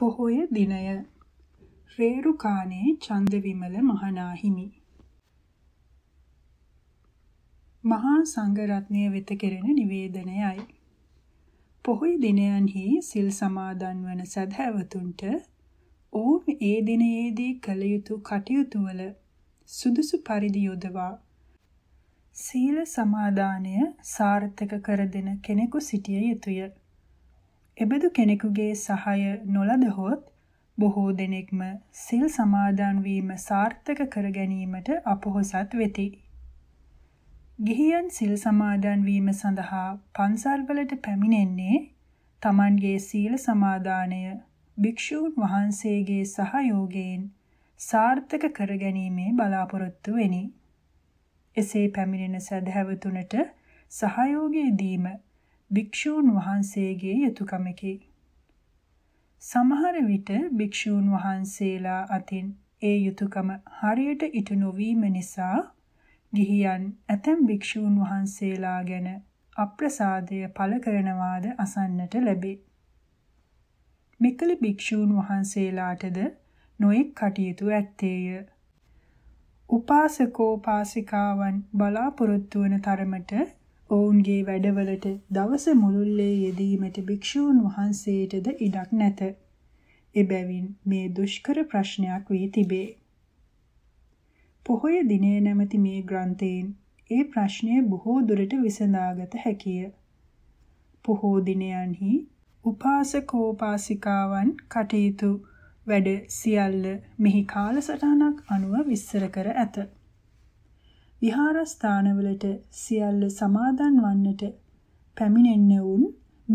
පොහොය දිනය රේරුකානේ චන්දවිමල මහනාහිමි මහා සංඝරත්නය වෙත කෙරෙන නිවේදනයයි පොහොය දිනයන්හි සිල් සමාදන් වන සදහැවතුන්ට ඔවුන් ඒ දිනයේදී කළ යුතු කටයුතු වල සුදුසු පරිදි යොදවා සීල සමාදානය සාර්ථක කර දෙන කෙනෙකු සිටිය යුතුය. එබඳු කෙනෙකුගේ සහාය නොලදහොත් බොහෝ දෙනෙක්ම සිල් සමාදන් වීම සාර්ථක කර ගැනීමට අපොහසත් වෙති. ගිහියන් සිල් සමාදන් වීම සඳහා පන්සල්වලට පැමිණෙන්නේ තමන්ගේ සීල සමාදානය භික්ෂූන් වහන්සේගේ සහයෝගයෙන් සාර්ථක කර ගැනීමේ බලාපොරොත්තු වෙනි. එසේ පැමිණෙන සදහැවතුනට සහයෝගය දීම භික්ෂූන් වහන්සේගේ යුතුයකමකි. සමහර විට භික්ෂූන් වහන්සේලා අතින් ඒ යුතුයකම හරියට ඉටු නොවීම නිසා ගිහියන් ඇතැම් භික්ෂූන් වහන්සේලා ගැන අප්‍රසාදය පළ කරනවාද අසන්නට ලැබේ. මෙකල භික්ෂූන් වහන්සේලාටද නොඑක් කටයුතු ඇත්තේය. උපාසකෝපාසිකාවන් බලාපොරොත්තු වන තරමට ඔවුන්ගේ වැඩවලට දවස මුළුල්ලේ යෙදීමට භික්ෂූන් වහන්සේටද ඉඩක් නැත. එබැවින් මේ දුෂ්කර ප්‍රශ්නයක් වී තිබේ. පොහොය දිනේ නැමැති මේ ග්‍රන්ථයෙන් ඒ ප්‍රශ්නය බොහෝ දුරට විසඳාගත හැකිය. පොහෝ දිනයන්හි උපාසකෝපාසිකාවන් කටයුතු වැඩ සියල්ල මෙහි කාලසටහනක් අනුව විස්තර කර ඇත. විහාරස්ථානවලට සියල්ල සමාදන් වන්නට පැමිණෙන්නවුන්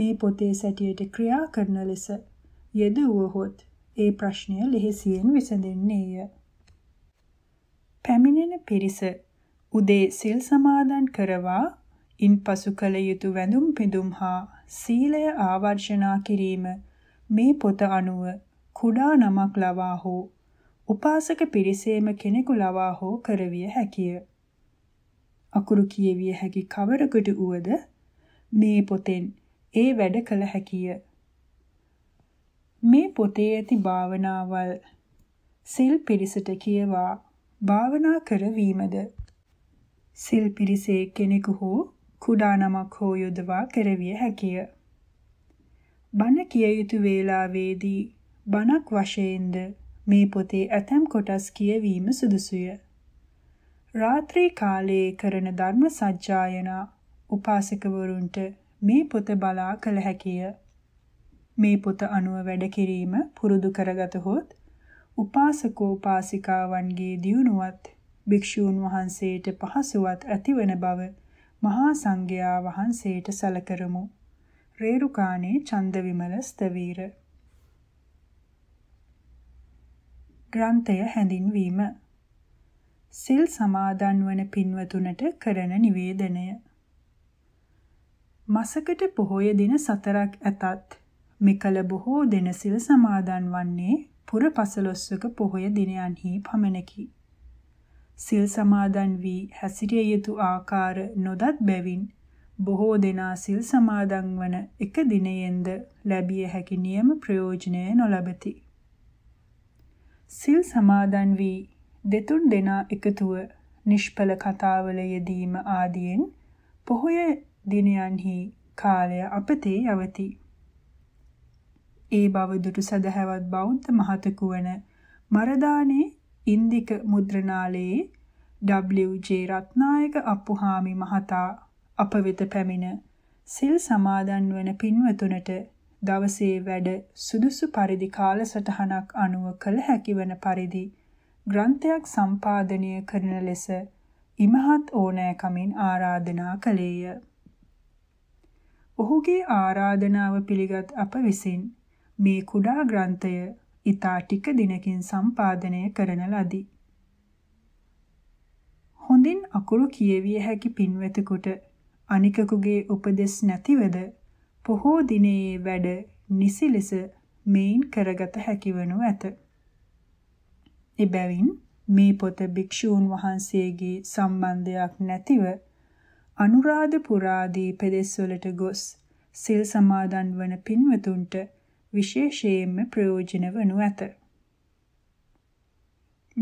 මේ පොතේ සැටියට ක්‍රියා කරන ලෙස යෙදුවහොත් ඒ ප්‍රශ්නය ලෙහෙසියෙන් විසඳෙන්නේය. පැමිණෙන පිරිස උදේ සිල් සමාදන් කරවා ඉන්පසු කළ යුතු වැඳුම් පිඳුම් හා සීලය ආවර්ජනා කිරීම මේ පොත අනුව කුඩා නමක් ලවා හෝ උපාසක පිරිසේම කෙනෙකු ලවා හෝ කරවිය හැකිය. අකුරු කියවිය හැකි කවරකට උවද මේ පොතෙන් ඒ වැඩ කළ හැකිය. මේ පොතේ ඇති භාවනාවල් සිල් පිරිසට කියවා භාවනා කරවීමද සිල් පිරිසේ කෙනෙකු හෝ කුඩා නමක් හෝ යොදවා කරවිය හැකිය. බණ කිය යුතු වේලාවේදී බණක් වශයෙන්ද මේ පොතේ ඇතම් කොටස් කියවීම සුදුසුය. රාත්‍රී කාලයේ කරන ධර්ම සජ්ජායනා උපාසකවරුන්ට මේ පොත බලා කළ හැකිය. මේ පොත අනුව වැඩ කිරීම පුරුදු කරගතහොත් උපාසකෝපාසිකාවන්ගේ දියුණුවත් භික්ෂූන් වහන්සේට පහසුවත් ඇතිවන බව මහා සංඝයා වහන්සේට සැලකරමු. රේරුකාණේ චන්දවිමල ස්තවීර ග්‍රන්ථය හැඳින්වීම සිල් සමාදන් වන පින්වතුන්ට කරන නිවේදනය. මසකට පොහොය දින සතරක් ඇතත් මෙකල බොහෝ දින සිල් සමාදන් වන්නේ පුර පසළොස්වක පොහොය දිනයන්හි පමණකි. සිල් සමාදන් වී හැසිරිය යුතු ආකාර නොදත් බැවින් බොහෝ දෙනා සිල් සමාදන් වන එක දිනයෙන්ද ලැබිය හැකි නියම ප්‍රයෝජනය නොලබති. සිල් සමාදන් වී දෙතුන් දෙනා එකතුව නිෂ්පල කතාවල යෙදීම ආදියෙන් පොහොය දිනයන්හි කාලය අපතේ යවති. ඒ බව දුටු සදහැවත් බෞද්ධ මහතෙකු වන මරදානේ ඉන්දික මුද්‍රණාලයේ WJ රත්නායක අප්පුහාමි මහතා අප වෙත පැමිණ සිල් සමාදන් වන පින්වතුනට දවසේ වැඩ සුදුසු පරිදි කාලසටහනක් අනුව කළ හැකි වන පරිදි ග්‍රන්ථයක් සම්පාදනය කරන ලෙස ඉමහත් ඕනෑකමින් ආරාධනා කළේය. ඔහුගේ ආරාධනාව පිළිගත් අප විසින් මේ කුඩා ග්‍රන්ථය ඊතා ටික දිනකින් සම්පාදනය කරන ලදී. හොඳින් අකුරු කියවිය හැකි පින්වතෙකුට අනිකකුගේ උපදෙස් නැතිවද පොහෝ දිනයේ වැඩ නිසි ලෙස මෙයින් කරගත හැකි වනු ඇත. එබැවින් මේ පොත භික්ෂූන් වහන්සේගේ සම්බන්ධයක් නැතිව අනුරාධපුර ආදී පෙදෙස්වලට ගොස් සිල් සමාදන් වන පින්වතුන්ට විශේෂයෙන්ම ප්‍රයෝජන වනු ඇත.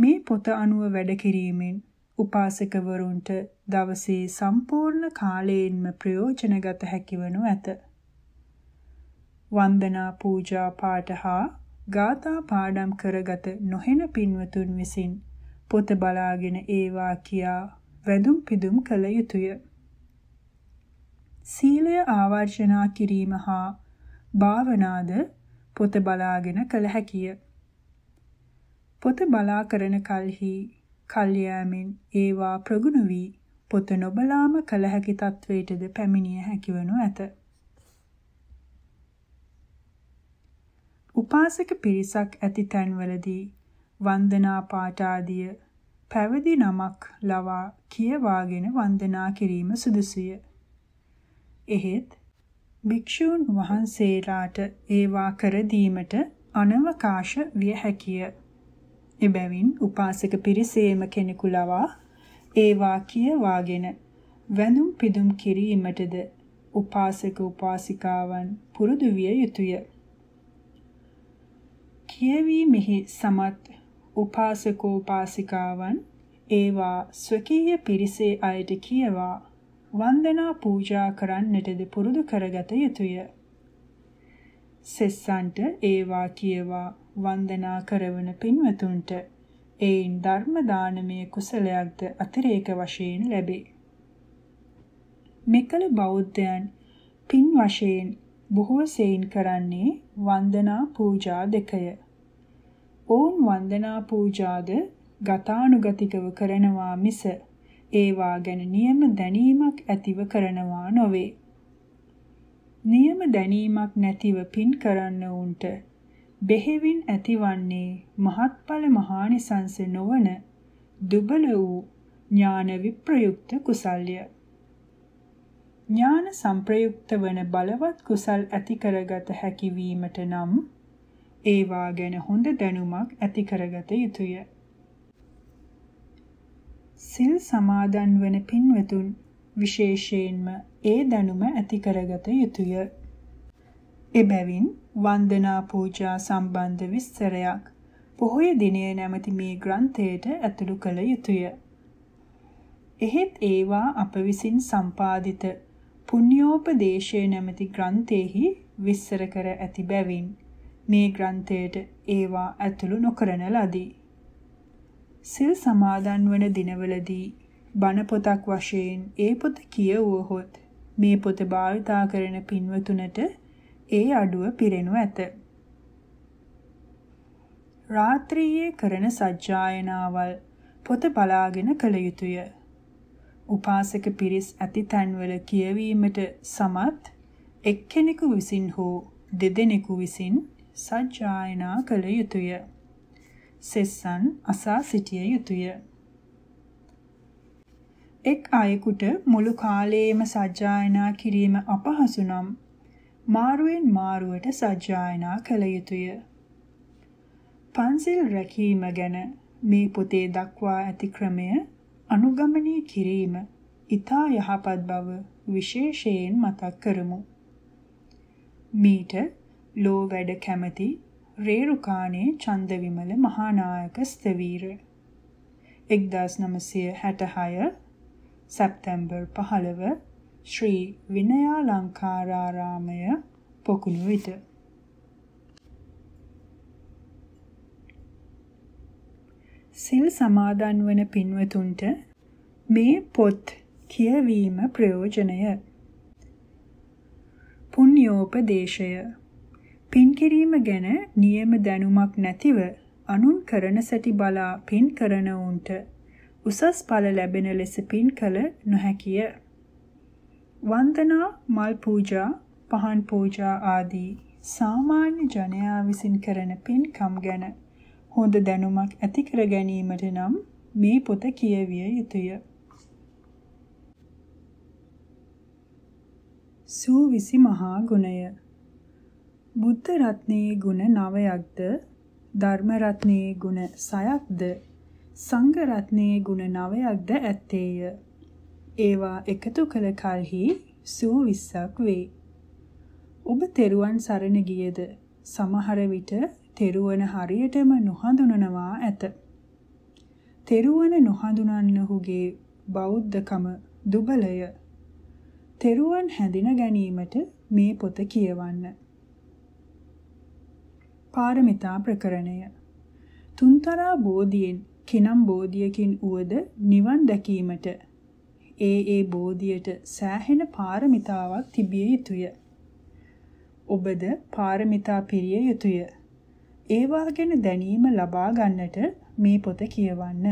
මේ පොත අනුව වැඩ කිරීමෙන් උපාසකවරුන්ට දවසේ සම්පූර්ණ කාලයෙන්ම ප්‍රයෝජනගත හැකි වනු ඇත. වන්දනා පූජා පාඨ හා ගාථා පාඩම් කරගත නොහෙන පින්වතුන් විසින් පොත බලාගෙන ඒවා කියා වැඳුම් පිදුම් කළ යුතුය. සීලය ආවර්ජනා කිරීම හා භාවනාද පොත බලාගෙන කළ හැකිය. පොත බලා කරන කල්හි කල්යෑමෙන් ඒවා ප්‍රගුණ වී පොත නොබලාම කළ හැකි තත්වයටද පැමිණිය හැකිවනු ඇත. උපාසක පිරිසක් ඇති තැන්වලදී වන්දනා පාඨ ආදිය පැවිදි නමක් ලවා කියවාගෙන වන්දනා කිරීම සුදුසුය. එහෙත් භික්ෂූන් වහන්සේලාට ඒවා කර දීමට අනවකාශ විය හැකිය. එබැවින් උපාසක පිරිසේම කෙනෙකු ලවා ඒවා කියවාගෙන වැඳුම් පිදුම් කිරීමටද උපාසක උපාසිකාවන් පුරුදු විය යුතුය. කියවීමෙහි සමත් උපාසකෝපාසිකාවන් ඒවා ස්වකීය පිරිසේ අයට කියවා වන්දනා පූජා කරන්නටද පුරුදු කරගත යුතුය. සෙස්සන්ට ඒවා කියවා වන්දනා කරවන පින්වතුන්ට ඒන් ධර්ම දානමය කුසලයක්ද අතිරේක වශයෙන් ලැබේ. මෙකල බෞද්ධයන් පින් වශයෙන් බොහෝ සෙයින් කරන්නේ වන්දනා පූජා දෙකය. ඔවුන් වන්දනා පූජාද ගතානුගතිකව කරනවා මිස ඒවා ගැන නියම දැනීමක් ඇතිව කරනවා නොවේ. නියම දැනීමක් නැතිව පින් කරන්න උන්ට බෙහෙවින් ඇතිවන්නේ මහත්ඵල මහානිසංස නොවන දුබල වූ ඥාන විප්‍රයුක්ත කුසල්ය. ඥාන සංප්‍රයුක්ත වන බලවත් කුසල් ඇති කරගත හැකි වීමට නම් ඒවා ගැන හොඳ දැනුමක් ඇති කරගත යුතුය. සිල් සමාදන් වන පින්වතුන් විශේෂයෙන්ම ඒ දැනුම ඇති කරගත යුතුය. එබැවින් වන්දනා පූජා සම්බන්ධ විස්තරයක් පොහොය දිනය නැමැති මේ ග්‍රන්ථයට ඇතුළු කළ යුතුය. එහෙත් ඒවා අප විසින් සම්පාදිත පුණ්‍යෝපදේශය නැමැති ග්‍රන්ථයේහි විස්තර කර ඇති බැවින් මේ ග්‍රන්ථයට ඒවා ඇතුළු නොකරන ලදී. සිල් සමාදන් වන දිනවලදී බණ පොතක් වශයෙන් ඒ පොත කියවුවහොත් මේ පොත භාවිතා කරන පින්වතුනට ඒ අඩුව පිරෙනු ඇත. රාත්‍රියේ කරන සජ්ජායනාවල් පොත බලාගෙන කළ යුතුය. උපාසක පිරිස් ඇති තැන්වල කියවීමට සමත් එක්කෙනෙකු විසින් හෝ දෙදෙනෙකු විසින් සජ්ජායනා කළ යුතුය. සෙස්සන් අසා සිටිය යුතුය. එක් අයෙකුට මුළු කාලයේම සජ්ජායනා කිරීම අපහසු නම් මාරුවෙන් මාරුවට සජ්ජායනා කළ යුතුය. පන්සිල් රැකීම ගැන මේ පොතේ දක්වා ඇති ක්‍රමය අනුගමනය කිරීම ඊතා යහපත් බව විශේෂයෙන් මතක් කරමු. මීට ලෝ වැඩ කැමැති රේරුකාණේ චන්දවිමල මහානායක ස්තවීර 1966 සැප්තැම්බර් 15 ශ්‍රී විනයාලංකාරාරාමය පොකුණු විට සිල් සමාදන් වන පින්වතුන්ට මේ පොත් කියවීම ප්‍රයෝජනය. පුණ්‍යෝපදේශය පින් කිරීම ගැන නියම දැනුමක් නැතිව අනුන් කරන සැටි බලා පින් කරන උන්ට උසස් ඵල ලැබෙන ලෙස පින් කළ නොහැකිය. වන්දනා, මල් පූජා, පහන් පූජා ආදී සාමාන්‍ය ජනයා විසින් කරන පින්කම් ගැන හොඳ දැනුමක් ඇති කර ගැනීමට නම් මේ පොත කියවිය යුතුය. සූවිසි මහා ගුණය බුද්ධ රත්නයේ ගුණ 9ක්ද ධර්ම රත්නයේ ගුණ 6ක්ද සංඝ රත්නයේ ගුණ 9ක්ද ඇත්තේය. ඒවා එකතු කළ කලෙහි සූ 20ක් වේ. ඔබ තෙරුවන් සරණ ගියේද සමහර විට තෙරුවන හරියටම නොහඳුනනවා ඇත. තෙරුවන නොහඳුනන්නහුගේ බෞද්ධකම දුබලය. තෙරුවන් හැඳින ගැනීමට මේ පොත කියවන්න. පාරමිතා ප්‍රකරණය. තුන්තරා බෝධියෙන් කිනම් බෝධියකින් උවද නිවන් දැකීමට ඒ ඒ බෝධියට සෑහෙන පාරමිතාවක් තිබිය යුතුය. ඔබද පාරමිතා පිරිය යුතුය. ඒවා ගැන දැනීම ලබා ගන්නට මේ පොත කියවන්න.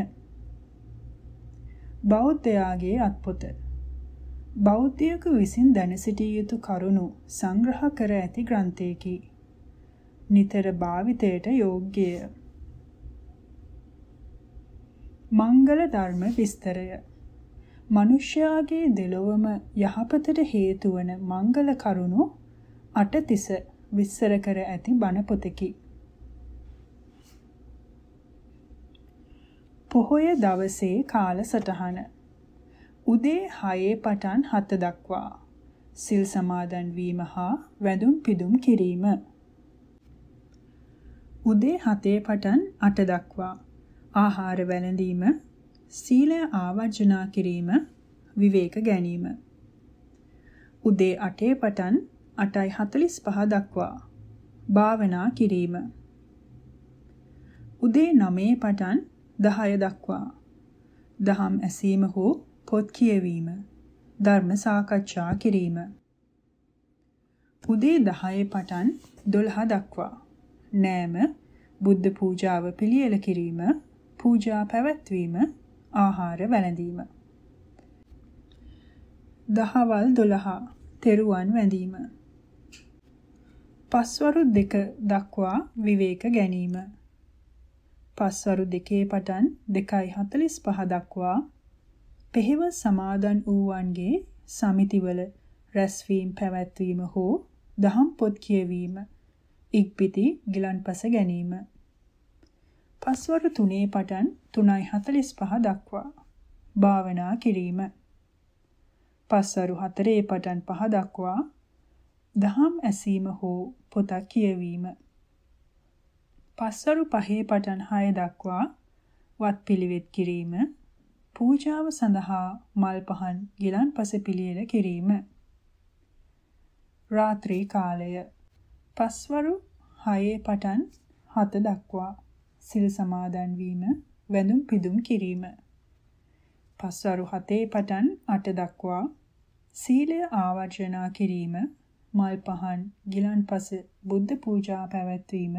බෞද්ධයාගේ අත්පොත. බෞද්ධයෙකු විසින් දැන සිටිය යුතු කරුණු සංග්‍රහ කර ඇති ග්‍රන්ථයකි. නිතර භාවිතයට යෝග්‍යය. මංගල ධර්ම විස්තරය මනුෂ්‍යයාගේ දෙලොවම යහපතට හේතු වන මංගල කරුණු අටතිස විස්තර කර ඇති බණ පොතකි. පොහොය දවසේ කාල සටහන උදේ 6 පටන් 7 දක්වා සිල් සමාදන් වීම හා වැඳුම් පිදුම් කිරීම උදේ 7 පටන් 8 දක්වා ආහාර වැළඳීම සීලය ආවර්ජනා කිරීම විවේක ගැනීම උදේ 8 පටන් 8:45 දක්වා භාවනා කිරීම උදේ 9 පටන් 10 දක්වා දහම් ඇසීම හෝ පොත් කියවීම ධර්ම සාකච්ඡා කිරීම උදේ 10 පටන් 12 දක්වා නෑම, බුද්ධ පූජාව පිළියෙල කිරීම, පූජා පැවැත්වීම, ආහාර වැළඳීම. දහවල් 12 තෙරුවන් වැඳීම. පස්වරු දෙක දක්වා විවේක ගැනීම. පස්වරු දෙකේ පටන් 2:45 දක්වා පෙහෙව සමාදන් වූවන්ගේ සමිතිවල රැස්වීම පැවැත්වීම හෝ දහම් පොත් කියවීම ඉක්බිති ගිලන්පස ගැනීම. පස්වර 3 පටන් 3:45 දක්වා භාවනා කිරීම. පස්වරු 4 පටන් 5 දක්වා දහම් ඇසීම හෝ පොතක් කියවීම. පස්වරු 5 පටන් 6 දක්වා වත් පිළිවෙත් කිරීම, පූජාව සඳහා මල් පහන් ගිලන්පස පිළියෙල කිරීම. රාත්‍රී කාලය පස්වරු 6 පටන් 7 දක්වා සිල් සමාදන් වීම වැඳුම් පිදුම් කිරීම පස්වරු 7 පටන් 8 දක්වා සීලය ආවර්ජනා කිරීම මල් පහන් ගිලන්පස බුද්ධ පූජා පැවැත්වීම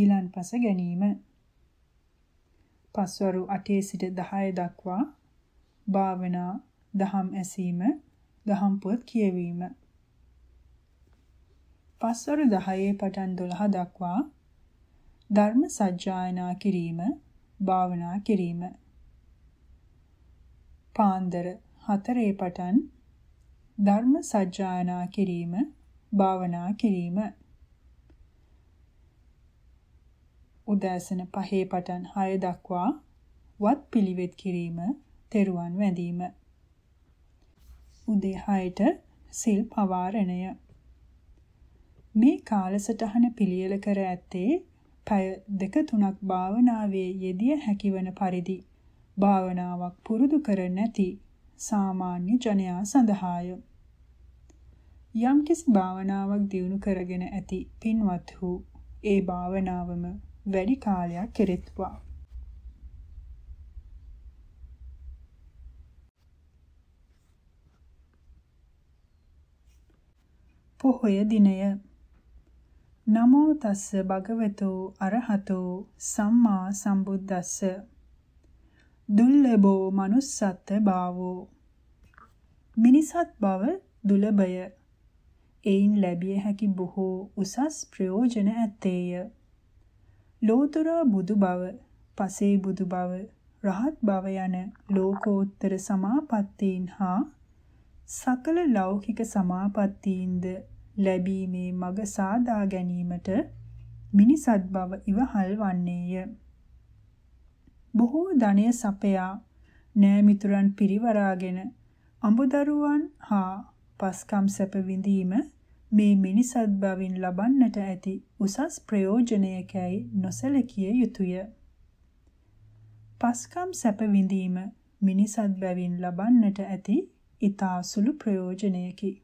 ගිලන්පස ගැනීම පස්වරු 8 සිට 10 දක්වා භාවනා දහම් ඇසීම දහම් පොත් කියවීම පස්වරු 10 පටන් 12 දක්වා ධර්ම සජ්ජායනා කිරීම භාවනා කිරීම පාන්දර 4 පටන් ධර්ම සජ්ජායනා කිරීම භාවනා කිරීම උදෑසන 5 පටන් 6 දක්වා වත් පිළිවෙත් කිරීම තෙරුවන් වැඳීම උදේ 6ට සිල් පවාරණය මේ කාලසටහන පිළියෙල කර ඇත්තේ පැය දෙක තුනක් භාවනාවේ යෙදිය හැකිවන පරිදි භාවනාවක් පුරුදු කර නැති සාමාන්‍ය ජනයා සඳහාය. යම්කිසි භාවනාවක් දියුණු කරගෙන ඇති පින්වත් වූ ඒ භාවනාවම වැඩි කාලයක් කෙරෙත්වා. පොහොය දිනය නමෝ තස්ස භගවතු අරහතෝ සම්මා සම්බුද්දස්ස දුල්ලබෝ manussත් බාවෝ මිනිසත් බව දුලබය එයින් ලැබිය හැකි බොහෝ උසස් ප්‍රයෝජන ඇත්තේය ලෝතර බුදු බව පසේ බුදු බව රහත් බව යන ලෝකෝත්තර සමාපත්තීන් හා සකල ලෞකික සමාපත්තීන්ද ලැබීමේ මඟ සාදා ගැනීමට මිනිසත් බව ඉවහල් වන්නේය. බොහෝ ධනය සපයා නෑමිතුරන් පිරිවරාගෙන අඹදරුවන් හා පස්කම් සැප විඳීම මේ මිනිසත් බවින් ලබන්නට ඇති උසස් ප්‍රයෝජනයකයි නොසැලකිය යුතුය. පස්කම් සැප විඳීම මිනිසත් බැවින් ලබන්නට ඇති ඊතා සුළු ප්‍රයෝජනයකි.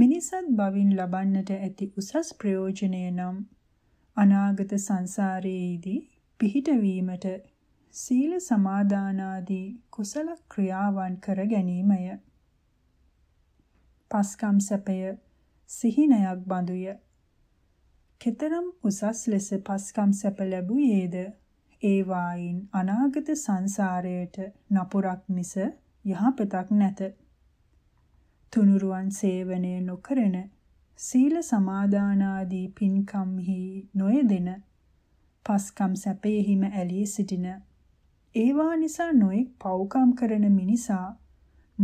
මිනිසත් බවින් ලබන්නට ඇති උසස් ප්‍රයෝජනය නම් අනාගත සංසාරයේදී පිහිටවීමට සීල සමාදානාදී කුසල ක්‍රියාවන් කර ගැනීමය. පස්කම් සැපය සිහිනයක් බඳුය. කතරම් උසස් ලෙස පස්කම් සැප ලැබුයේද ඒ වායින් අනාගත සංසාරයට නපුරක් මිස යහපතක් නැත. තුනුරුවන් සේවනය නොකරන සීල සමාදානාදී පින්කම්හි නොයදෙන පස්කම් සැපෙහිම ඇලී සිටින ඒවා නිසා නොඑක් පව්කම් කරන මිනිසා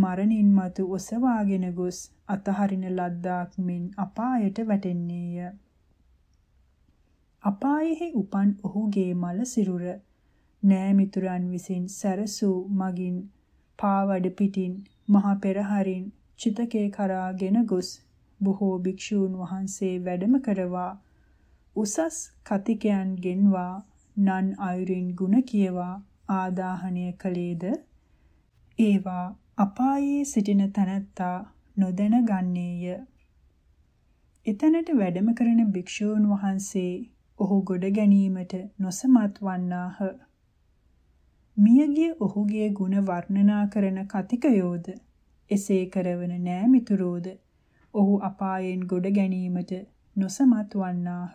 මරණින් මතු ඔසවාගෙන ගොස් අතහරින ලද්දාක් මෙන් අපායට වැටෙන්නේය අපායෙහි උපන් ඔහුගේ මල සිරුර නෑ මිතුරන් විසින් සැරසූ මගින් පාවඩ පිටින් මහ පෙරහරින් චිතකේ කරාගෙන ගොස් බොහෝ භික්ෂූන් වහන්සේ වැඩම කරවා උසස් කතිකයන් ගෙන්වා නන් අයුරින් ಗುಣ කියවා ආදාහණය කළේද ඒවා අපායේ සිටින තැනැත්තා නොදැනගන්නේය. එතැනට වැඩම කරන භික්ෂූන් වහන්සේ ඔහු ගොඩ ගැනීමට නොසමත් වන්නාහ. මියගිය ඔහුගේ ගුණ වර්ණනා කරන කතිකයෝද එසේ කරවන නෑ මිතුරෝද ඔහු අපායෙන් ගොඩ ගැනීමට නොසමත් වන්නාහ.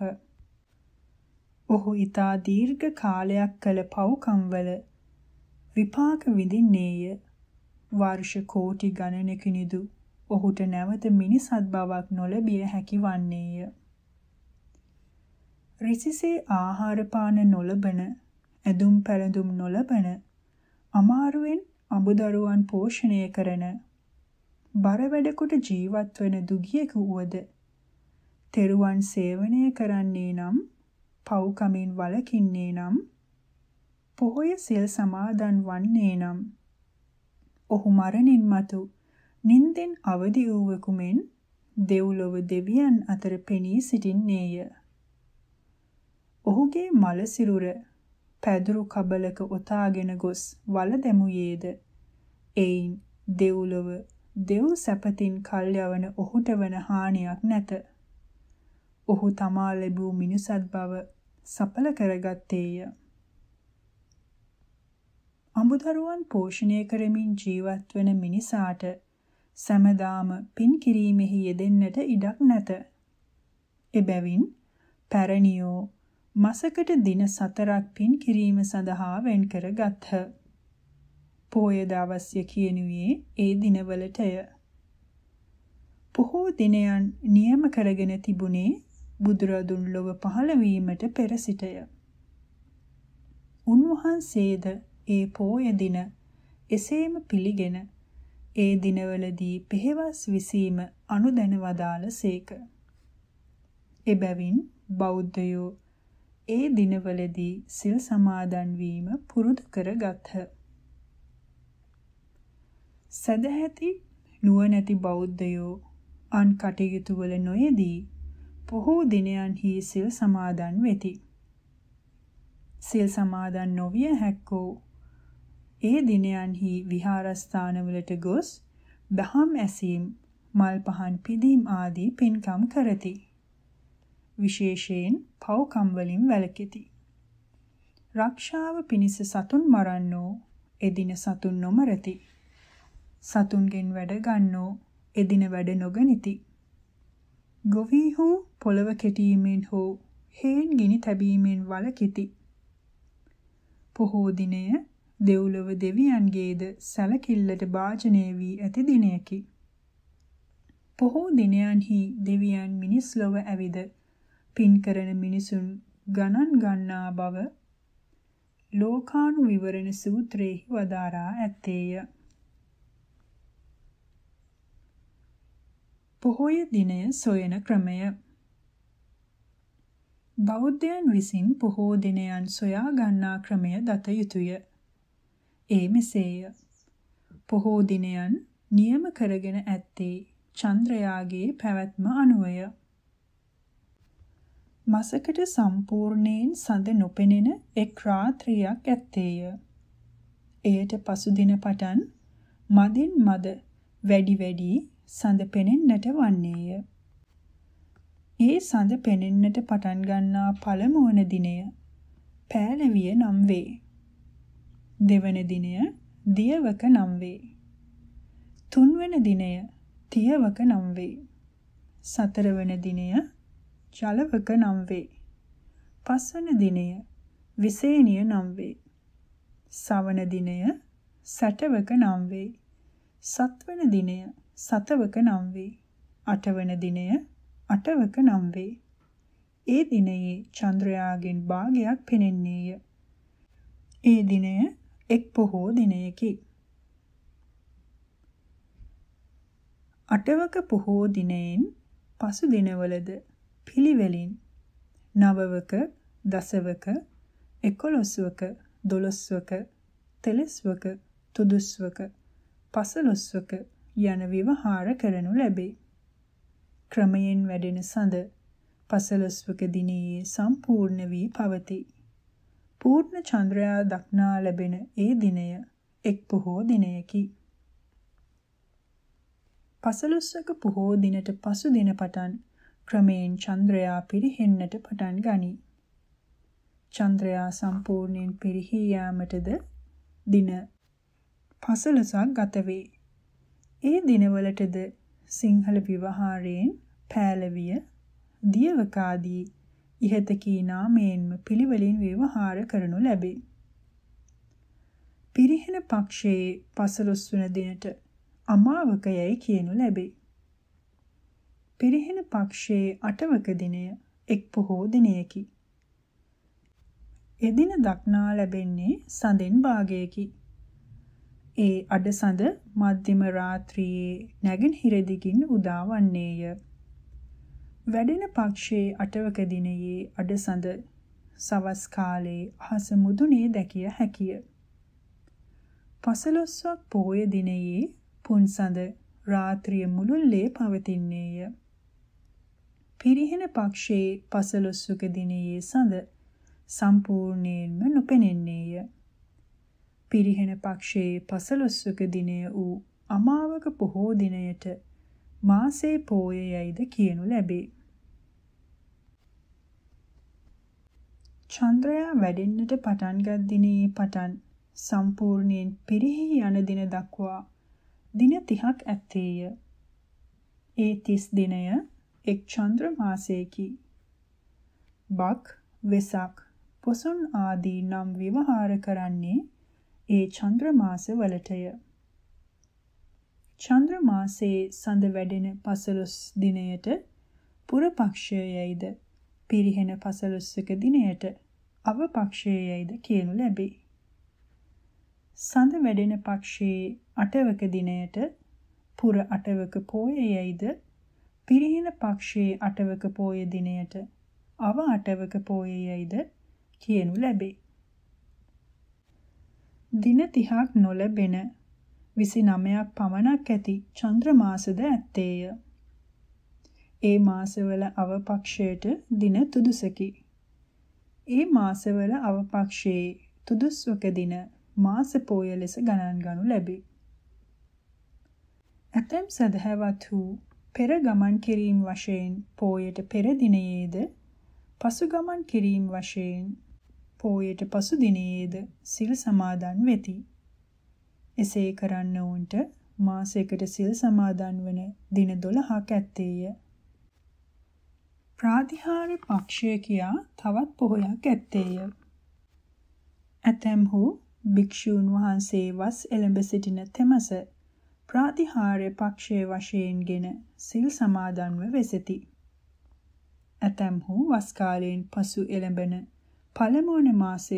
ඔහු ඊතා දීර්ඝ කාලයක් කළ පව්කම්වල විපාක විඳින්නේය. වර්ෂ කෝටි ගණනකිනිදු ඔහුට නැවත මිනිසත් බවක් නොලැබිය හැකි වන්නේය. රිසිසේ ආහාර පාන නොලබන, ඇඳුම් පැළඳුම් නොලබන, අමාරුවෙන් අඹදරුවන් පෝෂණය කරන බර වැඩකොට ජීවත් වන දුගියෙකු වුවද තෙරුවන් සේවනය කරන්නේ නම් පව්කමින් වළකින්නේ නම් පොහොය සිල් සමාදන් වන්නේ නම් ඔහු මරණින් මතු නින්දෙන් අවදි වූවෙකු මෙන් දෙව්ලොව දෙවියන් අතර පෙනී සිටින්නේය. ඔහුගේ මල සිරුර පැදුරු කබලක ඔතාගෙන ගොස් වල දැමුයේද එයින් දෙව්ලොව දෙව් සැපතින් කල් යවන ඔහුට වන හානියක් නැත. ඔහු තමා ලැබූ මිනිසත් බව සඵල කරගත්තේය. අඹදරුවන් පෝෂණය කරමින් ජීවත් වන මිනිසාට සමදාම පින් කිරීමෙහි යෙදෙන්නට ඉඩක් නැත. එබැවින් පැරණියෝ මසකට දින 4ක් පින් කිරීම සඳහා වෙන් කර ගත්හ. පෝයද අවශ්‍ය කියනුයේ ඒ දිනවලටය. පොහෝ දිනයන් නියම කරගෙන තිබුණේ බුදුරදුන් ලොව පහළ වීමට පෙර සිටය. උන්වහන්සේද ඒ පෝය දින එසේම පිළිගෙන ඒ දිනවලදී පෙහෙවස් විසීම අනුදැන වදාළසේක. එබැවින් බෞද්ධයෝ ඒ දිනවලදී සිල් සමාදන් වීම පුරුදු කරගත්හ. සදැහැති නුවණැති බෞද්ධයෝ අන් කටයුතු වල නොයෙදී පොහෝ දිනයන්හි සිල් සමාදන් වෙති. සිල් සමාදන් නොවිය හැක්කෝ ඒ දිනයන්හි විහාරස්ථානවලට ගොස් දහම් ඇසීම්, මල් පහන් පිදීම් ආදී පින්කම් කරති. විශේෂයෙන් පව්කම් වලින් වැළකෙති. රක්ෂාව පිණිස සතුන් මරන්නෝ එදින සතුන් නොමරති. සතුන්ගෙන් වැඩ ගන්නෝ එදින වැඩ නොගනිති. ගොවිහු පොළව කෙටීමෙන් හෝ හේන් ගිනි තැබීමෙන් වළකිති. පොහෝ දිනය දෙව්ලොව දෙවියන්ගේද සැලකිල්ලට භාජනය වී ඇති දිනයකි. පොහෝ දිනයන්හි දෙවියන් මිනිස් ලොව ඇවිද පින් කරන මිනිසුන් ගණන් ගන්නා බව ලෝකානු විවරණ සූත්‍රයෙහි වදාරා ඇත්තේය. පොහොය දිනය සොයන ක්‍රමය බෞද්ධයන් විසින් පොහෝ දිනයන් සොයා ගන්නා ක්‍රමය දත යුතුය. ඒ මෙසේය. පොහෝ දිනයන් නියම කරගෙන ඇත්තේ චන්ද්‍රයාගේ පැවැත්ම අනුවය. මසකට සම්පූර්ණයෙන් සඳ නොපෙනෙන එක් රාත්‍රියක් ඇත්තේය. එයට පසු දින පටන් මදින් මද වැඩි වැඩි සඳ පෙනෙන්නට වන්නේය. ඒ සඳ පෙනෙන්නට පටන් ගන්නා පළමු වන දිනය පෑලවිය නම් වේ. දෙවන දිනය දියවක නම් වේ. තුන්වන දිනය තියවක නම් වේ. සතරවන දිනය ජලවක නම් වේ. පස්වන දිනය විසේනිය නම් වේ. සවන දිනය සැටවක නම් වේ. සත්වන දිනය සතවක නම් වේ. අටවන දිනය අටවක නම් වේ. ඒ දිනයේ චන්ද්‍රයාගෙන් භාගයක් පෙනෙන්නේය. ඒ දිනය එක් පොහෝ දිනයකි. අටවක පොහෝ දිනයෙන් පසු දිනවලද පිළිවෙලින් නවවක දසවක එකොළොස්වක දොළොස්වක තෙලස්වක තුදුස්වක පසළොස්වක යන විවහාර කරනු ලැබේ. ක්‍රමයෙන් වැඩෙන සඳ පසළොස්වක දිනයේ සම්පූර්ණ වී පවතී. පූර්ණ චන්ද්‍රයා දක්නා ලැබෙන ඒ දිනය එක් පොහෝ දිනයකි. පසළොස්වක පොහෝ දිනට පසු දින පටන් ක්‍රමයෙන් චන්ද්‍රයා පිරිහෙන්නට පටන් ගනී. චන්ද්‍රයා සම්පූර්ණයෙන් පිරිහී යාමටද දින පසළොසක් ගත වේ. ඒ දිනවලටද සිංහල විවහාරයෙන් පෑලවිය දියවකාදී ඉහත කී නාමයෙන්ම පිළිවෙලින් විවහාර කරනු ලැබේ. පිරිහෙන පක්ෂයේ පසළොස්වන දිනට අමාවකයයි කියනු ලැබේ. පිරිහෙන පක්ෂයේ අටවක දිනය එක් පොහෝ දිනයකි. එදින දක්නා ලැබෙන්නේ සඳෙන් භාගයකි. ඒ අඩසඳ මධ්‍යම රාත්‍රියේ නැගෙනහිර දිගින් උදාවන්නේය. වැඩෙන පක්ෂයේ අටවක දිනයේ අඩසඳ සවස් කාලයේ අහස මුදුනේ දැකිය හැකිය. පසළොස්වක් පෝය දිනයේ පුන්සඳ රාත්‍රිය මුළුල්ලේ පවතින්නේය. පිරිහෙන පක්ෂයේ පසළොස්වක දිනයේ සඳ සම්පූර්ණයෙන්ම නොපෙනෙන්නේය. පිරිහෙන පක්ෂයේ පසළොස්වක දිනය වූ අමාවක පොහෝ දිනයට මාසේ පෝය යයිද කියනු ලැබේ. චන්ද්‍රයා වැඩෙන්නට පටන්ගත් දිනයේ පටන් සම්පූර්ණයෙන් පිරිහි යන දින දක්වා දින 30ක් ඇත්තේය. ඒ 30 දිනය එක් චන්ද්‍ර මාසයකි. බක්, වෙසක්, පොසොන් ආදී නම් විවහාර කරන්නේ ඒ චන්ද්‍ර මාස වලටය. චන්ද්‍ර මාසයේ සඳ වැඩෙන පසළොස් දිනයට පුරපක්ෂයයයිද පිරිහෙන පසළොස්වක දිනයට අවපක්ෂයයයිද කියනු ලැබේ. සඳ වැඩෙන පක්ෂයේ අටවක දිනයට පුර අටවක පෝයයයිද පිරිහෙන පක්ෂයේ අටවක පෝය දිනයට අව අටවක පෝයයයිද කියනු ලැබේ. දින 30ක් නොලැබෙන 29ක් පමණක් ඇති චంద్ర මාසද ඇත්තේය. ඒ මාසවල අවපක්ෂයට දින තුදුසකි. ඒ මාසවල අවපක්ෂයේ තුදුස්වක දින මාස පෝය ලෙස ගණන් ගනු ලැබේ. ඇතැම් සදහැවත් වූ පෙර ගමන් කිරීම වශයෙන් පෝයට පෙර දිනයේද පසු ගමන් කිරීම වශයෙන් පෝයට පසු දිනයේද සිල් සමාදන් වෙති. එසේ කරන්න උන්ට මාසයකට සිල් සමාදන් වන දින 12ක් ඇත්තේය. ප්‍රාතිහාර පක්ෂය කියා තවත් පොහොයක් ඇත්තේය. ඇතැම්හු භික්ෂූන් වහන්සේ වස් එළඹ සිටින තෙමස ප්‍රාතිහාර්ය පක්ෂයේ වශයෙන්ගෙන සිල් සමාදන්ව වෙසෙති. ඇතැම්හු වස් කාලයෙන් පසු එළඹෙන පළමුවන මාසය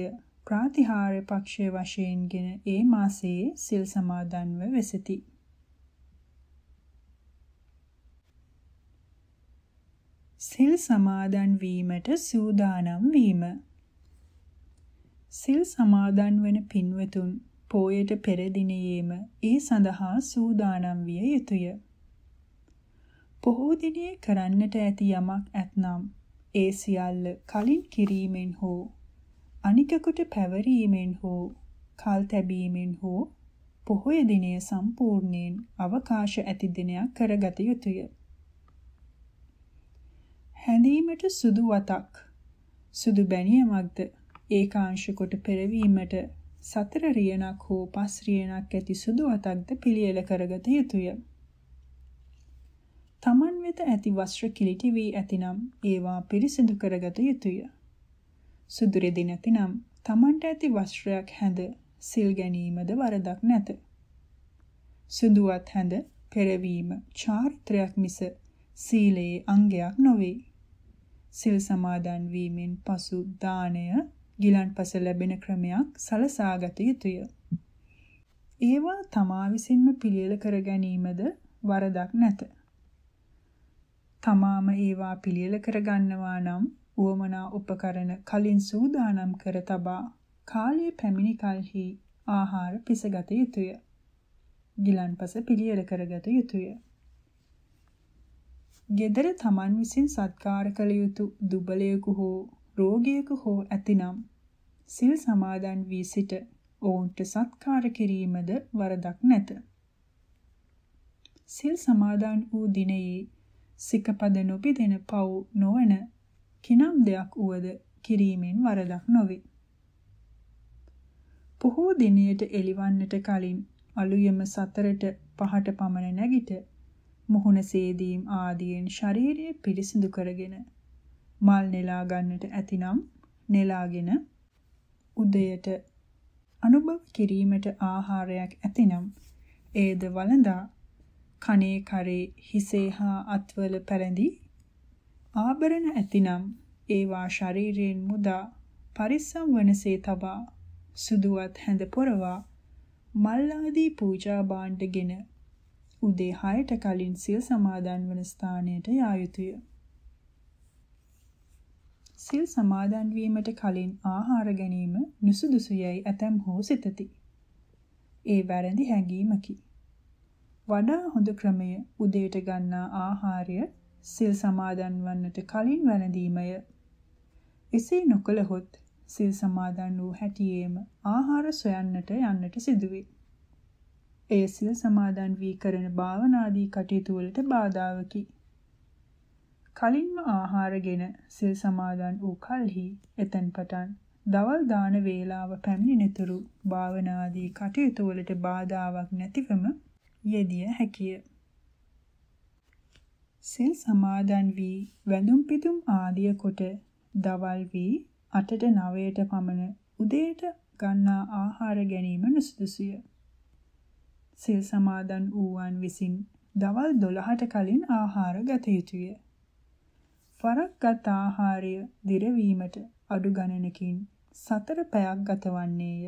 ප්‍රාතිහාර්ය පක්ෂයේ වශයෙන්ගෙන ඒ මාසයේ සිල් සමාදන්ව වෙසති. සිල් සමාදන් වීමට සූදානම් වීම සිල් සමාදන් වන පින්වතුන් පෝයට පෙර දිනයේම ඒ සඳහා සූදානම් විය යුතුය. පොහෝ දිනේ කරන්නට ඇති යමක් ඇතනම් ඒ සියල්ල කලින් කිරීමෙන් හෝ අනිකකුට පැවරීමෙන් හෝ කල් තැබීමෙන් හෝ පොහොය දිනය සම්පූර්ණයෙන් අවකාශ ඇති දිනයක් කරගත යුතුය. හැඳීමට සුදු වතක් සුදු බැනියමක්ද ඒකාංශ කොට පෙරවීමට සතර රියනක් හෝ පස් රියනක් ඇති සුදු වතක්ද පිළියෙල කරගත යුතුය. තමන් වෙත ඇති වස්ත්‍ර කිලිටි වී ඇතිනම් ඒවා පිරිසිදු කරගත යුතුය. සුදු රෙදි නැතිනම් තමන්ට ඇති වස්ත්‍රයක් හැඳ සිල් ගැනීමද වරදක් නැත. සුදුවත් හැඳ පෙරවීම චාරිත්‍රයක් මිස සීලයේ අංගයක් නොවේ. සිල් සමාදන් වීමෙන් පසු දාණය ගිලන්පස ලැබෙන ක්‍රමයක් සලසාගත යුතුය. ඒවා තමා විසින්ම පිළියෙල කර ගැනීමද වරදක් නැත. තමාම ඒවා පිළියෙල කරගන්නවා නම් උවමනා උපකරණ කලින් සූදානම් කර තබා කාලය පැමිණි කලෙහි ආහාර පිසගත යුතුය. ගිලන්පස පිළියෙල කරගත යුතුය. gedara taman විසින් සත්කාර කළ යුතු දුබලයෙකු හෝ රෝගියෙකු හෝ ඇතිනම් සිල් සමාදන් වී සිට ඔවුන්ට සත්කාර කිරීමද වරදක් නැත. සිල් සමාදන් වූ දිනයේ සිකපද නොපිදෙන පව් නොවන කිනම් දෙයක් වුවද කිරීමෙන් වරදක් නොවේ. පොහෝ දිනයට එළිවන්නට කලින් අලුයම සතරට පහට පමණ නැගිට මුහුණ සේදීම් ආදියෙන් ශරීරය පිරිසිදු කරගෙන මල් නෙලා ගන්නට ඇතිනම් නෙලාගෙන උදයට අනුභව කිරීමට ආහාරයක් ඇතිනම් ඒද වළඳා කනේ කරේ හිසේ හා අත්වල පැරඳි ආභරණ ඇතිනම් ඒවා ශරීරයෙන් මුදා පරිස්සම් වනසේ තබා සුදුවත් හැඳ පොරවා මල්ලාදී පූජා භාණ්ඩගෙන උදේ 6ට කලින් සිල් සමාදන් වන ස්ථානයට යා යුතුය. සිල් සමාදන් වීමට කලින් ආහාර ගැනීම නුසුදුසු යයි ඇතම් හෝ සිතති. ඒ වැරදි හැඟීමකි. වඩා හොඳ ක්‍රමය උදේට ගන්නා ආහාරය සිල් සමාදන් වන්නට කලින් වැළඳීමය. එසේ නොකළහොත් සිල් සමාදන් වූ හැටියේම ආහාර සොයන්නට යන්නට සිදුවේ. ඒ සිල් සමාදන් වී කරන භාවනාදී කටයුතු වලට බාධාවකි. කලින්ම ආහාරගෙන සිල් සමාදන් වූ කලෙහි එතෙන් පටන් දවල් දාන වේලාව පැමිණෙනතුරු භාවනාදී කටයුතු වලට බාධාාවක් නැතිවම යෙදිය හැකිය. සිල් සමාදන් වී වැඳුම් පිදුම් ආදිය කොට දවල් වී 8ට 9ට පමණ උදේට ගන්නා ආහාර ගැනීම නුසුදුසුය. සිල් සමාදන් වූවන් විසින් දවල් 12ට කලින් ආහාර ගත යුතුය. ෆරක්ගත් ආහාරය දිරවීමට අඩු ගණනකින් සතර පැයක් ගතවන්නේය.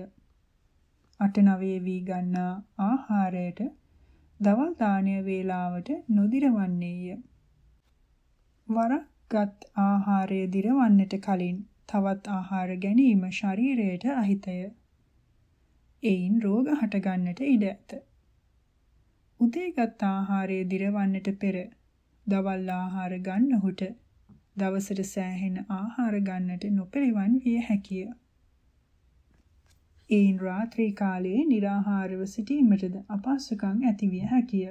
අට නවයේ වී ගන්නා ආහාරයට දවල් දාණය වේලාවට නොදිරවන්නේය. වරක්ගත් ආහාරය දිරවන්නට කලින් තවත් ආහාර ගැනීම ශරීරයට අහිතය. එයින් රෝග හටගන්නට ඉඩ ඇත. උදේගත් ආහාරය දිරවන්නට පෙර දවල් ආහාර ගන්නහොට දවසට සෑහෙන ආහාර ගන්නට නොපෙළවන් විය හැකිය. එයින් රාත්‍රී කාලයේ निराහාරව සිටීමටද අපහසුකම් ඇතිවිය හැකිය.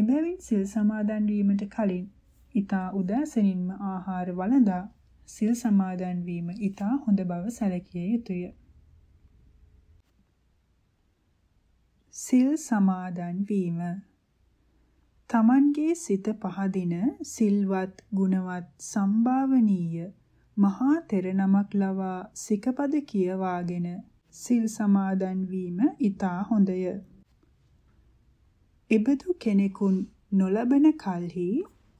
එබැවින් සිල් සමාදන් වීමට කලින් ඊතා උදෑසනින්ම ආහාර වළඳා සිල් සමාදන් වීම ඊතා හොඳ බව සැලකිය යුතුය. සිල් සමාදන් වීම තමන්ගේ සිත පහදින සිල්වත් ගුණවත් සම්භාවනීය මහා තෙර නමක් ලවා සිකපද කියවාගෙන සිල් සමාදන් වීම ඊතා හොඳය. එබඳු කෙනෙකුන් නොලබන කල්හි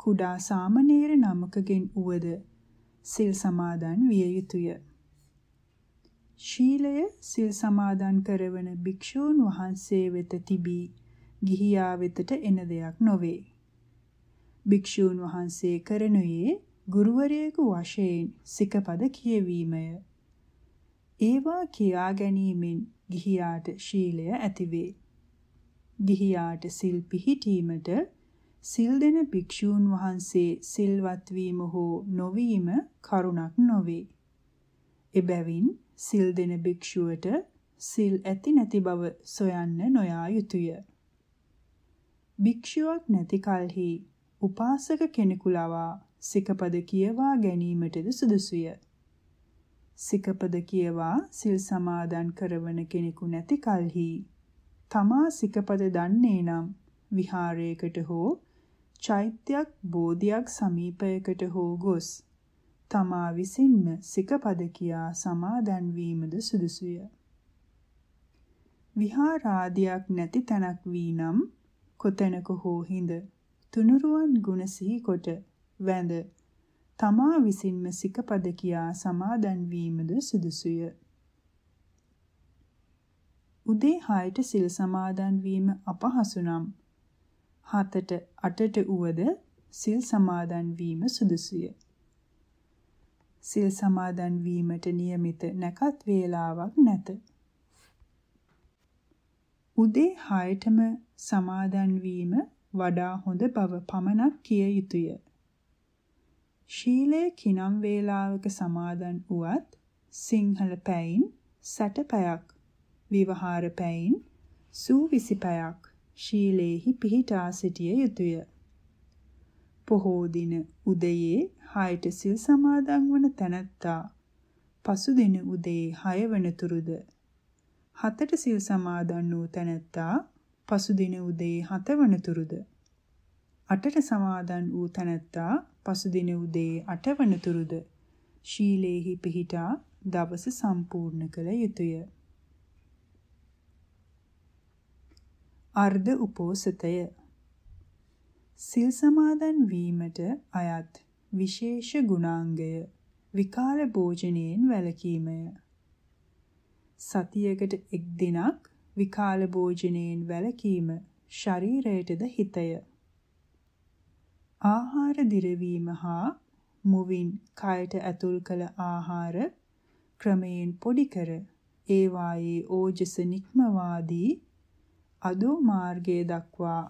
කුඩා සාමණේර නමකගෙන් උවද සිල් සමාදන් විය යුතුය. ශීලය සිල් සමාදන් කරවන භික්ෂූන් වහන්සේ වෙත තිබී ගිහියා වෙතට එන දෙයක් නොවේ. භික්ෂූන් වහන්සේ කරනුයේ ගුරුවරයෙකු වශයෙන් සිකපද කියවීමය. ඒවා කියා ගැනීමෙන් ගිහියාට ශීලය ඇතිවේ. ගිහියාට සිල් පිහිටීමට සිල් දෙන භික්ෂූන් වහන්සේ සිල්වත් වීම හෝ නොවීම කරුණක් නොවේ. එබැවින් සිල් දෙන භික්ෂුවට සිල් ඇති නැති බව සොයන්න නොයා යුතුය. භික්ෂුවක් නැති කලෙහි උපාසක කෙනෙකු ලවා සිකපද කියවා ගැනීමටද සුදුසුය. සිකපද කියවා සිල් සමාදන් කරවන කෙනෙකු නැති කලෙහි තමා සිකපද දන්නේ නම් විහාරයකට හෝ චෛත්‍යයක් බෝධියක් සමීපයකට හෝ ගොස් තමා විසින්ම සිකපද කියා සමාදන් වීමද සුදුසුය. විහාරාදියක් නැති තැනක් වී නම් කොතැනක හෝ හිඳ තුනුරුවන් ගුණ සිහි කොට වැඳ තමා විසින්ම සිකපද කියා සමාදන් වීමද සුදුසුය. උදේ 6ට සිල් සමාදන් වීම අපහසු නම් 7ට 8ට උවද සිල් සමාදන් වීම සුදුසුය. සිල් සමාදන් වීමට નિયમિત නැකත් වේලාවක් නැත. උදේ 6ටම සමාදන් වීම වඩා හොඳ බව පමණක් කිය යුතුය. ශීලය කිනම් වේලාවක සමාදන් වුවත් සිංහල පැයින් සැට පැයක් විවහාර පැයින් සූවිසි පැයක් ශීලේහි පිහිටා සිටිය යුතුය. පොහෝ දින උදයේ 6ට සිල් සමාදන් වන තැනැත්තා පසු දින උදේ 6 වෙනතුරුද 7ට සිල් සමාදන් වූ තැනැත්තා පසු දින උදේ 7 වෙනතුරුද 8ට සමාදන් වූ තැනැත්තා පසුදින උදේ 8 වනතුරුද ශීලේහි පිහිටා දවස සම්පූර්ණ කළ යුතුය. අර්ධ උපෝසතය සිල් සමාදන් වීමට අයත් විශේෂ ගුණාංගය විකාල භෝජනයෙන් වැළකීමය. සතියකට එක් දිනක් විකාල භෝජනයෙන් වැළකීම ශරීරයටද හිතය. ආහාර දිරවීම හා මුවින් කයට ඇතුල් කළ ආහාර ක්‍රමයෙන් පොඩි කර ඒවායේ ඕජස නික්මවාදී අදෝ මාර්ගයේ දක්වා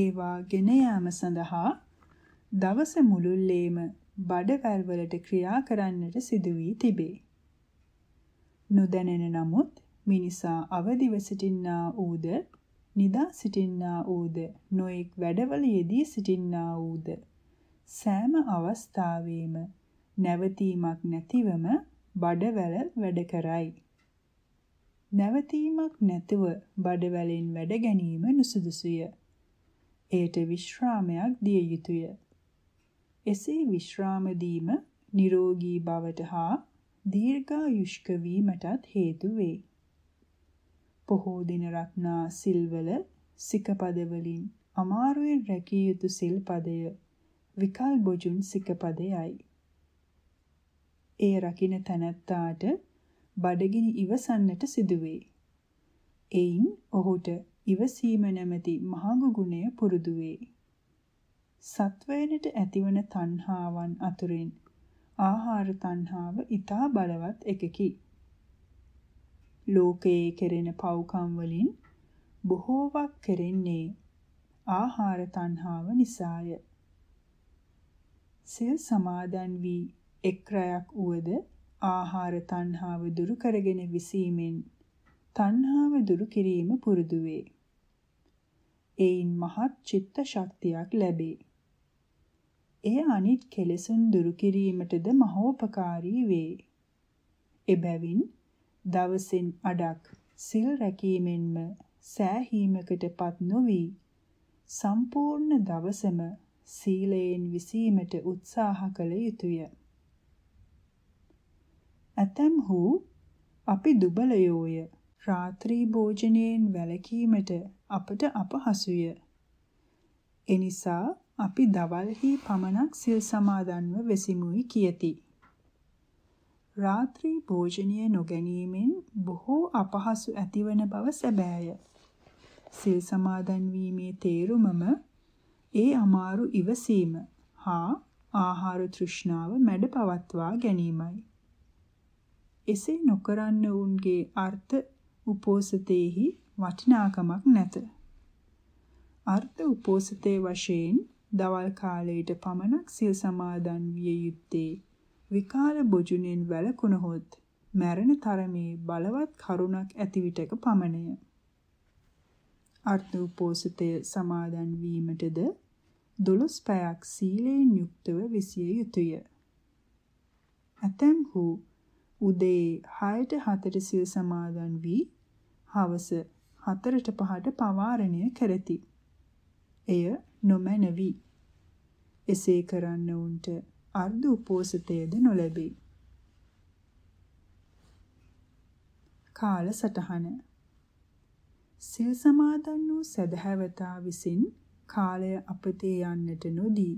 ඒවා ගෙන යාම සඳහා දවස මුළුල්ලේම බඩවැල් වලට ක්‍රියා කරන්නට සිදු වී තිබේ. නොදැනෙන නමුත් මිනිසා අවදිව සිටින්නා ඌද නිදා සිටින්නා වූද නොඑක් වැඩවල යෙදී සිටින්නා වූද සෑම අවස්ථාවෙම නැවතීමක් නැතිවම බඩවැල වැඩ කරයි. නැවතීමක් නැතුව බඩවැලෙන් වැඩ ගැනීම නුසුදුසුය. එයට විශ්‍රාමයක් දිය යුතුය. එසේ විශ්‍රාම දීම නිරෝගී බවට හා දීර්ඝායුෂ්ක වීමටත් හේතු වේ. පොහෝ දින රත්නා සිල්වල සිකපද වලින් අමාරුවෙන් රැකිය යුතු සිල්පදය විකල් බොජුන් සිකපදයයි. ඒ රකින්න තනත්තාට බඩගිනි ඉවසන්නට සිදුවේ. එයින් ඔහුට ඉවසීම නැමැති මහඟු ගුණය පුරුදු වේ. සත්වයනට ඇතිවන තණ්හාවන් අතුරෙන් ආහාර තණ්හාව ඊටා බලවත් එකකි. ලෝකයේ කෙරෙන පව්කම් වලින් බොහෝවක් කෙරෙන්නේ ආහාර තණ්හාව නිසාය. සිල් සමාදන් වී එක් රැයක් උවද ආහාර තණ්හාව දුරු කරගෙන විසීමෙන් තණ්හාව දුරු කිරීම පුරුදු වේ. ඒයින් මහත් චිත්ත ශක්තියක් ලැබේ. එය අනිත් කෙලෙසුන් දුරු කිරීමටද මහෝපකාරී වේ. එබැවින් දවසින් අඩක් සිල් රැකීමෙන්ම සෑහීමකටපත් නොවි සම්පූර්ණ දවසම සීලයෙන් විසීමට උත්සාහ කළ යුතුය. ඇතම්හු අපි දුබලයෝය රාත්‍රී භෝජනයෙන් වැළකීමට අපට අපහසුය. එනිසා අපි දවල්හි පමණක් සිල් සමාදන්ව වෙසිමුයි කියති. රාත්‍රී භෝජනීය නොගැනීමෙන් බොහෝ අපහසු ඇතිවන බව සැබෑය. සිල් සමාදන් වීමේ තේරුමම ඒ අමාරු ඉවසීම හා ආහාර තෘෂ්ණාව මැඩ පවත්වා ගැනීමයි. එසේ නොකරන්න වුන්ගේ අර්ථ උපෝසතේහි වටිනාකමක් නැත. අර්ථ උපෝසතේ වශයෙන් දවල් කාලයට පමණක් සිල් සමාදන් විය යුත්තේ විකාර බොජුනෙන් වැළකුණහොත් මැරෙන තරමේ බලවත් කරුණක් ඇති විටක පමණය. අර්ථ උපෝසිතය සමාදන් වීමටද දොළොස් පැයක් සීලයෙන් යුක්තව විසිය යුතුය. ඇතැම්හු උදේ 6ට 4 සිල් සමාදන් වී හවස 4ට 5ට පවාරණය කරති. එය නොමැනවි. එසේ කරන්න උන්ට අර්ධ උපෝසිතයේද නොලැබේ. කාල සටහන සිල් සමාදන් වූ සදහැවතා විසින් කාලය අපතේ යන්නට නොදී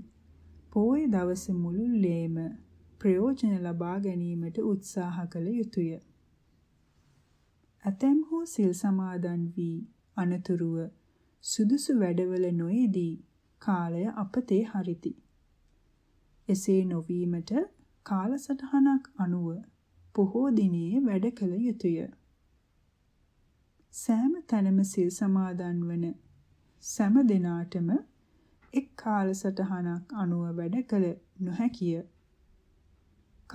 පෝය දවස මුළුල්ලේම ප්‍රයෝජන ලබා ගැනීමට උත්සාහ කළ යුතුය. ඇතැම් හෝ සිල් සමාදන් වී අනතුරුව සුදුසු වැඩවල නොයේදී කාලය අපතේ හරිති. එසේ නොවීමට කාලසටහනක් අනුව පොහෝ දිනේ වැඩ කළ යුතුය. සෑම තැනම සිල් සමාදන් වන සෑම දිනාටම එක් කාලසටහනක් අනුව වැඩ කළ නොහැකිය.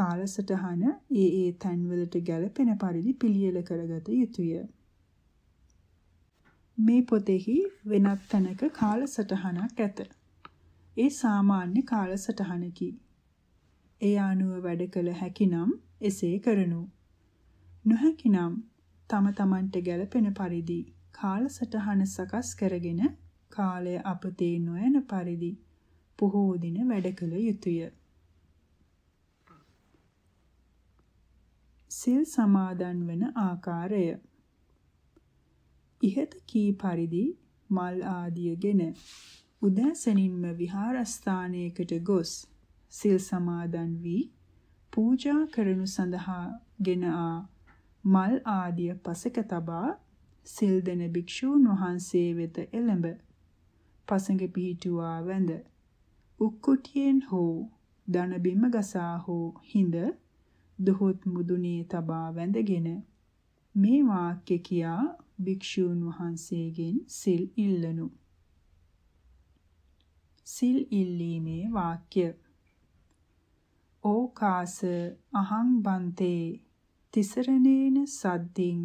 කාලසටහන ඒ ඒ තැන්වලට ගැලපෙන පරිදි පිළියෙල කරගත යුතුය. මේ පොතෙහි වෙනත් තැනක කාලසටහනක් ඇත. ඒ සාමාන්‍ය කාලසටහනකි. ඒ ආනුව වැඩ කළ හැකිනම් එසේ කරනු. නොහැකිනම් තම තමන්ට ගැළපෙන පරිදි කාලසටහන සකස් කරගෙන කාලය අපතේ නොයන පරිදි පොහෝ දින වැඩ කළ යුතුය. සිල් සමාදන් වන ආකාරය ඉහත කී පරිදි මල් ආදියගෙන උදෑසනින්ම විහාරස්ථානයකට ගොස් සිල් සමාදන් වී පූජා කරනු සඳහා ගෙන ආ මල් ආදිය පසක තබා සිල් දෙන භික්ෂූන් වහන්සේ වෙත එළඹ පසඟ පිහිටුවා වැඳ උක්කුටියෙන් හෝ දන බිම ගසා හෝ හිඳ දුහොත් මුදුනේ තබා වැඳගෙන මේ වාක්‍ය කියා භික්ෂූන් වහන්සේගෙන් සිල් ඉල්ලනු සිල් ඉල්ලීමේ වාක්‍ය ඕකාස අහං බන්තේ තිසරණේන සද්දින්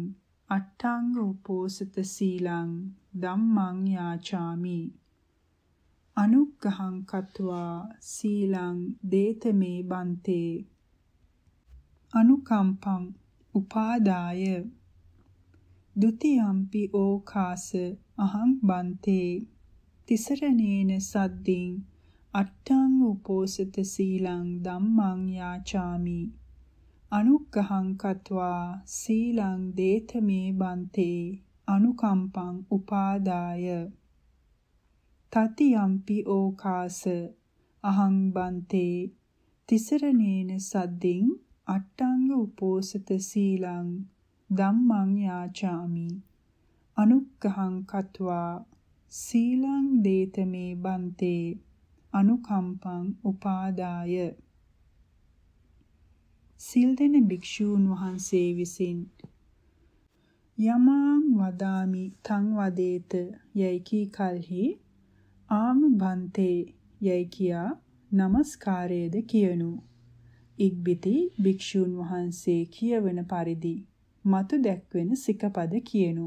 අට්ඨංග උපෝසත සීලං ධම්මං යාචාමි අනුග්ගහං කତ୍වා සීලං දේතමේ බන්තේ අනුකම්පං උපාදාය ဒ ුතියම්පි ඕකාස අහං බන්තේ තිසරණේන සද්දින් අට්ඨං උපෝසත සීලං ධම්මං යාචාමි අනුග්ගහං කତ୍වා සීලං දේතමේ බන්තේ අනුකම්පං උපාදාය තතියම්පි ඕකාස අහං බන්තේ තිසරණේන සද්දින් අට්ඨංග උපෝසත සීලං ධම්මං යාචාමි අනුග්ගහං කତ୍වා සීලං දේතමේ බන්තේ අනුකම්පං උපාදාය සිල් දෙන භික්ෂූන් වහන්සේ විසින් යමාං වදාමි තං වදේත යයි කී කලෙහි ආම බන්තේ යයි කියා নমස්කාරයේද කියනු ඉක්බිති භික්ෂූන් වහන්සේ කියවන පරිදි මතු දැක්වෙන සිකපද කියනු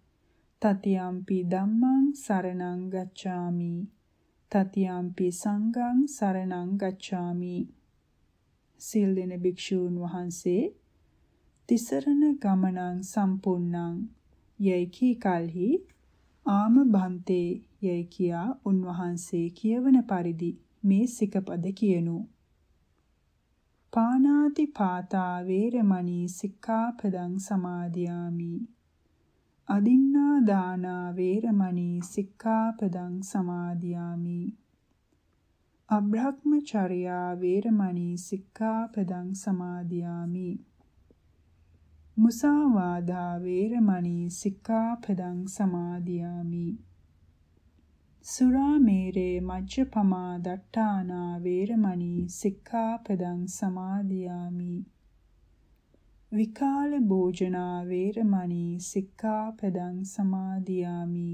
තතියම්පි ධම්මං සරණං ගච්ඡාමි තතියම්පි සංඝං සරණං ගච්ඡාමි සීල් දෙන භික්ෂූන් වහන්සේ තිසරණ ගමනං සම්පූර්ණං යයි කී කලෙහි ආම භන්තේ යයි කියා උන්වහන්සේ කියවන පරිදි මේ සිකපද කියනු පානාති පාතා වේරමණී සික්ඛාපදං සමාදියාමි අදින්නා දානා වේරමණී සික්ඛාපදං සමාදියාමි අබ්‍රහ්මචර්යා වේරමණී සික්ඛාපදං සමාදියාමි මුසාවාදා වේරමණී සික්ඛාපදං සමාදියාමි සුරාමේරේ මජ්ජපමා දට්ඨානා වේරමණී සික්ඛාපදං සමාදියාමි විකාල භෝජනා වේරමණී සික්ඛාපදං සමාදියාමි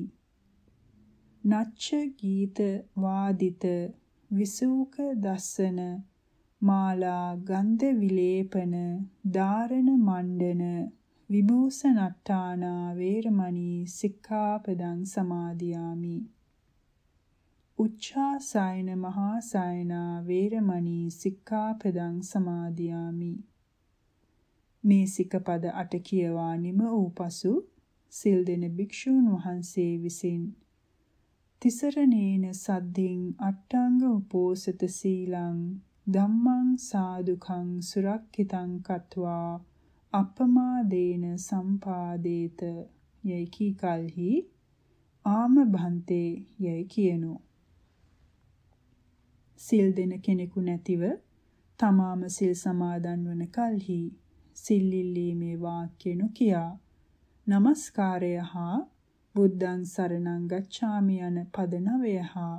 නච්ච ගීත වාදිත විසූක දස්සන මාලා ගන්ධ විලේපන ධාරණ මණ්ඩන විභූෂණට්ටානා වේරමණී සික්ඛාපදං සමාදියාමි උච්චාසයන මහාසයන වේරමණී සික්ඛාපදං සමාදියාමි මේ සිකපද අට කියවා නිම වූ පසු සිල් දෙන භික්ෂූන් වහන්සේ විසින් තිසරණේන සද්ධින් අට්ටංග උපෝසත සීලං ධම්මං සාදුකං සුරක්ඛිතං කତ୍වා අපමාදේන සම්පාදේත යයි කී කල්හි ආම භන්තේ යයි කියනු සිල් දෙන කෙනෙකු නැතිව තමාම සිල් සමාදන් වන කල්හි සිල්ලිල්ලීමේ වාක්‍ය නොකියා নমස්කාරය හා බුද්ධං සරණං ගච්ඡාමි යන පද නවය හා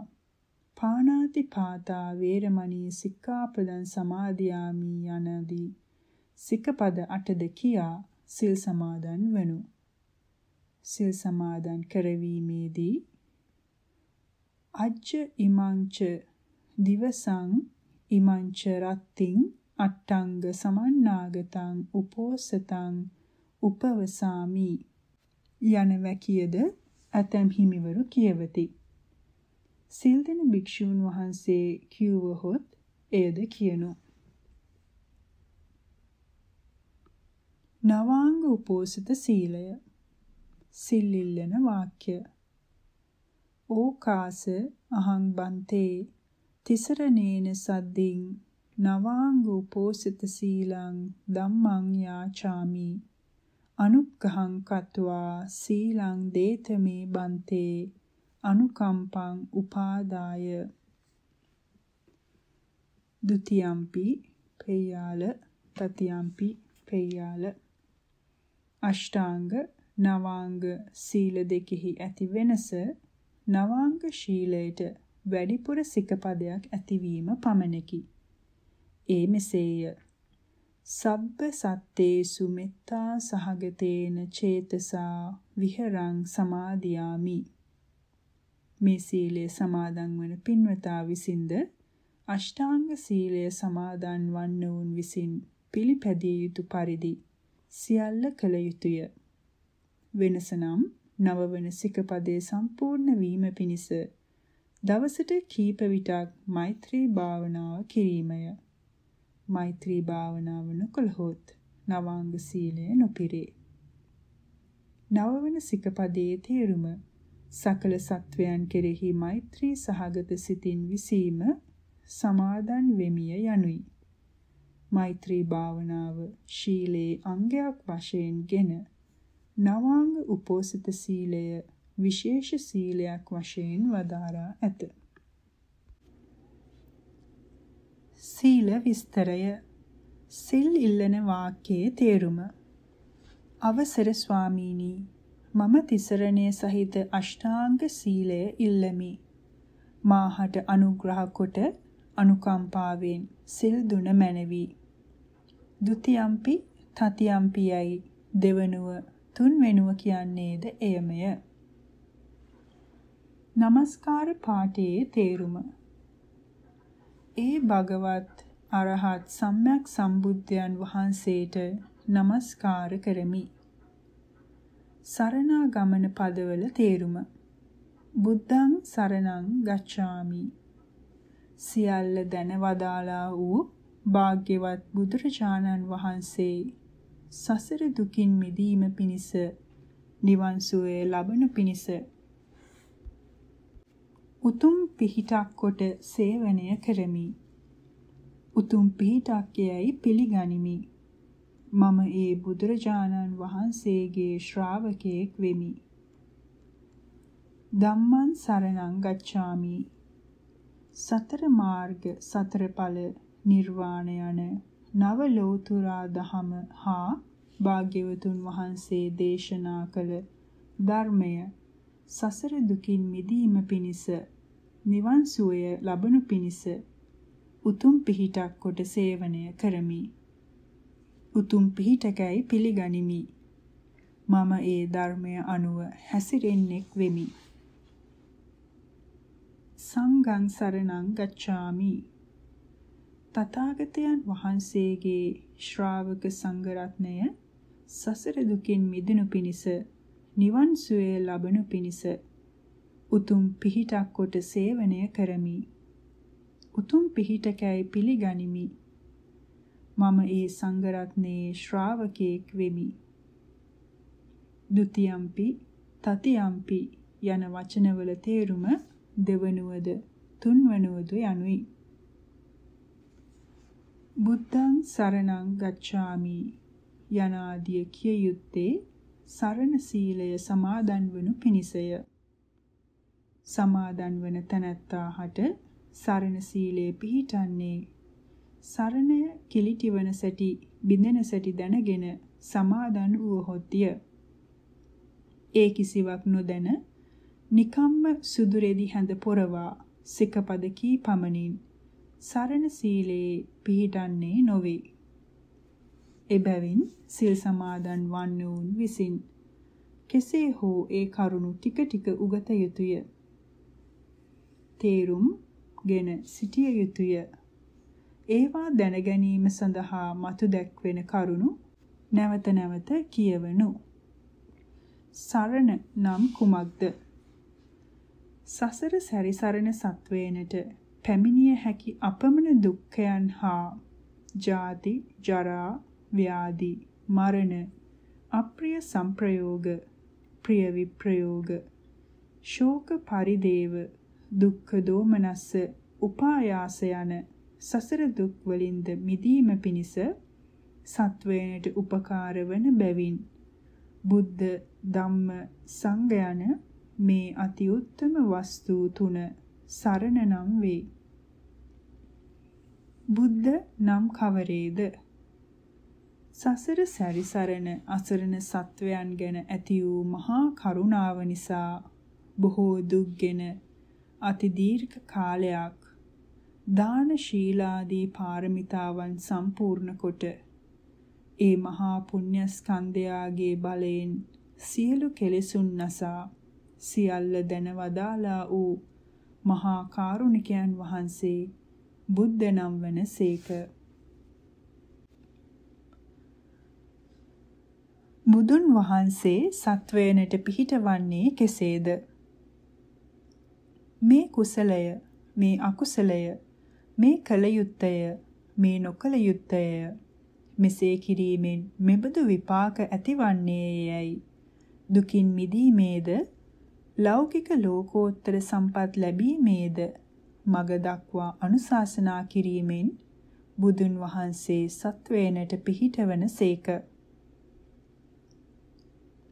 පාණාති පාතා වේරමණී සික්ඛාපදං සමාදියාමි යනදී සිකපද 8ද කියා සිල් සමාදන් වනු. සිල් සමාදන් කරවීමේදී අජ්ජ ඉමංච දිවසං ඉමංච රත්තිං අට්ටංග සමන්නාගතං උපෝසතං උපවසාමි යන වැකියද ඇතැම් හිමිවරු කියවති. සිල් දෙන භික්ෂූන් වහන්සේ කියවහොත් එයද කියනු. නවාංග උපෝසත සීලය සිල් ඉල්ලන වාක්‍ය ඕකාස අහං බන්තේ තිසරණේන සද්දින් නවාංගූපෝසිත සීලං ධම්මං යාචාමි අනුග්ගහං කତ୍වා සීලං දේතමේ බන්තේ අනුකම්පං උපාදාය ဒ ුතියම්පි පේයාල තතියම්පි පේයාල අෂ්ටාංග නවාංග සීල දෙකෙහි ඇති වෙනස නවාංග ශීලයට වැඩිපුර සිකපදයක් ඇතිවීම පමණකි ඒ මෙසේය. සබ්බ සත්තේසු මෙත්තා සහගතේන චේතසා විහෙරං සමාදියාමි. මේ සීලය සමාදන් වන පින්වතා විසින්ද අෂ්ටාංග සීලය සමාදන් වන්නවුන් විසින් පිළිපැදිය යුතු පරිදි සියල්ල කළ යුතුය. වෙනසනම් නවවන සිකපදයේ සම්පූර්ණ වීම පිණිස දවසට කීප විටක් මෛත්‍රී භාවනාව කිරීමය. මෛත්‍රී භාවනාව නොකළහොත් නවාංග සීලය නොපිරේ. නවවන සිකපදයේ තේරුම සකල සත්වයන් කෙරෙහි මෛත්‍රී සහගත සිතින් විසීම සමාදන් වෙමිය යනුයි. මෛත්‍රී භාවනාව ශීලයේ අංගයක් වශයෙන්ගෙන නවාංග උපෝසිත සීලය විශේෂ සීලයක් වශයෙන් වදාරා ඇත. සීල විස්තරය සිල් ඉල්ලන වාක්‍යයේ තේරුම අවසර ස්වාමීනි මම තිසරණයේ සහිත අෂ්ටාංග සීලය ඉල්ලමි මාහට අනුග්‍රහ කොට අනුකම්පාවෙන් සිල් දුන මැනවි ဒ ුතියම්පි තතියම්පියයි දෙවනුව තුන්වෙනුව කියන්නේද එයමය නමස්කාර පාඨයේ තේරුම ඒ භගවත් අරහත් සම්්‍යක් සම්බුද්ධයන් වහන්සේට নমස්කාර කරමි. සරණාගමන පදවල තේරුම බුද්ධං සරණං ගච්ඡාමි සියල්ල දැන වදාලා වූ භාග්‍යවත් බුදුරජාණන් වහන්සේ සසර දුකින් මිදීම පිණිස නිවන් සුවය ලබන පිණිස උතුම් පිහිටක් කොට සේවනය කරමි. උතුම් පිහිටක් යයි පිළිගනිමි. මම ඒ බුදුරජාණන් වහන්සේගේ ශ්‍රාවකයෙක් වෙමි. ධම්මං සරණං ගච්ඡාමි. සතර මාර්ග සතර ඵල නිර්වාණ යන නව ලෝතුරා දහම හා භාග්‍යවතුන් වහන්සේ දේශනා කළ ධර්මය සසර දුකින් මිදීම පිණිස නිවන් සුවය ලබනු පිණිස උතුම් පිහිටක් කොට සේවනය කරමි. උතුම් පිහිටකයි පිළිගනිමි. මම ඒ ධර්මය අනුව හැසිරෙන්නෙක් වෙමි. සංඝං සරණං ගච්ඡාමි. තථාගතයන් වහන්සේගේ ශ්‍රාවක සංඝ රත්නය සසර දුකින් මිදුණු පිණිස නිවන් සුවය ලබනු පිණිස උතුම් පිහිටක් කොට සේවනය කරමි. උතුම් පිහිටකැයි පිළිගනිමි. මම ඒ සංඝරත්නයේ ශ්‍රාවකයෙක් වෙමි. ဒ ුතියම්පි තතියම්පි යන වචනවල තේරුම දෙවනුවද තුන්වනුවද යනුයි. බුද්ධං සරණං ගච්ඡාමි යනාදිය කිය යුත්තේ සරණ සීලය සමාදන් වනු පිණිසය. සමාදන් වන තැනැත්තාහට සරණ සීලය පිහිටන්නේ සරණය කිලිටිවන සැටි බිඳෙන සැටි දැනගෙන සමාදන් වූහොත්ය. ඒ කිසිවක් නොදැන නිකම්ම සුදුරෙදි හැඳ පොරවා සිකපද කී පමණින් සරණ සීලයේ පිහිටන්නේ නොවේ. එබැවින් සිල් සමාදන් වන්නවුන් විසින් කෙසේ හෝ ඒ කරුණු ටික ටික උගත යුතුය. තේරුම් ගෙන සිටිය යුතුය. ඒවා දැන ගැනීම සඳහා මතු දැක්වෙන කරුණු නැවත නැවත කියවනු. සරණ නම් කුමක්ද? සසර සැරිසරන සත්වේනට පැමිණිය හැකි අපමණ දුක්ඛයන් හා ජාති, ජරා, ව්‍යාධි, මරණ, අප්‍රිය සංප්‍රයෝග, ප්‍රිය විප්‍රයෝග, ශෝක පරිදේව, දුක්ඛ දෝමනස්ස, උපායාස යන සසර දුක් වලින්ද මිදීම පිණිස සත්වයනට උපකාර වන බැවින් බුද්ධ ධම්ම සංඝ යන මේ අති උත්තම වස්තු තුන සරණ නම් වේ. බුද්ධ නම් කවරේද? සසර සැරිසරන අසරණ සත්වයන් ගැන ඇති වූ මහා කරුණාව නිසා බොහෝ දුක්ගෙන අති දීර්ඝ කාලයක් දානශීලාදී පාරමිතාවන් සම්පූර්ණ කොට ඒ මහා පුණ්‍යස්කන්ධයාගේ බලයෙන් සියලු කෙලෙසුන් නසා සියල්ල දැනවදාලා වූ මහා කාරුණිකයන් වහන්සේ බුද්ධ නම් වන සේක බුදුන් වහන්සේ සත්වයනට පිහිටවන්නේ කෙසේද? මේ කුසලය, මේ අකුසලය, මේ කල යුත්තය, මේ නොකල යුත්තය මෙසේ කිරීමෙන් මෙබඳු විපාක ඇතිවන්නේ යයි දුකින් මිදීමේද ලෞකික ලෝකෝත්තර සම්පත් ලැබීමේද මග දක්වා අනුශාසනා කිරීමෙන් බුදුන් වහන්සේ සත්වේනට පිහිටවන සේක.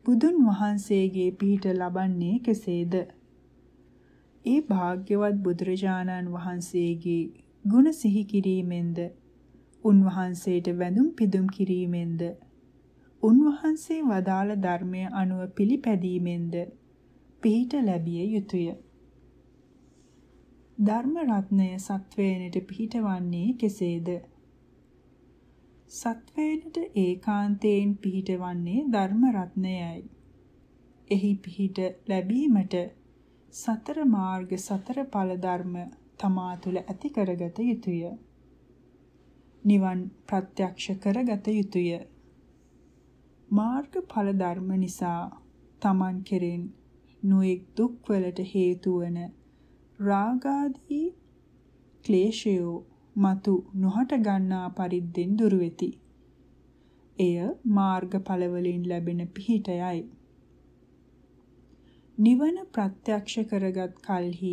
බුදුන් වහන්සේගේ පිහිට ලබන්නේ කෙසේද? ඒ භාග්‍යවත් බුදුරජාණන් වහන්සේගේ ගුණ සිහි කිරීමෙන්ද උන්වහන්සේට වැඳුම් පිදුම් කිරීමෙන්ද උන්වහන්සේ වදාළ ධර්මය අනුව පිළිපැදීමෙන්ද පිහිට ලැබිය යුතුය. ධර්ම රත්නය සත්වයනට පිහිටවන්නේ කෙසේද? සත්වේනට ඒකාන්තයෙන් පිහිටවන්නේ ධර්ම රත්නයයි. එහි පිහිට ලැබීමට සතර මාර්ග සතර ඵල ධර්ම තමා තුළ ඇති කරගත යුතුය. නිවන් ප්‍රත්‍යක්ෂ කරගත යුතුය. මාර්ග ඵල ධර්ම නිසා Taman කෙරෙන් නොඑක් දුක් වලට හේතු වන රාගාදී ක්ලේශයෝ మතු නොහට ගන්නා පරිද්දෙන් දුර වෙති. එය මාර්ගඵලවලින් ලැබෙන පිහිටයයි. නිවන ප්‍රත්‍යක්ෂ කරගත් කලෙහි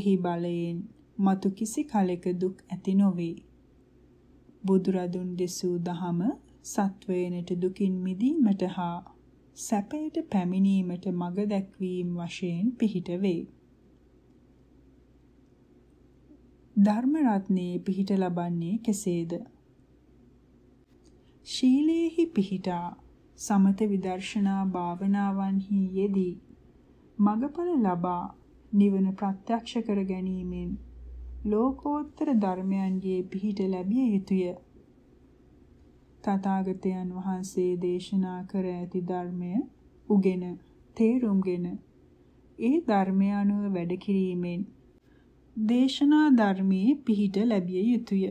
එහි බලයෙන් මතු කිසි කලෙක දුක් ඇති නොවේ. බුදුරදුන් දෙසූ දහම සත්වයනට දුකින් මිදීමට හා සැපයට පැමිණීමට මඟ දැක්වීම වශයෙන් පිහිට වේ. ධර්ම රත්නයේ පිහිට ලබන්නේ කෙසේද? ශීලයේහි පිහිටා සමත විදර්ශනා භාවනාවන්හි යෙදී මගඵල ලබා නිවන ප්‍රත්‍යක්ෂ කර ගැනීමෙන් ලෝකෝත්තර ධර්මයන්ගේ පිහිට ලැබිය යුතුය. තථාගතයන් වහන්සේ දේශනා කර ඇති ධර්මය උගෙන තේරුම්ගෙන ඒ ධර්මය අනුව වැඩ කිරීමෙන් දේශනා ධර්මයේ පිහිට ලැබිය යුතුය.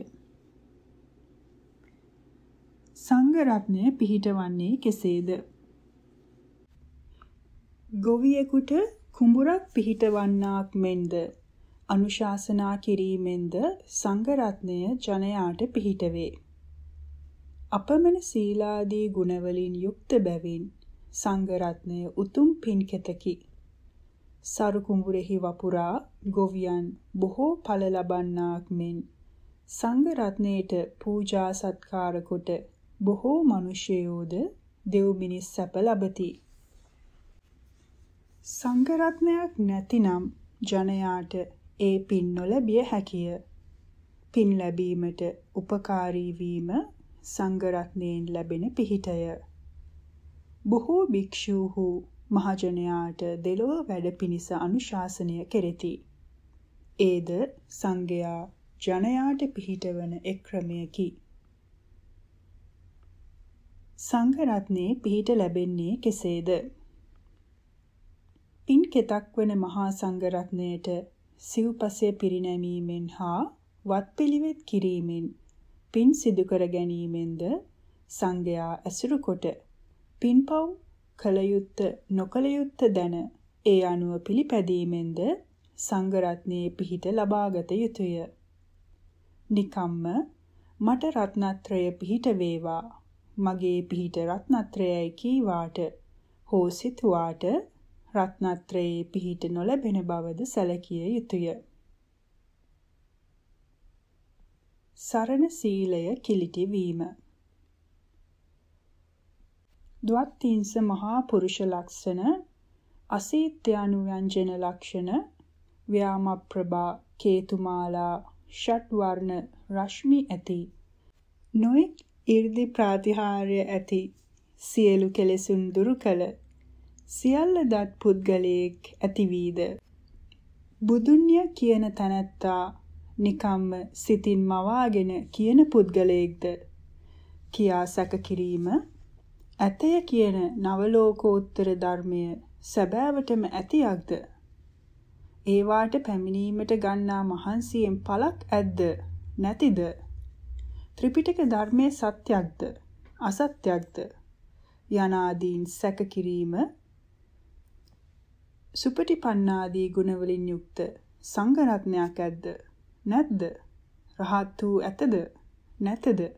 සංඝ රත්නය පිහිටවන්නේ කෙසේද? ගොවියෙකුට කුඹුරක් පිහිටවන්නාක් මෙන්ද අනුශාසනා කිරීමෙන්ද සංඝ රත්නය ජනයාට පිහිටවේ. අපමණ සීලාදී ගුණවලින් යුක්ත බැවින් සංඝ රත්නය උතුම් පින්කෙතකි. සරු කුඹුරෙහි වපුරා ගොවියන් බොහෝ ඵල ලබන්නාක් මෙන් සංඝ රත්නයේට පූජා සත්කාර කොට බොහෝ මිනිසයෝද දෙව් මිනිස් සැප ලබති සංඝ රත්නයක් නැතිනම් ජනයාට ඒ පින් නොලැබිය හැකිය පින් ලැබීමට උපකාරී වීම සංඝ රත්නයෙන් ලැබෙන පිහිටය බොහෝ භික්ෂූහු මහජනයාට දෙලොව වැඩ පිණිස අනුශාසනය කෙරෙති. ඒද සංඝයා ජනයාට පිහිටවන එක් ක්‍රමයකි. සංඝ රත්නේ පිහිට ලැබෙන්නේ කෙසේද? පින් කෙතක් වන මහා සංඝ රත්නයට සිව්පසය පිරිනැමීමෙන් හා වත්පිළිවෙත් කිරීමෙන් පින් සිදු කර ගැනීමෙන්ද සංඝයා ඇසුරු කොට පින්පව් කල යුත්ත නොකල යුත්ත දැන ඒ අනුව පිළිපැදීමෙන්ද සංඝරත්නයේ පිහිට ලබාගත යුතුය. නිකම්ම මට රත්නත්‍රය පිහිට වේවා මගේ පිහිට රත්නත්‍රයයි කීවාට හෝ සිතුවාට රත්නත්‍රයේ පිහිට නොලැබෙන බවද සැලකිය යුතුය. සරණ සීලය කිලිටි වීම ද්වත්තිංස මහා පුරුෂ ලක්ෂණ අසීත්‍යානුව්‍යංජන ලක්ෂණ ව්‍යාමප්‍රභා කේතුමාලා ෂට්වර්ණ රශ්මි ඇති නොයෙක් 이르දි ප්‍රාතිහාර්ය ඇති සියලු කෙලෙසුන් දුරු කළ සියල්ල දත් පුද්ගලයෙක් ඇති වීද බුදුන්්‍ය කියන තැනැත්තා නිකම්ම සිතින් මවාගෙන කියන පුද්ගලයෙක්ද කියා සැක කිරීම ඇතය කියන නවලෝකෝත්තර ධර්මය සැබෑවටම ඇතියක්ද? ඒ වාට පැමිණීමට ගන්නා මහන්සියෙන් පළක් ඇද්ද? නැතිද? ත්‍රිපිටක ධර්මයේ සත්‍යක්ද? අසත්‍යක්ද? යනාදීන් සැක කිරීම සුපටිපන්නාදී ගුණවලින් යුක්ත සංඝ රත්නයක් ඇද්ද? නැද්ද? රහත් වූ ඇතද? නැතද?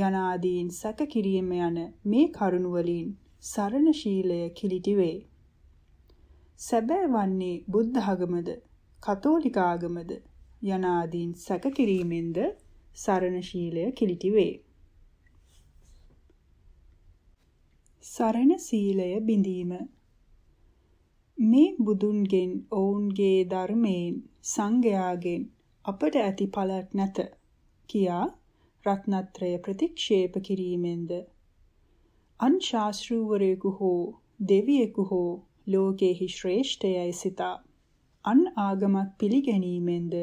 යනාදීන් සැක කිරීම යන මේ කරුණ වලින් සරණ ශීලය කිලිටි වේ. සැබෑ වන්නේ බුද්ධ ආගමද, කතෝලික ආගමද යනාදීන් සැක කිරීමෙන්ද සරණ ශීලය කිලිටි වේ. සරණ සීලය බිඳීම මේ බුදුන්ගෙන් ඔවුන්ගේ ධර්මයෙන් සංඝයාගෙන් අපට ඇති පළක් නැත කියා රත්නත්‍රය ප්‍රතික්ෂේප කිරීමෙන්ද අන් ශාස්ත්‍රූවරයෙකු හෝ දෙවියෙකු හෝ ලෝකෙහි ශ්‍රේෂ්ඨයයි සිතා අන් ආගමක් පිළිගැනීමෙන්ද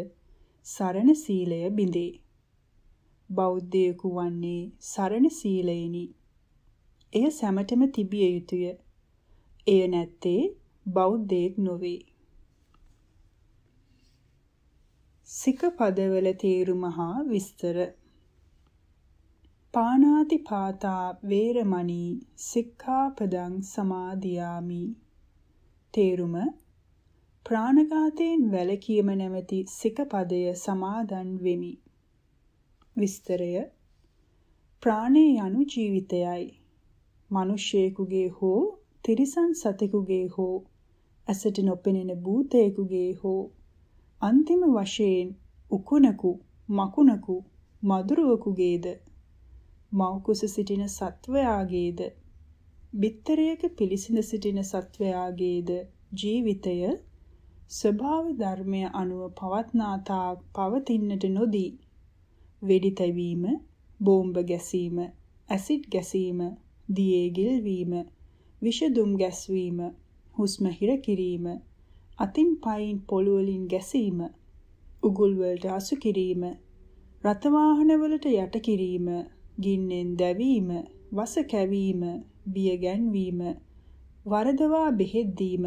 සරණ සීලය බිඳේ බෞද්ධයෙකු වන්නේ සරණ සීලයෙනි එය සැමටම තිබිය යුතුය. එය නැත්තේ බෞද්ධයෙක් නොවේ. සික පදවල තේරුම හා විස්තර පාණාති පාතා වේරමණී සික්ඛාපදං සමාදියාමි තේරුම ප්‍රාණඝාතයෙන් වැළකීම නැමැති සිකපදය සමාදන් වෙමි විස්තරය ප්‍රාණේ යනු ජීවිතයයි මිනිසෙකුගේ හෝ තිරිසන් සතෙකුගේ හෝ ඇසට නොපෙනෙන භූතයෙකුගේ හෝ අන්තිම වශයෙන් උකුණකු මකුණකු මදුරුවෙකුගේද මෞකුස සිටින සත්වයාගේද බිත්තරයක පිළිසිඳ සිටින සත්වයාගේද ජීවිතය ස්වභාව ධර්මය අනුව පවත්නාතාක් පවතින්නට නොදී වෙඩි තැවීම, බෝම්බ ගැසීම, ඇසිඩ් ගැසීම, දියේ ගිල්වීම, විෂදුම් ගැස්වීම, හුස්ම හිර කිරීම, අතින් පයින් පොළු වලින් ගැසීම, උගුල් වලට අසු කිරීම, රත වාහන වලට යට කිරීම, ගින්නෙන් දැවීම, වස කැවීම, බිය ගැන්වීම, වරදවා බෙහෙත් දීම,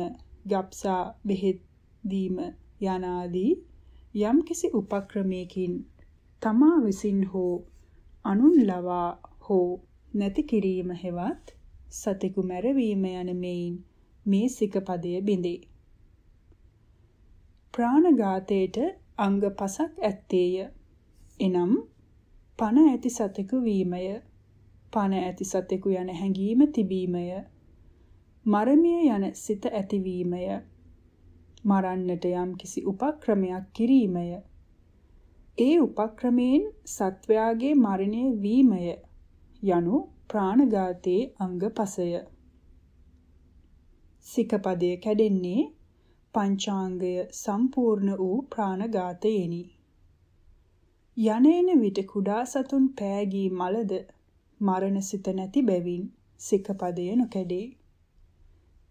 ගප්සා බෙහෙත් දීම යනාදී යම්කිසි උපක්‍රමයකින් තමා විසින් හෝ අනුන් ලවා හෝ නැති කිරීම හෙවත් සතෙකු මැරවීම යන මෙයින් මේ සිකපදය බිඳේ. ප්‍රාණඝාතයට අංග පසක් ඇත්තේය. එනම් පණ ඇති සතෙකු වීමය. පණ ඇති සතෙකු යන හැඟීම තිබීමය. මරමිය යන සිත ඇතිවීමය. මරන්නට යම් කිසි උපක්‍රමයක් කිරීමය. ඒ උපක්‍රමයෙන් සත්වයාගේ මරණය වීමය යනු ප්‍රාණඝාතයේ අංග පසය. සිකපදය කැඩෙන්නේ පංචාංගය සම්පූර්ණ වූ ප්‍රාණඝාතයෙනි. යන එන විට කුඩා සතුන් පෑගී මලද මරණ සිත නැති බැවින් සිකපදය නොකැඩේ.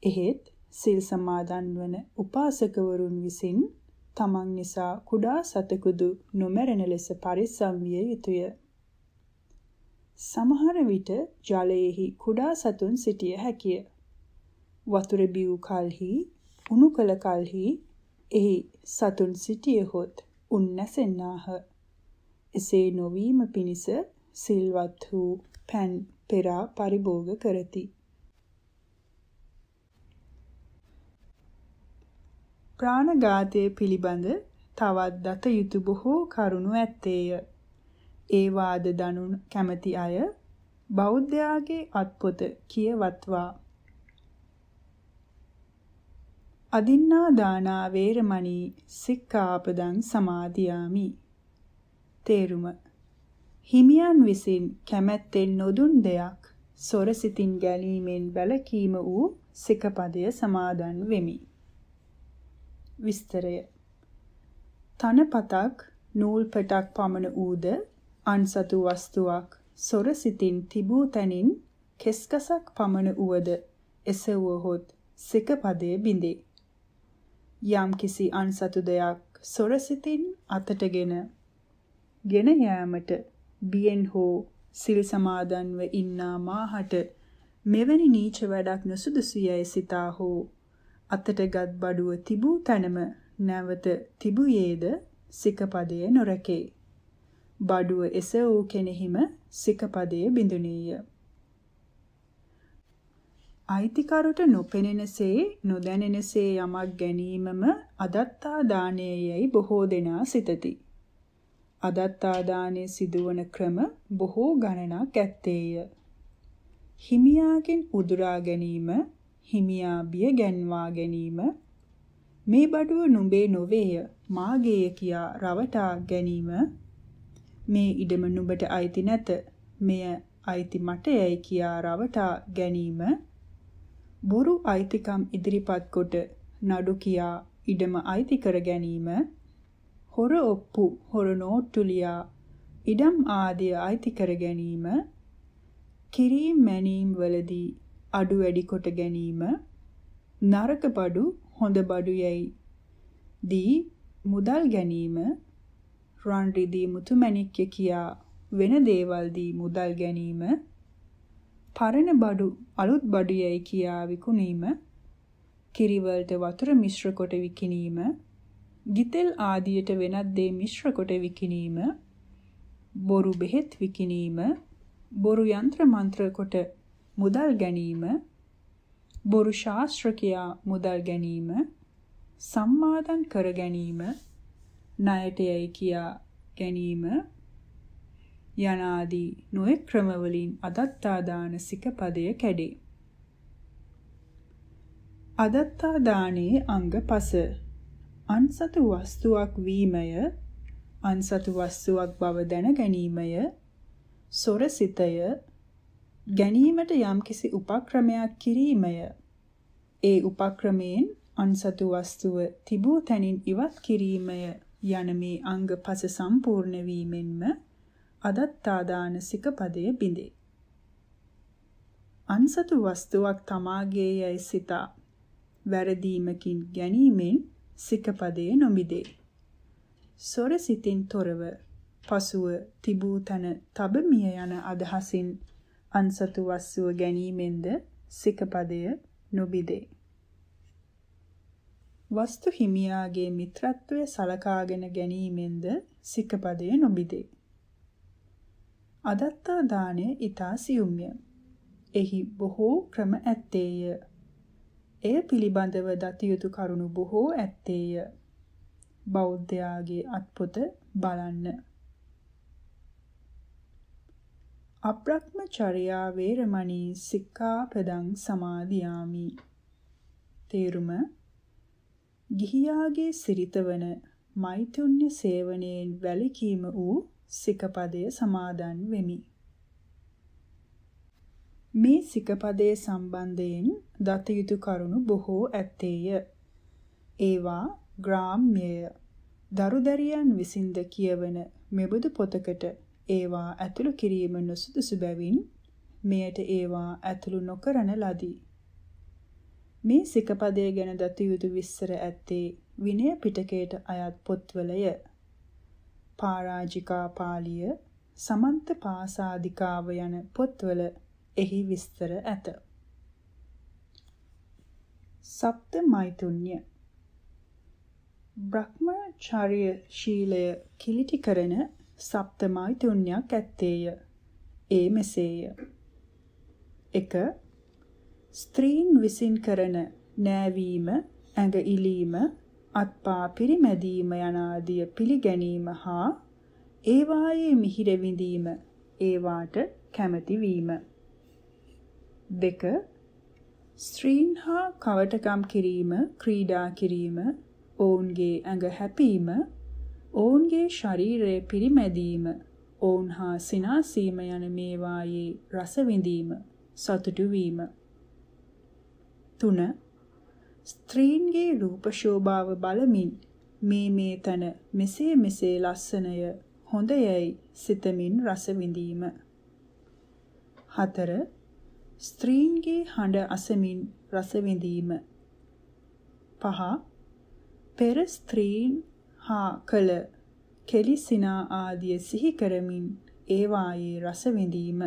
එහෙත් සිල් සමාදන් වන උපාසකවරුන් විසින් තමන් නිසා කුඩා සතෙකුදු නොමැරෙන ලෙස පරිස්සම් විය යුතුය. සමහර විට ජලයේහි කුඩා සතුන් සිටිය හැකිය. වතුර බිව් කලෙහි උණු කල කලෙහි එහි සතුන් සිටියහොත් උන් නැසෙන්නාහ. එසේ නොවීම පිණිස සිල්වත් වූ පෑන් පෙරා පරිභෝග කරති. ප්‍රාණඝාතයේ පිළිබඳ තවත් දත යුතු බොහෝ කරුණු ඇත්තේය. ඒ වාද දනු කැමැති අය බෞද්ධයාගේ අත්පොත කියවත්වා. අදින්නා දානා වේරමණී සික්ඛාපදං සමාදියාමි. තේරුම හිමියන් විසින් කැමැත්තෙන් නොදුන් දෙයක් සොරසිතින් ගැලීමෙන් වැළකීම වූ සිකපදය සමාදන් වෙමි. විස්තරය තනපතක් නූල් පෙටක් පමණ ඌද අන්සතු වස්තුවක් සොරසිතින් තිබූ තැනින් කෙස්කසක් පමණ ඌද එසවුවහොත් සිකපදයේ බිඳේ. යම්කිසි අන්සතු දෙයක් සොරසිතින් අතටගෙන ගෙන යාමට බියෙන් හෝ සිල් සමාදන්ව ඉන්නා මාහට මෙවැනි නීච වැඩක් නොසුදුසු යයි සිතා හෝ අතටගත් බඩුව තිබූ තැනම නැවත තිබුයේද සිකපදයේ නොරකේ. බඩුව එසවූ කෙනෙහිම සිකපදයේ බිඳුනීය. අයිතිකරුට නොපෙනෙනසේ නොදැනෙනසේ යමක් ගැනීමම අදත්තා දානයේයි බොහෝ දෙනා සිතති. අදත්තාදානය සිදුවන ක්‍රම බොහෝ ගණනක් ඇත්තේය. හිමියාගෙන් උදුරා ගැනීම, හිමියා බිය ගැන්වා ගැනීම මේ බඩුව නුඹේ නොවේය, මාගේය කියා රවටා ගැනීම මේ ඉඩම නුඹට අයිති නැත, මෙය අයිති මටයයි කියා රවටා ගැනීම බොරු අයිතිකම් ඉදිරිපත් කොට නඩු කියා ඉඩම අයිති කර ගැනීම හොර ඔප්පු හොර නෝට්ටු ලියා ඉඩම් ආදිය අයිති කර ගැනීම කිරීම් මැනීම් වලදී අඩු වැඩි කොට ගැනීම නරක බඩු හොඳ බඩු යයි දී මුදල් ගැනීම රන් රිදී මුතුමැණික්ය කියා වෙන දේවල් දී මුදල් ගැනීම පරණ බඩු අලුත් බඩු යයි කියා විකුණීම කිරි වලට වතුර මිශ්‍ර කොට විකිණීම ගිතෙල් ආදියට වෙනත් දේ මිශ්‍ර කොට විකිණීම, බොරු බෙහෙත් විකිණීම, බොරු යంత్ర මන්ත්‍ර කොට මුදල් ගැනීම, බොරු ශාස්ත්‍රකියා මුදල් ගැනීම, සම්මාදන් කර ගැනීම, ණයට යයි කියා ගැනීම යනාදී නොයෙක් ක්‍රමවලින් අදත්තාදාන සිකපදය කැඩේ. අදත්තාදානයේ අංග 5 අන්සතු වස්තුවක් වීමය අන්සතු වස්තුවක් බව දැන ගැනීමය සොරසිතය ගැනීමට යම්කිසි උපක්‍රමයක් කිරීමය ඒ උපක්‍රමයෙන් අන්සතු වස්තුව තිබූ තැනින් ඉවත් කිරීමය යන මේ අංග පස සම්පූර්ණ වීමෙන්ම අදත්තාදාන සිකපදය බිඳේ අන්සතු වස්තුවක් තමාගේ යයි සිතා වැරදීමකින් ගැනීමෙන් සිකපදයේ නොමිදේ. සොර සිතින් තොරව පසුව තිබූ තන තබමිය යන අදහසින් අන්සතු වස්සුව ගැනීමෙන්ද සිකපදය නොබිදේ. වස්තු හිමියාගේ මිත්‍රත්වය සලකාගෙන ගැනීමෙන්ද සිකපදය නොබිදේ. අදත්තා දාණය ඊතා සියුම්ය. එහි බොහෝ ක්‍රම ඇත්තේය. එය පිළිබඳව දතියුතු කරුණු බොහෝ ඇත්තේය. බෞද්ධයාගේ අත්පොත බලන්න. අප්‍රක්‍මචර්යා වේරමණී සික්ඛාපදං සමාදියාමි. තේරුම ගිහියාගේ සිරිතවන මෛතුන්‍ය සේවනයෙන් වැළකීම වූ සිකපදය සමාදන් වෙමි. මේ සිකපදයේ සම්බන්ධයෙන් දත යුතු කරුණු බොහෝ ඇත්තේය. ඒවා ග්‍රාම්‍යය. දරුදරියන් විසින්ද කියවන මෙබඳු පොතකට ඒවා ඇතුළු කිරීම නොසුදුසු බැවින් මෙයට ඒවා ඇතුළු නොකරන ලදී. මේ සිකපදය ගැන දත යුතු විස්තර ඇත්තේ විනය පිටකයට අයත් පොත්වලය. පාරාජිකා පාළිය, සමන්ත පාසාදිකාව යන පොත්වල එහි විස්තර ඇත. සප්ත මෛතුන්‍ය බ්‍රහ්මචාර්ය ශීලය කිලිටි කරන සප්ත මෛතුන්‍යක් ඇත්තේය. ඒ මෙසේය. 1. ස්ත්‍රීන් විසින් කරන නෑවීම, ඇඟ ඉලීම, අත්පා පිරිමැදීම යනාදිය පිළිගැනීම හා ඒවායේ මිහිර විඳීම ඒවාට කැමැති වීම දෙක ස්ත්‍රීන් හා කවටකම් කිරීම ක්‍රීඩා කිරීම ඔවුන්ගේ ඇඟ හැපීම ඔවුන්ගේ ශරීරය පිරිමැදීම ඔවුන් හා සිනාසීම යන මේවායේ රස විඳීම සතුටු වීම 3 ස්ත්‍රීන්ගේ රූප ශෝභාව බලමින් මේ මේ තන මෙසේ මෙසේ ලස්සනය හොඳයයි සිතමින් රස විඳීම 4 ස්ත්‍රීන්ගේ හඬ අසමින් රස විඳීම පහ පෙර ස්ත්‍රීන් හා කල කෙලිසිනා ආදිය සිහි කරමින් ඒවායේ රස විඳීම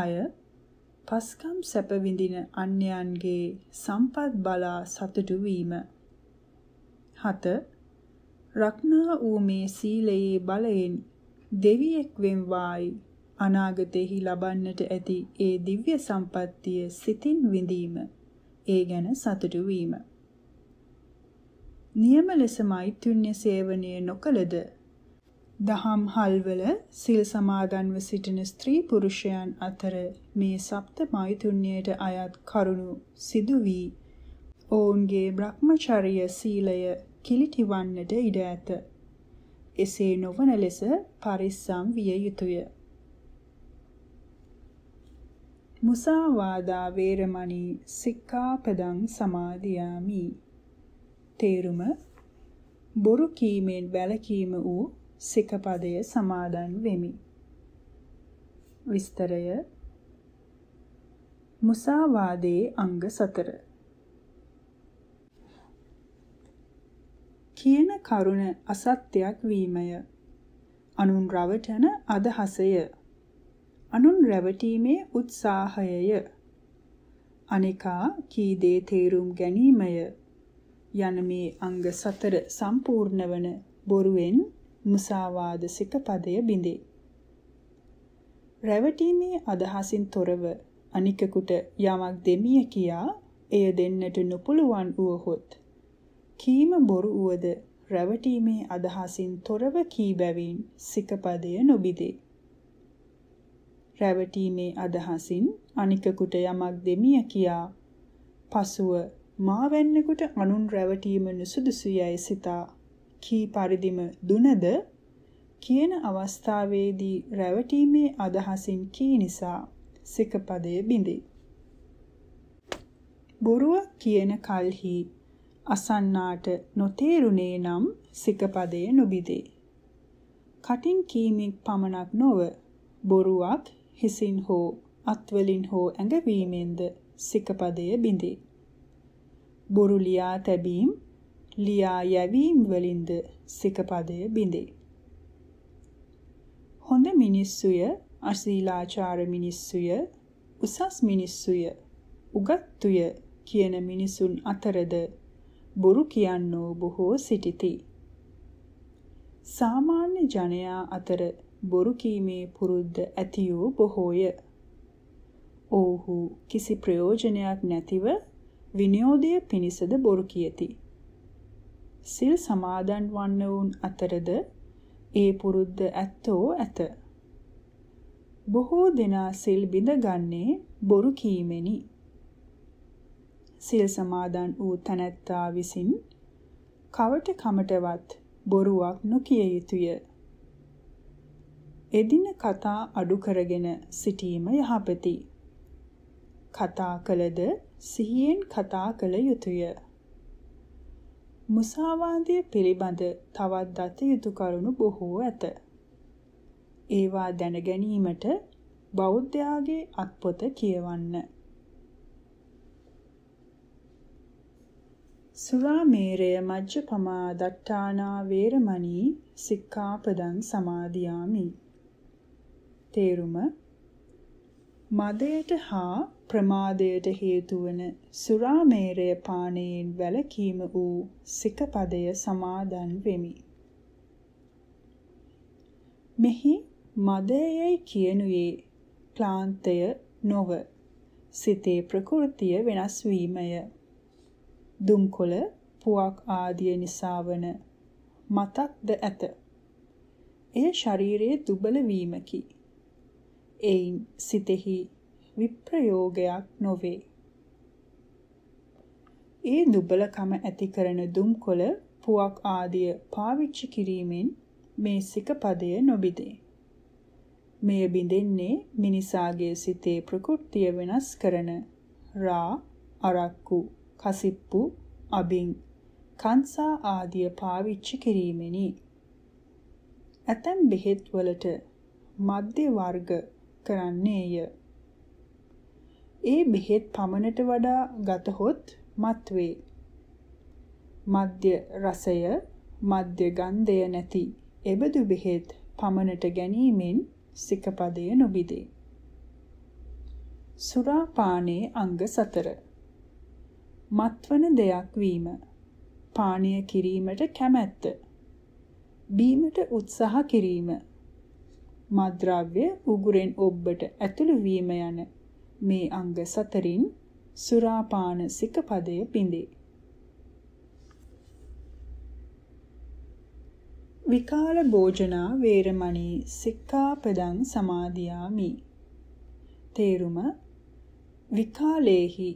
6 පස්කම් සැප විඳින අන්‍යයන්ගේ සම්පත් බලා සතුටු වීම 7 රක්නා වූ මේ සීලයේ බලයෙන් දෙවියෙක් වෙන් වායි අනාගතෙහි ලබන්නට ඇති ඒ දිව්‍ය සම්පත්තිය සිතින් විඳීම ඒ ගැන සතුටු වීම නියම ලෙස මෛත්‍රුණ්‍ය සේවනය නොකලද දහම් හල්වල සිල් සමාදන්ව සිටින ස්ත්‍රී පුරුෂයන් අතර මේ සප්ත මෛත්‍රුණ්‍යයට අයත් කරුණු සිදු වී ඔවුන්ගේ Brahmacharya සීලය කිලිටිවන්නට ඉඩ ඇත එසේ නොවන ලෙස පරිස්සම් විය යුතුය මුසාවාදා වේරමණී සික්ඛාපදං සමාදියාමි තේරුම බොරු කීමෙන් වැළකීම වූ සිකපදය සමාදන් වෙමි විස්තරය මුසාවාදේ අංග 4 කියන කරුණ අසත්‍යයක් වීමය. අනුන් රවටන අදහසය අනුන් රැවටීමේ උත්සාහයය. අනිකා කී දේ තේරුම් ගැනීමය යන මේ අංග සතර සම්පූර්ණ වන බොරුවෙන් මුසාවාද සිකපදය බිඳේ. රැවටීමේ අදහසින් තොරව අනිකෙකුට යමක් දෙමිය කියා එය දෙන්නට නොපුළුවන් වුවහොත් කීම බොරු වුවද රැවටීමේ අදහසින් තොරව කී බැවින් සිකපදය නොබිදේ. රැවටීමේ අදහසින් අනිකෙකුට යමක් දෙමිය කියා පසුව මා වැන්නෙකුට අනුන් රැවටීම නුසුදුසුයයි සිතා කී පරිදිම දුනද කියන අවස්ථාවේදී රැවටීමේ අදහසින් කී නිසා සිකපදයේ බිඳේ. බොරුව කියන කල්හි අසන්නාට නොතේරුනේ නම් සිකපදයේ නොබිදේ. කටින් කීමෙන් පමණක් නොව බොරුවක් හිසින් හෝ අත්වලින් හෝ ඇඟවීමෙන්ද සිකපදය බිඳේ. බොරු ලියා තැබීම් ලියා යැවීම් වලින්ද සිකපදය බිඳේ. හොඳ මිනිස්සුය අශීලාචාර මිනිස්සුය උසස් මිනිස්සුය උගත්තුය කියන මිනිසුන් අතරද බොරු කියන්නෝ බොහෝ සිටිති. සාමාන්‍ය ජනයා අතර බොරු කීමේ පුරුද්ද ඇති වූ බොහෝය. ඔව්හු කිසි ප්‍රයෝජනයක් නැතිව විනෝදය පිණිසද බොරු කියති. සිල් සමාදන් වන්න වුන් අතරද ඒ පුරුද්ද ඇත්තෝ ඇත. බොහෝ දෙනා සිල් බිඳගන්නේ බොරු කීමෙනි. සිල් සමාදන් වූ තැනැත්තා විසින් කවට කමටවත් බොරුවක් නොකිය යුතුය. එදින කතා අඩු කරගෙන සිටීම යහපති. කතා කළද සිහියෙන් කතා කළ යුතුය. මුසාවාදය පිළිබඳ තවත් දත යුතු කරුණු බොහෝ ඇත. ඒවා දැන ගැනීමට බෞද්ධයාගේ අත්පොත කියවන්න. සුරාමේරය මජ්ජපමා දට්ඨානා වේරමණී සික්ඛාපදං සමාදියාමි තේරුම මදයට හා ප්‍රමාදයට හේතු වන සුරාමේරය පානයෙන් වැළකීම වූ සිකපදය සමාදන් වෙමි. මෙහි මදයයි කියනුවේ ක්ලාන්තය නොව සිතේ ප්‍රകൃතිය වෙනස් වීමය. දුම්කොළ පුවක් ආදිය නිසා වන මතක්ද ඇත. එය ශරීරයේ දුබල වීමකි. එයින් සිතෙහි විප්‍රයෝගයක් නොවේ. ඒ දුබලකම ඇති කරන දුම්කොළ පුවක් ආදිය පාවිච්චි කිරීමෙන් මේ සිකපදය නොබිදේ. මෙය බිඳෙන්නේ මිනිසාගේ සිතේ ප්‍රകൃතිය වෙනස් කරන රා, අරක්කු, කසිප්පු, අබින්, කංසා ආදිය පාවිච්චි කිරීමෙනි. ඇතැම් බෙහෙත් වලට මධ්‍ය වර්ග කරන්නේය. ඒ බෙහෙත් පමණට වඩා ගතහොත් මත්වේ. මධ්‍ය රසය, මධ්‍ය ගන්ධය නැති එබඳු බෙහෙත් පමණට ගැනීමෙන් සිකපදය නොබිදේ. සුරාපානයේ අංග 4 මත්වන දෙයක් වීම පානීය කිරීමට කැමැත්ත බීමට උත්සාහ කිරීම මාද්‍රව්‍ය උගුරෙන් ඔබ්බට ඇතුළු වීම යන මේ අංග සතරින් සුරාපාන සිකපදය පිඳේ. විකාල භෝජනා වේරමණී සික්ඛාපදං සමාදියාමි. තේරුම විකාලේහි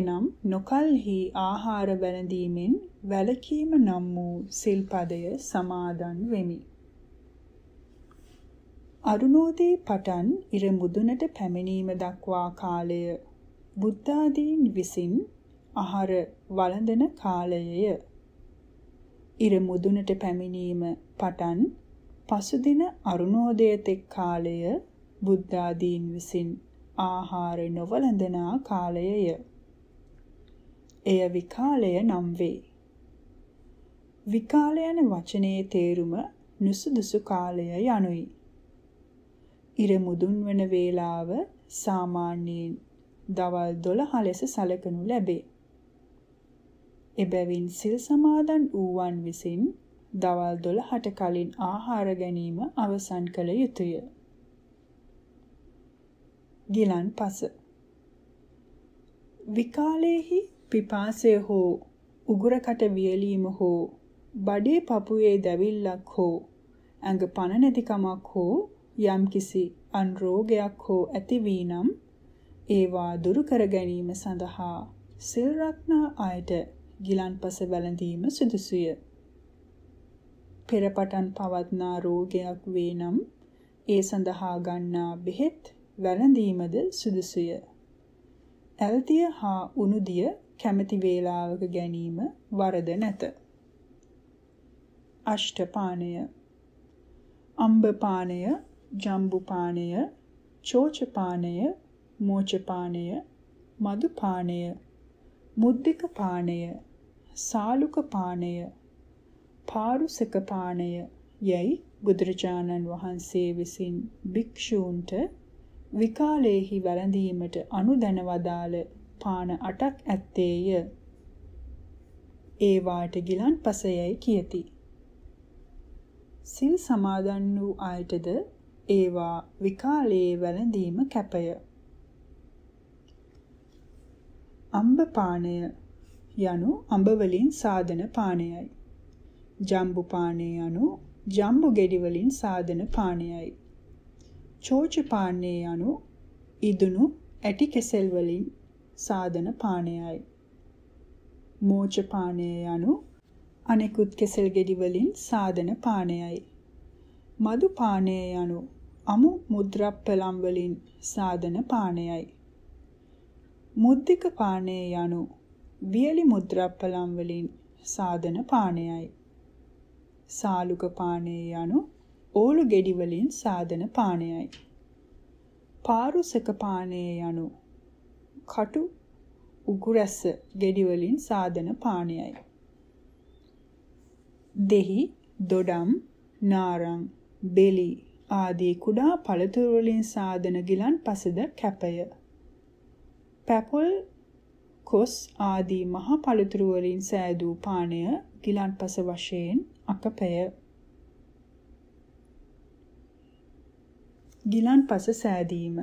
එනම් නොකල්හි ආහාර වැළඳීමෙන් වැළකීම නම් වූ සිල්පදය සමාදන් වෙමි. අරුණෝදේ පටන් ඉර මුදුනට පැමිණීම දක්වා කාලය බුද්ධාදීන් විසින් ආහාර වළඳන කාලයය. ඉර මුදුනට පැමිණීම පටන් පසුදින අරුණෝදය තෙක් කාලය බුද්ධාදීන් විසින් ආහාර නොවළඳනා කාලයය. එය විකාලය නම් වේ. විකාල යන වචනයේ තේරුම නුසුදුසු කාලය යනුයි. ඉර මුදුන් වන වේලාව සාමාන්‍යයෙන් දවල් 12 ලෙස සැලකනු ලැබේ. එබැවින් සිල් සමාදන් වූවන් විසින් දවල් 12ට කලින් ආහාර ගැනීම අවසන් කළ යුතුය. ගිලන් පස විකාලේහි පිපාසය හෝ උගුරකට වියලීම හෝ බඩේ පපුවේ දැවිල්ලක් හෝ ඇඟ පණ නැතිකමක් හෝ යම්කිසි අන් රෝගයක් හෝ ඇති වී නම් ඒවා දුරු කර ගැනීම සඳහා සිල් රක්නා අයට ගිලන්පස වැළඳීම සුදුසුය. පෙරපටන් පවත්නා රෝගයක් වේ නම් ඒ සඳහා ගන්නා බෙහෙත් වැළඳීමද සුදුසුය. ඇල්තිය හා උණුදිය කැමැති වේලාවක ගැනීම වරද නැත. අෂ්ඨපානය අම්බපානය ජම්බුපානය, චෝචපානය, මෝචපානය, මදුපානය, මුද්දික පානය, සාලුක පානය, පාරුසක පානය යැයි බුදුරජාණන් වහන්සේ විසින් භික්ෂූන්ට විකාලයේහි වැළඳීමට අනුදැන වදාළ පාන අටක් ඇත්තේය. ඒ වාට ගිලන් පසයයි කියති. සිල් සමාදන් වූ අයටද ඒවා විකාලයේ වැළඳීම කැපය. අම්බ පානය යනු අඹ වලින් සාදන පානයයි. ජම්බු පානය යනු ජම්බු ගෙඩි වලින් සාදන පානයයි. චෝච පානය යනු ඉදුණු ඇටි කෙසෙල් වලින් සාදන පානයයි. මෝච පානය යනු අනෙකුත් කෙසෙල් ගෙඩි වලින් සාදන පානයයි. මදු පානය යනු අමු මුද්‍රප්පලම් වලින් සාධන පාණයයි. මුද්දික පාණය යනු වියලි මුද්‍රප්පලම් වලින් සාධන පාණයයි. සාලුක පාණය යනු ඕලු ගෙඩි වලින් සාධන පාණයයි. පාරුසක පාණය යනු කටු උගුරැස ගෙඩි වලින් සාධන පාණයයි. දෙහි දොඩම් නාරං බෙලි ආදී කුඩා පළතුරු වලින් සාදන ගිලන් පසද කැපය. පැපොල් කොස් ආදී මහ පළතුරු වලින් සෑදූ පානය ගිලන්පස වශයෙන් අකපය. ගිලන්පස සෑදීම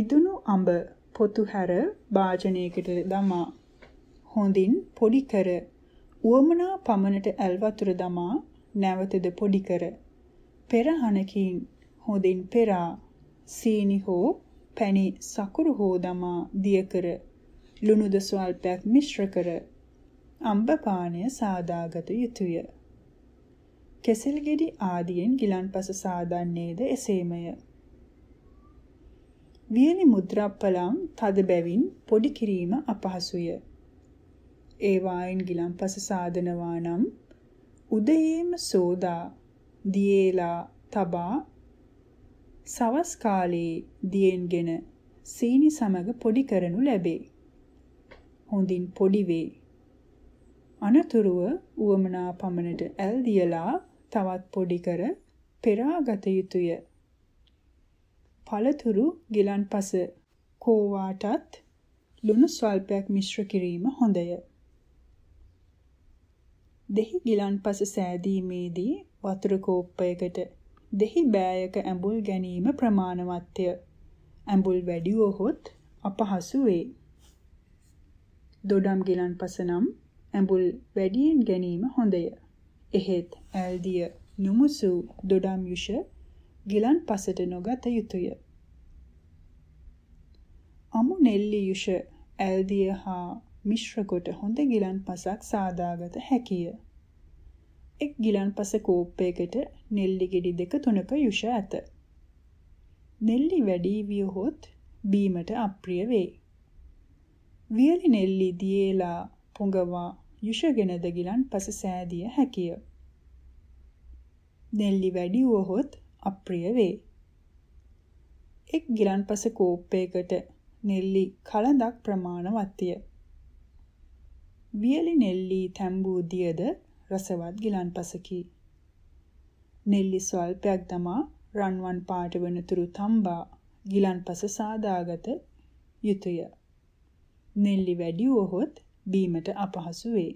ඉදුණු අඹ පොතු හැර භාජනයකට දමා හොඳින් පොඩි කර උවමනා පමණට ඇල් වතුර දමා නැවතද පොඩි කර පෙරහනකින් හොඳින් පෙරා සීනි හෝ පැණි සකුරු හෝ දමා දිය කර ලුණුද ස්වල්පයක් මිශ්‍ර කර අම්බ පානය සාදාගත යුතුය. කෙසෙල් ගෙඩි ආදියෙන් ගිලන්පස සාදන්නේද එසේමය. වියනි මුද්‍රප්පලම් තද බැවින් පොඩි කිරීම අපහසුය. ඒ වායින් ගිලන්පස සාදනවා නම් උදයේම සෝදා දියේලා තබා සවස් කාලයේ දියෙන්ගෙන සීනි සමග පොඩි කරනු ලැබේ. හොඳින් පොඩි වේ. අනතුරුව උවමනා පමණට ඇල් දියලා තවත් පොඩි කර පෙරාගත යුතුය. පළතුරු ගිලන්පස කෝවාටත් ලුණු ස්වල්පයක් මිශ්‍ර කිරීම හොඳය. දෙහි ගිලන්පස සෑදීමේදී වතුර කෝප්පයකට දෙහි බෑයක ඇඹුල් ගැනීම ප්‍රමාණවත්ය. ඇඹුල් වැඩිවහොත් අපහසු වේ. දොඩම් ගිලන්පස නම් ඇඹුල් වැඩියෙන් ගැනීම හොඳය. එහෙත් ඇල්දිය නුමුසු දොඩම් යුෂ ගිලන්පසට නොගත යුතුය. අමු නෙල්ලි යුෂ ඇල්දිය හා මිශ්‍ර කොට හොඳ ගිලන්පසක් සාදාගත හැකිය. එක් ගිලන්පස කෝප්පයකට නෙල්ලි ගෙඩි දෙක තුනක යුෂ ඇත. නෙල්ලි වැඩි වියහොත් බීමට අප්‍රිය වේ. වියලි නෙල්ලි දියේලා පොඟවා යුෂගෙනද ගිලන්පස සෑදිය හැකිය. නෙල්ලි වැඩි වුවහොත් අප්‍රිය වේ. එක් ගිලන්පස කෝප්පයකට නෙල්ලි කලඳක් ප්‍රමාණවත්ය. වියලි නෙල්ලි තැඹූ දියද රසවත් ගිලන්පසකි. නෙල්ලි ස්වල්පයක් දමා රන්වන් පාට වෙනතුරු තම්බා ගිලන්පස සාදාගත යුතුය. නෙල්ලි වැඩි වුවහොත් බීමට අපහසු වේ.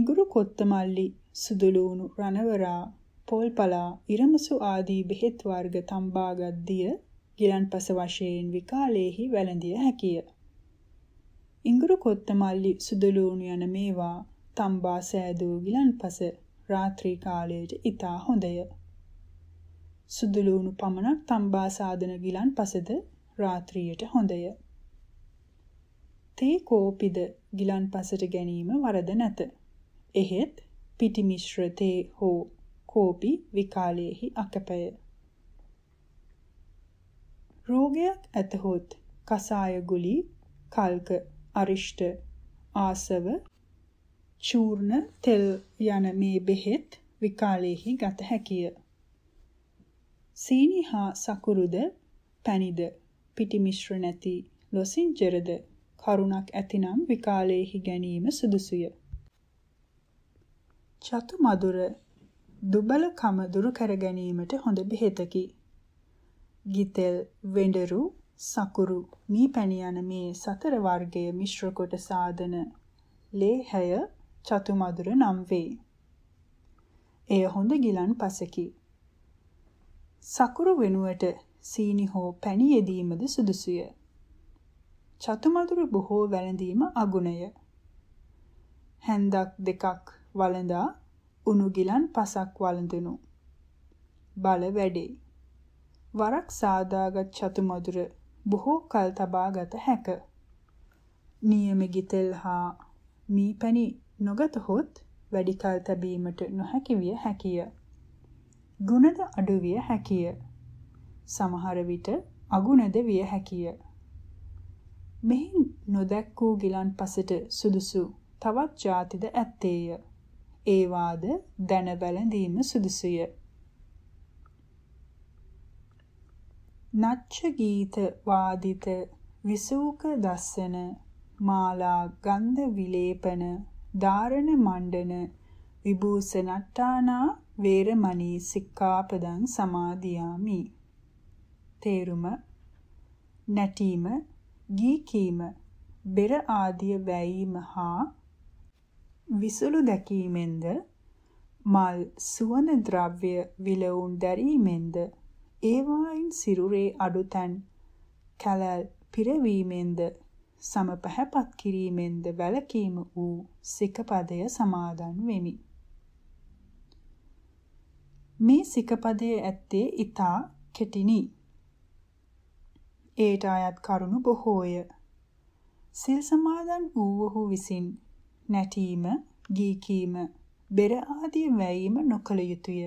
ඉඟුරු කොත්තමල්ලි සුදුලූණු රණවරා පොල්පලා ඉරමසු ආදී බෙහෙත් වර්ග තම්බාගත් දිය ගිලන්පස වශයෙන් විකාලයේහි වැළඳිය හැකිය. ඉඟුරු කොත්ත මල්ලි සුදලූණු යන මේවා තම්බා සෑදූ ගිලන්පස රාත්‍රී කාලයට ඊතා හොඳය. සුදලූණු පමණක් තම්බා සාදන ගිලන්පසද රාත්‍රියට හොඳය. තේ කෝපිද ගිලන්පසට ගැනීම වරද නැත. එහෙත් පිටි මිශ්‍ර තේ හෝ කෝපි විකාලයේහි අකපය. රෝගයක් ඇතහොත් කසාය ගුලි කල්ක අරිෂ්ඨ ආසව චූර්ණ තෙල් යන මේ බෙහෙත් විකාලයේහි ගත හැකිය. සීනි හා සකුරුද පැණිද පිටි මිශ්‍ර නැති ලොසින්ජරද කරුණක් ඇතිනම් විකාලයේහි ගැනීම සුදුසුය. චතු මధుර දුබලකම දුරු කර ගැනීමට හොඳ බෙහෙතකි. ගිතෙල් වෙඬරු සකුරු මී පැන යන මේ සතර වර්ගය මිශ්‍ර කොට සාදන ලේහය චතුමදුර නම් වේ. එය හොඳ ගිලන් පසකි. සකුරු වෙනුවට සීනි හෝ පැණි යෙදීමද සුදුසුය. චතුමදුර බොහෝ වැළඳීම අගුණය. හැන්දක් දෙකක් වළඳා උණු ගිලන් පසක් වළඳනු. බල වැඩේ. වරක් සාදාගත් චතුමදුර බොහෝ කල් තබා ගත හැක. නියම ගිතෙල් හා මී පැණි නොගතහොත් වැඩි කල් තැබීමට නොහැකි විය හැකිය. ගුණද අඩු විය හැකිය. සමහර විට අගුණද විය හැකිය. මෙහි නොදැක් වූ ගිලන් පසට සුදුසු තවත් ಜಾතිද ඇත්තේය. ඒවාද දැන බැලඳීම සුදුසුය. නච්ච ගීත වාදිත විසූක දස්සන මාලා ගන්ධ විලේපන ධාරණ මණ්ඩන විභූෂණට්ටානා වේරමණී සික්ඛාපදං සමාදියාමි තේරුම නැටීම ගීකීම බෙර ආදිය වැයීම හා විසුළු දැකීමෙන්ද මල් සුවඳ ද්‍රව්‍ය විලවුන් දැරීමෙන්ද ඒවායින් සිරුරේ අඩුතැන් කැලල් පිරවීමෙන්ද සම පැහැපත් කිරීමෙන්ද වැළකීම වූ සිකපදය සමාදන් වෙමි. මේ සිකපදය ඇත්තේ ඊතා කෙටිනි. ඒට අයත් කරුණු බොහෝය. සිල් සමාදන් වූවහු විසින් නැටීම, ගීකීම, බෙර ආදී වැයීම නොකළ යුතුය.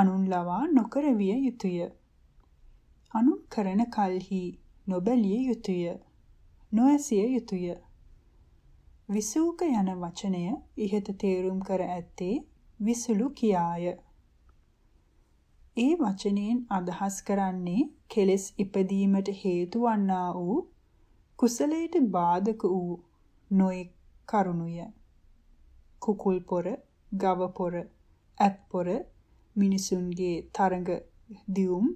අනුන් ලවා නොකරවිය යුතුය. අනුන් කරන කල්හි නොබැලිය යුතුය. නොඇසිය යුතුය. විසූක යන වචනය ඉහත තේරුම් කර ඇත්තේ විසුලු කියාය. ඒ වචනයෙන් අදහස් කරන්නේ කෙලෙස් ඉපදීමට හේතු වන්නා වූ කුසලයට බාධක වූ නොයෙක් කරුණුය. කුකුල් පොර, ගව පොර, ඇත් පොර, මිනිසුන්ගේ තරඟ දියුම්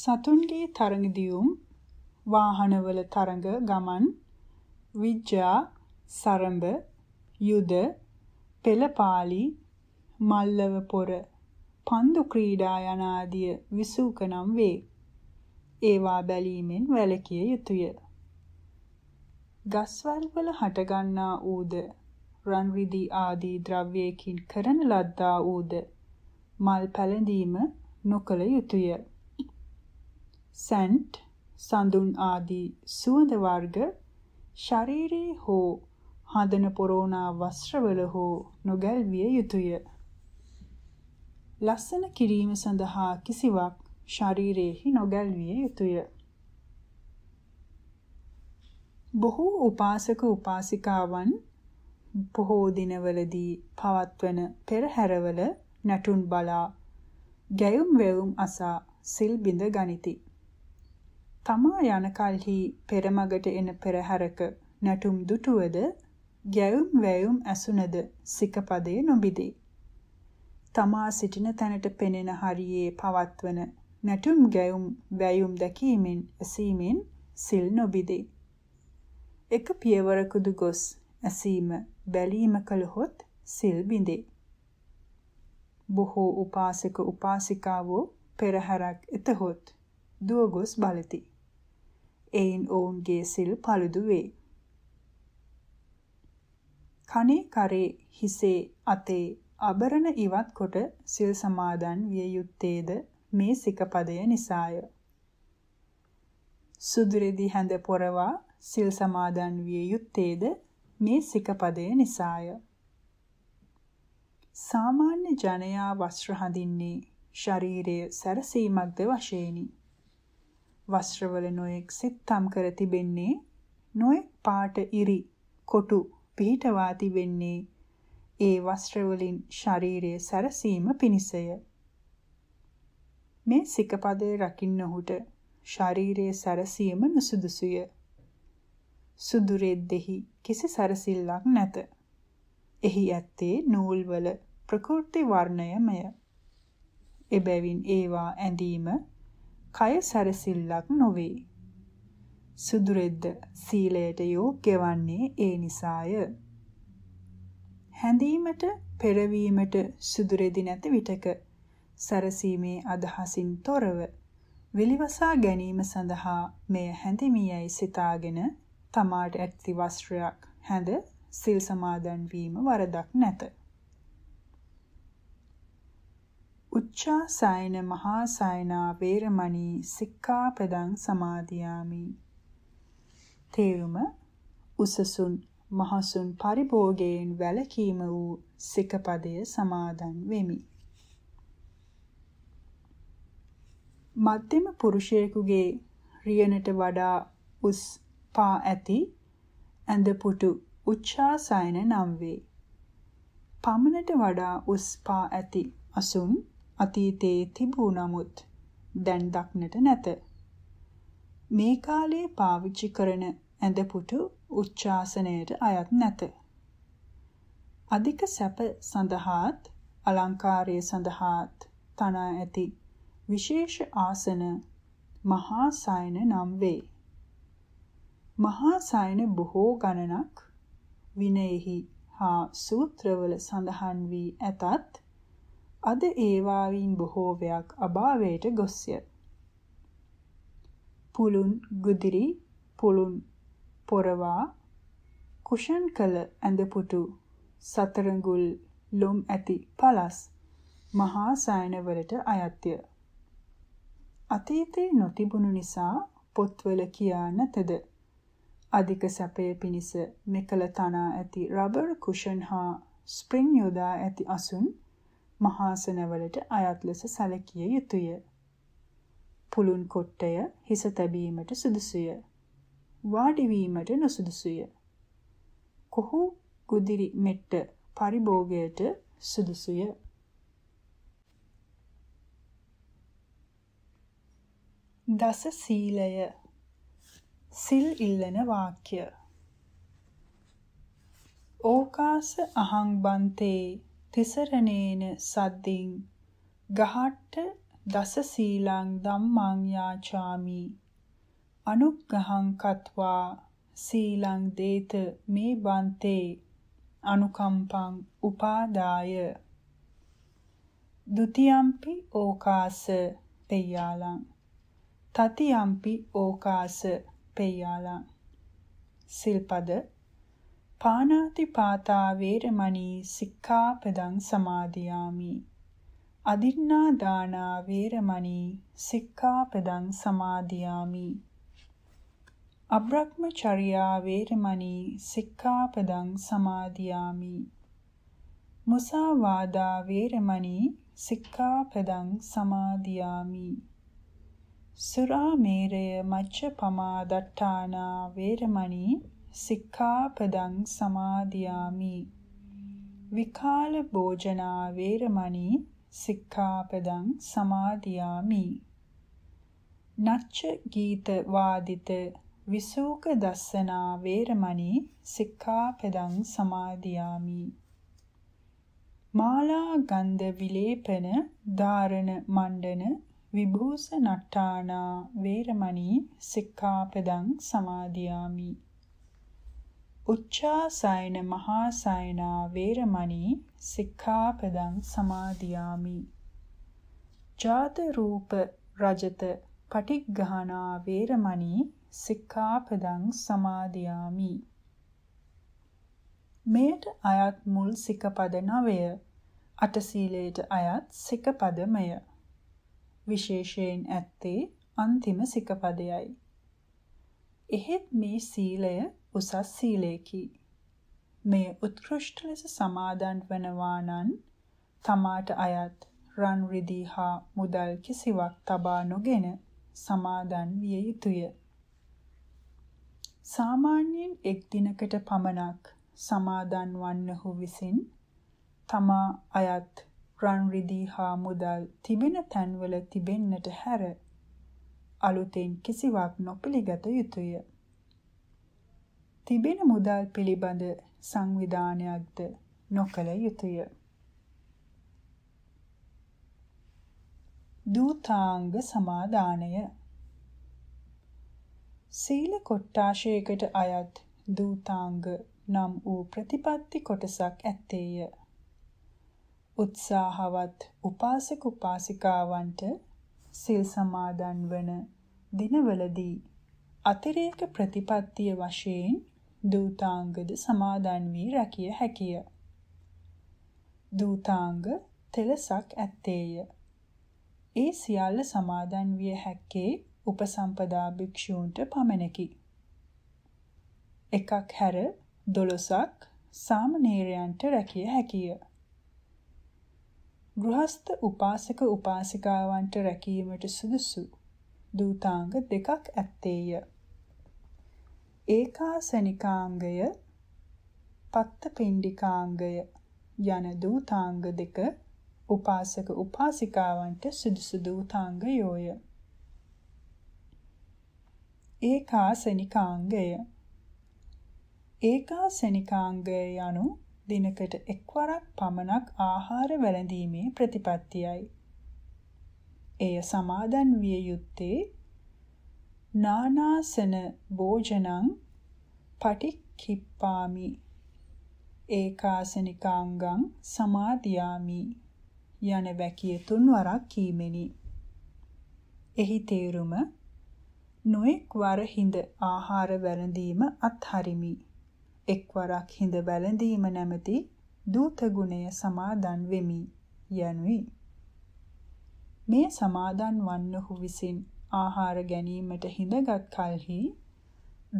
සතුන්ගේ තරඟ දියුම් වාහනවල තරඟ ගමන් විජ්ජා සරඹ යුද පෙළපාලි මල්ලව පොර පන්දු ක්‍රීඩා යන ආදී විසූක නම් වේ. ඒවා බැලීමෙන් වැළකිය යුතුය. ගස්වැල් වල හටගන්නා ඌද රන් රිදී ආදී ද්‍රව්‍යයකින් කරන ලද්දා ඌද මල් පැලඳීම නොකළ යුතුය. සැන්ට්, සඳුන් ආදී සුවඳ වර්ග ශරීරයේ හෝ හඳන පොරෝනා වස්ත්‍රවල හෝ නොගැල්විය යුතුය. ලස්සන කිරීම සඳහා කිසිවක් ශරීරයේහි නොගැල්විය යුතුය. බොහෝ උපාසක උපාසිකාවන් බොහෝ දිනවලදී පවත්වන පෙරහැරවල නැටුන් බලා ගැයුම් වැයුම් අසා සිල් බිඳ ගනිති. තමා යන කල්හි පෙරමගට එන පෙරහැරක නැටුම් දුටුවද ගැයුම් වැයුම් ඇසුනද සිකපදේ නොබිදේ. තමා සිටින තැනට පෙනෙන හරියේ පවත්වන නැටුම් ගැයුම් වැයුම් දැකීමෙන් ඇසීමෙන් සිල් නොබිදේ. එක පියවරකුදු ගොස් ඇසීම බැලීම කළහොත් සිල් බිඳේ. බොහෝ උපාසක උපාසිකාවෝ පෙරහැරක් එතහොත් දුවගොස් බලති. එයින් ඔවුන්ගේ සිල් paludu වේ. කනේ කරේ හිසේ අතේ අබරණ ඉවත් කොට සිල් සමාදන් විය යුත්තේද මේ සිකපදය නිසාය. සුදුරෙදි හැඳ පොරවා සිල් සමාදන් විය යුත්තේද මේ සිකපදය නිසාය. සාමාන්‍ය ජනයා වස්ත්‍ර හඳින්නේ ශරීරය සැරසීමක්ද වශයෙන්ි. වස්ත්‍රවල නොයෙක් සිත්තම් කර තිබෙන්නේ නොයෙක් පාට ඉරි කොටු පිහිටවා තිබෙන්නේ ඒ වස්ත්‍රවලින් ශරීරයේ සැරසීම පිණිසය. මේ සිකපදේ රකින්නහුට ශරීරයේ සැරසීම නුසුදුසුය. සුදු රෙද්දෙහි කිසි සැරසිල්ලක් නැත. එහි ඇත්තේ නූල්වල ප්‍රකෘති වර්ණයමය. එබැවින් ඒවා ඇඳීම කය සැරසිල්ලක් නොවේ. සුදුරෙද්ද සීලයට යෝග්‍ය වන්නේ ඒ නිසාය. හැඳීමට පෙරවීමට සුදුරෙදි නැති විටක සැරසීමේ අදහසින් තොරව විලිවසා ගැනීම සඳහා මෙය හැඳිමියයි සිතාගෙන තමාට ඇති වස්ත්‍රයක් හැඳ සිල් සමාදන් වීම වරදක් නැත. උච්චාසයන මහාසයනා වේරමණී සික්ඛාපදං සමාදියාමි. තේරුම උසසුන් මහසුන් පරිභෝගයෙන් වැළකීම වූ සිකපදය සමාදන් වෙමි. මධ්‍යම පුරුෂයෙකුගේ රියනට වඩා උස් පා ඇති ඇඳ පුටු උච්ඡාසයන නම් වේ. පමණට වඩා උස්පා ඇති අසුන් අතීතයේ තිබූ නමුත් දැන් දක්නට නැත. මේ කාලයේ පාවිච්චි කරන ඇඳපුටු උච්චාසනයට අයත් නැත. අධික සැප සඳහාත් අලංකාරය සඳහාත් තනා ඇති විශේෂ ආසන මහා සයන නම් වේ. මහා සයන බොහෝ ගණනක් විනයෙහි හා සූත්‍රවල සඳහන් වී ඇතත් අද ඒවායින් බොහෝවයක් අභාවයට ගොස්ය. පුලුන් ගුදිරි පුලුන් පොරවා කුෂන් කළ ඇඳපුටු සතරඟුල් ලොම් ඇති පලස් මහා සයනවලට අයත්ය. අතීතේ නොතිබුණු නිසා පොත්වල කියා නැතද අධික සැපය පිණිස මෙකල තනා ඇති රබර් කුෂන් හා ස්ප්‍රින් යොදා ඇති අසුන් මහාසනවලට අයත් ලෙස සැලකිය යුතුය. පුළුන් කොට්ටය හිස තැබීමට සුදුසුය. වාඩි වීමට නොසුදුසුය. කොහො ගුදිරි මෙට්ට පරිභෝගයට සුදුසුය. දස සීලය සිල් ඉල්ලන වාක්‍ය ඕකාස අහං බන්තේ තිසරණේන සද්දින් ගහට්ට දස සීලං ධම්මං යාචාමි අනුග්ගහං කତ୍වා සීලං දේත මේ බන්තේ අනුකම්පං උපාදාය ဒ ුතියම්පි ඕකාස තේයාලං තතියම්පි ඕකාස පෙයාලා සිල්පද පාණාති පාතා වේරමණී සික්ඛාපදං සමාදියාමි අදින්නා දානා වේරමණී සික්ඛාපදං සමාදියාමි අබ්‍රක්‍මචර්යා වේරමණී සික්ඛාපදං සමාදියාමි මුසාවාදා වේරමණී සික්ඛාපදං සමාදියාමි සුරාමේරය මච්චපමා දට්ඨානා වේරමණී සික්ඛාපදං සමාදියාමි විකාල භෝජනා වේරමණී සික්ඛාපදං සමාදියාමි නච්ච ගීත වාදිත විසූක දස්සනා වේරමණී සික්ඛාපදං සමාදියාමි මාලා ගන්ධ විලේපන ධාරණ මණ්ඩන විභූෂණට්ඨානා වේරමණී සික්ඛාපදං සමාදියාමි උච්චාසයන මහාසයනා වේරමණී සික්ඛාපදං සමාදියාමි ජාත රූප රජත පටිග්ගහනා වේරමණී සික්ඛාපදං සමාදියාමි මෙයට අයත් මුල් සිකපද 9 අට සීලයට අයත් සිකපදමය විශේෂයෙන් ඇත්තේ අන්තිම සිකපදයයි. එහෙත් මේ සීලය උසස් සීලයකි. මේ උත්කෘෂ්ඨ ලෙස සමාදන් වනවා නම් තමාට අයත් රන් රිදී හා මුදල් කිසිවක් තබා නොගෙන සමාදන් විය යුතුය. සාමාන්‍යයෙන් එක් දිනකට පමණක් සමාදන් වන්නහු විසින් තමා අයත් රන් රිදී හා මුදල් තිබෙන තැන්වල තිබෙන්නට හැර අලුතෙන් කිසිවක් නොපිළිගත යුතුය. තිබෙන මුදල් පිළිබඳ සංවිධානයක්ද නොකළ යුතුය. දූතාංග සමාදානය සීල කොට්ටාශයකට අයත් දූතාංග නම් වූ ප්‍රතිපත්ති කොටසක් ඇත්තේය. උත්සාහවත් උපාසක උපාසිකාවන්ට සිල් සමාදන් වන දිනවලදී අතිරේක ප්‍රතිපත්තිය වශයෙන් දූතාංගද සමාදන් වී රැකිය හැකිය. දූතාංග තෙලසක් ඇත්තේය. ඒ සියල්ල සමාදන් විය හැක්කේ උපසම්පදා භික්ෂූන්ට පමණකි. එකක් හැර දොළොසක් සාමණේරයන්ට රැකිය හැකිය. ගෘහස්ත උපාසක උපාසිකාවන්ට රැකීමට සුදුසු දූතාංග දෙකක් ඇත්තේය. ඒකාසනිකාංගය පත්තපිණ්ඩිකාංගය යන දූතාංග දෙක උපාසක උපාසිකාවන්ට සුදුසු දූතාංගයෝය. ඒකාසනිකාංගය ඒකාසනිකාංගය යනු දිනකට එක්වරක් පමණක් ආහාර වැළඳීමේ ප්‍රතිපත්තියයි. එය සමාදන් විය යුත්තේ නානාසන භෝජනං පටික්කිප්පාමි ඒකාසනිකාංගං සමාදියාමි යන වැකිය තුන්වරක් කීමෙනි. එහි තේරුම නොඑක් වර හිඳ ආහාර වැළඳීම අත්හරිමි. එක්වරක් හිඳ බැලඳීම නැමැති දූත ගුණය සමාදන් වෙමි යනුයි මේ සමාදන් වන්නහු විසින් ආහාර ගැනීමට හිඳගත් කලෙහි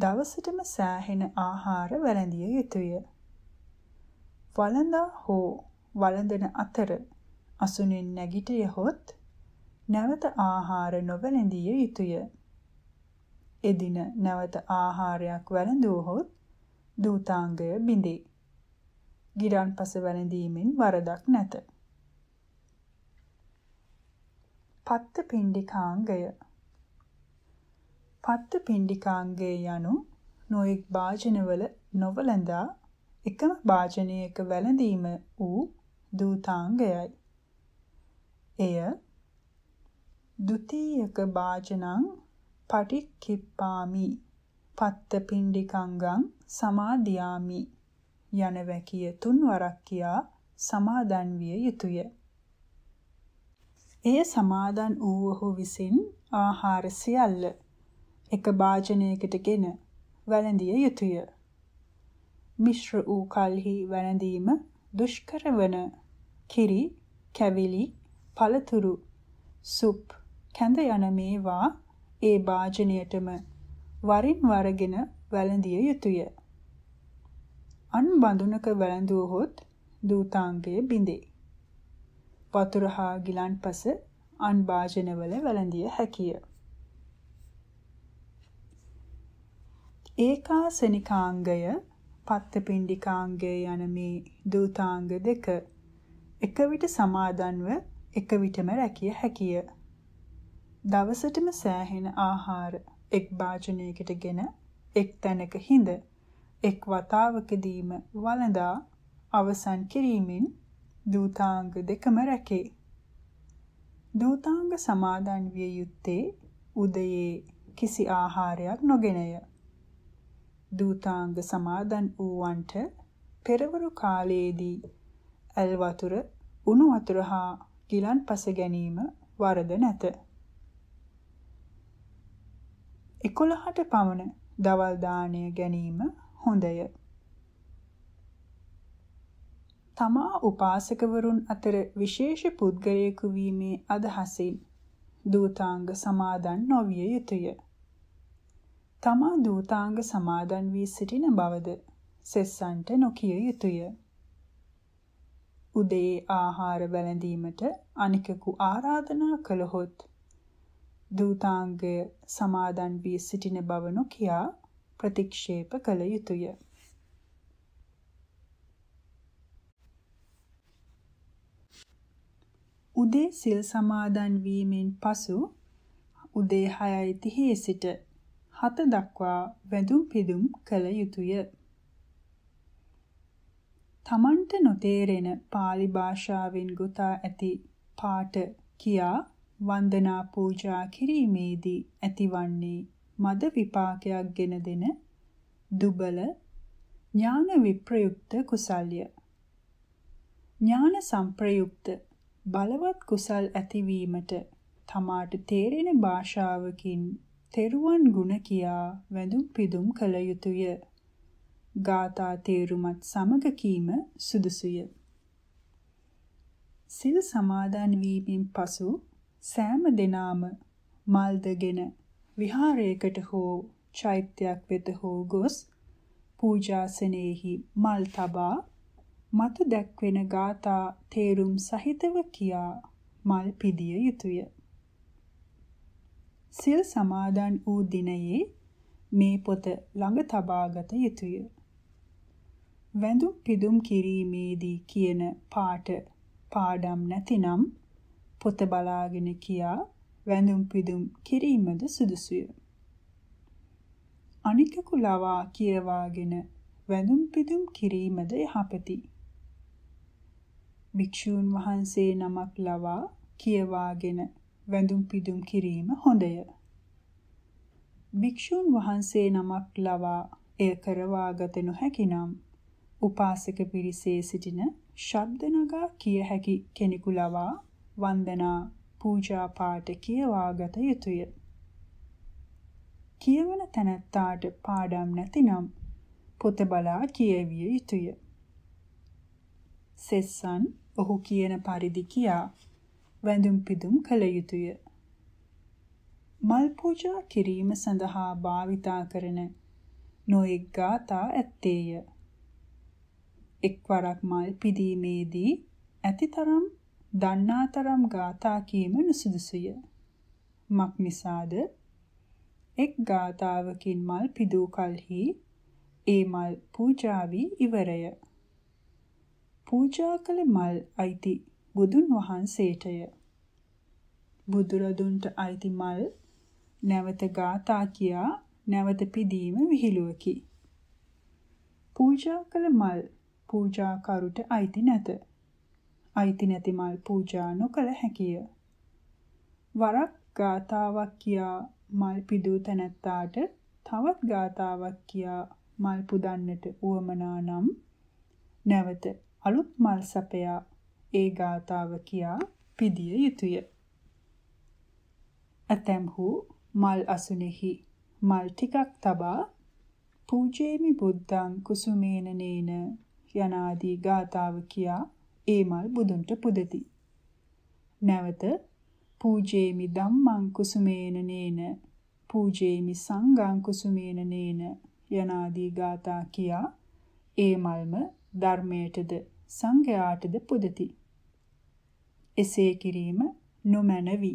දවසටම සෑහෙන ආහාර වැළඳිය යුතුය වළඳා හෝ වළඳන අතර අසුනින් නැගිටියහොත් නැවත ආහාර නොවැළඳිය යුතුය එදින නැවත ආහාරයක් වැළඳුවහොත් දූතාංගය බිඳේ. ගිරන් පස වැළඳීමෙන් වරදක් නැත. පත්ත පින්ඩිකාංගය පත්ත පින්ඩිකාංගය යනු නොයෙක් භාජනවල නොවලඳා එකම භාජනයක වැළඳීම වූ දූතාංගයයි. එය ဒ ුතියක භාජනං පටික්කිප්පාමි පත්තපිණ්ඩිකංගං සමාදියාමි යන වැකිය තුන්වරක් කියා සමාදන් විය යුතුය. එය සමාදන් වූවහු විසින් ආහාර සියල්ල එක භාජනයකටගෙන වැළඳිය යුතුය. මිශ්‍ර වූ කල්හි වැළඳීම දුෂ්කර වන කිරි, කැවිලි, පළතුරු, සුප්, කැඳ යන මේවා ඒ භාජනයටම වරින් වරගෙන වැළඳිය යුතුය. අන් බඳුනක වැළඳුවහොත් දූතාංගයේ බිඳේ. වතුර හා ගිලන්පස අන් භාජනවල වැළඳිය හැකිය. ඒකාසනිකාංගය පත්තපිණ්ඩිකාංගය යන මේ දූතාංග දෙක එක විට සමාදන්ව එක විටම රැකිය හැකිය. දවසටම සෑහෙන ආහාර එක් භාජනයකට ගෙන එක් තැනක හිඳ එක් වතාවකදීම වළඳා අවසන් කිරීමෙන් දූතාංග දෙකම රැකේ. දූතාංග සමාදන් විය යුත්තේ උදයේ කිසි ආහාරයක් නොගෙනය. දූතාංග සමාදන් වූවන්ට පෙරවරු කාලයේදී ඇල් වතුර, උණු වතුර හා ගිලන්පස ගැනීම වරද නැත. 11ට පමණ දවල් දාණය ගැනීම හොඳය. තමා උපාසකවරුන් අතර විශේෂ පුද්ගලයෙකු වීමේ අදහසින් දූතාංග සමාදන් නොවිය යුතුය. තමා දූතාංග සමාදන් වී සිටින බවද සෙස්සන්ට නොකිය යුතුය. උදේ ආහාර වැළඳීමට අනිකකු ආරාධනා කළහොත් දූතාංගය සමාදන් වී සිටින බව නොකියා ප්‍රතික්ෂේප කළ යුතුය. උදේ සිල් සමාදන් වීමෙන් පසු උදේ 6:30 සිට 7 දක්වා වැඳුම් පිදුම් කළ යුතුය. තමන්ට නොතේරෙන pāli භාෂාවෙන් ගොතා ඇති පාඨ කියා වන්දනා පූජා කිරීමේදී ඇතිවන්නේ මද විපාකයක් ගෙන දෙන දුබල ඥාන විප්‍රයුක්ත කුසල්ය. ඥාන සංප්‍රයුක්ත බලවත් කුසල් ඇතිවීමට තමාට තේරෙන භාෂාවකින් තෙරුවන් ගුණ කියා වැඳුම් පිදුම් කළ යුතුය. ගාථා තේරුමත් සමග කීම සුදුසුය. සිල් සමාදන් වීමෙන් පසු සෑම දිනාම මල්දගෙන විහාරයකට හෝ චෛත්‍යයක් වෙත හෝ ගොස් පූජාසනෙහි මල් තබා මතු දැක්වෙන ගාථා තේරුම් සහිතව කියා මල් පිදිය යුතුය. සිල් සමාදන් වූ දිනයේ මේ පොත ළඟ තබාගත යුතුය. වැඳුම් පිදුම් කිරීමේදී කියන පාට පාඩම් නැතිනම් පොත බලාගෙන කියා වැඳුම් පිදුම් කිරීමද සුදුසුය. අනිතකු ලවා කියවාගෙන වැඳුම් පිදුම් කිරීමද යහපති. භික්ෂූන් වහන්සේ නමක් ලවා කියවාගෙන වැඳුම් පිදුම් කිරීම හොඳය. භික්ෂූන් වහන්සේ නමක් ලවා එය කරවාගත නොහැකිනම් උපාසක පිරිසේ සිටින ශබ්ද නගා කිය හැකි කෙනෙකු ලවා වන්දනා පූජා පාඨ කියවා ගත යුතුය. කියවන තැනැත්තාට පාඩම් නැතිනම් පොත බලා කියවිය යුතුය. සෙස්සන් ඔහු කියන පරිදි කියා වැඳුම් පිදුම් කළ යුතුය. මල් පූජා කිරීම සඳහා භාවිතා කරන නොඑක් ගාථා ඇත්තේය. එක්වරක් මල් පිදීමේදී ඇතිතරම් දන්නාතරම් ගාථා කීම නුසුදුසුය. මක් නිසාද? එක් ගාතාවකින් මල් පිදූ කලෙහි ඒ මල් පූජා වී ඉවරය. පූජා කළ මල් අයිති බුදුන් වහන්සේටය. බුදුරදුන්ට අයිති මල් නැවත ගාථා කියා නැවත පිදීම විහිළුවකි. පූජා කළ මල් පූජාකරුට අයිති නැත. අයිති නැති මල් පූජා නොකළ හැකිය. වරක් ගාතාවක් කියා මල් පිදූ තැනැත්තාට තවත් ගාතාවක් කියා මල් පුදන්නට උවමනා නම් නැවත අලුත් මල් සපයා ඒ ගාතාව කියා පිදිය යුතුය. ඇතැම්හු මල් අසුනෙහි මල් ටිකක් තබා පූජේමි බුද්ධං කුසුමේනනේන යනාදී ගාතාව කියා ඒ මල් බුදුන්ට පුදති. නැවත පූජේමි ධම්මං කුසුමේන නේන පූජේමි සංඝං කුසුමේන නේන යනාදී ගාථා කියා ඒ මල්ම ධර්මයටද සංඝයාටද පුදති. එසේ කිරීම නොමැනවි.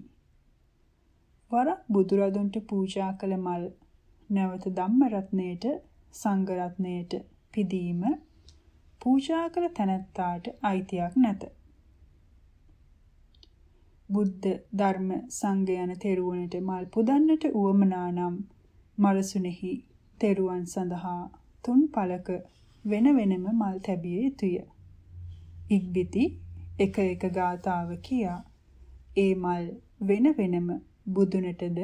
වරක් බුදුරදුන්ට පූජා කළ මල් නැවත ධම්ම රත්ණයට සංඝ රත්ණයට පිදීම පූජා කළ තැනැත්තාට අයිතියක් නැත. බුද්ධ ධර්ම සංඝ යන තෙරුවනට මල් පුදන්නට උවමනා නම් මලසුනේහි තෙරුවන් සඳහා තුන් පළක වෙන වෙනම මල් තැබිය යුතුය. ඉක්බිති එක එක ගාතාව කියා ඒ මල් වෙන වෙනම බුදුනටද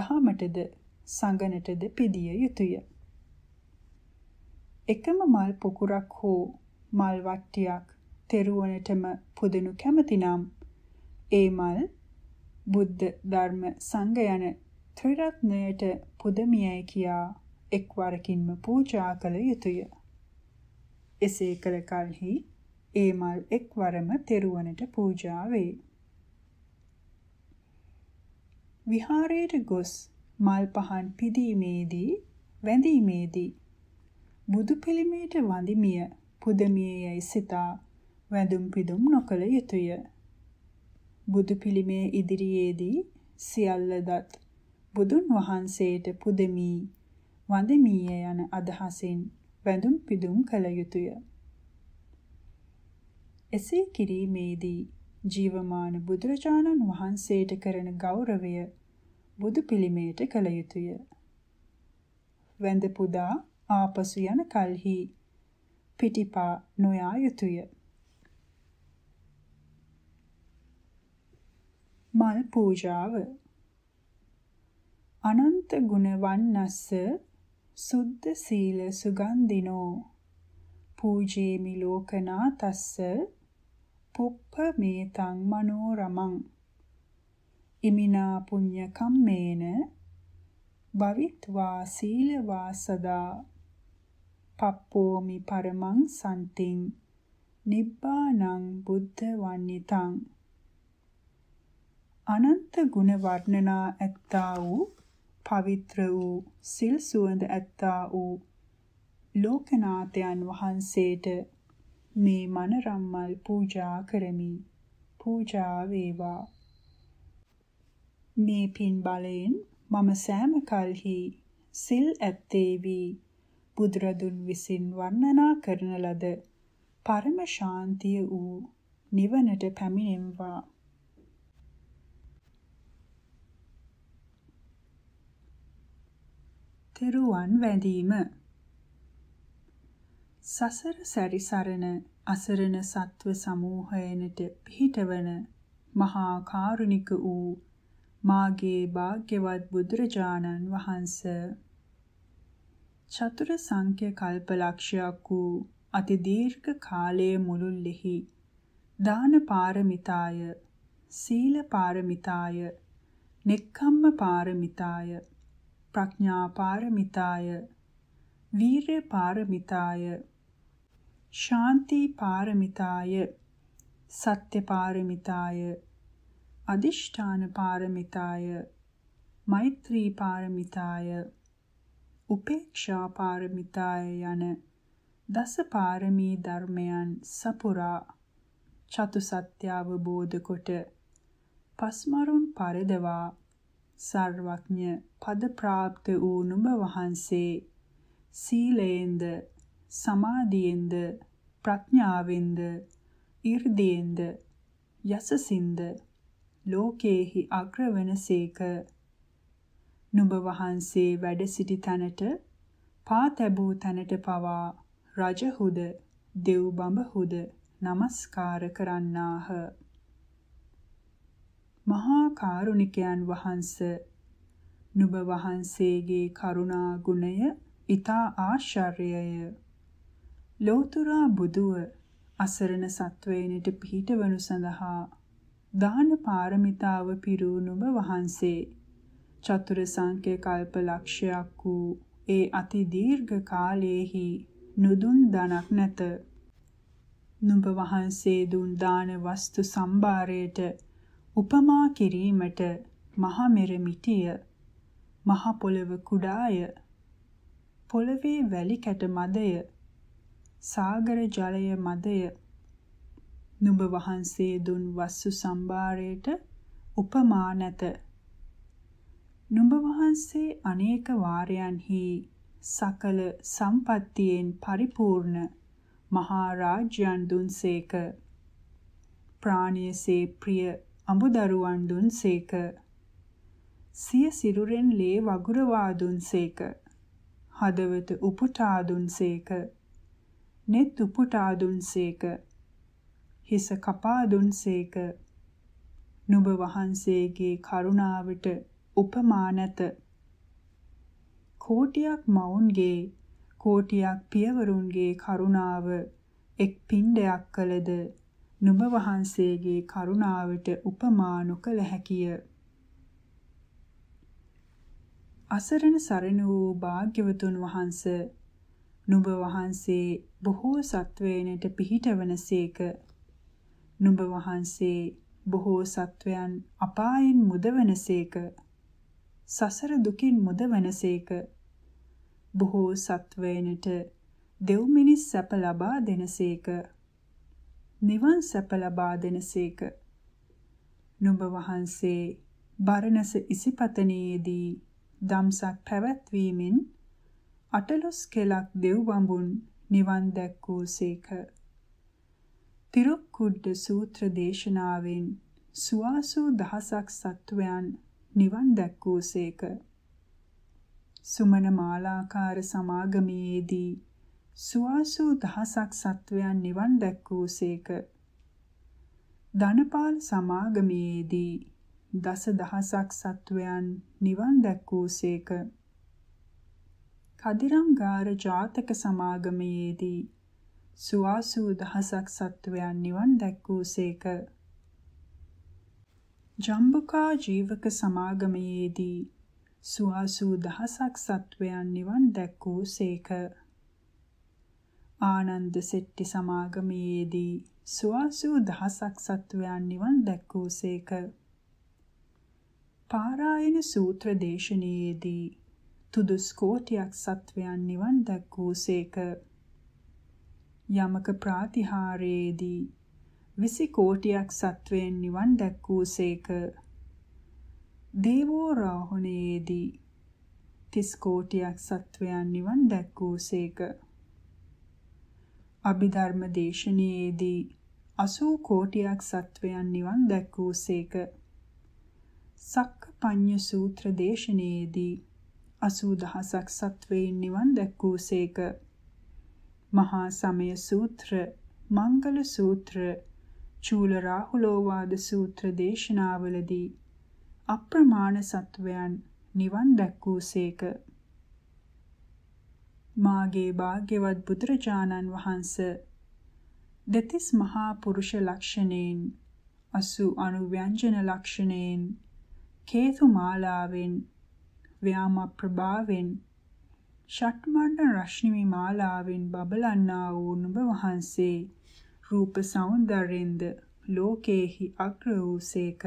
දහමටද සංඝනටද පිදිය යුතුය. එකම මල් පොකුරක් හෝ මල් වට්ටියක් තෙරුවනටම පුදනු කැමතිනම් ඒ මල් බුද්ධ ධර්ම සංඝ යන ත්‍රිරත්නයට පුදමියයි කියා එක්වරකින්ම පූජා කළ යුතුය. එසේ කළ කලෙහි ඒ මල් එක්වරම තෙරුවනට පූජා වේ. විහාරයට ගොස් මල් පහන් පිදීමේදී වැඳීමේදී බුදු පිළිමයට වඳිමිය පුදමිය යයි සිතා වැඳුම් පිදුම් නොකළ යුතුය. බුදු පිළිමේ ඉදිරියේදී සියල්ලදත් බුදුන් වහන්සේට පුදමී වඳමීය යන අදහසින් වැඳුම් පිදුම් කළ යුතුය. එසේ කිරීමේදී ජීවමාන බුදුරජාණන් වහන්සේට කරන ගෞරවය බුදු පිළිමයට කළ යුතුය. වැඳ පුදා ආපසු යන කල්හි පිටිපා නොයා යුතුය. මල් පූජාව අනන්ත ගුණ වන්නස්ස සුද්ධ සීල සුගන්ධිනෝ පූජේමි ලෝකනා තස්ස පුප්ප මේතං මනෝරමං ඉමිනා පුඤ්ඤ කම්මේන භවිත්වා සීලවා සදා පප්පෝමි පරමං සම්තින් නිබ්බානං බුද්ධ වන්නිතං අනන්ත ගුණ වර්ණනා ඇත්තා වූ පවිත්‍ර වූ සිල් සුවඳ ඇත්තා වූ ලෝකනාථයන් වහන්සේට මේ මනරම්මල් පූජා කරමි පූජා වේවා මේ පින් බලයෙන් මම සෑම කල්හි සිල් ඇත්තේ වී බුදුරදුන් විසින් වර්ණනා කරන ලද පරම ශාන්තිය වූ නිවනට පැමිණෙම්වා තෙරුවන් වැඳීම සසර සැරිසරන අසරණ සත්ව සමූහයනට පිහිටවන මහා කාරුණික වූ මාගේ භාග්‍යවත් බුදුරජාණන් වහන්සේ චතුර සංඛ්‍ය කල්පලක්ෂයක් වූ අතිදීර්ඝ කාලයේ මුළුල්ලෙහි දාන පාරමිතාය සීල පාරමිතාය නෙක්ඛම්ම පාරමිතාය ප්‍රඥා පාරමිතාය වීරය පාරමිතාය ශාන්ති පාරමිතාය සත්‍ය පාරමිතාය අදිෂ්ඨාන පාරමිතාය මෛත්‍රී පාරමිතාය උපේක්ෂා පාරමිතාය යන දස පාරමී ධර්මයන් සපුරා චතු සත්‍ය අවබෝධ කොට පස්මරුන් පරදවා සර්වඥ පද ප්‍රාප්ත වූ නුඹ වහන්සේ සීලයෙන්ද සමාධියෙන්ද ප්‍රඥාවෙන්ද 이르දීෙන්ද යසසින්ද ලෝකේහි අග්‍ර වෙනසේක නුඹ වහන්සේ වැඩ සිටි තැනට පා තැබූ තැනට පවා රජහුද දෙව් බඹහුද নমස්කාර කරන්නාහ මහා කාරුණිකයන් වහන්ස නුඹ වහන්සේගේ කරුණා ගුණය ඊතා ආශ්චර්යය ලෝතුරා බුදුව අසරණ සත්වයනට පිහිටවනු සඳහා දාන පාරමිතාව පිරූ නුඹ වහන්සේ චතුරසංඛ්‍ය කල්ප ලක්ෂයක් වූ ඒ අති දීර්ඝ කාලයේහි නුදුන් දනක් නැත. නුඹ වහන්සේ දුන් දාන වස්තු සම්භාරයට උපමා කිරීමට මහ මෙර මිටිය මහ පොළව කුඩාය පොළවේ වැලි කැට මදය සාගර ජලය මදය නුඹ වහන්සේ දුන් වස්තු සම්භාරයට උපමා නැත නුඹ වහන්සේ අනේක වාරයන්හි සකල සම්පත්තියෙන් පරිපූර්ණ මහා රාජ්‍යයන් දුන්සේක. ප්‍රාණියසේ ප්‍රිය අඹදරුවන් දුන්සේක. සිය සිරුරෙන් ලේ වගුරවා දුන්සේක. හදවත උපුටා දුන්සේක. net උපුටා දුන්සේක. හිස කපා දුන්සේක. නුඹ වහන්සේගේ කරුණාවට උපමානත කෝටියක් මවුන්ගේ කෝටියක් පියවරුන්ගේ කරුණාව එක් පින්ඩයක් කලද නුඹ වහන්සේගේ කරුණාවට උපමා නොකළ හැකිය. අසරණ සරණ වූ භාග්‍යවතුන් වහන්ස නුඹ වහන්සේ බොහෝ සත්වයනට පිහිටවනසේක. නුඹ වහන්සේ බොහෝ සත්වයන් අපායෙන් මුදවනසේක. සසර දුකින් මුදවනසේක. බොහෝ සත්වයනට දෙව් මිනිස් සැප ලබා දෙනසේක. නිවන් සැප ලබා දෙනසේක. නුඹ වහන්සේ බරණස ඉසිපතනයේදී දම්සක් පැවැත්වීමෙන් අටලොස් කෙලක් දෙව් වඹුන් නිවන් දැක්වූසේක. තිරුක්කුඩ්ඩ සූත්‍ර දේශනාවෙන් සුවාසූ දහසක් සත්වයන් නිවන් දැක්වූසේක. සුමන මාලාකාර සමාගමේදී සුවාසූ දහසක් සත්වයන් නිවන් දැක්වූසේක. ධනපාල් සමාගමේදී දස දහසක් සත්වයන් නිවන් දැක්වූසේක. කදිරංගාර ජාතක සමාගමේදී සුවාසූ දහසක් සත්වයන් නිවන් දැක්වූසේක ජම්බුකා ජීවක සමාගමේදී සුවසූ දහසක් සත්වයන් නිවන් දැක්වූ සේක. ආනන්ද සෙට්ටි සමාගමේදී සුවසූ දහසක් සත්වයන් නිවන් දැක්වූ සේක. පාරායන සූත්‍ර දේශනයේදී තුදුස් කෝටියක් සත්වයන් නිවන් දැක්වූ සේක. යමක ප්‍රාතිහාරයේදී විසි කෝටියක් සත්වයෙන් නිවන් දැක්වූසේක. දේවෝ රාහුණයේදී තිස් කෝටියක් සත්වයන් නිවන් දැක්වූසේක. අභිධර්ම දේශනයේදී අසූ කෝටියක් සත්වයන් නිවන් දැක්වූසේක. සක්ක පඤ්ඤ සූත්‍ර දේශනයේදී අසූ දහසක් සත්වයින් නිවන් දැක්වූසේක. මහා සමය සූත්‍ර, මංගල සූත්‍ර චූල රාහුලෝවාද සූත්‍ර දේශනාවලදී අප්‍රමාණ සත්වයන් නිවන් දැක්වූසේක. මාගේ භාග්‍යවත් බුදුරජාණන් වහන්ස දෙතිස් මහා පුරුෂ ලක්ෂණයෙන් අසු අනුව්‍යංජන ලක්ෂණයෙන් කේතු මාලාවෙන් ව්‍යාම ප්‍රභාවෙන් ෂට්මණ්ඩ රශ්මිමි මාලාවෙන් බබලන්නා වූ නුඹ වහන්සේ රූප సౌందර්යෙන්ද ලෝකේහි අග්‍ර වූසේක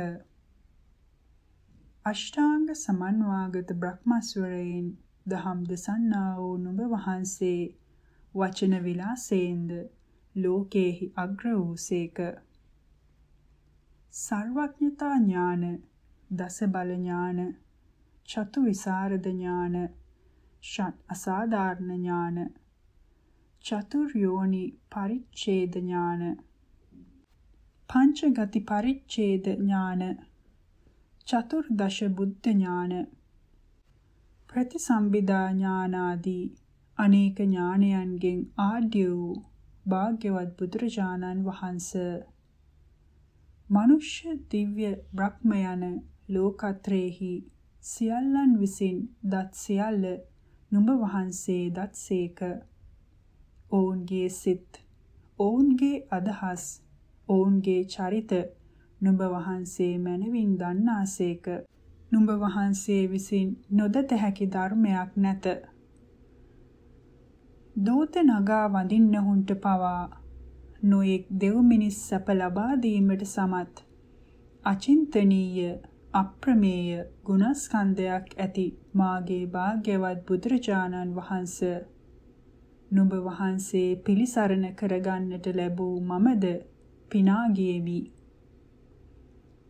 අෂ්ටාංග සමන්වාගත බ්‍රහ්මස්වරයෙන් දහම් දසන්නා වූ නුඹ වහන්සේ වචන විලාසයෙන්ද ලෝකේහි අග්‍ර වූසේක සර්වඥතා ඥාන දස බල ඥාන චතු විසරද ඥාන ෂට් අසාධාරණ ඥාන චතුර් යෝනි පරිච්ඡේද ඥාන පංච ගති පරිච්ඡේද ඥාන චතුර්දශ බුද්ධ ඥාන ප්‍රතිසම්බිදා ඥානාදී අනේක ඥානයන්ගෙන් ආඩ්‍ය වූ භාග්‍යවත් බුදුරජාණන් වහන්ස මනුෂ්‍ය දිව්‍ය බ්‍රහ්ම යන ලෝකත්‍රේහි සියල්ලන් විසින් දත් සියල්ල නුඹ වහන්සේ දත්සේක ඔවුන්ගේ සිත් ඔවුන්ගේ අදහස් ඔවුන්ගේ චරිත නුඹ වහන්සේ මනවින් දන්නාසේක නුඹ වහන්සේ විසින් නොදත හැකි ධර්මයක් නැත දූත නගා වඳින්නහුන්ට පවා නොඑක් දෙව් මිනිස් සැප ලබා දීමට සමත් අචින්තනීය අප්‍රමේය ගුණස්කන්ධයක් ඇති මාගේ භාග්‍යවත් බුදුරජාණන් වහන්සේ නුඹ වහන්සේ පිළිසරණ කරගන්නට ලැබූ මමද පිනා ගියෙමි.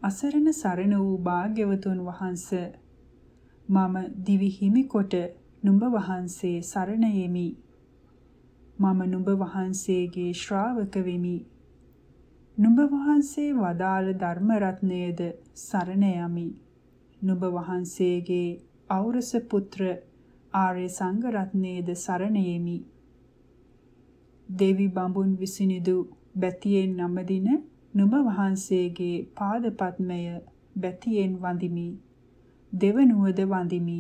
අසරණ සරණ වූ භාග්‍යවතුන් වහන්ස මම දිවි හිමි කොට නුඹ වහන්සේ සරණ යෙමි. මම නුඹ වහන්සේගේ ශ්‍රාවක වෙමි. නුඹ වහන්සේ වදාළ ධර්ම රත්නයේද සරණ යමි. නුඹ වහන්සේගේ ඖරස පුත්‍ර ආර්ය සංඝ රත්නයේද සරණ යෙමි. දෙවි බඹුන් විසිනිදු බැතියෙන් නමදින නුඹ වහන්සේගේ පාද පద్මය බැතියෙන් වඳිමි. දෙවනුවද වඳිමි.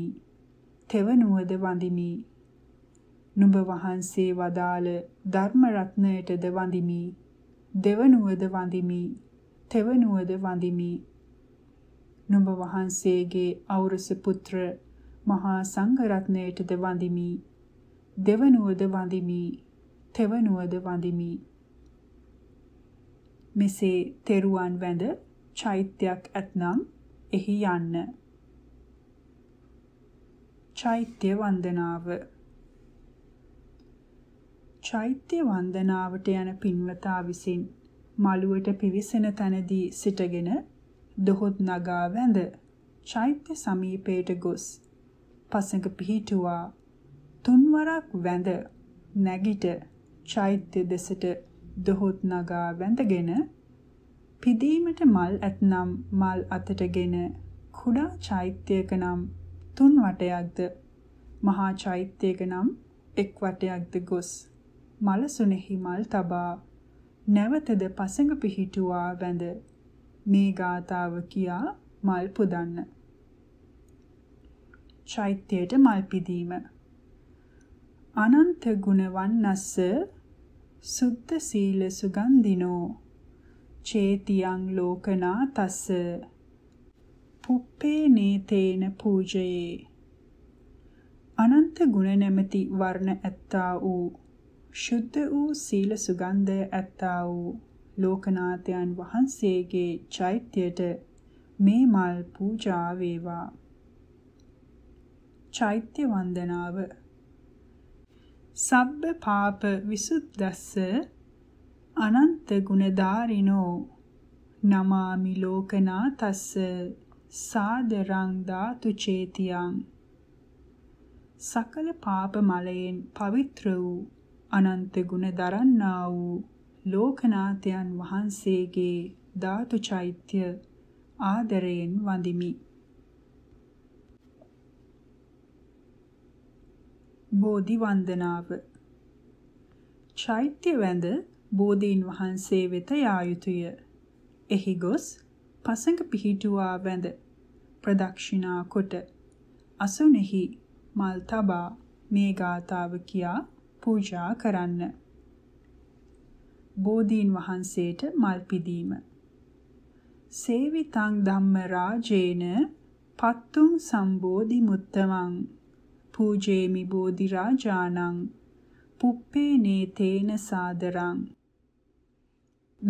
තෙවනුවද වඳිමි. නුඹ වහන්සේ වදාළ ධර්ම රත්ණයටද වඳිමි. දෙවනුවද වඳිමි. තෙවනුවද වඳිමි. නුඹ වහන්සේගේ අවුරුස පුත්‍ර මහා සංඝ රත්ණයටද වඳිමි. දෙවනුවද වඳිමි. තෙවනුවද වඳිමි. මෙසේ තෙරුවන් වැඳ චෛත්‍යයක් ඇතනම් එහි යන්න. චෛත්‍ය වන්දනාව චෛත්‍ය වන්දනාවට යන පින්වතා විසින් මළුවට පිවිසෙන තැනදී සිටගෙන දොහොත් නගා වැඳ චෛත්‍ය සමීපයට ගොස් පසඟ පිහිටුවා තුන්වරක් වැඳ නැගිට චෛත්‍ය දෙසට දොහොත් නගා වැඳගෙන පිදීමට මල් ඇතනම් මල් අතටගෙන කුඩා චෛත්‍යයක නම් තුන් වටයක්ද මහා චෛත්‍යයක නම් එක් වටයක්ද ගොස් මලසුනේහි මල් තබා නැවතද පසඟ පිහිටුවා වැඳ මේ ගාතාව කියා මල් පුදන්න චෛත්‍යයට මල් පිදීම අනන්ත ගුණ වන්නස්ස සුද්ධ සීල සුගන්ධිනෝ චේතියං ලෝකනා තස්ස පුප්පේ නේතේන පූජයේ අනන්ත ගුණ නැමැති වර්ණ ඇත්තා වූ ශුද්ධ වූ සීල සුගන්ධය ඇත්තා වූ ලෝකනාථයන් වහන්සේගේ චෛත්‍යයට මේ මල් පූජා වේවා චෛත්‍ය වන්දනාව සබ්බ පාප විසුද්දස්ස අනන්ත ගුණධාරිනෝ නමාමි ලෝකනාතස්ස සාදරං ධාතු චේතියං සකල පාප මලයෙන් පවිත්‍ර වූ අනන්ත ගුණ දරන්නා වූ ලෝකනාථයන් වහන්සේගේ ධාතු චෛත්‍ය ආදරයෙන් වඳිමි බෝධි වන්දනාව චෛත්‍ය වැඳ බෝධීන් වහන්සේ වෙත යා යුතුය. එහි ගොස් පසඟ පිහිටුවා වැඳ ප්‍රදක්ෂිනා කොට අසුනෙහි මල් තබා මේ ගාතාව කියා පූජා කරන්න. බෝධීන් වහන්සේට මල් පිදීම. සේවිතං ධම්ම රාජේන පත්තුං සම්බෝධි මුත්තමං පූජේමි බෝධිරාජානං පුප්පේ නේතේන සාදරං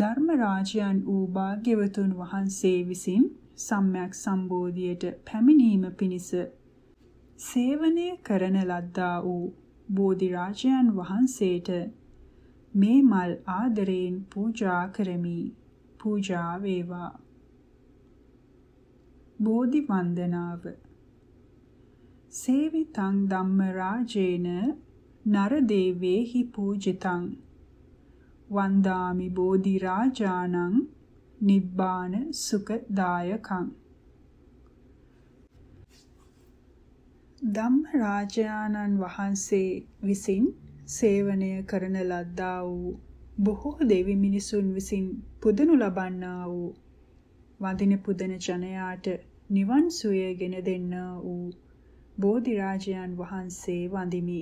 ධර්මරාජයන් වූ භාග්‍යවතුන් වහන්සේ විසින් සම්්‍යක් සම්බෝධියට පැමිණීම පිණිස සේවනය කරන ලද්දා වූ බෝධිරාජයන් වහන්සේට මේ මල් ආදරයෙන් පූජා කරමි පූජා වේවා බෝධි වන්දනාව සේවිතං ධම්මරාජේන නරදේවේ හි පූජිතං වන්දාමි බෝධි රාජානං නිබ්බාන සුඛදායකං ධම්මරාජානන් වහන්සේ විසින් සේවනය කරන ලද්දා වූ බොහෝ දෙවි මිනිසුන් විසින් පුදනු ලබන්නා වූ වඳින පුදන ජනයාට නිවන් සුවය ගෙන දෙන්නා වූ බෝධිරාජයන් වහන්සේ වඳිමි.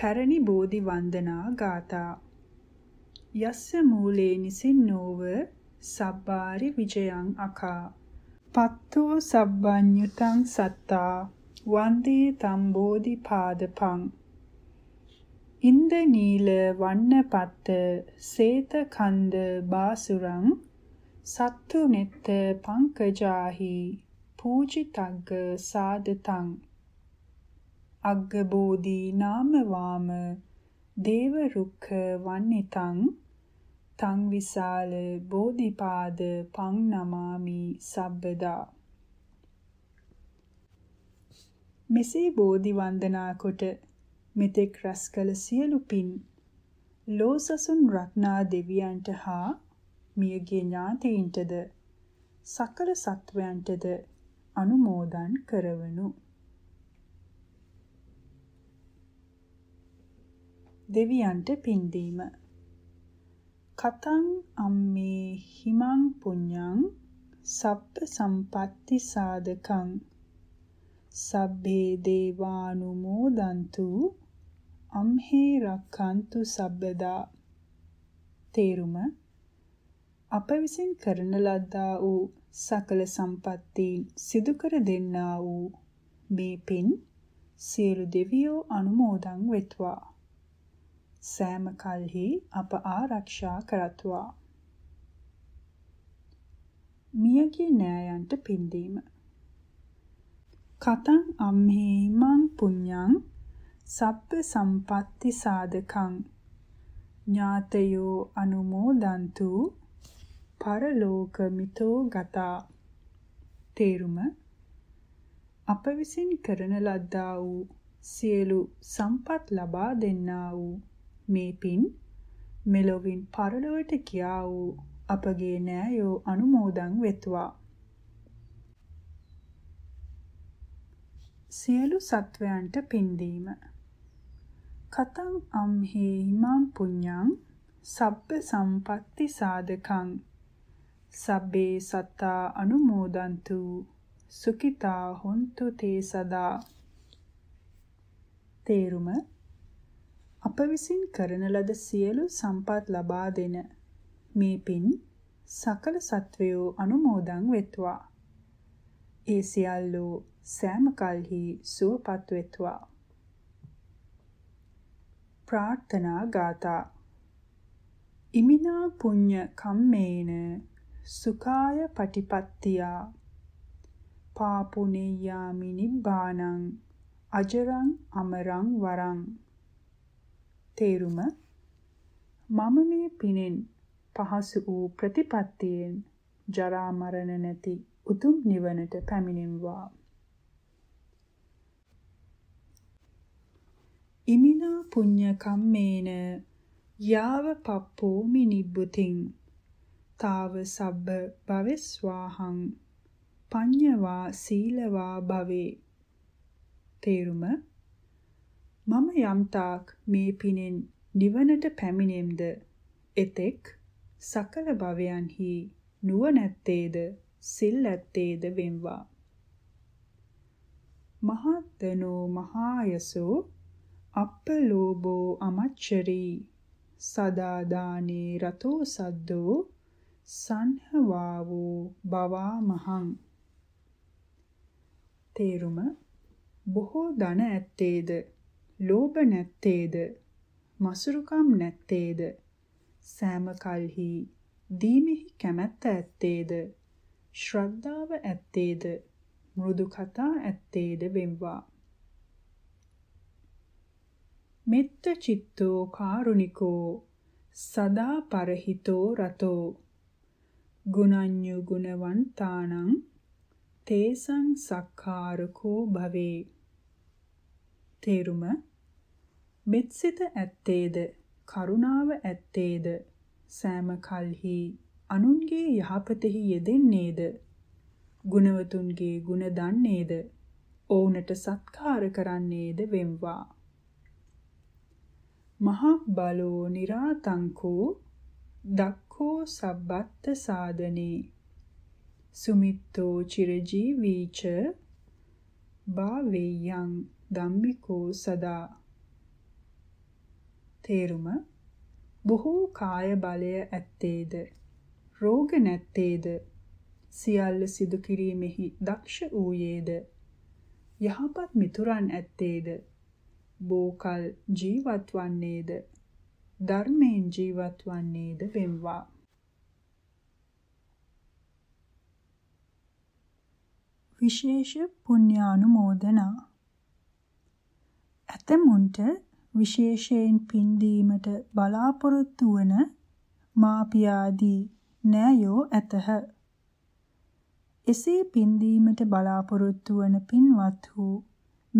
පැරණි බෝධි වන්දනා ගාථා යස්ස මූලේ නිසින්නෝව සබ්බාරි විජයං අකා පත්තෝ සබ්බඤ්ඤුතං සත්තා වන්දේ තම් බෝධි පාදපං ඉන්ද නීල වන්නපත්ත සේත කන්ද බාසුරං සත්තු නෙත්ත පංකජාහි පූජිතග්ග සාදතං අග්ගබෝධී නාමවාම දේව රුක්ඛ වන්නිතං තං විශාල බෝධිපාද පං නමාමි සබ්බදා මෙසේ බෝධි වන්දනා කොට මෙතෙක් රැස් කළ සියලු පින් ලෝසසුන් රත්නා දෙවියන්ට හා මියගේ ඥාතීන්ටද සකල සත්වයන්ටද අනුමෝදන් කරවනු දෙවියන්ට පින්දීම කතං අම්මේ හිමං පුඤ්ඤං සප්ප සම්පatti සාධකං සබ්බේ දේවානුමෝදන්තු අම්හේ රක්칸තු සබ්බදා තේරුම අප විසින් කරන ලද්දා වූ සකල සම්පත්තීන් සිදු කර දෙන්නා වූ මේ පින් සියලු දෙවියෝ අනුමෝදන් වෙත්වා. සෑම කල්හි අප ආරක්ෂා කරත්වා. මියගේ නෑයන්ට පින්දීම. කතං අම්හි මං පුඤ්ඤං සබ්බ සම්පatti සාධකං ඥාතයෝ අනුමෝදන්තු පරලෝකමිතෝ ගතා තේරුම අප විසින් කරන ලද්දා වූ සියලු සම්පත් ලබා දෙන්නා වූ මේ පින් මෙලොවින් පරලොවට කියා වූ අපගේ නෑයෝ අනුමෝදන් වෙත්වා සියලු සත්වයන්ට පින්දීම කතං අම්හි හිමං පුඤ්ඤං සබ්බ සම්පatti සාධකං සබ්බේ සත්තා අනුමෝදන්තු සුඛිතා හොන්තු තේ සදා තේරුම අප විසින් කරන ලද සියලු සම්පත් ලබා දෙන මේ පින් සකල සත්වයෝ අනුමෝදන් වෙත්වා ඒ සියල්ලෝ සෑම කල්හි සුවපත් වෙත්වා ප්‍රාර්ථනා ගාථා ඉමිනා පුඤ්ඤ කම්මේන සුඛාය පටිපත්තියා පාපුනේයාමි නිබ්බානං අජරං අමරං වරං තේරුම මම මේ පිනෙන් පහසු වූ ප්‍රතිපත්තියෙන් ජරා මරණ නැති උතුම් නිවනට පැමිණෙම්වා ඉමිනා පුඤ්ඤ කම්මේන යාව පප්පෝ මිනිබ්බුතින් තාව සබ්බ භවෙස්වාහං පඤ්ඤවා සීලවා භවේ තේරුම මම යම්තාක් මේ පිනෙන් නිවනට පැමිණෙම්ද එතෙක් සකල භවයන්හි නුවණැත්තේද සිල් ඇත්තේද වෙම්වා මහත්නෝ මහායසෝ අප්පලෝභෝ අමච්චරී සදාදානේ රතෝ සද්දෝ සංහවාවෝ බවා මහං තේරුම බොහෝ ධන ඇත්තේද ලෝභ නැත්තේද මසුරුකම් නැත්තේද සෑම කල්හි දීමෙහි කැමැත්ත ඇත්තේද ශ්‍රද්ධාව ඇත්තේද මෘදු කතා ඇත්තේද වෙම්වා මෙත්ත චිත්තෝ කාරුණිකෝ සදා පරහිතෝ රතෝ ගුණඤ්ඤු ගුණවන් තානං තේසං සක්කාරකෝ භවේ තේරුම මෙත්සිත ඇත්තේද කරුණාව ඇත්තේද සෑම කල්හි අනුන්ගේ යහපතෙහි යෙදෙන්නේද ගුණවතුන්ගේ ගුණ දන්නේද ඕනට සත්කාර කරන්නේද වෙම්වා මහා බලෝ निराතංකෝ දක් කෝ සබ්බත්ත සාදනේ සුමිත්තෝ චිරජීවීච භාවේයං ධම්මිකෝ සදා තේරුම බොහෝ කාය බලය ඇත්තේද රෝග නැත්තේද සියල්ල සිදු කිරීමෙහි දක්ෂ ඌයේද යහපත් මිතුරන් ඇත්තේද බෝකල් ජීවත් වන්නේද ධර්මයෙන් ජීවත් වන්නේද වෙම්වා. විශේෂ පුණ්‍යානුමෝදනා ඇතමුන්ට විශේෂයෙන් පින්දීමට බලාපොරොත්තු වන මාපියාදී නෑයෝ ඇතහ. එසේ පින්දීමට බලාපොරොත්තු වන පින්වත් වූ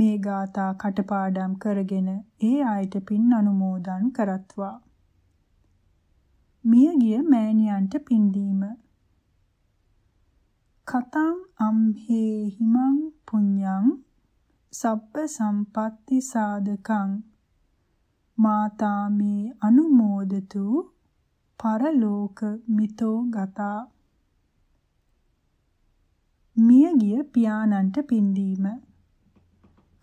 මේ ගාථා කටපාඩම් කරගෙන ඒ අයට පින් අනුමෝදන් කරත්වා. මියගිය මෑණියන්ට පින් දීම. කතං අම්හේ හිමං පුඤ්ඤං සබ්බ සම්පatti සාධකං මාතා මේ අනුමෝදතු පරලෝක මිතෝ ගතා මියගිය පියාණන්ට පින් දීම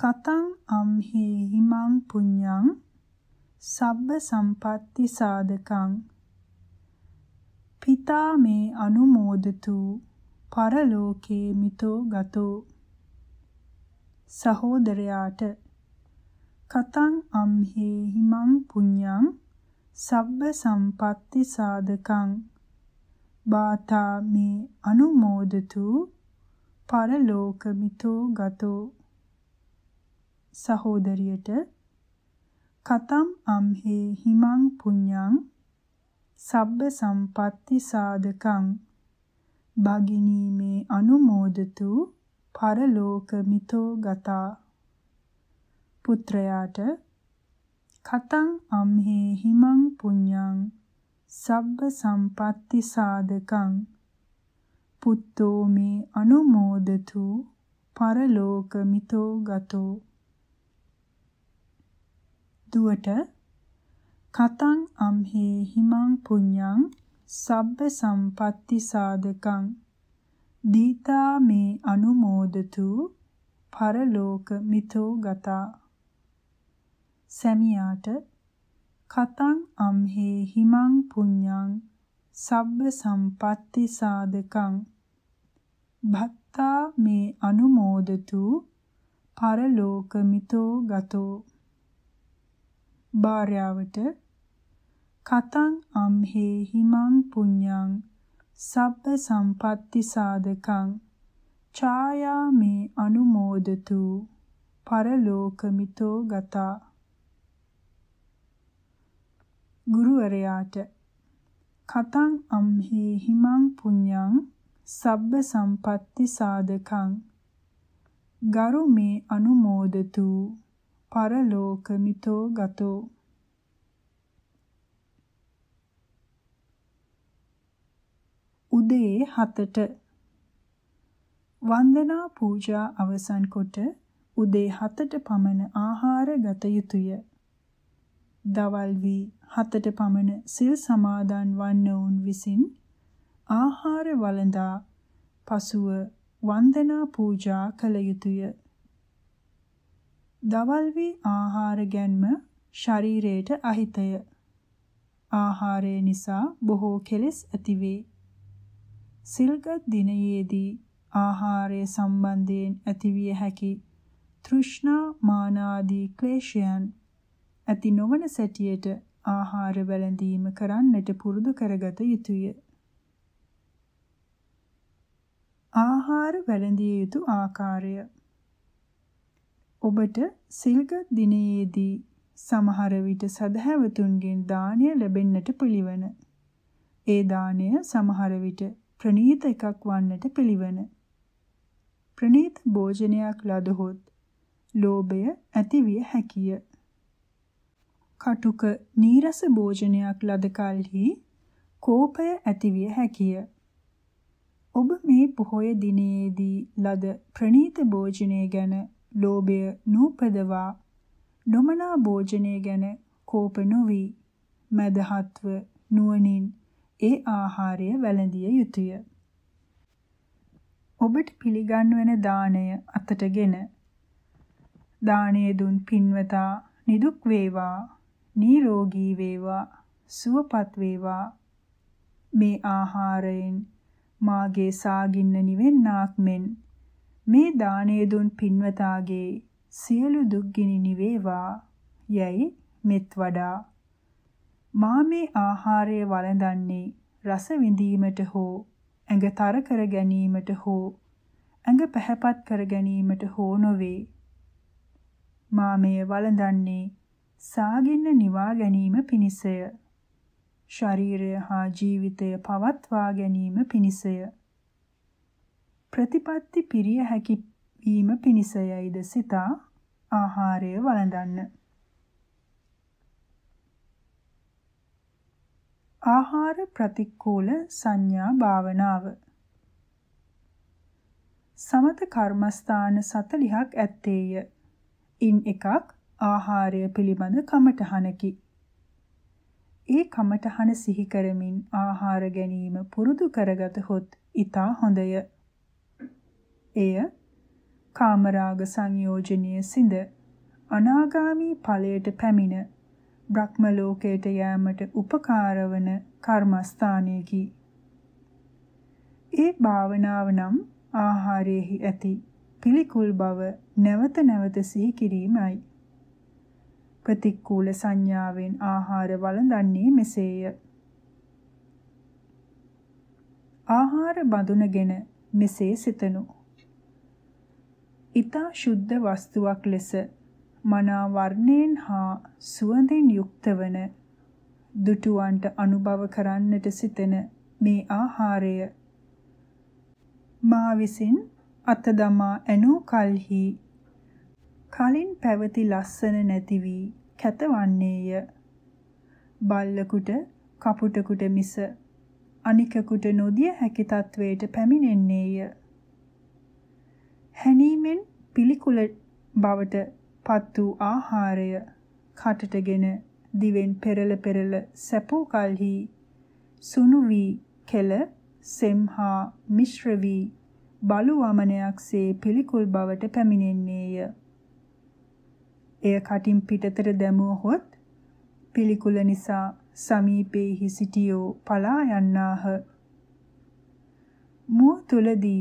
කතං අම්හි හිමං පුඤ්ඤං සබ්බ සම්පatti සාධකං පිතා මේ අනුමෝදතු පරලෝකේ මිතෝ ගතෝ සහෝදරයාට කතං අම්හි හිමං පුඤ්ඤං සබ්බ සම්පatti සාධකං බාතා මේ අනුමෝදතු පරලෝක මිතෝ ගතෝ සහෝදරියට කතම් අම්හේ හිමං පුඤ්ඤං සබ්බ සම්පatti සාධකං භගිනීමේ අනුමෝදතු පරලෝක මිතෝ ගතා පුත්‍රයාට කතං අම්හේ හිමං පුඤ්ඤං සබ්බ සම්පatti සාධකං පුත්තෝ මේ අනුමෝදතු පරලෝක මිතෝ ගතෝ දුවට කතං අම්හි හිමං පුඤ්ඤං සබ්බ සම්පatti සාධකං දීතා මේ අනුමෝදතු පරලෝක මිතෝ ගතා සැමියාට කතං අම්හි හිමං පුඤ්ඤං සබ්බ සම්පatti සාධකං භත්තා මේ අනුමෝදතු පරලෝක මිතෝ ගතෝ භාර්යාවට කතං අම්හේ හිමං පුඤ්ඤං සබ්බ සම්පatti සාධකං ඡායා මේ අනුමෝදතු පරලෝකමිතෝ ගතා ගුරුවරයාට කතං අම්හි හිමං පුඤ්ඤං සබ්බ සම්පatti සාධකං ගරු මේ අනුමෝදතු පරලෝක මිතෝ ගතෝ උදේ 7ට වන්දනා පූජා අවසන් කොට උදේ 7ට පමණ ආහාර ගත යුතුය. දවල් වී 7ට පමණ සිල් සමාදන් වන්නවුන් විසින් ආහාර වළඳා පසුව වන්දනා පූජා කළ යුතුය. දවල් වී ආහාර ගැනීම ශරීරයට අහිතය. ආහාරය නිසා බොහෝ කෙලෙස් ඇතිවේ. සිල්ගත් දිනයේදී ආහාරය සම්බන්ධයෙන් ඇතිවිය හැකි තෘෂ්ණා මාන ආදී ක්ලේශයන් ඇති නොවන සැටියට ආහාර වැළඳීම කරන්නට පුරුදු කරගත යුතුය. ආහාර වැළඳිය යුතු ආකාරය ඔබට සිල්ගත් දිනයේදී සමහර විට සදහැවතුන්ගෙන් දානය ලැබෙන්නට පිළිවන. ඒ දානය සමහර විට ප්‍රණීත එකක් වන්නට පිළිවන. ප්‍රණීත භෝජනයක් ලදහොත් ලෝභය ඇතිවිය හැකිය. කටුක නීරස භෝජනයක් ලද කලෙහි කෝපය ඇතිවිය හැකිය. ඔබ මේ පොහොය දිනයේදී ලද ප්‍රණීත භෝජනය ගැන ලෝභය නූපදවා නොමනා භෝජනය ගැන කෝප නොවි මදහත්ව නුවණින් ඒ ආහාරය වැළඳිය යුතුය. ඔබට පිළිගන්වන දාණය අතටගෙන දාණය දුන් පින්වතා නිදුක් වේවා නිරෝගී වේවා සුවපත් වේවා මේ ආහාරයෙන් මාගේ සාගින්න නිවෙන්නාක් මෙන් මේ දාණය දුන් පින්වතාගේ සියලු දුක්ගිනි නිවේවා යැයි මෙත් වඩා මා මේ ආහාරය වළඳන්නේ රස විඳීමට හෝ ඇඟතර කර ගැනීමට හෝ ඇඟ පැහැපත් කර ගැනීමට හෝ නොවේ මා මේ වළඳන්නේ සාගින්න නිවා ගැනීම පිණිසය ශරීරය හා ජීවිතය පවත්වා ගැනීම පිණිසය ප්‍රතිපත්ති පිරිය හැකි වීම පිණිසයයිද සිතා ආහාරය වළඳන්න. ආහාර ප්‍රතික්කූල සංඥා භාවනාව සමත කර්මස්ථාන 40ක් ඇත්තේය. ඉන් එකක් ආහාරය පිළිබඳ කමඨහනකි. ඒ කමඨහන සිහි කරමින් ආහාර ගැනීම පුරුදු කරගත හොත් ඊට හොඳය. එය කාමරාග සංයෝජනයේ සිඳ අනාගාමී ඵලයට පැමිණ බ්‍රහ්ම ලෝකයට යෑමට උපකාරවන කර්මස්ථානයකි. ඒ භාවනාව නම් ආහාරයේහි ඇති පිළිකුල් බව නැවත නැවත සිහි කිරීමයි. ප්‍රතික්කුල සංඥාවෙන් ආහාර වළඳන්නේ මෙසේය. ආහාර බඳුනගෙන මෙසේ සිතනු ඊතා ශුද්ධ වස්තුවක් ලෙස මනා වර්ණයෙන් හා සුවඳෙන් යුක්ත වන දුටුවන්ට අනුභව කරන්නට සිතෙන මේ ආහාරය මා විසින් අතදමා ඇනෝ කල්හි කලින් පැවති ලස්සන නැති වී කැතවන්නේය බල්ලකුට කපුටකුට මිස අනිකකුට නොදිය හැකි තත්වයට පැමිණෙන්නේය හැනීමෙන් පිළිකුල බවට පත් වූ ආහාරය කටටගෙන දිවෙන් පෙරල පෙරල සැපූ කලෙහි සුනු වී කෙල සෙම්හා මිශ්‍ර වී බලු වමනයක්සේ පිළිකුල් බවට පැමිණෙන්නේය. එය කටින් පිටතර දැමුවහොත් පිළිකුල නිසා සමීපෙහි සිටියෝ පලා යන්නාහ. මුව තුලදී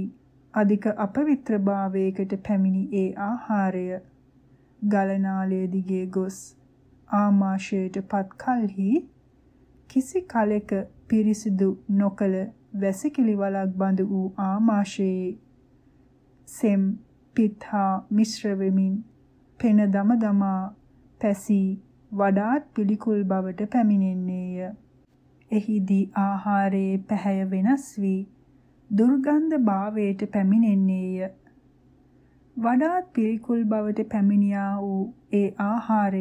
අධික අපවිත්‍රභාවයකට පැමිණි ඒ ආහාරය ගලනාලය දිගේ ගොස් ආමාශයට පත් කලෙහි කිසි කලෙක පිරිසිදු නොකල වැසිකිලි වලක් බඳ වූ ආමාශයේ සෙම් පිත්හා මිශ්‍ර වෙමින් පෙන දම දමා පැසී වඩාත් පිළිකුල් බවට පැමිණෙන්නේය. එහිදී ආහාරයේ පැහැය වෙනස් වී දුර්ගන්ධ භාවයට පැමිණෙන්නේය. වඩාත් පිළිකුල් බවට පැමිණියා වූ ඒ ආහාරය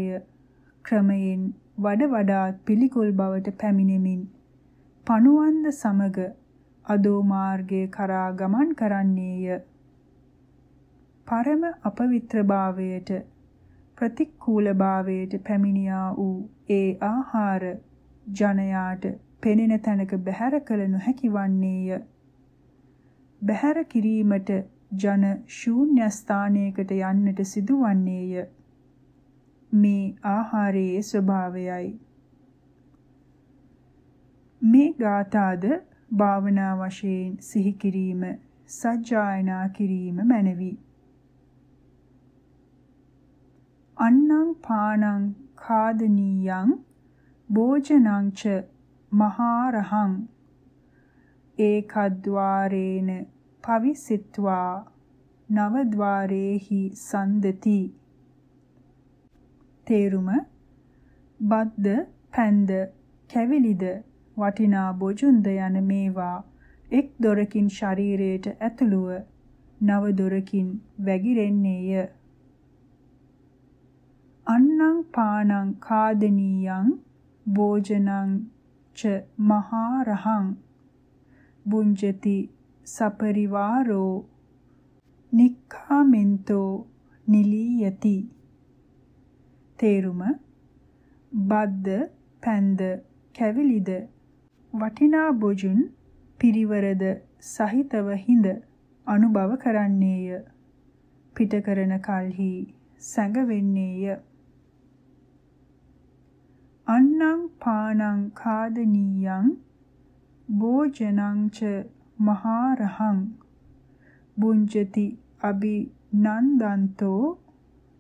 ක්‍රමයෙන් වඩ වඩාත් පිළිකුල් බවට පැමිණෙමින් පණුවන්ද සමග අදෝ මාර්ගය කරා ගමන් කරන්නේය. පරම අපවිත්‍රභාවයට ප්‍රතික්කූලභාවයට පැමිණියා වූ ඒ ආහාර ජනයාට පෙනෙන තැනක බැහැර කළ නොහැකි වන්නේය. බැහැර කිරීමට ජන ශූන්‍ය ස්ථානයකට යන්නට සිදුවන්නේය. මේ ආහාරයේ ස්වභාවයයි. මේ ගාථාද භාවනා වශයෙන් සිහි කිරීම සජ්ජායනා කිරීම මැනවි. අන්නං පානං खादनीयं भोजनाञ्च महारहं ඒකද්්වාරේන පවිසිත්වා නවද්වාරේහි සන්දති තේරුම බද්ද පැන්ද කැවිලිද වටිනා බොජුන්ද යන මේවා එක් දොරකින් ශරීරයට ඇතුළුව නව දොරකින් වැగిරෙන්නේය අන්නං පානං කාදනීයං භෝජනං ච මහා රහං බුඤ්ජති සපරිවාරෝ නික්ඛාමෙන්තෝ නිලීයති තේරුම බද්ද පැන්ද කැවිලිද වටිනා බොජුන් පිරිවරද සහිතව හිඳ අනුභව කරන්නේය පිට කරන කල්හි සැඟවෙන්නේය අන්නං පානං කාදනීයං භෝජනංච මහරහං බුඤ්ජති අබිනන්දන්තෝ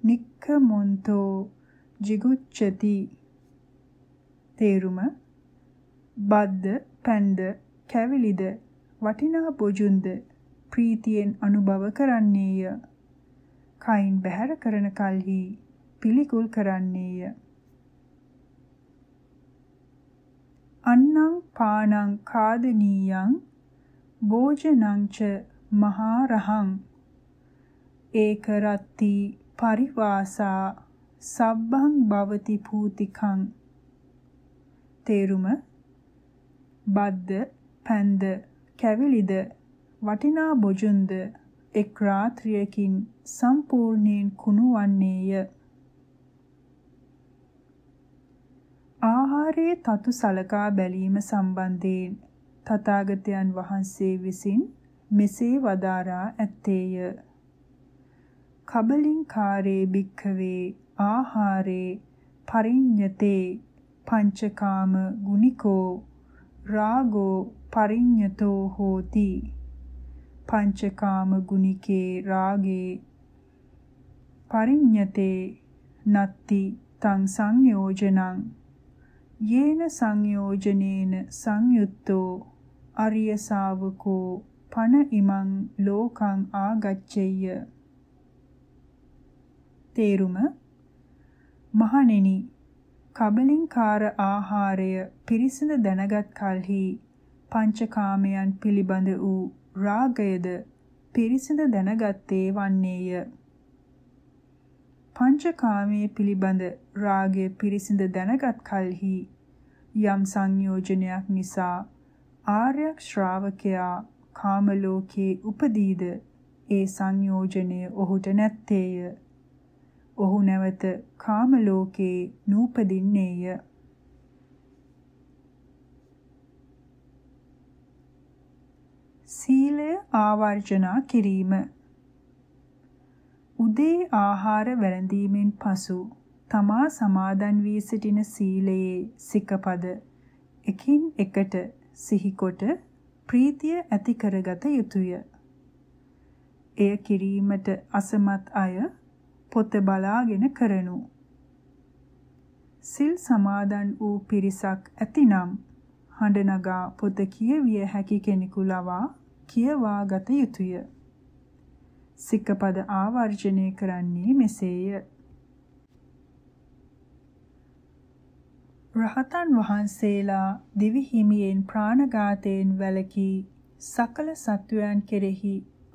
නික්ඛමොන්තෝ jigucchati තේරුම බද්ද පැන්ද කැවිලිද වටිනා බොජුන්ද ප්‍රීතියෙන් අනුභව කරන්නේය කයින් බැහැර කරන කල්හි පිළිකුල් කරන්නේය අන්නං පානං කාදනීයං භෝජනං ච මහරහං ඒක රත්ති පරිවාසා සබ්බං භවති භූතිකං තේරුම බද්ද පැන්ද කැවිලිද වටිනා බොජුන්ද එක් රාත්‍රියකින් සම්පූර්ණයෙන් කුණු වන්නේය ආහාරයේ තතු සලකා බැලීම සම්බන්ධයෙන් තථාගතයන් වහන්සේ විසින් මෙසේ වදාරා ඇත්තේය. කබලින්කාරේ භික්ඛවේ ආහාරේ පරිඤ්ඤතේ පංචකාම ගුණිකෝ රාගෝ පරිඤ්ඤතෝ හෝති පංචකාම ගුණිකේ රාගේ පරිඤ්ඤතේ නත්ති තං සංයෝජනං යේන සංයෝජනේන සංයුත්තෝ අරිය ශාවකෝ පන ඉමං ලෝකං ආගච්ඡෙය්‍ය තේරුම මහණෙනි කබලින්කාර ආහාරය පිරිසිඳ දැනගත් කලෙහි පංචකාමයන් පිළිබඳ වූ රාගයද පිරිසිඳ දැනගත්තේ වන්නේය පංචකාමයේ පිළිබඳ රාගය පිරිසිඳ දැනගත් කලෙහි යම් සංයෝජනයක් නිසා ආර්ය ශ්‍රාවකයා කාම ලෝකයේ උපදීද ඒ සංයෝජනය ඔහුට නැත්තේය. ඔහු නැවත කාම ලෝකේ නූපදින්නේය. සීලය ආවර්ජනා කිරීම උදේ ආහාර වැළඳීමෙන් පසු තමා සමාදන් වී සිටින සීලයේ සිකපද එකින් එකට සිහිකොට ප්‍රීතිය ඇති කරගත යුතුය. එය කිරීමට අසමත් අය පොත බලාගෙන කරනු. සිල් සමාදන් වූ පිරිසක් ඇතිනම් හඬ නගා පොත කියවිය හැකි කෙනෙකු ලවා කියවා ගත යුතුය. සික්කපද ආවර්ජනය කරන්නේ මෙසේය. රහතන් වහන්සේලා දිවි හිමියෙන් ප්‍රාණඝාතයෙන් වැළකී සකල සත්වයන් කෙරෙහි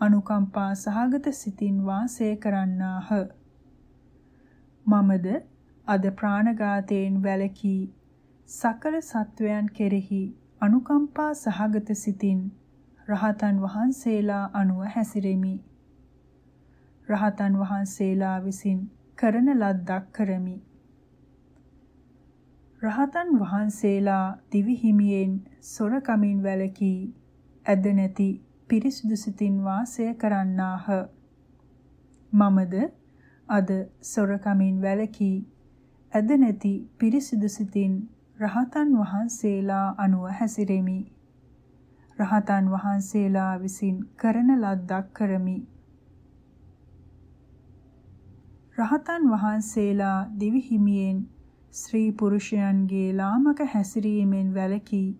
අනුකම්පා සහගත සිතින් වාසය කරන්නාහ. මමද අද ප්‍රාණඝාතයෙන් වැළකී සකල සත්වයන් කෙරෙහි අනුකම්පා සහගත සිතින් රහතන් වහන්සේලා අනුව හැසිරෙමි. රහතන් වහන්සේලා විසින් කරන ලද්දක් කරමි. රහතන් වහන්සේලා දිවි හිමියෙන් සොරකමින් වැළකී ඇද නැති පිරිසිදු සිතින් වාසය කරන්නාහ. මමද අද සොරකමින් වැළකී ඇද නැති පිරිසිදු සිතින් රහතන් වහන්සේලා අනුව හැසිරෙමි. රහතන් වහන්සේලා විසින් කරන ලද්දක් කරමි. රහතන් වහන්සේලා දිවි හිමියෙන් ශ්‍රී පුරුෂයන්ගේ ලාමක හැසිරීමෙන් වැළකී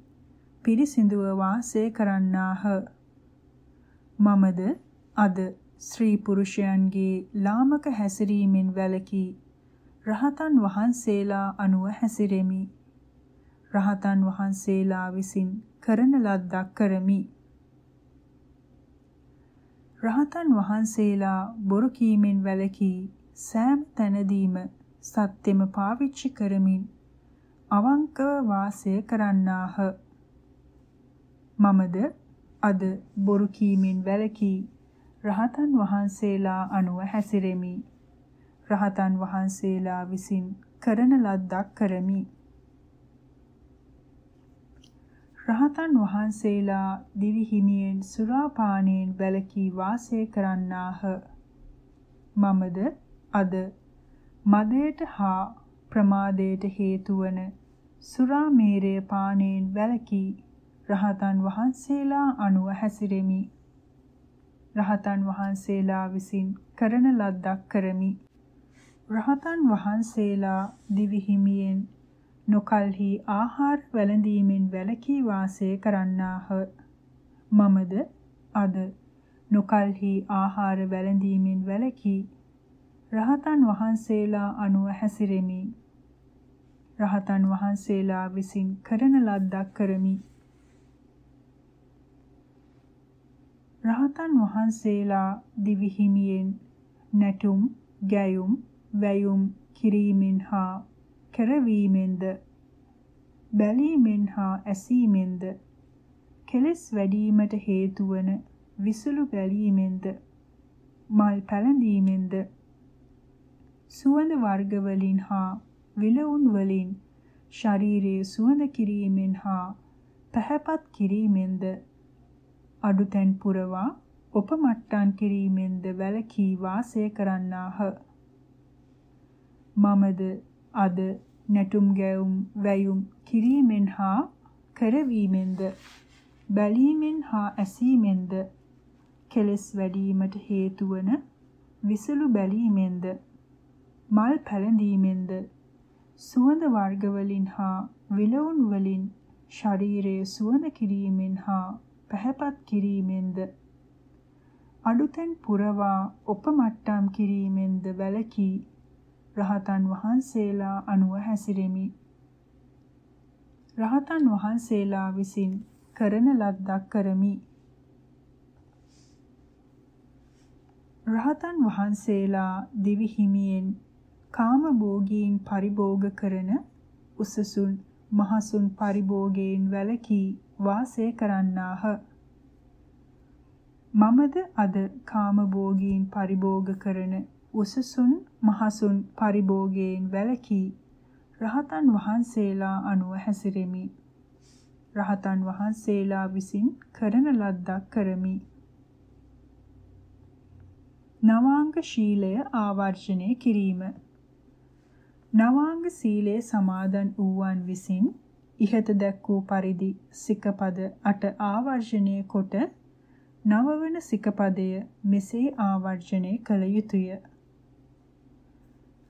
පිරිසිදුව වාසය කරන්නාහ. මමද අද ශ්‍රී පුරුෂයන්ගේ ලාමක හැසිරීමෙන් වැළකී රහතන් වහන්සේලා අනුව හැසිරෙමි. රහතන් වහන්සේලා විසින් කරන ලද්දක් කරමි. රහතන් වහන්සේලා බොරු කීමෙන් වැළකී සෑම තැනදීම සත්‍යෙම පාවිච්චි කරමින් අවංකව වාසය කරන්නාහ. මමද අද බොරු කීමෙන් වැළකී රහතන් වහන්සේලා අනුව හැසිරෙමි. රහතන් වහන්සේලා විසින් කරන ලද්දක් කරමි. රහතන් වහන්සේලා දිවි හිමියෙන් සුරාපානයෙන් වැළකී වාසය කරන්නාහ. මමද අද මදයට හා ප්‍රමාදයට හේතු වන සුරාමේරය පානයෙන් වැළකී රහතන් වහන්සේලා අනුව හැසිරෙමි. රහතන් වහන්සේලා විසින් කරන ලද්දක් කරමි. රහතන් වහන්සේලා දිවිහිමියෙන් නොකල්හි ආහාර වැළඳීමෙන් වැළකී වාසය කරන්නාහ. මමද අද නොකල්හි ආහාර වැළඳීමෙන් වැළකී රහතන් වහන්සේලා අනුව හැසිරෙමි. රහතන් වහන්සේලා විසින් කරන ලද්දක් කරමි. රහතන් වහන්සේලා දිවි හිමියෙන් නැටුම්, ගැයුම්, වැයුම් කිරීමෙන් හා කෙරවීමෙන්ද බැලීමෙන් හා ඇසීමෙන්ද කෙලෙස් වැඩීමට හේතු වන විසුළු බැලීමෙන්ද මල් පැලඳීමෙන්ද සුවඳ වර්ග වලින් හා විලවුන් වලින් ශරීරයේ සුවඳ කිරීමෙන් හා පැහැපත් කිරීමෙන්ද අඩුතැන් පුරවා උපමට්ටම් කිරීමෙන්ද වැළකී වාසය කරන්නාහ මමද අද නැටුම් ගැයුම් වැයුම් කිරීමෙන් හා කරවීමෙන්ද බැලීමෙන් හා ඇසීමෙන්ද කෙලෙස් වැඩීමට හේතු වන විසළු බැලීමෙන්ද මල් පැලඳීමෙන්ද සුවඳ වර්ගවලින් හා විලවුන් වලින් ශරීරයේ සුවඳ කිරීමෙන් හා පැහැපත් කිරීමෙන්ද අඩුතෙන් පුරවා උපමට්ටම් කිරීමෙන්ද වැළකී රහතන් වහන්සේලා අනුව හැසිරෙමි රහතන් වහන්සේලා විසින් කරන ලද්දක් කරමි රහතන් වහන්සේලා දිවි හිමියෙන් කාම භෝගීන් පරිභෝග කරන උසසුන් මහසුන් පරිභෝගයෙන් වැළකී වාසය කරන්නාහ. මමද අද කාම භෝගීන් පරිභෝග කරන උසසුන් මහසුන් පරිභෝගයෙන් වැළකී රහතන් වහන්සේලා අනුව හැසිරෙමි. රහතන් වහන්සේලා විසින් කරන ලද්දක් කරමි. නවාංග ශීලය ආවර්ජනය කිරීම නවාංග සීලය සමාදන් වූවන් විසින් ඉහත දැක් වූ පරිදි සිකපද 8 ආවර්ජණය කොට නවවන සිකපදය මෙසේ ආවර්ජණය කළ යුතුය.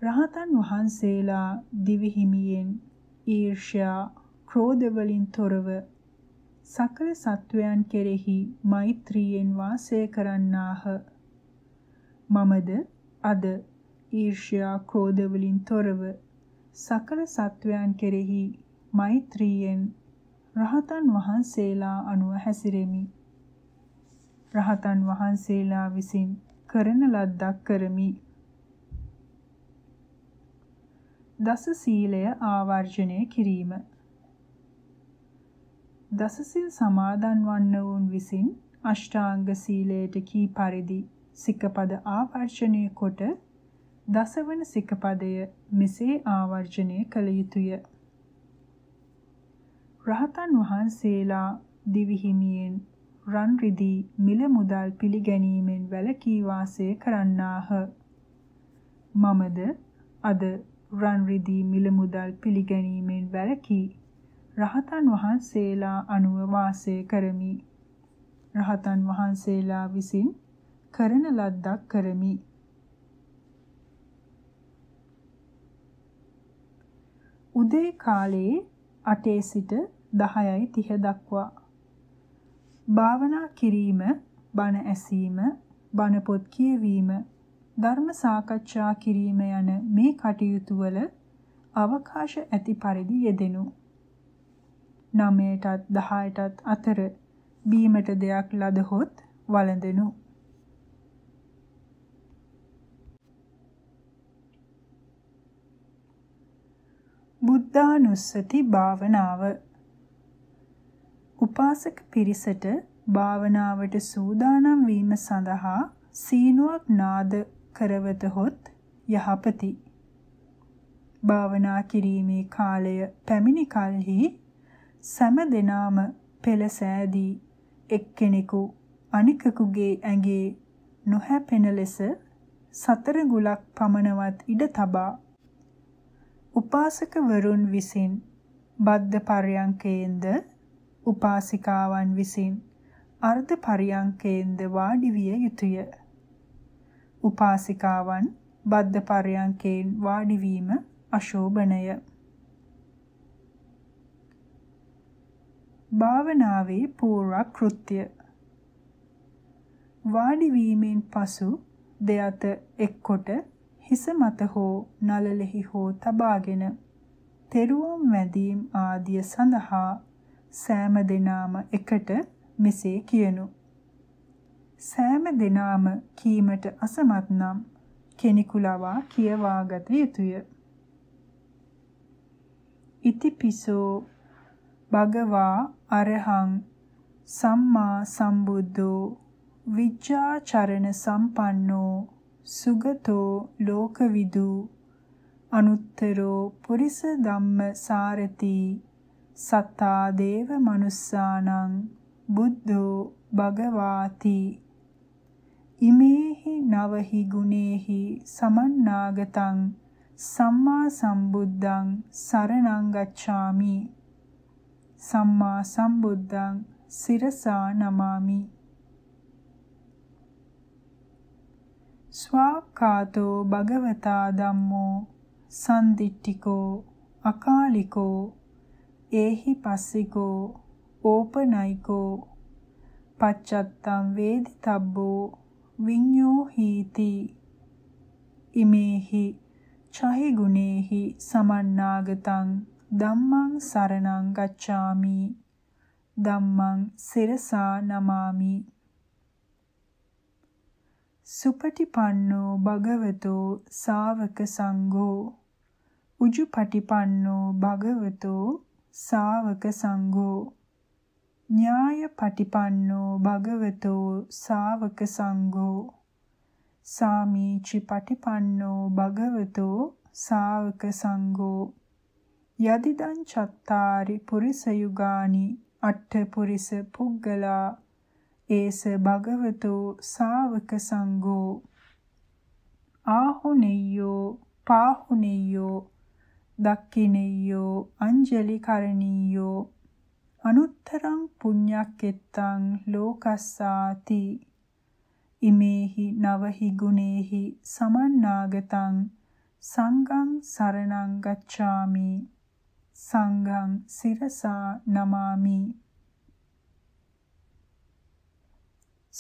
රහතන් වහන්සේලා දිවිහිමියෙන් ඊර්ෂ්‍යා ක්‍රෝධ වලින් තොරව සකල සත්වයන් කෙරෙහි මෛත්‍රියෙන් වාසය කරන්නාහ. මමද අද ඊර්ෂ්‍යා, ක්‍රෝධ වලින් තොරව සකල සත්වයන් කෙරෙහි මෛත්‍රියෙන් රහතන් වහන්සේලා අනුව හැසිරෙමි. රහතන් වහන්සේලා විසින් කරන ලද්දක් කරමි. දස සීලය ආවර්ජනය කිරීම දසසිල් සමාදන් වන්නවුන් විසින් අෂ්ටාංග සීලයට කී පරිදි සිකපද ආවර්ෂණය කොට දසවන සිකපදය මෙසේ ආවර්ජනය කළ යුතුය. රහතන් වහන්සේලා දිවිහිමියෙන් රන් රිදී මිල මුදල් පිළිගැනීමෙන් වැළකී වාසය කරන්නාහ. මමද අද රන් රිදී මිල මුදල් පිළිගැනීමෙන් වැළකී රහතන් වහන්සේලා අනුව වාසය කරමි. රහතන් වහන්සේලා විසින් කරන ලද්දක් කරමි. උදේ කාලයේ 8 සිට 10:30 දක්වා භාවනා කිරීම, බණ ඇසීම, බණ පොත් කියවීම, ධර්ම සාකච්ඡා කිරීම යන මේ කටයුතු වල අවකාශ ඇති පරිදි යෙදෙනු. 9ටත් 10ටත් අතර බීමට දෙයක් ලදහොත් වළඳෙනු. බුද්ධානුස්සති භාවනාව උපාසක පිරිසට භාවනාවට සූදානම් වීම සඳහා සීනුවක් නාද කරවතහොත් යහපති. භාවනා කිරීමේ කාලය පැමිණි කලෙහි සම දෙනාම පෙළ සෑදී එක්කෙනෙකු අනිකෙකුගේ ඇඟේ නොහැපෙන ලෙස සතර ගුලක් පමණවත් ඉඩ තබා උපාසකවරුන් විසින් බද්ධ පරයන්කේන්ද උපාසිකාවන් විසින් අර්ධ පරයන්කේන්ද වාඩි විය යුතුය. උපාසිකාවන් බද්ධ පරයන්කේන් වාඩි වීම අශෝභනය. භාවනාවේ පූර්ව කෘත්‍ය වාඩි වීමෙන් පසු දෙයත එක්කොට හිස මත හෝ නළලෙහි හෝ තබාගෙන තෙරුවම් වැඳීම් ආදිය සඳහා සෑම දිනාම එකට මෙසේ කියනු සෑම දිනාම කීමට අසමත් නම් කෙනෙකු ලවා කියවාගත යුතුය. ඉතිපිසෝ භගවා අරහං සම්මා සම්බුද්ධෝ විජ්ජාචරණ සම්පන්නෝ සුගතෝ ලෝකවිදු අනුත්තරෝ පුරිස ධම්ම සාරති සත්තා දේව මනුස්සානං බුද්ධෝ භගවාති ඉමේහි නවහි ගුණේහි සමන්නාගතං සම්මා සම්බුද්ධං සරණං ගච්ඡාමි සම්මා සම්බුද්ධං සිරසා නමාමි ස්වාකාතෝ භගවතා ධම්මෝ සම්දිට්ඨිකෝ අකාලිකෝ ඒහි පස්සිකෝ ඕපනයිකෝ පච්චත්තම් වේදිතබ්බෝ විඤ්ඤෝ හීති ඉමේහි චහි ගුණේහි සමන්නාගතං ධම්මං සරණං ගච්ඡාමි ධම්මං සිරසා නමාමි සුපටිපන්නෝ භගවතෝ සාවක සංඝෝ උජුපටිපන්නෝ භගවතෝ සාවක සංඝෝ ඥායපටිපන්නෝ භගවතෝ සාවක සංඝෝ සාමීචි පටිපන්නෝ භගවතෝ සාවක සංඝෝ යදිදං චත්තාරි පුරිස යුගානි අට්ඨ පුරිස පුග්ගලා ඒස භගවතෝ සාවක සංඝෝ ආහුනෙය්‍යෝ පාහුනෙය්‍යෝ දක්කිනෙය්‍යෝ අංජලි කරණීයෝ අනුත්තරං පුඤ්ඤක්කෙත්තං ලෝකස්සාති ඉමේහි නවහි ගුණේහි සමන්නාගතං සංඝං සරණං ගච්ඡාමි සංඝං සිරසා නමාමි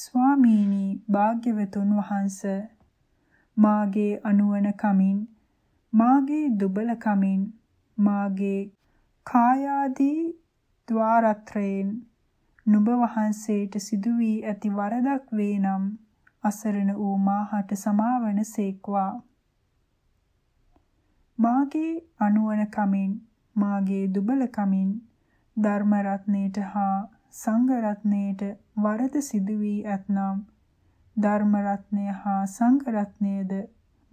ස්වාමීනි භාග්‍යවතුන් වහන්ස මාගේ අනුවන කමින් මාගේ දුබල කමින් මාගේ කායාදී ద్వාරත්‍රයෙන් නුඹ වහන්සේට සිදු වී ඇති වරදක් වේ නම් අසරණ වූ මාහට සමාවන සේක්වා මාගේ අනුවන කමින් මාගේ දුබල කමින් ධර්ම රත්නයේට හා සංඝ රත්නයේට වරද සිදු වී ඇතනම් ධර්ම රත්නය හා සංඝ රත්නයේද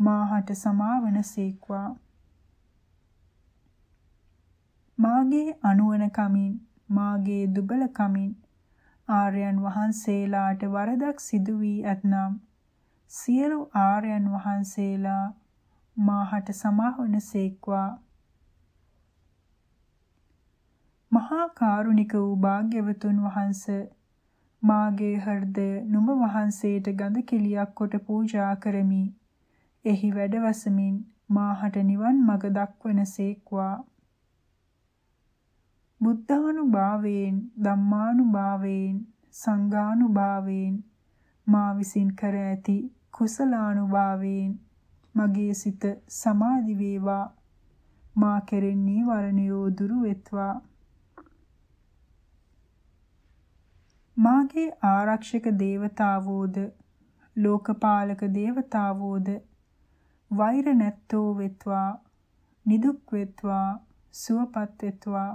මාහට සමාවනසේක්වා මාගේ අනුවන කමින් මාගේ දුබල කමින් ආර්යයන් වහන්සේලාට වරදක් සිදු වී ඇතනම් සියලු ආර්යයන් වහන්සේලා මාහට සමාවනසේක්වා මහා කාරුණික වූ භාග්‍යවතුන් වහන්ස මාගේ හෘදය නුඹ වහන්සේට ගඳ කෙලියක් කොට පූජා කරමි. එහි වැඩවසමින් මාහට නිවන් මඟ දක්වනසේක්වා. බුද්ධානුභාවයෙන් ධම්මානුභාවයෙන් සංඝානුභාවයෙන් මා විසින් කර ඇති කුසලානුභාවයෙන් මගේ සිත සමාධි වේවා මා කෙරෙන් නීවරණයෝ දුරු වෙත්වා මාගේ ආරක්ෂක දේවතාවෝද ලෝකපාලක දේවතාවෝද වෛර නැත්තෝ වෙත්වා නිදුක් වෙත්වා සුවපත් වෙත්වා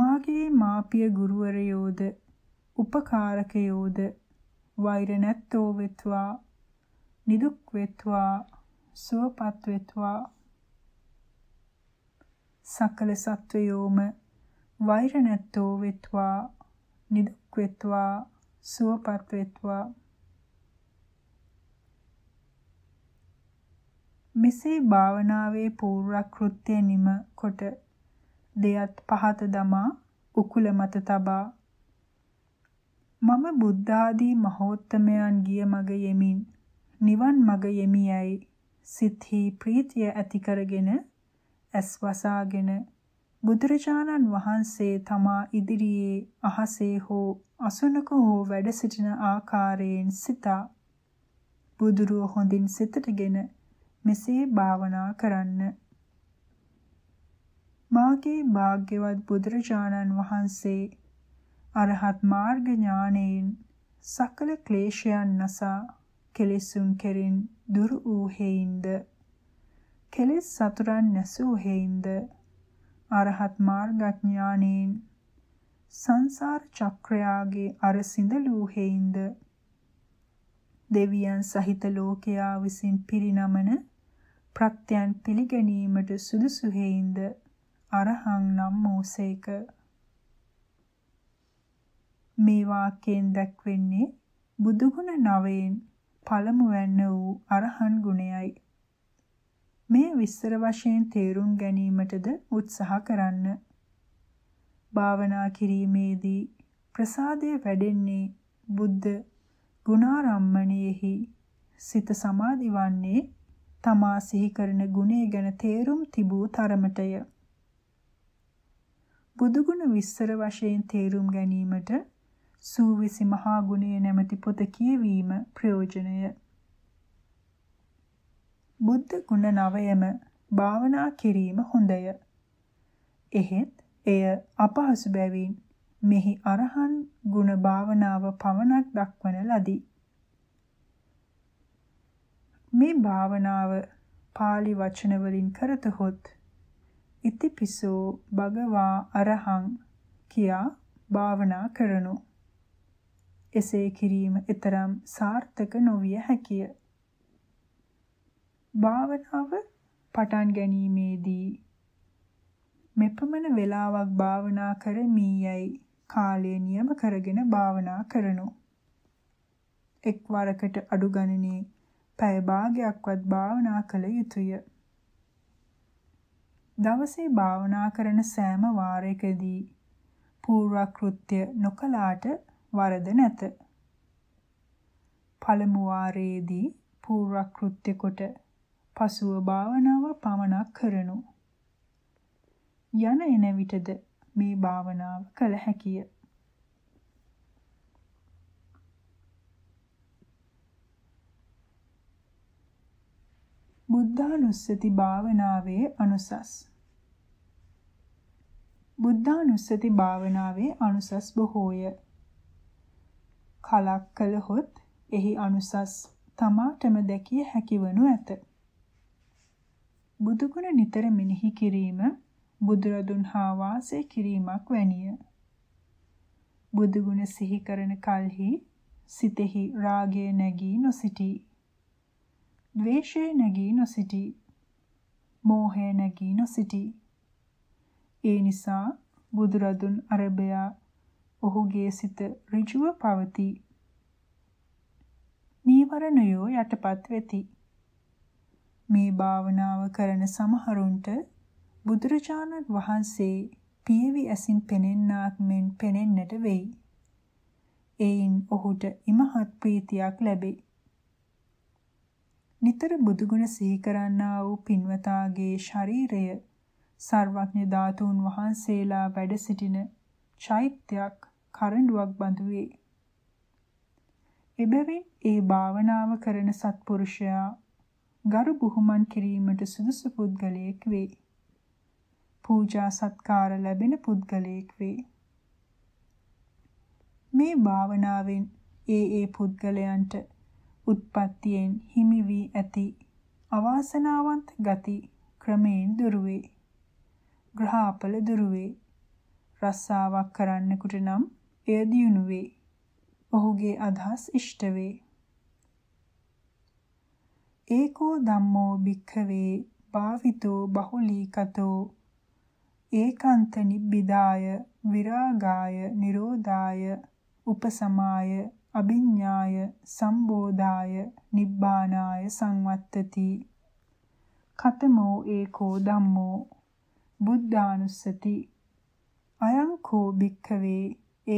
මාගේ මාපිය ගුරුවරයෝද උපකාරකයෝද වෛර නැත්තෝ වෙත්වා නිදුක් වෙත්වා සුවපත් වෙත්වා සකල සත්වයෝම වෛර නැත්තෝ වෙත්වා නිදුක් වෙත්වා සුවපත් වෙත්වා මෙසේ භාවනාවේ පූර්වක්‍ෘත්‍ය නිම කොට දෙයත් පහත දමා උකුල මත තබා මම බුද්ධාදී මහෝත්තමයන් ගිය මග යෙමින් නිවන් මග යෙමියයි සිතෙහි ප්‍රීතිය ඇති කරගෙන ඇස් වසාගෙන බුදුරජාණන් වහන්සේ තමා ඉදිරියේ අහසේ හෝ අසුනක හෝ වැඩ සිටින ආකාරයෙන් සිතා බුදුරුව හොඳින් සිතටගෙන මෙසේ භාවනා කරන්න. මාගේ භාග්‍යවත් බුදුරජාණන් වහන්සේ අරහත් මාර්ග ඥානයෙන් සකල ක්ලේශයන් නසා කෙලෙසුන් කෙරින් දුරු වූ හේයින්ද කෙලෙස් සතුරන් නැසූ හේයින්ද අරහත් මාර්ගඥානෙන් සංසාර චක්‍රයාගේ අර සිඳලූ හේින්ද දෙවියන් සහිත ලෝකයා විසින් පිරිනමන ප්‍රත්‍යයන් පිළිගැනීමට සුදුසු හේින්ද අරහං නම් මෝසේක මේ වාක්‍යයෙන් දැක්වෙන්නේ බුදුගුණ නවයෙන් පළමු වැන්න වූ අරහන් ගුණයයි මෙය විස්තර වශයෙන් තේරුම් ගැනීමටද උත්සාහ කරන්න. භාවනා කිරීමේදී ප්‍රසාදය වැඩෙන්නේ බුද්ධ ගුණාරම්මණයෙහි සිත සමාධි වන්නේ තමා සිහි කරන ගුණය ගැන තේරුම් තිබූ තරමටය. බුදුගුණ විස්තර වශයෙන් තේරුම් ගැනීමට සූවිසි මහා ගුණය නැමැති පොත කියවීම ප්‍රයෝජනය. බුද්ධ ගුණ නවයම භාවනා කිරීම හොඳය. එහෙත් එය අපහසු බැවින් මෙහි අරහන් ගුණ භාවනාව පවණක් දක්වන ලදී. මේ භාවනාව pāli වචන වලින් කරතහොත් ඉතිපිසෝ භගවා අරහං කියා භාවනා කරනු. එසේ කිරීම ඊතරම් සාර්ථක නොවිය හැකිය. භාවනාව පටන් ගැනීමේදී මෙපමණ වේලාවක් භාවනා කරමීයයි කාලය නියම කරගෙන භාවනා කරනු. එක්වරකට අඩු ගණනේ පැය භාගයක්වත් භාවනා කළ යුතුය. දවසේ භාවනා කරන සෑම වාරයකදී පූර්වකෘත්‍ය නොකලාට වරද නැත. පළමු වාරයේදී පූර්වකෘත්‍ය කොට පසුව භාවනාව පමණක් කරනු. යන එන විටද මේ භාවනාව කළ හැකිය. බුද්ධානුස්සති භාවනාවේ අනුසස් බුද්ධානුස්සති භාවනාවේ අනුසස් බොහෝය. කලක් කළහොත් එහි අනුසස් තමාටම දැකිය හැකිවනු ඇත. බුදුගුණ නිතර මෙනෙහි කිරීම බුදුරදුන් හා වාසය කිරීමක් වැනිය. බුදුගුණ සිහි කරන කල්හි සිතෙහි රාගය නැගී නොසිටී. ද්වේෂය නැගී නොසිටී. මෝහය නැගී නොසිටී. ඒ නිසා බුදුරදුන් අරබයා ඔහුගේ සිත ඍජුව පවතී. නීවරණයෝ යටපත් වෙති. මේ භාවනාව කරන සමහරුන්ට බුදුරජාණන් වහන්සේ පියවි ඇසින් පෙනෙන්නාක් මෙන් පෙනෙන්නට වෙයි. එයින් ඔහුට ඉමහත් ප්‍රීතියක් ලැබේ. නිතර බුදුගුණ සිහි කරන්නා වූ පින්වතාගේ ශරීරය සර්වඥ ධාතුන් වහන්සේලා වැඩ සිටින චෛත්‍යයක් කරඬුවක් බඳු වේ. එබැවින් ඒ භාවනාව කරන සත්පුරුෂයා ගරු බුහුමන් කිරීමට සුදුසු පුද්ගලයෙක් වේ. පූජා සත්කාර ලැබෙන පුද්ගලයෙක් වේ. මේ භාවනාවෙන් ඒ ඒ පුද්ගලයන්ට උත්පත්තියෙන් හිමි වී ඇති අවාසනාවන්ත ගති ක්‍රමයෙන් දුරවේ. ග්‍රහාපල දුරවේ. රස්සාවක් කරන්නෙකුට නම් එය දියුණු වේ. ඔහුගේ අදහස් ඉෂ්ට වේ. ඒකෝ ධම්මෝ භික්ඛවේ භාවිතෝ බහුලීකතෝ ඒකාන්ත නිබ්බිදාය විරාගාය නිරෝධාය උපසමාය අභිඤ්ඤාය සම්බෝධාය නිබ්බානාය සංවත්තති කතමෝ ඒකෝ ධම්මෝ බුද්ධානුස්සති අයං කෝ භික්ඛවේ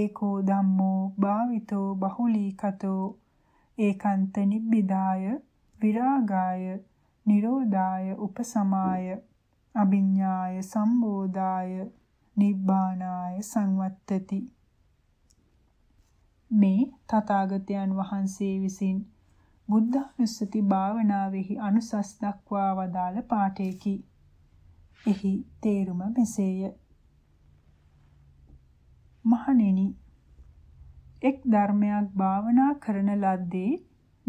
ඒකෝ ධම්මෝ භාවිතෝ බහුලීකතෝ ඒකාන්ත නිබ්බිදාය විරාගාය නිරෝධාය උපසමාය අභිඤ්ඤාය සම්බෝධාය නිබ්බානාය සංවත්තති මේ තථාගතයන් වහන්සේ විසින් බුද්ධානුස්සති භාවනාවෙහි අනුසස් දක්වා වදාළ පාඨයකි. එහි තේරුම මෙසේය. මහණෙනි එක් ධර්මයක් භාවනා කරන ලද්දේ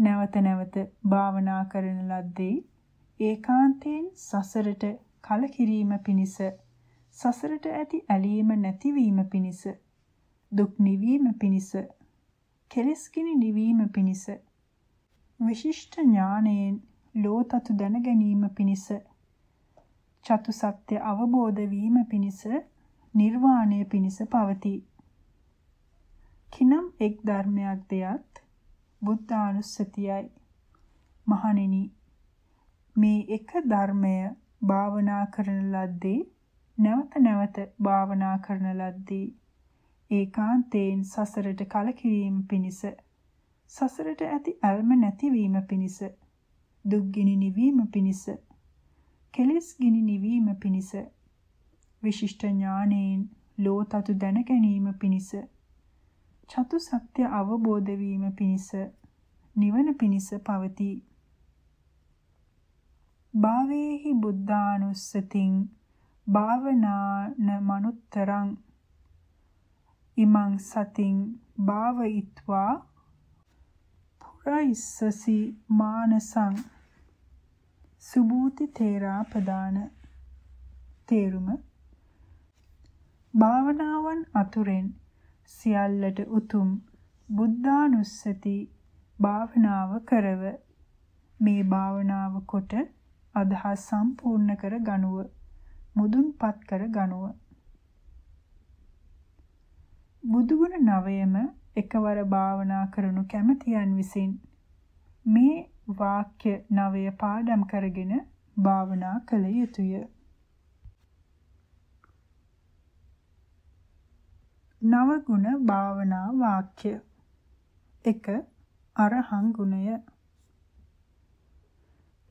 නැවත නැවත භාවනා කරන ලද්දේ ඒකාන්තයෙන් සසරට කලකිරීම පිණිස සසරට ඇති ඇලීම නැතිවීම පිණිස දුක් නිවීම පිණිස කෙලස්කිනි නිවීම පිණිස විශිෂ්ට ඥානයෙන් ලෝතතු දැන ගැනීම පිණිස චතු සත්‍ය අවබෝධ වීම පිණිස නිර්වාණය පිණිස පවතී කිනම් එක් ධර්මයක් දෙයත් බුද්ධානුස්සතියයි. මහණෙනි මේ එක ධර්මය භාවනා කරන ලද්දේ නැවත නැවත භාවනා කරන ලද්දේ ඒකාන්තයෙන් සසරට කලකිරීම පිණිස සසරට ඇති අල්ම නැතිවීම පිණිස දුක්ගිනි නිවීම පිණිස කෙලෙස් ගිනි නිවීම පිණිස විශිෂ්ට ඥානයෙන් ලෝතතු දැන ගැනීම පිණිස චතු සත්‍ය අවබෝධ වීම පිණිස නිවන පිණිස පවති. භාවේහි බුද්ධානුස්සතින් භාවනාන මනුත්තරං ඉමං සතින් භාවයිත්වා පුරයිස්සසි මානසං සුභූති තේරා ප්‍රදාන තේරුම භාවනාවන් අතුරෙන් සියල්ලට උතුම් බුද්ධානුස්සති භාවනාව කරව මේ භාවනාව කොට අදහස් සම්පූර්ණ කර ගනුව මුදුන්පත් කර ගනුව බුදුගුණ නවයම එකවර භාවනා කරනු කැමැතියන් විසින් මේ වාක්‍ය නවය පාඩම් කරගෙන භාවනා කළ යුතුය නවගුණ භාවනා වාක්‍ය 1. අරහං ගුණය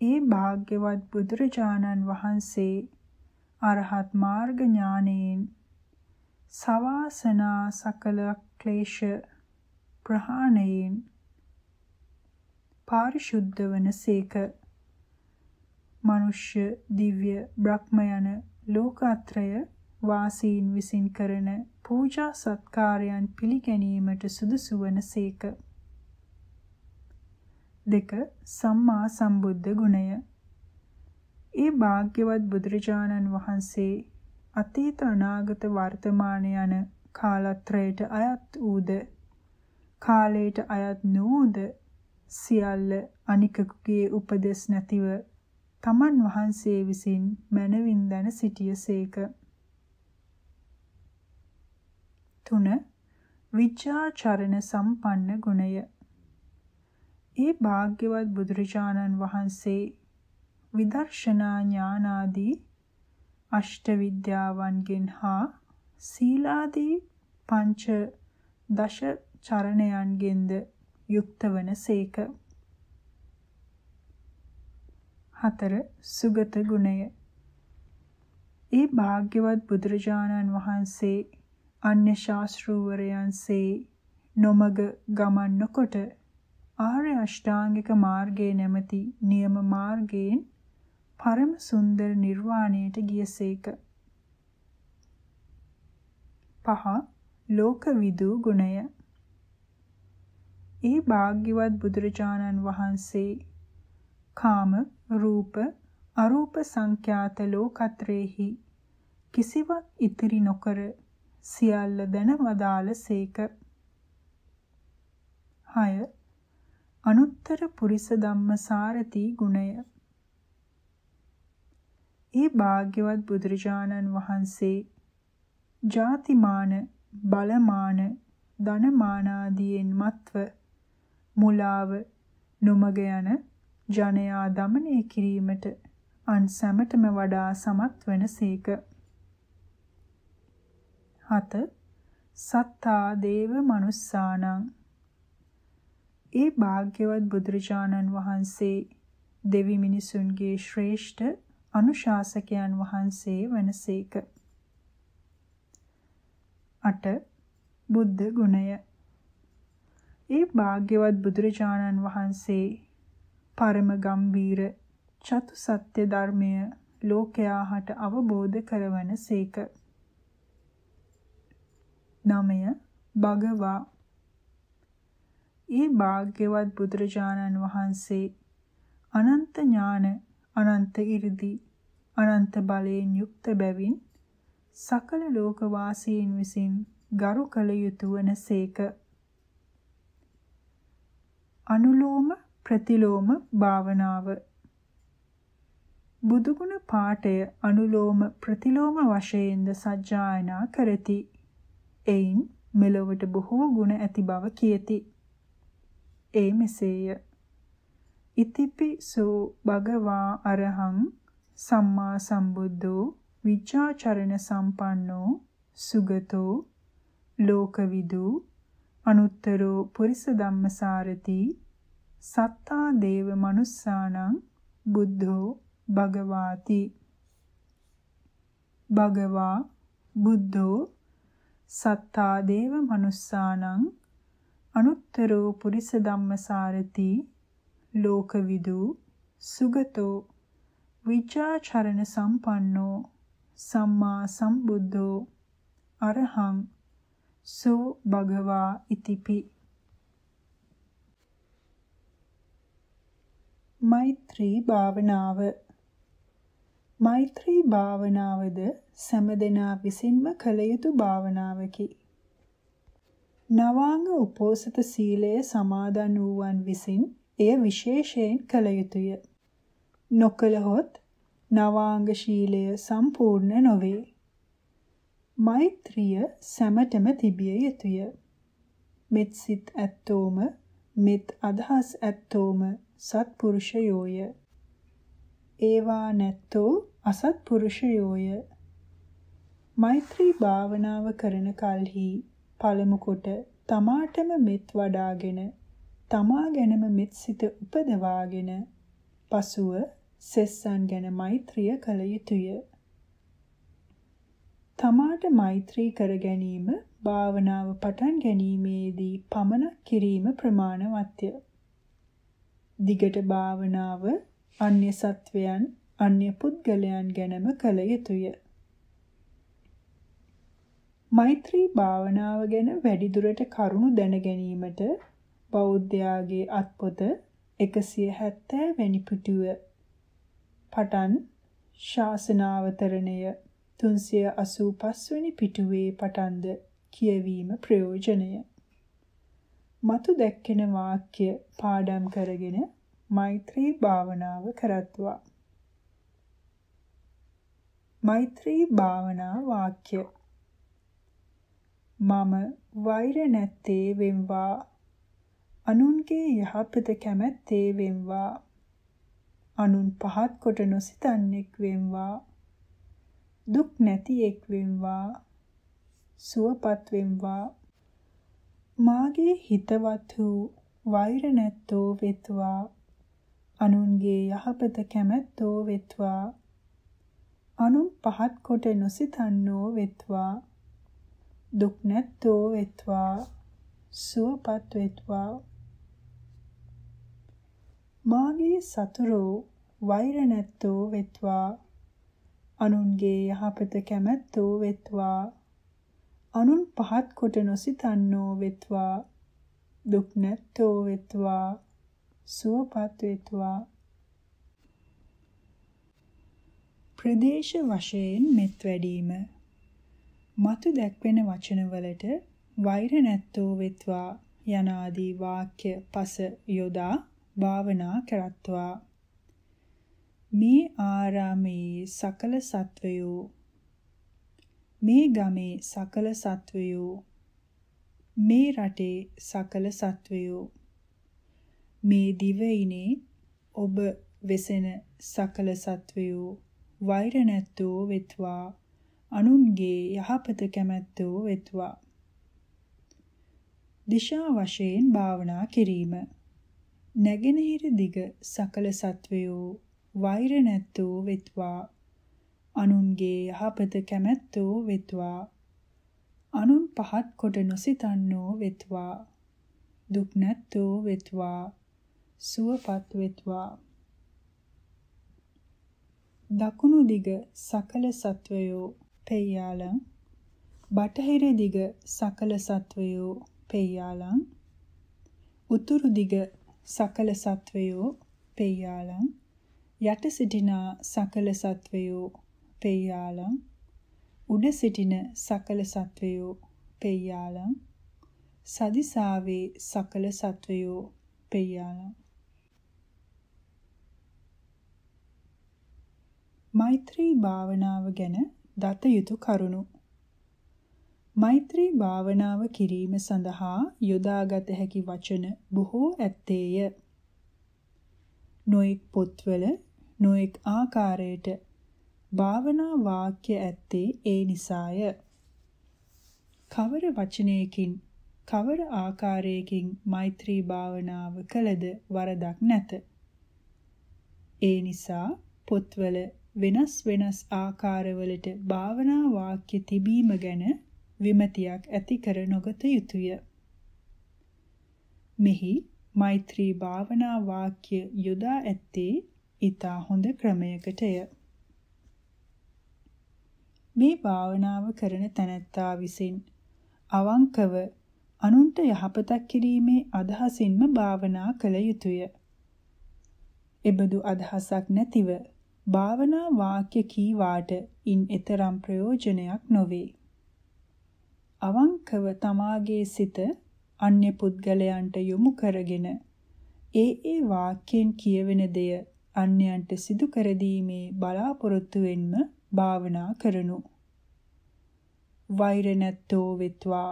ඒ භාග්‍යවත් බුදුරජාණන් වහන්සේ අරහත් මාර්ග ඥානයෙන් සවාසනා සකල ක්ලේශ ප්‍රහාණයෙන් පාරිශුද්ධ වනසේක මනුෂ්‍ය දිව්‍ය බ්‍රහ්ම යන ලෝකාත්‍රය වාසීන් විසින් කරන පූජා සත්කාරයන් පිළිගැනීමට සුදුසු වන සේක. දෙක සම්මා සම්බුද්ධ ගුණය ඒ භාග්‍යවත් බුදුරජාණන් වහන්සේ අතීත අනාගත වර්තමාන යන කාලත්‍රයට අයත් ඌද කාලයට අයත් නූද සියල්ල අනිකකුගේ උපදෙස් නැතිව තමන් වහන්සේ විසින් මනවින් දැන සිටියසේක. තුන විචාචරණ සම්පන්න ගුණය. ඒ භාග්‍යවත් බුදුරජාණන් වහන්සේ විදර්ශනා ඥානාදී අෂ්ට විද්‍යාවන්ගෙන් හා සීලාදී පංච දශ චරණයන්ගෙන්ද යුක්ත වන සේක. හතර සුගත ගුණය. ඒ භාග්‍යවත් බුදුරජාණන් වහන්සේ අන්‍ය ශාස්ත්‍රූවරයන්සේ නොමග ගමන් නොකොට ආර්ය අෂ්ටාංගික මාර්ගයේ නැමැති නියම මාර්ගයෙන් පරම සුන්දර නිර්වාණයට ගියසේක. පහ ලෝකවිදු ගුණය. ඒ භාග්‍යවත් බුදුරජාණන් වහන්සේ කාම, රූප, අරූප සංඛ්‍යාත ලෝකත්‍රේහි කිසිවක් ඉතිරි නොකර සියල්ල දැන වදාළ සේක. 6. අනුත්තර පුරිස ධම්මසාරති ගුණය ඒ භාග්‍යවත් බුදුරජාණන් වහන්සේ ජාතිමාන බලමාන ධනමාන ආදීන් මත්ව මුලාව නොමග යන ජනයා দমনය කිරීමට අන් සැමටම වඩා සමත් වෙනසේක 7 සත්තා දේව මනුස්සානං ඒ භාග්‍යවත් බුදුරජාණන් වහන්සේ දෙවි මිනිසුන්ගේ ශ්‍රේෂ්ඨ අනුශාසකයන් වහන්සේ වනසේක. 8 බුද්ධ ගුණය ඒ භාග්‍යවත් බුදුරජාණන් වහන්සේ පරම ගම්බීර චතු සත්‍ය ධර්මය ලෝකයා හට අවබෝධ කරවන සේක. නමය භගවා ඒ භාග්‍යවත් බුදුරජාණන් වහන්සේ අනන්ත ඥාන අනන්ත 이르දි අනන්ත බලයෙන් යුක්ත බැවින් සකල ලෝකවාසීන් විසින් ගරු කළ යුතුය වනසේක අනුලෝම ප්‍රතිලෝම භාවනාව බුදුගුණ පාඨය අනුලෝම ප්‍රතිලෝම වශයෙන්ද සජ්ජායනා කරති එයින් මෙලොවට බොහෝ ගුණ ඇති බව කියති. ඒ මෙසේය. ඉතිපිසෝ භගවා අරහං සම්මා සම්බුද්ධෝ විචාචරණ සම්පන්නෝ සුගතෝ ලෝකවිදු අනුත්තරෝ පුරිස ධම්මසාරති සත්තා දේව මනුස්සානං බුද්ධෝ භගවාති භගවා බුද්ධෝ සත්තා දේව මනුස්සානං අනුත්තරෝ පුරිස ධම්මසාරති ලෝකවිදු සුගතෝ විචාචරණ සම්පන්නෝ සම්මා සම්බුද්ධෝ අරහං සෝ භගවා ඉතිපි මෛත්‍රී භාවනාව මෛත්‍රී භාවනාවද සෑමදෙනා විසින්ම කළ යුතු භාවනාවකි. නවාංග උපෝසත සීලය සමාදන් වූවන් විසින් එය විශේෂයෙන් කළ යුතුය. නොකළහොත් නවාංග ශීලය සම්පූර්ණ නොවේ. මෛත්‍රිය සැමටම තිබිය යුතුය. මෙත් සිත් ඇත්තෝම මෙත් අදහස් ඇත්තෝම සත්පුරුෂයෝය. ඒවා නැත්තෝ අසත්පුරුෂයෝය. මෛත්‍රී භාවනාව කරන කල්හි පළමු කොට තමාටම මෙත් වඩාගෙන තමා ගැනම මෙත් සිත උපදවාගෙන පසුව සෙස්සන් ගැන මෛත්‍රිය කළ යුතුය. තමාට මෛත්‍රී කර ගැනීම භාවනාව පටන් ගැනීමේදී පමණක් කිරීම ප්‍රමාණවත්ය. දිගට භාවනාව අන්‍ය සත්වයන් අන්‍ය පුද්ගලයන් ගැනම කළ යුතුය. මෛත්‍රී භාවනාව ගැන වැඩිදුරට කරුණු දැන ගැනීමට බෞද්ධයාගේ අත්පොත 170 වැනි පිටුව පටන් ශාසනාවතරණය 385 වෙනි පිටුවේ පටන්ද කියවීම ප්‍රයෝජනය. මතු දැක්කෙන වාක්‍ය පාඩම් කරගෙන මෛත්‍රී භාවනාව කරත්වා. මෛත්‍රී භාවනා වාක්‍ය මම වෛර නැත්තේ වෙම්වා අනුන්ගේ යහපත කැමැත්තේ වෙම්වා අනුන් පහත් කොට නොසිතන්නෙක් වෙම්වා දුක් නැති එක් වෙම්වා සුවපත් වෙම්වා මාගේ හිතවත් වූ වෛර නැත්තෝ වෙත්වා අනුන්ගේ යහපත කැමැත්තෝ වෙත්වා අනුන් පහත් කොට නොසිතන්නෝ වෙත්වා දුක් නැත්තෝ වෙත්වා සුවපත් වෙත්වා මාගේ සතුරෝ වෛර නැත්තෝ වෙත්වා අනුන්ගේ යහපත කැමැත්තෝ වෙත්වා අනුන් පහත් කොට නොසිතන්නෝ වෙත්වා දුක් නැත්තෝ වෙත්වා සුවපත් වෙත්වා ප්‍රදේශ වශයෙන් මෙත් වැඩීම මතු දැක්වෙන වචනවලට වෛර නැත්තෝ වෙත්වා යන ආදී වාක්‍ය පස යොදා භාවනා කරත්වා මේ ආරාමයේ සකල සත්වයෝ මේ ගමේ සකල සත්වයෝ මේ රටේ සකල සත්වයෝ මේ දිවයිනේ ඔබ වෙසෙන සකල සත්වයෝ වෛර නැත්තෝ වෙත්වා අනුන්ගේ යහපත කැමැත්තෝ වෙත්වා දිශා වශයෙන් භාවනා කිරීම නැගෙනහිර දිග සකල සත්වයෝ වෛර නැත්තෝ වෙත්වා අනුන්ගේ යහපත කැමැත්තෝ වෙත්වා අනුන් පහත් කොට නොසිතන්නෝ වෙත්වා දුක් නැත්තෝ වෙත්වා සුවපත් වෙත්වා දකුණු දිග සකල සත්වයෝ පෙයාලං බටහිර දිග සකල සත්වයෝ පෙයාලං උතුරු දිග සකල සත්වයෝ පෙයාලං යට සිටිනා සකල සත්වයෝ පෙයාලං උඩ සිටින සකල සත්වයෝ පෙයාලං සදිසාවේ සකල සත්වයෝ පෙයාලං මෛත්‍රී භාවනාව ගැන දත යුතු කරුණු මෛත්‍රී භාවනාව කිරීම සඳහා යොදාගත හැකි වචන බොහෝ ඇත්තේය. නොඑක් පොත්වල නොඑක් ආකාරයට භාවනා වාක්‍ය ඇත්තේ ඒ නිසාය. කවර වචනයකින් කවර ආකාරයකින් මෛත්‍රී භාවනාව කළද වරදක් නැත. ඒ නිසා පොත්වල වෙනස් වෙනස් ආකාරවලට භාවනා වාක්‍ය තිබීම ගැන විමතියක් ඇති කර නොගත යුතුය. මෙහි මෛත්‍රී භාවනා වාක්‍ය යොදා ඇත්තේ ඊතා හොඳ ක්‍රමයකටය. මේ භාවනාව කරන තැනැත්තා විසින් අවංකව අනුන්ට යහපතක් කිරීමේ අදහසින්ම භාවනා කළ යුතුය. එබඳු අදහසක් නැතිව භාවනා වාක්‍ය කීවාට ඉන් එතරම් ප්‍රයෝජනයක් නොවේ. අවංකව තමාගේ සිත අන්‍ය පුද්ගලයන්ට යොමු කරගෙන ඒ ඒ වාක්‍යයෙන් කියවෙන දෙය අන්‍යයන්ට සිදු කර දීමේ බලාපොරොත්තු වෙන්ම භාවනා කරනු. වෛර නැත්තෝ වෙත්වා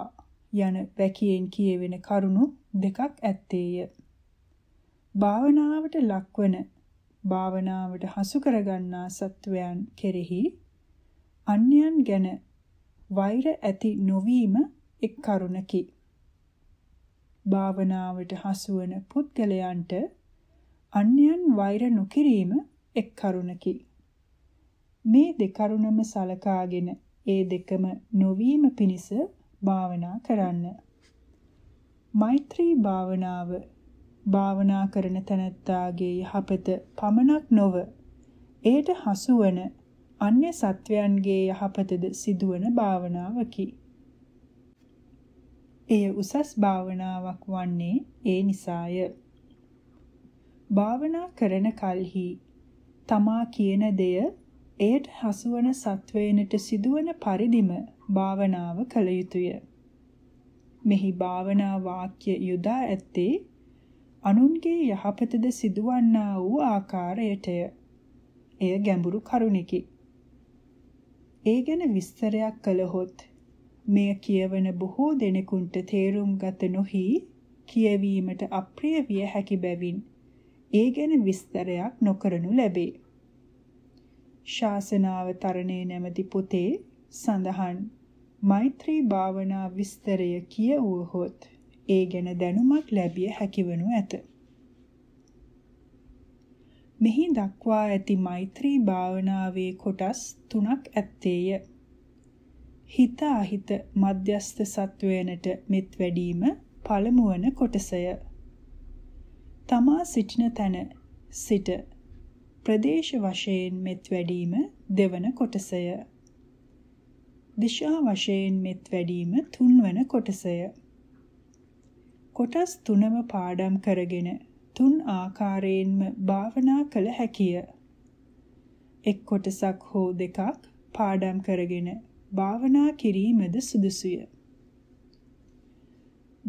යන වැකියෙන් කියවෙන කරුණු දෙකක් ඇත්තේය. භාවනාවට ලක්වන භාවනාවට හසු කරගන්නා සත්වයන් කෙරෙහි අන්‍යයන් ගැන වෛර ඇති නොවීම එක් කරුණකි. භාවනාවට හසුවන පුද්ගලයන්ට අන්‍යයන් වෛර නොකිරීම එක් කරුණකි. මේ දෙකරුණම සලකාගෙන ඒ දෙකම නොවීම පිණිස භාවනා කරන්න. මෛත්‍රී භාවනාව භාවනා කරන තැනැත්තාගේ යහපත පමණක් නොව එයට හසුවන අන්‍ය සත්වයන්ගේ යහපතද සිදුවන භාවනාවකි. එය උසස් භාවනාවක් වන්නේ ඒ නිසාය. භාවනා කරන කල්හි තමා කියන දෙය එයට හසුවන සත්වයනට සිදුවන පරිදිම භාවනාව කළ යුතුය. මෙහි භාවනා වාක්‍ය යොදා ඇත්තේ අනුන්ගේ යහපතද සිදුවන්නා වූ ආකාරයටය. එය ගැඹුරු කරුණකි. ඒ ගැන විස්තරයක් කළහොත් මෙය කියවන බොහෝ දෙනෙකුන්ට තේරුම් ගත නොහි කියවීමට අප්‍රිය විය හැකි බැවින් ඒ ගැන විස්තරයක් නොකරනු ලැබේ. ශාසනාව තරණේ නැමැති පොතේ සඳහන් මෛත්‍රී භාවනා විස්තරය කියවුවහොත් ඒ ගැන දැනුමක් ලැබිය හැකිවනු ඇත. මෙහි දක්වා ඇති මෛත්‍රී භාවනාවේ කොටස් තුනක් ඇත්තේය. හිත අහිත මධ්‍යස්ත සත්වයනට මෙත් වැඩීම පළමු වන කොටසය. තමා සිටින තැන සිට ප්‍රදේශ වශයෙන් මෙත් වැඩීම දෙවන කොටසය. දිශා වශයෙන් මෙත් වැඩීම තුන්වන කොටසය. කොටස් තුනම පාඩම් කරගෙන තුන් ආකාරයෙන්ම භාවනා කළ හැකිය. එක් කොටසක් හෝ දෙකක් පාඩම් කරගෙන භාවනා කිරීමද සුදුසුය.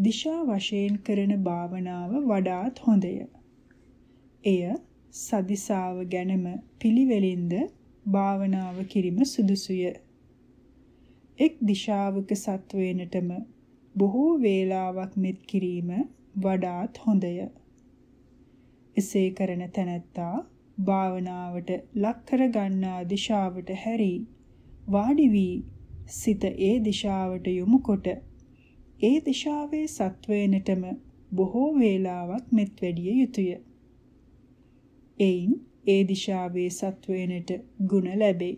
දිශා වශයෙන් කරන භාවනාව වඩාත් හොඳය. එය සදිසාව ගැනම පිළිවෙලින්ද භාවනාව කිරීම සුදුසුය. එක් දිශාවක සත්වේනටම බොහෝ වේලාවක් මෙත් කිරීම වඩාත් හොඳය. එසේ කරන තැනැත්තා භාවනාවට ලක් කර ගන්නා දිශාවට හැරි වාඩි වී සිත ඒ දිශාවට යොමුකොට ඒ දිශාවේ සත්වයනටම බොහෝ වේලාවක් මෙත් වැඩිය යුතුය. එයින් ඒ දිශාවේ සත්වයනට ಗುಣ ලැබේ.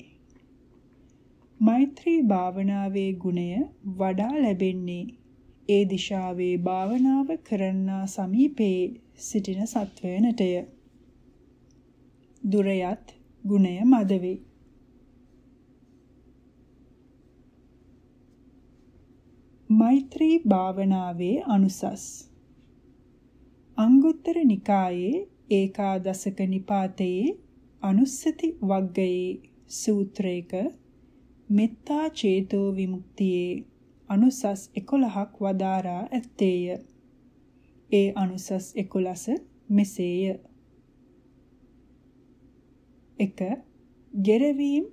මෛත්‍රී භාවනාවේ ගුණය වඩා ලැබෙන්නේ ඒ දිශාවේ භාවනාව කරන්නා සමීපයේ සිටින සත්වයනටය. දුරයත් ගුණය මදවේ. මෛත්‍රී භාවනාවේ අනුසස් අංගුත්තර නිකායේ ඒකාදසක නිපාතයේ අනුස්සති වග්ගයේ සූත්‍රයක මෙත්තා චේතෝ විමුක්තියේ අනුසස් 11ක් වදාරා ඇත්තේය. ඒ අනුසස් 11 මෙසේය. 1. ගෙරවීම,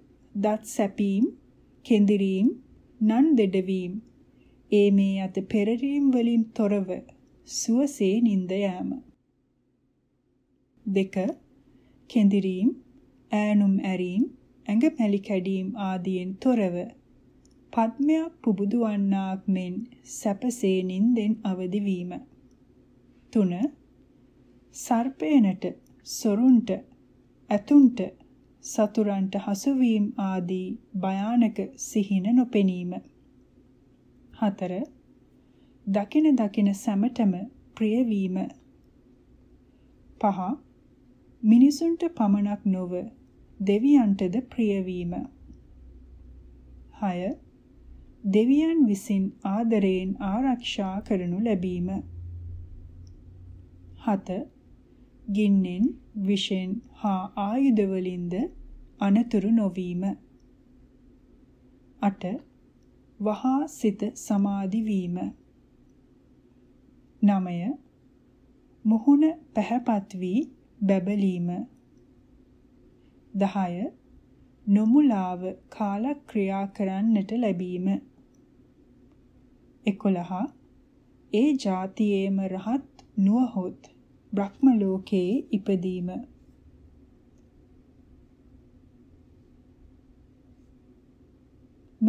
දත් සැපීම, කෙඳිරීම, නන් දෙඩවීම. ඒ මේ අත පෙරරීම් වලින් තොරව සුවසේ නිඳ යාම. 2. කෙඳිරීම, ඈනුම් ඇරීම, ඇඟ පැලි කැඩීම් ආදියෙන් තොරව පద్මයක් පුබුදු වන්නාක් මෙන් සැපසේ නින්දෙන් අවදි වීම. 3. සර්පේනට, සොරුන්ට, ඇතුන්ට, සතුරන්ට හසුවීම ආදී භයානක සිහින නොපෙනීම. 4. දකින දකින සැමටම ප්‍රියවීම. 5. මිනිසුන්ට පමණක් නොව දෙවියන්ටද ප්‍රියවීම. 6 දෙවියන් විසින් ආදරයෙන් ආරක්ෂා කරනු ලැබීම. 7. ගින්නෙන්, විෂෙන් හා ආයුධ වලින්ද අනතුරු නොවීම. 8. වහා සිත සමාධි වීම. 9. මුහුණ පැහැපත් වී බැබලීම 10 නොමුලාව කාලක්‍රියා කරන්නට ලැබීම 11 ඒ જાතියේම රහත් නුවහොත් බ්‍රහ්ම ලෝකයේ ඉපදීම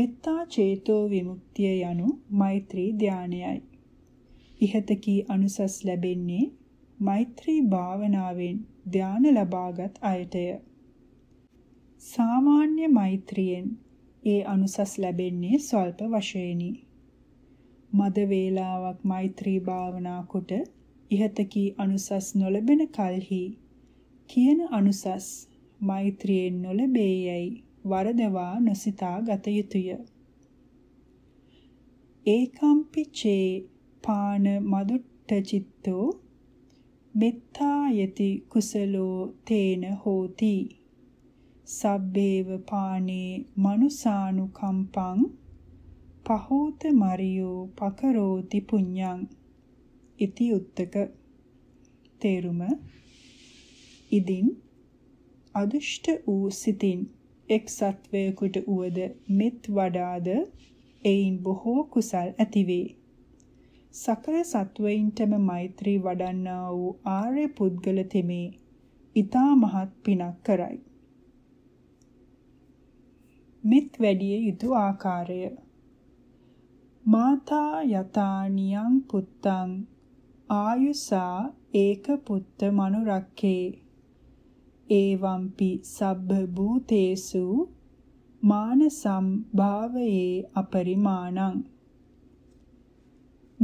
මෙත්තා චේතෝ විමුක්තිය යනු මෛත්‍රී ධානයයි ඉහත කී අනුසස් ලැබෙන්නේ මෛත්‍රී භාවනාවෙන් ධාන ලබාගත් අයටය සාමාන්‍ය මෛත්‍රියෙන් ඒ අනුසස් ලැබෙන්නේ ස්වල්ප වශයෙනි මද වේලාවක් මෛත්‍රී භාවනා කොට ඉහතකී අනුසස් නොලබෙන කල්හි කියන අනුසස් මෛත්‍රියෙන් නොලබේයයි වරදවා නොසිතා ගත යුතුය ඒකම්පි චේ පාන මදුට්ට චිත්තෝ මෙත්තායති කුසලෝ තේන හෝති සබ්බේව පානේ මනුසානුකම්පං පහෝත මරියෝ පකරෝති පුඤ්ඤං ඉති උත්තක තේරුම ඉදින් අදුෂ්ට වූ සිතින් එක් සත්වයකට උවද මෙත් වඩාද එයින් බොහෝ කුසල් ඇතිවේ සකල සත්වයින්ටම මෛත්‍රී වඩන්නා වූ ආර්ය පුද්ගල තෙමේ ඊතා මහත් පිනක් කරයි මෙත් වැඩිය යුතු ආකාරය මාතා යතානියං පුත්තං ආයුසා ඒක පුත්ත මනුරක්කේ ඒවම්පි සබ්බ භූතේසු මානසම් භාවයේ අපරිමාණං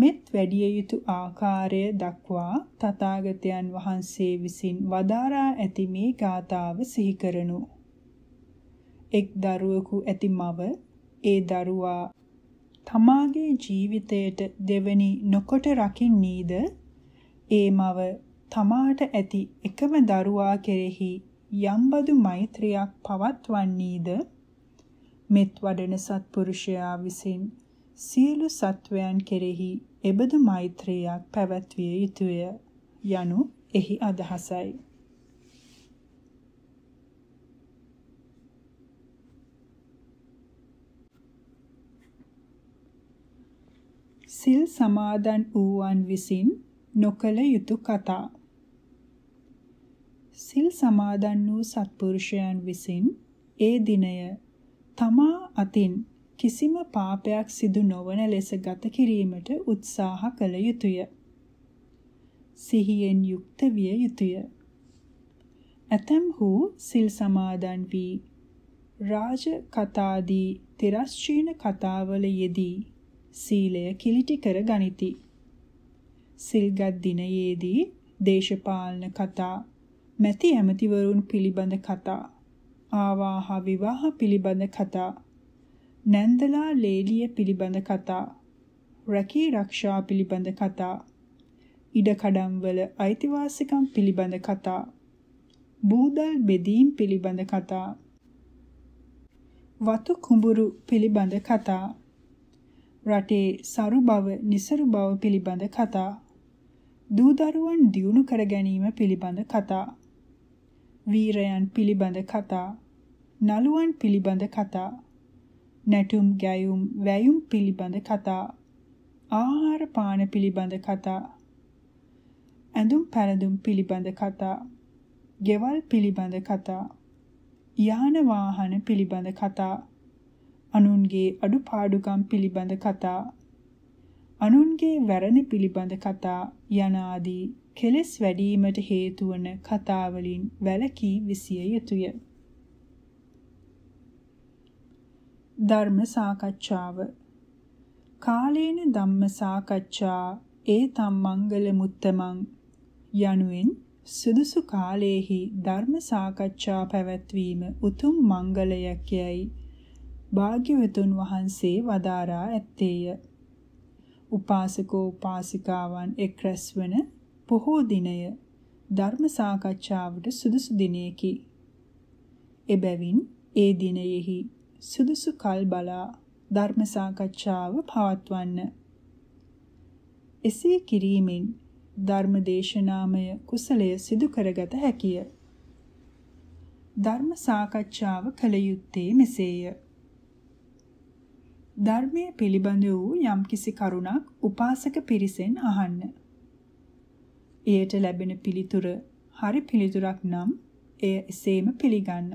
මෙත් වැඩිය යුතු ආකාරය දක්වා තථාගතයන් වහන්සේ විසින් වදාරා ඇති මේ ගාථාව සිහි කරනු එක් දරුවෙකු ඇති මව ඒ දරුවා තමාගේ ජීවිතයට දෙවනි නොකොට රකින්නීද ඒ මව තමාට ඇති එකම දරුවා කෙරෙහි යම්බදු මෛත්‍රියක් පවත්වන්නේද මෙත් වඩන සත්පුරුෂයා විසින් සියලු සත්වයන් කෙරෙහි එබඳු මෛත්‍රියක් පැවැත්විය යුතුය යනු එහි අදහසයි සිල් සමාදන් වූවන් විසින් නොකල යුතු කතා සිල් සමාදන් වූ සත්පුරුෂයන් විසින් ඒ දිනය තමා අතින් කිසිම පාපයක් සිදු නොවන ලෙස ගත කිරීමට උත්සාහ කළ යුතුය. සිහියෙන් යුක්ත විය යුතුය. ඇතම්හු සිල් සමාදන් වී රාජ කතාදී තිරස්චීන කතාවල යෙදී සීලය කිලිටි කර ගනිති. සිල්ගත් දිනයේදී දේශපාලන කතා, මැති ඇමතිවරුන් පිළිබඳ කතා, ආවාහ විවාහ පිළිබඳ කතා, නැන්දලා ලේලිය පිළිබඳ කතා, රැකී රක්ෂා පිළිබඳ කතා, ඉඩකඩම්වල අයිතිවාසිකම් පිළිබඳ කතා, බූදල් බෙදීම් පිළිබඳ කතා, වතු කුඹුරු පිළිබඳ කතා රටේ සරු බව, નિසරු බව පිළිබඳ කතා. දූ දරුවන් දියුණු කර ගැනීම පිළිබඳ කතා. වීරයන් පිළිබඳ කතා. නළුවන් පිළිබඳ කතා. නැටුම් ගැයුම් වැයුම් පිළිබඳ කතා ආහාර පාන පිළිබඳ කතා ඇඳුම් පැළඳුම් පිළිබඳ කතා ගෙවල් පිළිබඳ කතා යාන වාහන පිළිබඳ කතා අනුන්ගේ අඩුපාඩුකම් පිළිබඳ කතා අනුන්ගේ වැරදි පිළිබඳ කතා යන ආදී කෙලෙස් වැඩිවීමට හේතු වන කතා වලින් වැළකී විසිය යුතුය. ධර්ම සාකච්ඡාව කාලේන ධම්ම සාකච්ඡා ඒ තම්මංගල මුත්තමං යනුවෙන් සුදුසු කාලයේහි ධර්ම සාකච්ඡා පැවැත්වීම උතුම් මංගලයක් යයි භාග්‍යවතුන් වහන්සේ වදාරා ඇත්තේය. උපාසකෝ උපාසිකාවන් එක් රැස්වන පොහෝ දිනය ධර්ම සාකච්ඡාවට සුදුසු දිනයකි. එබැවින් ඒ දිනයෙහි සුදුසු කල් බලා ධර්ම සාකච්ඡාව පවත්වන්න. එසේ කිරීමෙන් ධර්ම දේශනාමය කුසලය සිදු කරගත හැකිය. ධර්ම සාකච්ඡාව කළ යුත්තේ මෙසේය. ධර්මයේ පිළිබඳ වූ යම්කිසි කරුණක් උපාසක පිරිසෙන් අහන්න. එයට ලැබෙන පිළිතුර හරි පිළිතුරක් නම් එය එසේම පිළිගන්න.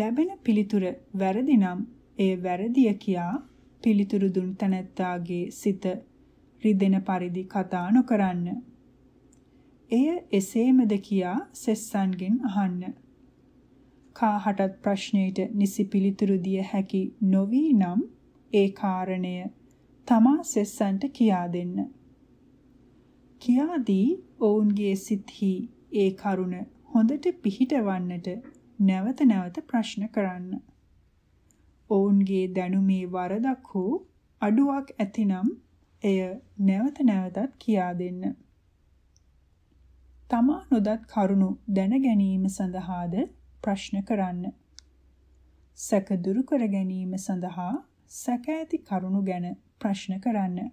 ලැබෙන පිළිතුර වැරදි නම් එය වැරදිය කියා පිළිතුරු දුන් තැනැත්තාගේ සිත රිදෙන පරිදි කතා නොකරන්න. එය එසේමද කියා සෙස්සන්ගෙන් අහන්න. කාහටත් ප්‍රශ්නයට නිසි පිළිතුරු දිය හැකි නොවී නම් ඒ කාරණය තමා සෙස්සන්ට කියා දෙන්න. කියාදී ඔවුන්ගේ සිත්හි ඒ කරුණ හොඳට පිහිටවන්නට නැවත නැවත ප්‍රශ්න කරන්න. ඔවුන්ගේ දැනුමේ වරදක් හෝ අඩුවක් ඇතිනම් එය නැවත නැවතත් කියා දෙන්න. තමා නොදත් කරුණු දැන ගැනීම සඳහාද ප්‍රශ්න කරන්න. සැක දුරු කර ගැනීම සඳහා සැක ඇති කරුණු ගැන ප්‍රශ්න කරන්න.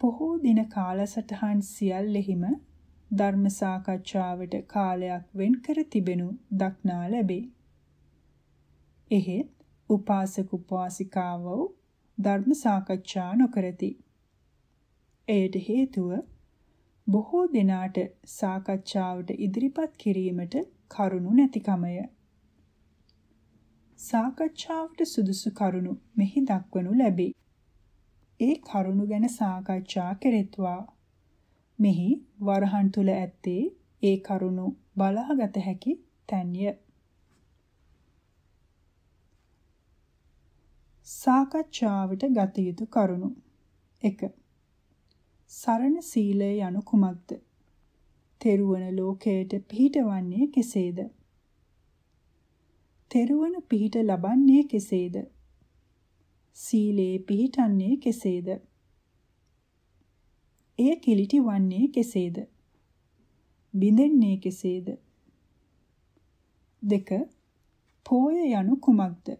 පොහෝ දින කාලසටහන් සියල්ලෙහිම ධර්ම සාකච්ඡාවට කාලයක් වෙන් කර තිබෙනු දක්නා ලැබේ. එහෙත් උපාසක උපාසිකාවෝ ධර්ම සාකච්ඡා නොකරති. එයට හේතුව බොහෝ දෙනාට සාකච්ඡාවට ඉදිරිපත් කිරීමට කරුණු නැතිකමය. සාකච්ඡාවට සුදුසු කරුණු මෙහි දක්වනු ලැබේ. ඒ කරුණු ගැන සාකච්ඡා කෙරෙත්වා. මෙහි වරහන් තුල ඇත්තේ ඒ කරුණු බලාගත හැකි තැන්ය. සාකච්ඡාවට ගත යුතු කරුණු 1 සරණ සීලය යනු කුමක්ද? තෙරුවන ලෝකයට පිහිටවන්නේ කෙසේද? තෙරුවන පිහිට ලබන්නේ කෙසේද? සීලේ පිහිටන්නේ කෙසේද? එය කිලිටි වන්නේ කෙසේද? බිඳෙන්නේ කෙසේද? දෙක පෝය යනු කුමක්ද?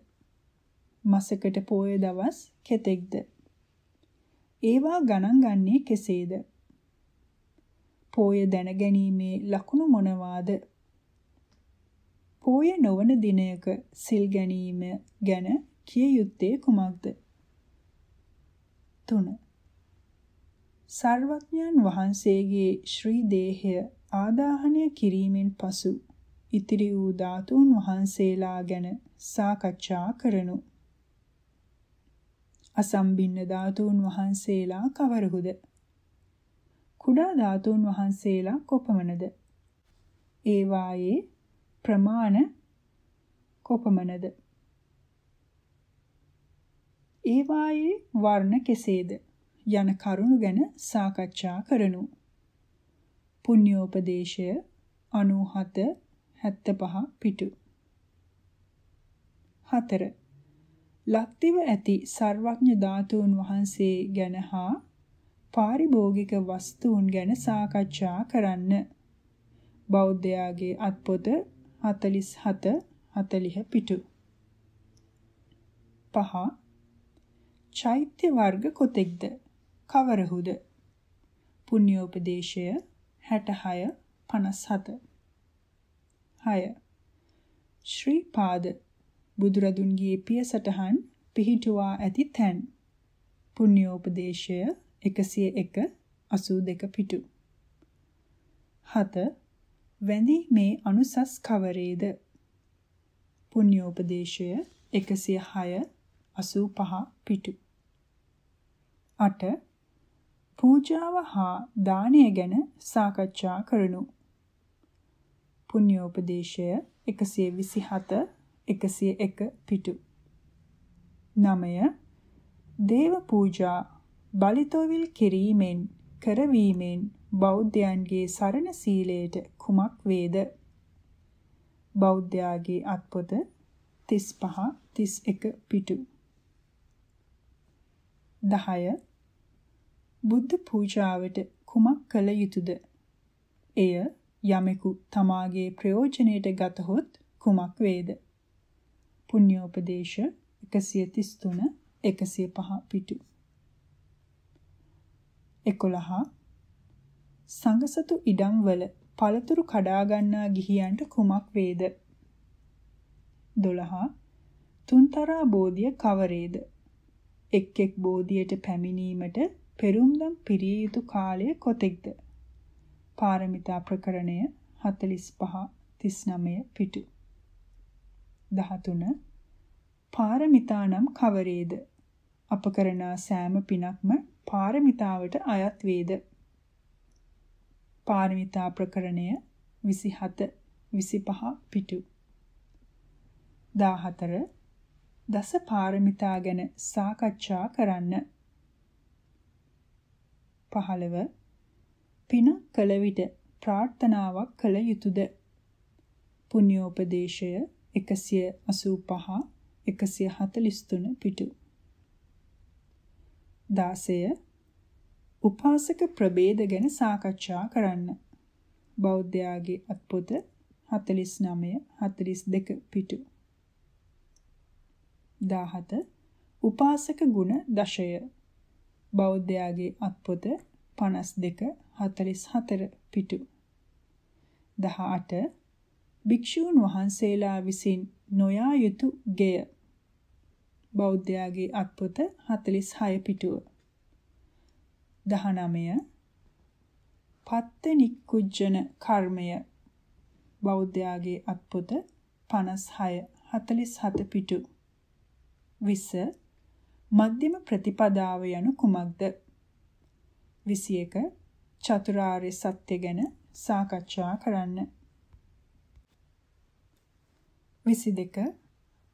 මසකට පෝය දවස් කෙතෙක්ද? ඒවා ගණන් ගන්නේ කෙසේද? පෝය දැනගැනීමේ ලකුණු මොනවාද? පෝය නොවන දිනයක සිල් ගැනීම ගැන කිය යුත්තේ කුමක්ද? 3. සර්වඥන් වහන්සේගේ ශ්‍රී දේහය ආදාහනය කිරීමෙන් පසු ඉතිරි වූ ධාතුන් වහන්සේලා ගැන සාකච්ඡා කරනු අසම්බින්න ධාතුන් වහන්සේලා කවරහුද? කුඩා ධාතුන් වහන්සේලා කොපමණද? ඒ වායේ ප්‍රමාණ කොපමණද? ඒ වායේ වර්ණ කෙසේද? යන කරුණු ගැන සාකච්ඡා කරනු. පුණ්‍යෝපදේශය 97 75 පිටු 4 ලක්තිව ඇති ਸਰවඥ ධාතුන් වහන්සේ ගැන හා පාරිභෝගික වස්තුන් ගැන සාකච්ඡා කරන්න. බෞද්ධයාගේ අත්පොත 47 40 පිටු. පහ චෛත්‍ය වර්ග කොතෙක්ද? කවරහුද? පුණ්‍යෝපදේශය 66 57 6 ශ්‍රී පාද බුදුරදුන්ගේ පිය සටහන් පිහිටුවා ඇති තැන්. පුණ්‍යෝපදේශය 101 82 පිටු. 7. වැඳීමේ අනුසස් කවරේද? පුණ්‍යෝපදේශය 106 85 පිටු. 8. පූජාව හා දානය ගැන සාකච්ඡා කරනු. පුණ්‍යෝපදේශය 127 එකසිය එක පිටු. නමය දේව පූජා බලිතොවිල් කිරීමෙන් කරවීමෙන් බෞද්ධයන්ගේ සරණ සීලයට කුමක් වේද? බෞද්ධයාගේ අත්පොත 35 31 පිටු 10 බුද්ධ පූජාවට කුමක් කළ යුතුද? එය යමෙකු තමාගේ ප්‍රයෝජනයට ගතහොත් කුමක් වේද? පුණ්‍යෝපදේශ 133 105 පිටු 11 සංගසතු ඉඩම් වල පළතුරු කඩා ගන්නා ගිහියන්ට කුමක් වේද 12 තුන්තරා බෝධිය කවරේද එක් එක් බෝධියට පැමිණීමට පෙරුම්දම් පිරිය යුතු කාලය කොතෙක්ද පාරමිතා ප්‍රකරණය 45 39 පිටු 13 පාරමිතානම් කවරේද අප කරන සෑම පිනක්ම පාරමිතාවට අයත් වේද පාරමිතා ප්‍රකරණය 27 25 පිටු 14 දස පාරමිතා ගැන සාකච්ඡා කරන්න 15 පින කළ විට ප්‍රාර්ථනාවක් කළ යුතුයද පුණ්‍යෝපදේශය 185 143 පිටු 16 උපාසක ප්‍රභේද ගැන සාකච්ඡා කරන්න. බෞද්ධයාගේ අත්පොත 49 42 පිටු. 17 උපාසක ගුණ දශය. බෞද්ධයාගේ අත්පොත 52 44 පිටු. 18 භික්ෂූන් වහන්සේලා විසින් නොයා යුතු ගෙය. බෞද්ධයාගේ අත්පොත 46 පිටුව. 19 පත්ත නික්කුජ්ජන කර්මය බෞද්ධයාගේ අත්පොත 56 47 පිටු. 20 මධ්‍යම ප්‍රතිපදාව යනු කුමක්ද? 21 චතුරාර්ය සත්‍ය ගැන සාකච්ඡා කරන්න. 22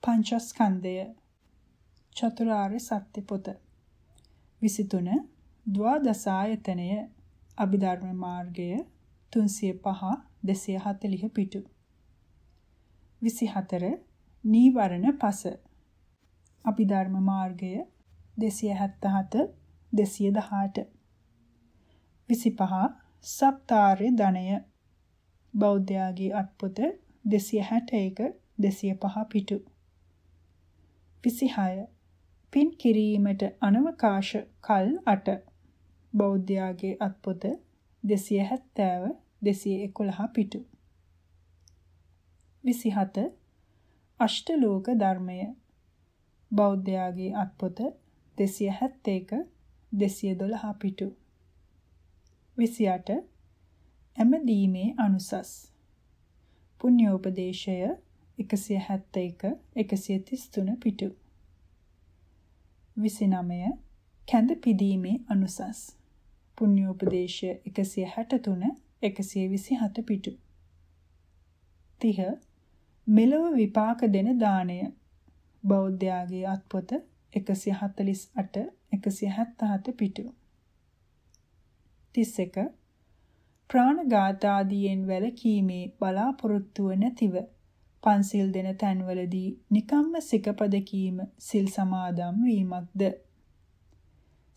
පංචස්කන්ධය චතුරාර්ය සත්‍ය පොත 23 ද්වාදසායතනය අභිධර්ම මාර්ගය 305 240 පිටු 24 නීවරණ පස අභිධර්ම මාර්ගය 277 218 25 සප්තාර්ය ධනය බෞද්ධයාගේ අත්පොත 261 දෙසිය පහ පිටු. විසිහය පින් කිරීමට අනවකාශ කල් අට බෞද්ධයාගේ අත්පොත දෙසිය හැත්තෑව දෙසිය එකොළහ පිටු. විසිහත අෂ්ටලෝක ධර්මය බෞද්ධයාගේ අත්පොත දෙසිය හැත්තේක දෙසිය දොළහ පිටු. විසියට ඇමදීමේ අනුසස්. පුණ්‍යෝපදේශය එකසිය හැත්ත එක එකසිය තිස්තුන පිටු. විසිනමය කැඳ පිදීමේ අනුසස්. පුුණ්‍යෝපදේශය එකසිය හැටතුන එකසිය විසි හත පිටු. තිහ මෙලොව විපාක දෙන දානය බෞද්ධයාගේ අත්පොත එකසිය හතලිස් අට එකසිය හැත්තහත පිටු. තිස් එක ප්‍රාණගාතාදියෙන් වැලකීමේ බලාපොරොත්තුව නැතිව පන්සිල් දෙන තැන්වලදී නිකම්ම සිකපද කීම සිල් සමාදම් වීමක්ද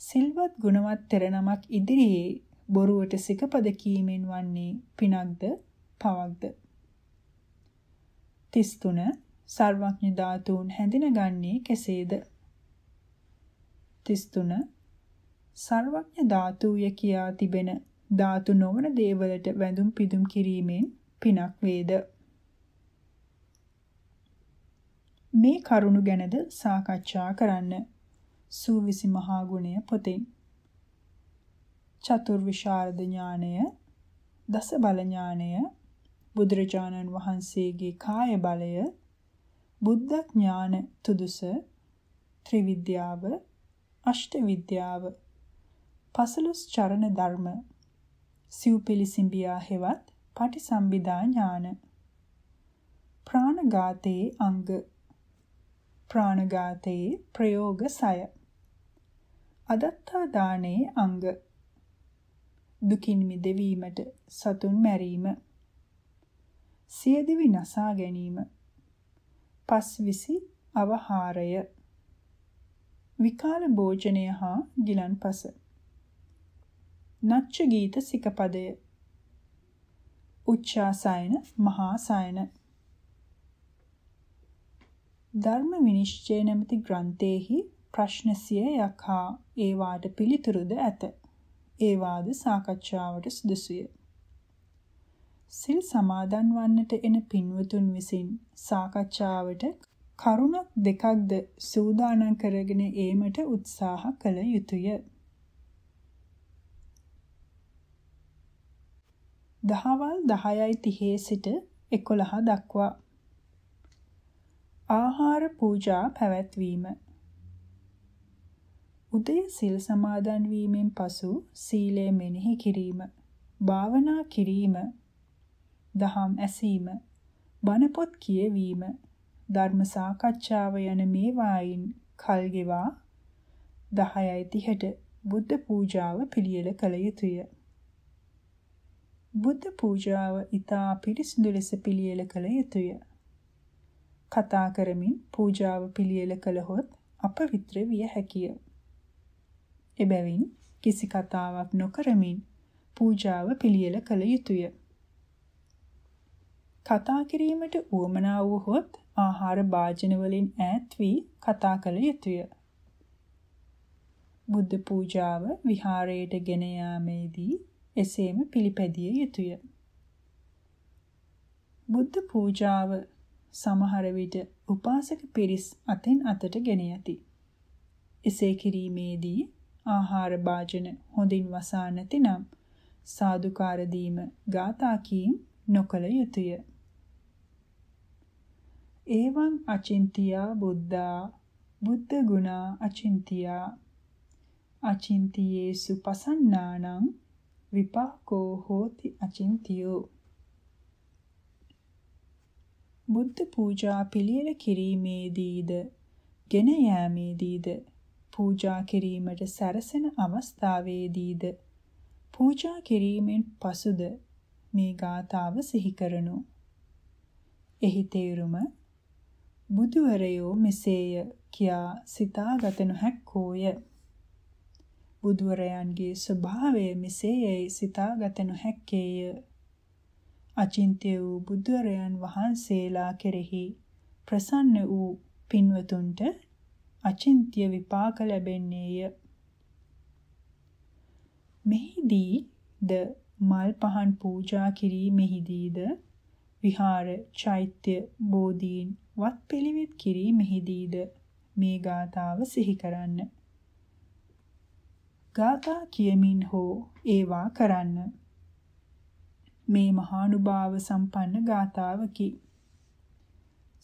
සිල්වත් ගුණවත් තෙරණමක් ඉදිරියේ බොරුවට සිකපද කීමෙන් වන්නේ පිනක්ද පවක්ද 33 සර්වඥ ධාතුන් හැඳිනගන්නේ කෙසේද 33 සර්වඥ ධාතුය කියා තිබෙන ධාතු නොවන දේවලට වැඳුම් පිදුම් කිරීමෙන් පිනක් වේද මේ කරුණු ගැනද සාකච්ඡා කරන්න. සූවිසි මහා ගුණය පොතෙන්. චතුර්විශාරද ඥානය, දස බල ඥානය, බුදුරජාණන් වහන්සේගේ කාය බලය, බුද්ධ ඥාන තුදුස, ත්‍රිවිද්‍යාව, අෂ්ට විද්‍යාව, පසළොස් චරණ ධර්ම, සිව්පිලි සිඹියා හෙවත් පටිසම්භිදා ඥාන. ප්‍රාණඝාතේ අංග ප්‍රාණඝාතයේ ප්‍රයෝග 6 අදත්තා දානයේ අංග දුකින් මිදෙවීමට සතුන් මැරීම සියදිවි නසා ගැනීම පස්විසි අවහාරය විකාල භෝජනය හා ගිලන්පස නච්ච ගීත සිකපදය උච්චාසයන මහාසයන ධර්ම විනිශ්චය නැමැති ග්‍රන්ථයේහි ප්‍රශ්න 100ක් හා ඒවාට පිළිතුරුද ඇත. ඒවාද සාකච්ඡාවට සුදුසුය. සිල් සමාදන් වන්නට එන පින්වතුන් විසින් සාකච්ඡාවට කරුණක් දෙකක්ද සූදානම් කරගෙන ඒමට උත්සාහ කළ යුතුය. දහවල් 10යි 30 සිට 11 දක්වා ආහාර පූජා පැවැත්වීම උදය සිල් සමාදන් වීමෙන් පසු සීලය මෙනෙහි කිරීම භාවනා කිරීම දහම් ඇසීම බණ පොත් කියවීම ධර්ම සාකච්ඡාව යන මේවායින් කල් ගෙවා 10:30ට බුද්ධ පූජාව පිළියෙල කළ යුතුය. බුද්ධ පූජාව ඊතා පිරිසිදු ලෙස පිළියෙල කළ යුතුය. කතා කරමින් පූජාව පිළියෙල කළහොත් අපවිත්‍ර විය හැකිය. එබැවින් කිසි කතාවක් නොකරමින් පූජාව පිළියෙල කළ යුතුය. කතා කිරීමට උවමනා වූහොත් ආහාර භාජන වලින් ඈත් වී කතා කළ යුතුය. බුද්ධ පූජාව විහාරයට ගෙන යාමේදී එසේම පිළිපැදිය යුතුය. බුද්ධ පූජාව සමහර විට උපාසක පිරිස් අතෙන් අතට ගෙන යති. එසේ කිරීමේදී ආහාර භාජන හොඳින් වසා නැතිනම් සාදුකාර දීම ගාථා කීම් නොකල යුතුය. එවං අචින්තියා බුද්ධා බුද්ධ ගුණා අචින්තියා අචින්තියේසු පසන්නානං විපාකෝ හෝති අචින්තියෝ බුද්ධ පූජා පිළියෙල කිරීමේදීද ගෙන යාමේදීද පූජා කිරීමට සැරසෙන අවස්ථාවේදීද පූජා කිරීමෙන් පසුද මේ ගාථාව සිහි කරනු. එහි තේරුම බුදුවරයෝ මෙසේය කියා සිතාගත නොහැක්කෝය. බුදුවරයන්ගේ ස්වභාවය මෙසේයයි සිතාගත නොහැක්කේය. අචින්ත්‍ය වූ බුදුරයන් වහන්සේලා කෙරෙහි ප්‍රසන්න වූ පින්වතුන්ට අචින්ත්‍ය විපාක ලැබෙන්නේය. මෙහිදී ද මල් පහන් පූජා කිරීමෙහිදීද විහාර චෛත්‍ය බෝධීන් වත් පිළිවෙත් කිරීමෙහිදීද මේ ගාථාව සිහි කරන්න. ගාථා කියමින් හෝ ඒවා කරන්න. මේ මහානුභාව සම්පන්න ගාථාවකි.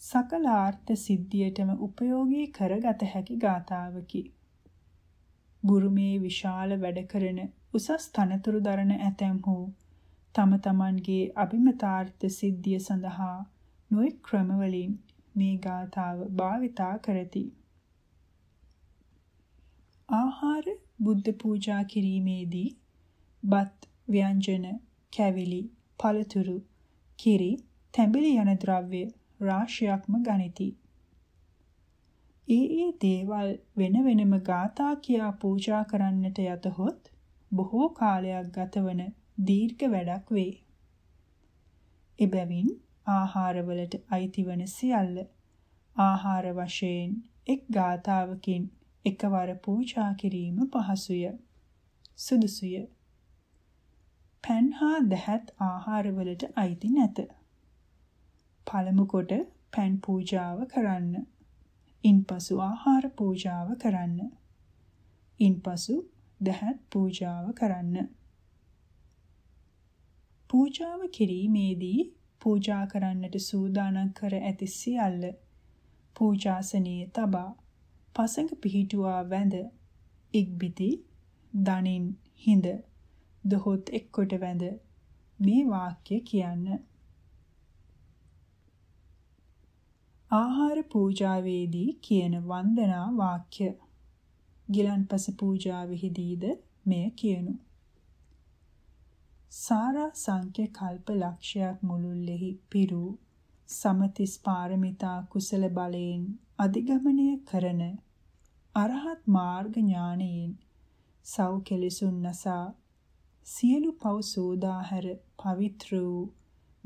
සකලාර්ථ සිද්ධියටම උපයෝගී කරගත හැකි ගාථාවකි. බුරුමේ විශාල වැඩ කරන උසස් තනතුරු දරන ඇතැම්හු තම තමන්ගේ අභිමතාර්ථ සිද්ධිය සඳහා නොයෙක් ක්‍රමවලින් මේ ගාථාව භාවිතා කරති. ආහාර බුද්ධ පූජා කිරීමේදී බත් ව්‍යංජන කැවිලි, පළතුරු, කිරි, තැඹිලි යන ද්‍රව්‍ය රාශියක්ම ගනිති. ඒ ඒ දේවල් වෙන වෙනම ගාථා කියා පූජා කරන්නට යතහොත් බොහෝ කාලයක් ගතවන දීර්ඝ වැඩක් වේ. එබැවින් ආහාරවලට අයිතිවන සියල්ල ආහාර වශයෙන් එක් ගාතාවකින් එකවර පූජා කිරීම පහසුය සුදුසුය පැන් හා දැහැත් ආහාරවලට අයිති නැත. පළමු කොට පැන් පූජාව කරන්න. ඉන්පසු ආහාර පූජාව කරන්න. ඉන්පසු දැහැත් පූජාව කරන්න. පූජාව කිරීමේදී පූජා කරන්නට සූදානම් කර ඇති සියල්ල පූජාසනයේ තබා පසඟ පිහිටුවා වැඳ ඉක්බිති දනින් හිඳ දොහොත් එක්කොට වැඳ මේ වාක්‍ය කියන්න. ආහාර පූජාවේදී කියන වන්දනා වාක්‍ය ගිලන්පස පූජාවෙහිදීද මෙය කියනු. සාරා සංඛ්‍ය කල්ප ලක්ෂයක් මුළුල්ලෙහි පිරු සමතිස් පාරමිතා කුසල බලයෙන් අධිගමනය කරන අරහත් මාර්ග ඥානයෙන් සව් කෙලෙසුන් නසා සියලු පව් සෝදාහැර පවිත්‍ර වූ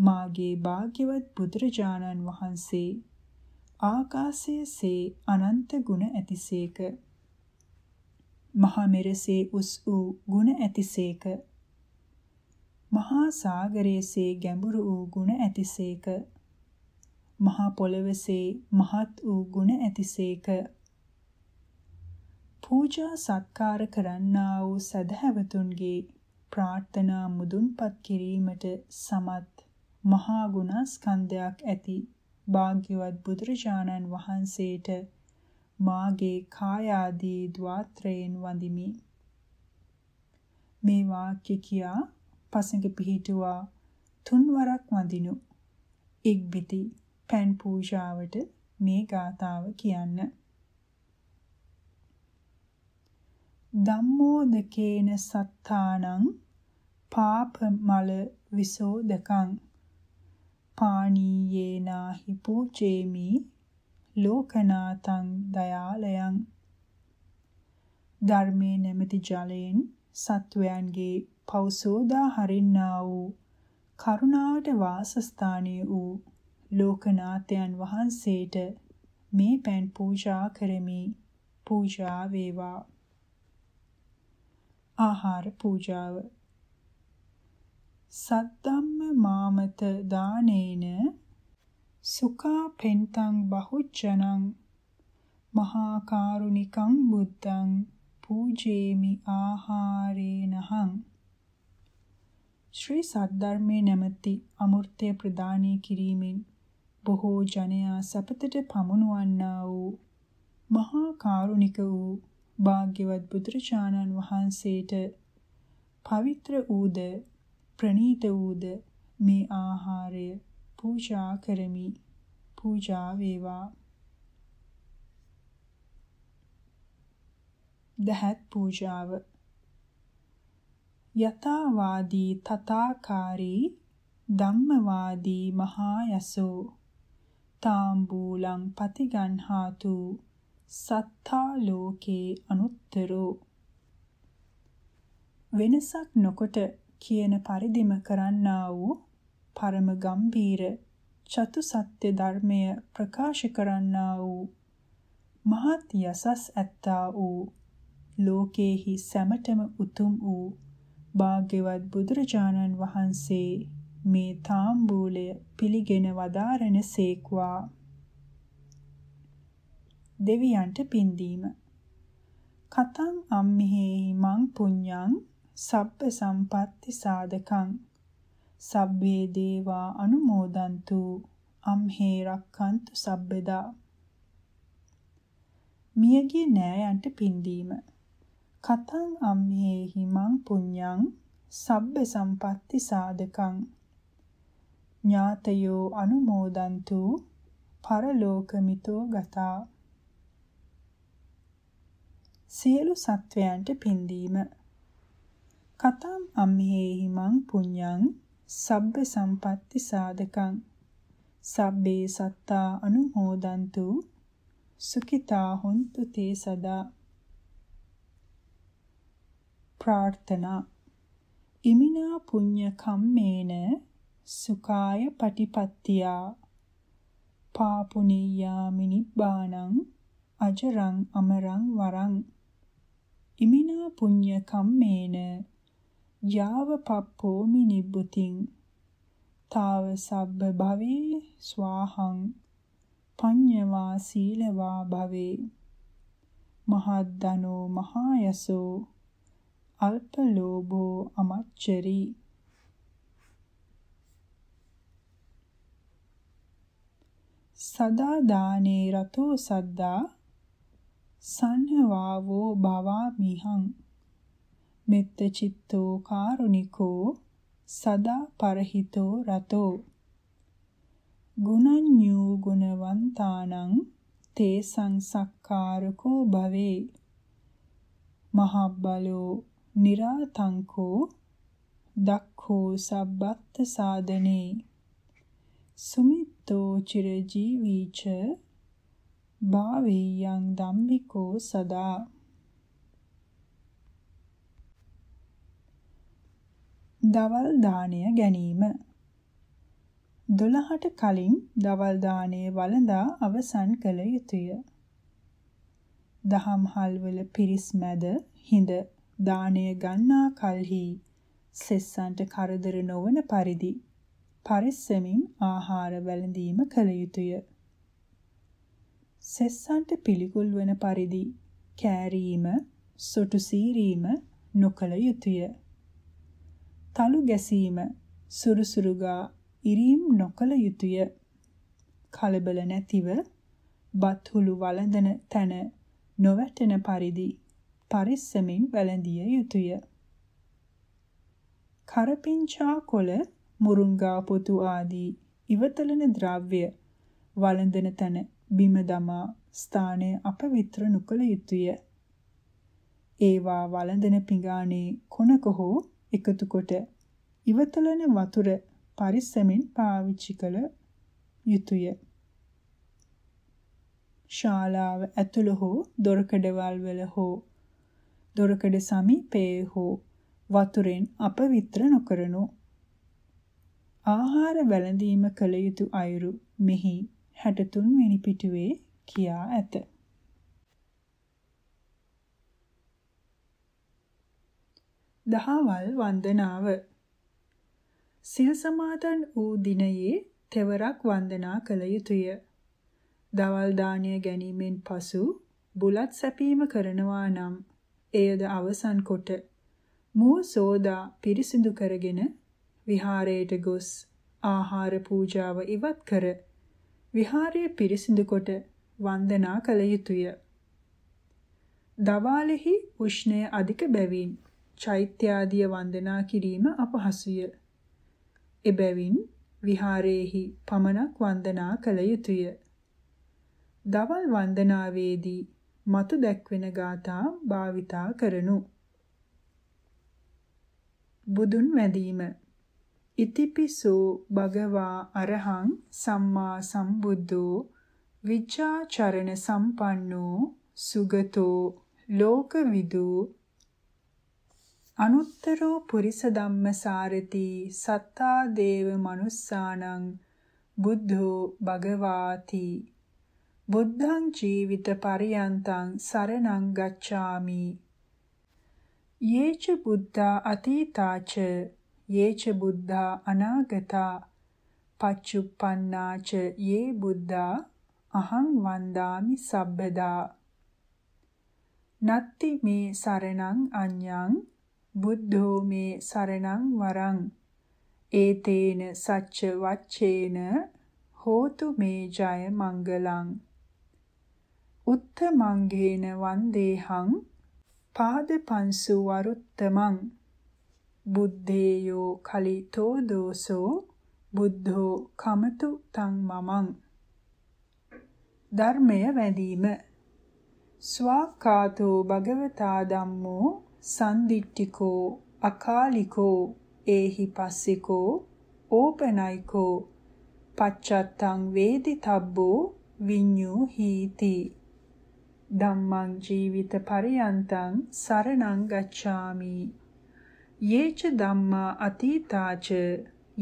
මාගේ භාග්‍යවත් බුදුරජාණන් වහන්සේ ආකාශයේසේ අනන්ත ගුණ ඇතිසේක මහා මෙරසේ උස් වූ ගුණ ඇතිසේක මහා සාගරයේසේ ගැඹුරු වූ ගුණ ඇතිසේක මහා පොළවසේ මහත් වූ ගුණ ඇතිසේක පූජා සත්කාර කරන්නා වූ සදහැවතුන්ගේ ප්‍රාර්ථනා මුදුන්පත් කිරීමට සමත් මහා ගුණස්කන්ධයක් ඇති භාග්‍යවත් බුදුරජාණන් වහන්සේට මාගේ කාය ආදී ద్వාත්‍රයෙන් වඳිමි මේ වාක්‍ය කියා පසඟ පිහිටුවා තුන්වරක් වඳිනු ඉක්බිති පෑන් පූජාවට මේ ගාතාව කියන්න ධම්මෝදකේන සත්තානං පාපමල විසෝ දකං පාණීයේනාහි පූජේමි ලෝකනාතං දයාලයන් ධර්මයේ නැමැති ජලයෙන් සත්වයන්ගේ පෞසෝදා හරින්නා වූ කරුණාවට වාසස්ථානයේ වූ ලෝකනාථයන් වහන්සේට මේ පෑන් පූජා කරමි පූජා වේවා ආහාර පූජාව සද්දම්ම මාමත දානේන සුඛා පෙන්තං බහුජනං මහා කරුණිකං බුද්ධං පූජේමි ආහාරේනහං ශ්‍රී සද්ධර්මයේ නැමැති අමෘතය ප්‍රදානය කිරීමෙන් බොහෝ ජනයා සපතට පමුණුවන්නා වූ මහා කරුණික වූ භාග්‍යවත් බුදුරජාණන් වහන්සේට පවිත්‍ර ඌද ප්‍රණීත වූද මේ ආහාරය පූජා කරමි පූජා වේවා දහත් පූජාව යතවාදී තථාකාරී ධම්මවාදී මහායසෝ තාම්බූලං පතිගන්හාතු සත්තා ලෝකේ අනුත්තරෝ වෙනසක් නොකොට කියන පරිදිම කරන්නා වූ පරම ගම්බීර චතු සත්‍ය ධර්මය ප්‍රකාශ කරන්නා වූ මහත් යසස් ඇත්තා වූ ලෝකේහි සැමටම උතුම් වූ භාග්‍යවත් බුදුරජාණන් වහන්සේ මේ තාම්බූලය පිළිගෙන වදාරණ සේක්වා දෙවියන්ට පින්දීම කතං අම්මෙහි මං පුඤ්ඤං සබ්බ සම්පatti සාධකං සබ්බේ දේවා අනුමෝදන්තු අම්හේ රක්칸තු සබ්බදා මියගේ නෑයන්ට පින්දීම කතං අම්හේ හිමං පුඤ්ඤං සබ්බ සම්පatti සාධකං ඥාතයෝ අනුමෝදන්තු පරලෝකමිතෝ ගතා සියලු සත්වයන්ට පින්දීම කතම් අම්හෙහි මං පුඤ්ඤං සබ්බ සම්පatti සාධකං සබ්බේ සත්තා අනුමෝදන්තු සුඛිතා හොන්තු තේ සදා ප්‍රාර්ථනා ඉමිනා පුඤ්ඤ කම්මේන සුඛාය පටිපත්තියා පාපුනීයාමි නිබ්බාණං අජරං අමරං වරං ඉමිනා පුඤ්ඤ කම්මේන යාව පප්පෝ මිනිබ්බුතින් තාව සබ්බ භවේ ස්වාහං පඤ්ඤවා සීලවා භවේ මහද්දනෝ මහායසෝ අල්පලෝභෝ අමච්චරි සදා දානේ රතෝ සද්දා සංහවාවෝ භවා මිහං මෙත්තචිත්තෝ කාරුණිකෝ සදා පරහිතෝ රතෝ ගුණඤ්ඤෝ ගුණවන්තානං තේ සංසක්කාරකෝ භවේ මහබ්බලෝ निरातंको दक्खो सब्बत्त साधने सुमित्तो चिरजीवी च भावेयं दम्भिको सदा දවල් දාණය ගැනීම 12ට කලින් දවල් දාණය වළඳා අවසන් කළ යුතුය. දහම්හල් වල පිරිස් මැද හිඳ දාණය ගන්නා කලෙහි සෙස්සන්ට කරදර නොවන පරිදි පරිස්සමින් ආහාර වැළඳීම කළ යුතුය. සෙස්සන්ට පිළිකුල් වන පරිදි කෑරීම, සොටු සීරීම නොකළ යුතුය. තලු ගැසීම සුරුසුරුගා ඉරීම් නොකල යුතුය කලබල නැතිව බත්හුළු වළඳන තැන නොවැටෙන පරිදි පරිස්සමින් වැළඳිය යුතුය කරපිංචා කොළ මුරුංගා පොතු ආදී ඉවතලන ද්‍රව්‍ය වළඳන තැන බිම දමා ස්ථානය අපවිත්‍ර නොකළ යුතුය ඒවා වළඳන පිඟානේ කොනක හෝ එකතු කොට ඉවතලන වතුර පරිස්සමෙන් පාවිච්චි කළ යුතුය. ශාලාව ඇතුළ හෝ දොරකඩවල් වල හෝ දොරකඩ සමීපයේ හෝ වතුරෙන් අපවිත්‍ර නොකරනු. ආහාර වැළඳීම කළ යුතු අයුරු මෙහි 63 වෙනි පිටුවේ කියා ඇත. දහවල් වන්දනාව සිල් සමාදන් වූ දිනයේ තෙවරක් වන්දනා කළ යුතුය. දවල් දාණය ගැනීමෙන් පසු බුලත් සැපීම කරනවා නම් එයද අවසන් කොට මූ සෝදා පිරිසිදු කරගෙන විහාරයට ගොස් ආහාර පූජාව ඉවත් කර විහාරය පිරිසිදු කොට වන්දනා කළ යුතුය. දවාලෙහි උෂ්ණය අධික බැවින් චෛත්‍යාදිය වන්දනා කිරීම අපහසුය. එබැවින් විහාරයේහි පමණක් වන්දනා කළ යුතුය. දවල් වන්දනාවේදී මතු දැක්වෙන ගාථා භාවිතා කරනු. බුදුන් වැඳීම ඉතිපිසෝ භගවා අරහං සම්මා සම්බුද්ධෝ විචාචරණ සම්පන්නෝ සුගතෝ ලෝකවිදු අනුත්තරෝ පුරිස ධම්මසාරති සත්තා දේව මනුස්සානං බුද්ධෝ භගවාති බුද්ධං ජීවිත පරියන්තං සරණං ගච්ඡාමි යේච බුද්ධා අතීතාච යේච බුද්ධා අනාගතා පච්චුප්පන්නාච යේ බුද්ධා අහං වන්දාමි සබ්බදා නත්ති මේ සරණං අඤ්ඤං බුද්ධෝ මේ සරණං වරං ඒතේන සච්ච වච්චේන හෝතු මේ ජය මංගලං උත්තමංගේන වන්දේහං පාද පංසු වරුත්තමං බුද්ධේයෝ කලිතෝ දෝසෝ බුද්ධෝ කමතු තං මමං ධර්මය වැඳීම ස්වාකාතෝ භගවතා ධම්මෝ සන්දිට්ඨිකෝ අකාලිකෝ ඒහි පස්සිකෝ ඕපනයිකෝ පච්චත්තං වේදි තබ්බෝ විඤ්ඤූ හීති ධම්මං ජීවිත පරියන්තං සරණං ගච්ඡාමි යේච ධම්මා අතීතාච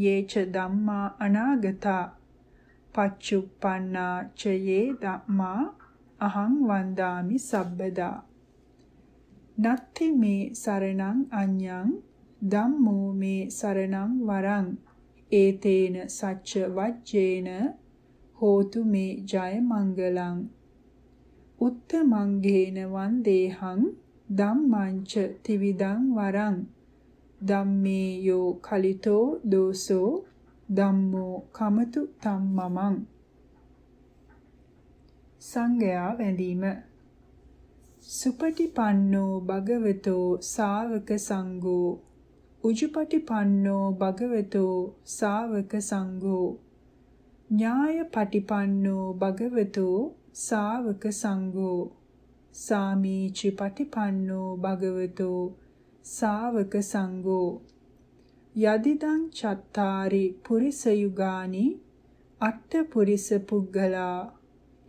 යේච ධම්මා අනාගතා පච්චුප්පන්නා ච යේ ධම්මා අහං වන්දාමි සබ්බදා නත්ති මේ සරණං අඤ්ඤං ධම්මෝ මේ සරණං වරං ඒතේන සච්ච වජ්ජේන හෝතු මේ ජය මංගලං උත්තමං ගේනවන් දේහං ධම්මංච තිවිදං වරං ධම්මේ යෝ කලිතෝ දෝසෝ ධම්මෝ කමතු තම් මමං සංගයා වැඳීම සුපටිපන්නෝ භගවතෝ සාවක සංඝෝ උජුපටිපන්නෝ භගවතෝ සාවක සංඝෝ ඥායපටිපන්නෝ භගවතෝ සාවක සංඝෝ සාමීචි පටිපන්නෝ භගවතෝ සාවක සංඝෝ යදිදං චත්තාරි පුරිස යුගානි අට්ඨ පුරිස පුග්ගලා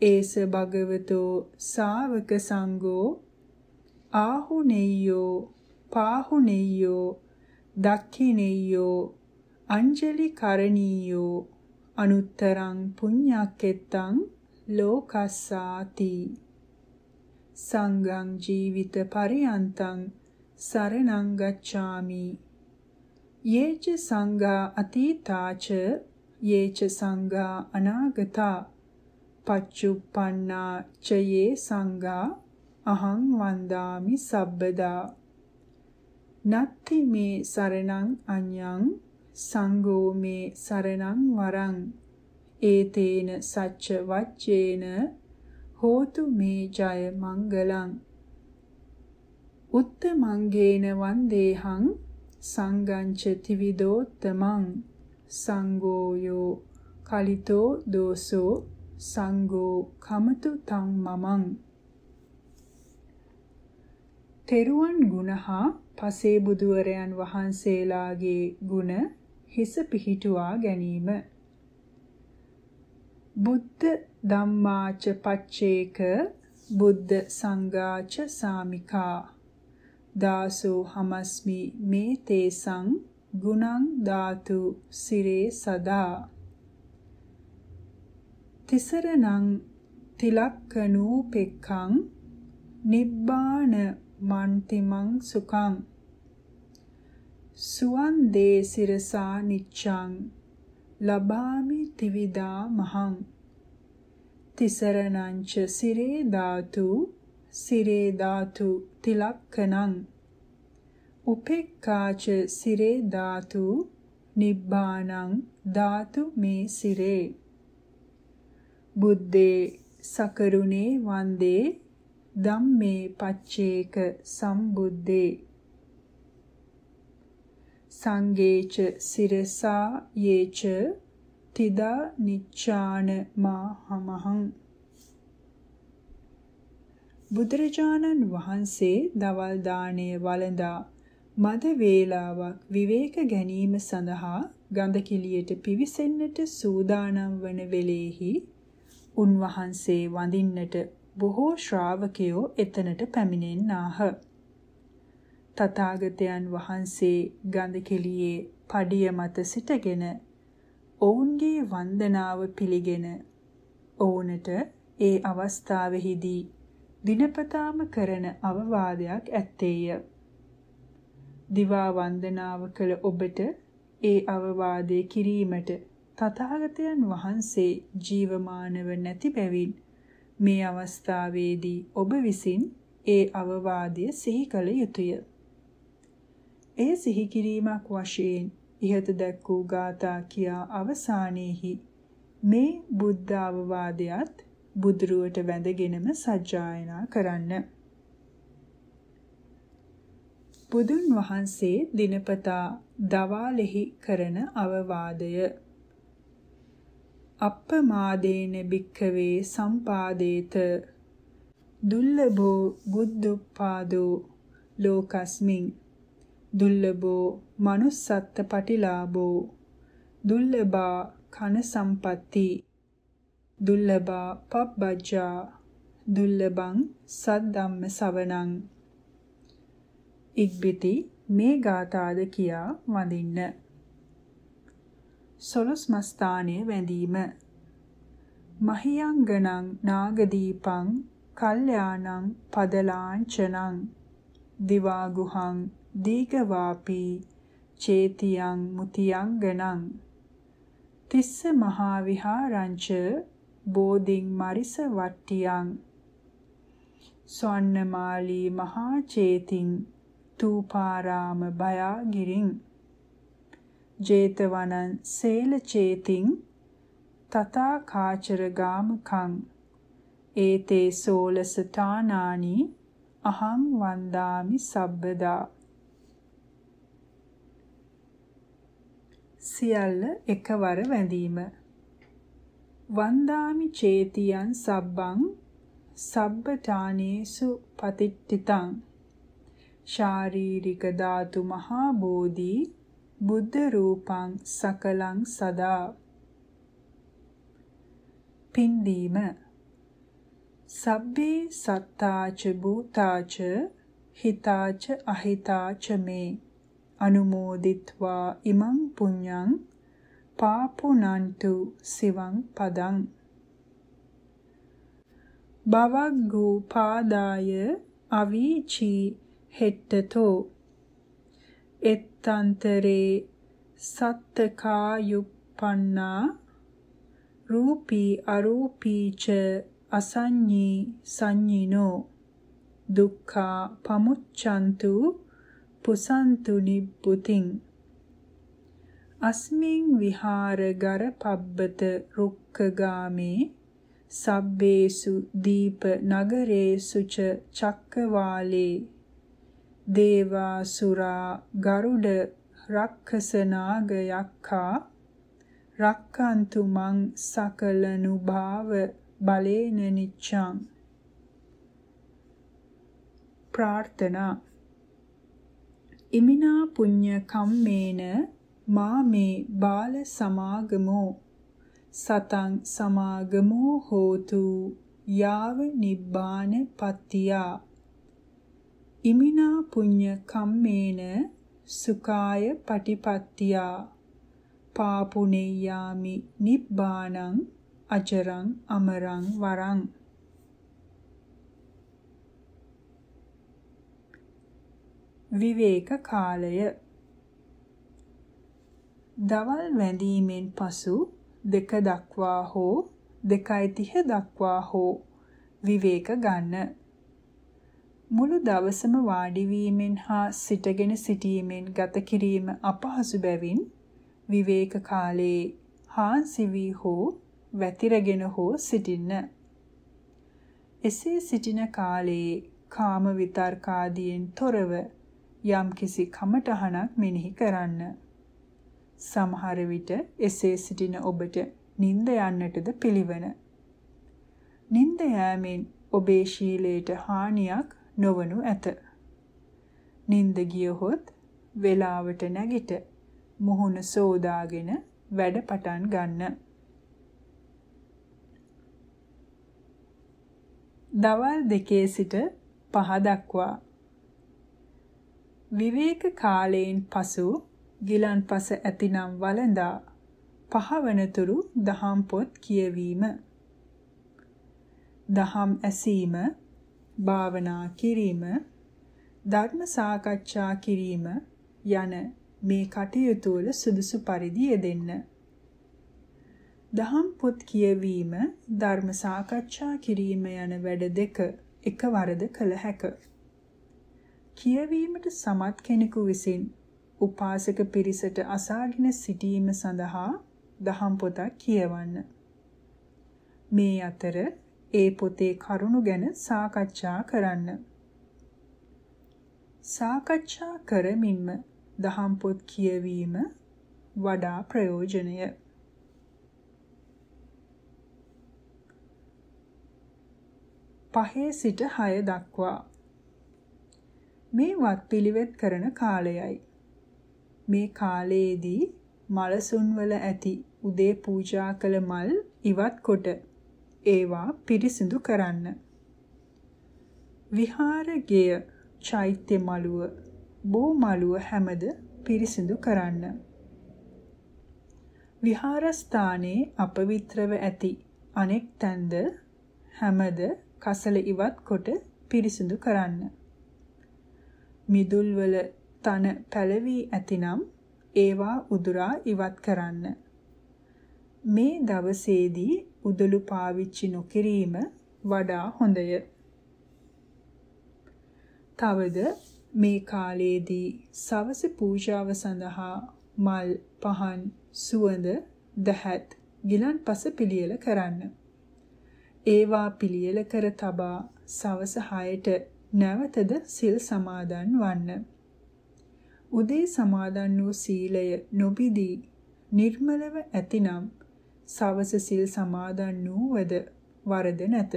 ඒස භගවතෝ සාවක සංඝෝ ආහුනේයෝ පාහුනේයෝ දක්ඛිනේයෝ අංජලි කරණීයෝ අනුත්තරං පුඤ්ඤක්කෙත්තං ලෝකස්සාති සංඝං ජීවිත පරියන්තං සරණං ගච්ඡාමි යේච සංඝා අතීතාච යේච සංඝා අනාගතා පච්චුප්පන්නා චයේ සංඝා අහං වන්දාමි සබ්බදා නත්ති මේ සරණං අඤ්ඤං සංඝෝ මේ සරණං වරං ඒතේන සච්ච වච්චේන හෝතු මේ ජය මංගලං උත්තමංගේන වන්දේහං සංගංච තිවිදෝත්තමං සංගෝයෝ කලිතෝ දෝසෝ සංඝෝ කමතු තං මමං තෙරුවන් ගුණ හා පසේ බුදුවරයන් වහන්සේලාගේ ගුණ හිස පිහිටුවා ගැනීම බුද්ධ ධම්මාච පච්චේක බුද්ධ සංඝාච සාමිකා දාසෝ හමස්මි මේ තේසං ගුණං ධාතු සිරේ සදා තිසරණං තිලක්කනූපෙක්ඛං නිබ්බාන මන්තිමං සුඛං සුවන් දේ සිරසා නිච්ඡං ලබාමි තිවිදා මහං තිසරණංච සිරේ ධාතු සිරේ ධාතු තිලක්කනං උපේක්ඛාච සිරේ ධාතු නිබ්බානං ධාතු මේ සිරේ බුද්දේ සකරුණේ වන්දේ ධම්මේ පච්චේක සම්බුද්දේ සංගේච සිරසා යේච තිදා නිච්ඡාන මාහමහං බුදුරජාණන් වහන්සේ දවල් දාණය වළඳා මද වේලාවක් විවේක ගැනීම සඳහා ගඳ කිලියට පිවිසෙන්නට සූදානම් වන වෙලෙහි උන්වහන්සේ වඳින්නට බොහෝ ශ්‍රාවකයෝ එතනට පැමිණෙන්නාහ. තථාගතයන් වහන්සේ ගඳකෙලියේ පඩිය මත සිටගෙන ඔවුන්ගේ වන්දනාව පිළිගෙන ඔවුන්ට ඒ අවස්ථාවෙහිදී දිනපතාම කරන අවවාදයක් ඇත්තේය. දිවා වන්දනාව කළ ඔබට ඒ අවවාදේ කිරීමට තථාගතයන් වහන්සේ ජීවමානව නැති බැවින් මේ අවස්ථාවේදී ඔබ විසින් ඒ අවවාදය සිහි කළ යුතුය. ඒ සිහි කිරීමක් වශයෙන් ইহත දැක් වූ ගාථා කියා අවසානයේහි මේ බුද්ධ අවවාදයත් බුදුරුවට වැඳගෙනම සජ්ජායනා කරන්න. බුදුන් වහන්සේ දිනපතා දවාලෙහි කරන අවවාදය අප්පමාදේන භික්ඛවේ සම්පාදේත දුල්ලභෝ බුද්ධප්පාදෝ ලෝකස්මින් දුල්ලභෝ manussත්ත පටිලාභෝ දුල්ලභා කන සම්පatti දුල්ලභා පබ්බජ්ජා දුල්ලභං සද්දම්ම සවණං ඉක්බිති මේ ගාථාද කියා වඳින්න සොළොස් මස්ථානය වැඳීම මහියංගනං නාගදීපං කල්යාණං පදලාංචනං දිවාගුහං දීගවාපි චේතියං මුතියංගනං තිස්ස මහා විහාරංච බෝධින් මරිස වට්ටියං ස්වන්නමාලී මහා චේතින් තූපාරාම බයාගිරින් ජේතවනං සේලචේතිං තථාකාචර ගාමකං ඒතේ සෝලස තානානි අහං වන්දාමි සබ්බදා සියල්ල එකවර වැඳීම වන්දාමි චේතියන් සබ්බං සබ්බඨානේසු පතිට්ඨිතං ශාරීරික ධාතු මහා බෝධි බුද්ධ රූපං සකලං සදා පින්දීම සබ්බේ සත්තාච භූතාච හිතාච අහිතාච මේ අනුමෝදිත්වා ඉමං පුඤ්ඤං පාපුනන්තු සිවං පදං බවග්ගෝ පාදාය අවීචී හෙට්ටතෝ එත් තන්තරේ සත්තකා යුප්පන්නා රූපී අරූපීච අසඤ්ඤී සංඤිනෝ දුක්ඛා පමුච්ඡන්තු පුසන්තු නිබ්බුතින් අස්මින් විහාරගර පබ්බත රුක්ඛගාමේ සබ්බේසු දීප නගරේසු ච චක්කවාලේ දේවා සුරා ගරුඩ රක්ඛස නාග යක්ඛා රක්칸තු මං සකලනුභාව බලේන නිච්ඡං ප්‍රාර්ථනා ඉමිනා පුඤ්ඤ කම්මේන මාමේ බාල සමාගමෝ සතං සමාගමෝ හෝතු යාව නිබ්බාන පත්තියා ඉමිනා පුඤ්ඤ කම්මේන සුඛාය පටිපත්තියා පාපුනේයාමි නිබ්බාණං අචරං අමරං වරං විවේක කාලය දවල් වැඳීමෙන් පසු දෙක දක්වා හෝ දෙකයි තිහ දක්වා හෝ විවේක ගන්න මුළු දවසම වාඩි වීමෙන් හා සිටගෙන සිටීමෙන් ගත කිරීම අපහසු බැවින් විවේක කාලයේ හාන්සි වී හෝ වැතිරගෙන හෝ සිටින්න. එසේ සිටින කාලයේ කාම විතර්කාදියෙන් තොරව යම්කිසි කමටහනක් මෙනෙහි කරන්න. සමහර විට එසේ සිටින ඔබට නිින්ද යන්නටද පිළිවන. නිින්ද යෑමෙන් ඔබේ ශීලයට හානියක් නොවනු ඇත. නිින්ද ගියහොත් වේලාවට නැගිට මුහුණ සෝදාගෙන වැඩ පටන් ගන්න. දවල් දෙකේ සිට පහ දක්වා විවේක කාලයෙන් පසු ගිලන්පස ඇතිනම් වළඳා පහවනතුරු දහම් පොත් කියවීම දහම් ඇසීම භාවනා කිරීම ධර්ම සාකච්ඡා කිරීම යන මේ කටයුතු වල සුදුසු පරිදි යෙදෙන්න. දහම් පොත් කියවීම ධර්ම සාකච්ඡා කිරීම යන වැඩ දෙක එකවරද කළ හැක. කියවීමට සමත් කෙනෙකු විසින් උපාසක පිරිසට අසාගෙන සිටීම සඳහා දහම් පොතක් කියවන්න. මේ අතර ඒ පොතේ කරුණු ගැන සාකච්ඡා කරන්න. සාකච්ඡා කරමින්ම දහම් පොත් කියවීම වඩා ප්‍රයෝජනීය. පහේ සිට හය දක්වා මේ වත් පිළිවෙත් කරන කාලයයි මේ කාලයේදී මලසුන් වල ඇති උදේ පූජා කළ මල් ඉවත් කොට ඒවා පිරිසිදු කරන්න. විහාර ගෙය, චෛත්‍ය මළුව, බෝ මළුව හැමද පිරිසිදු කරන්න. විහාරස්ථානයේ අපවිත්‍රව ඇති අනෙක් තැන්ද හැමද කසල ඉවත් කොට පිරිසිදු කරන්න. මිදුල්වල තන පැලවී ඇතිනම් ඒවා උදුරා ඉවත් කරන්න. මේ දවසේදී උදළු පාවිච්චි නොකිරීම වඩා හොඳය. තවද මේ කාලයේදී සවස පූජාව සඳහා මල් පහන් සුවඳ දහත් ගිලන්පස පිළියෙල කරන්න. ඒවා පිළියෙල කර තබා සවස 6ට නැවතද සිල් සමාදන් වන්න. උදේ සමාදන් වූ සීලය නොබිදී නිර්මලව ඇතිනම් සවස සිල් සමාදන් වූ වද වරද නැත.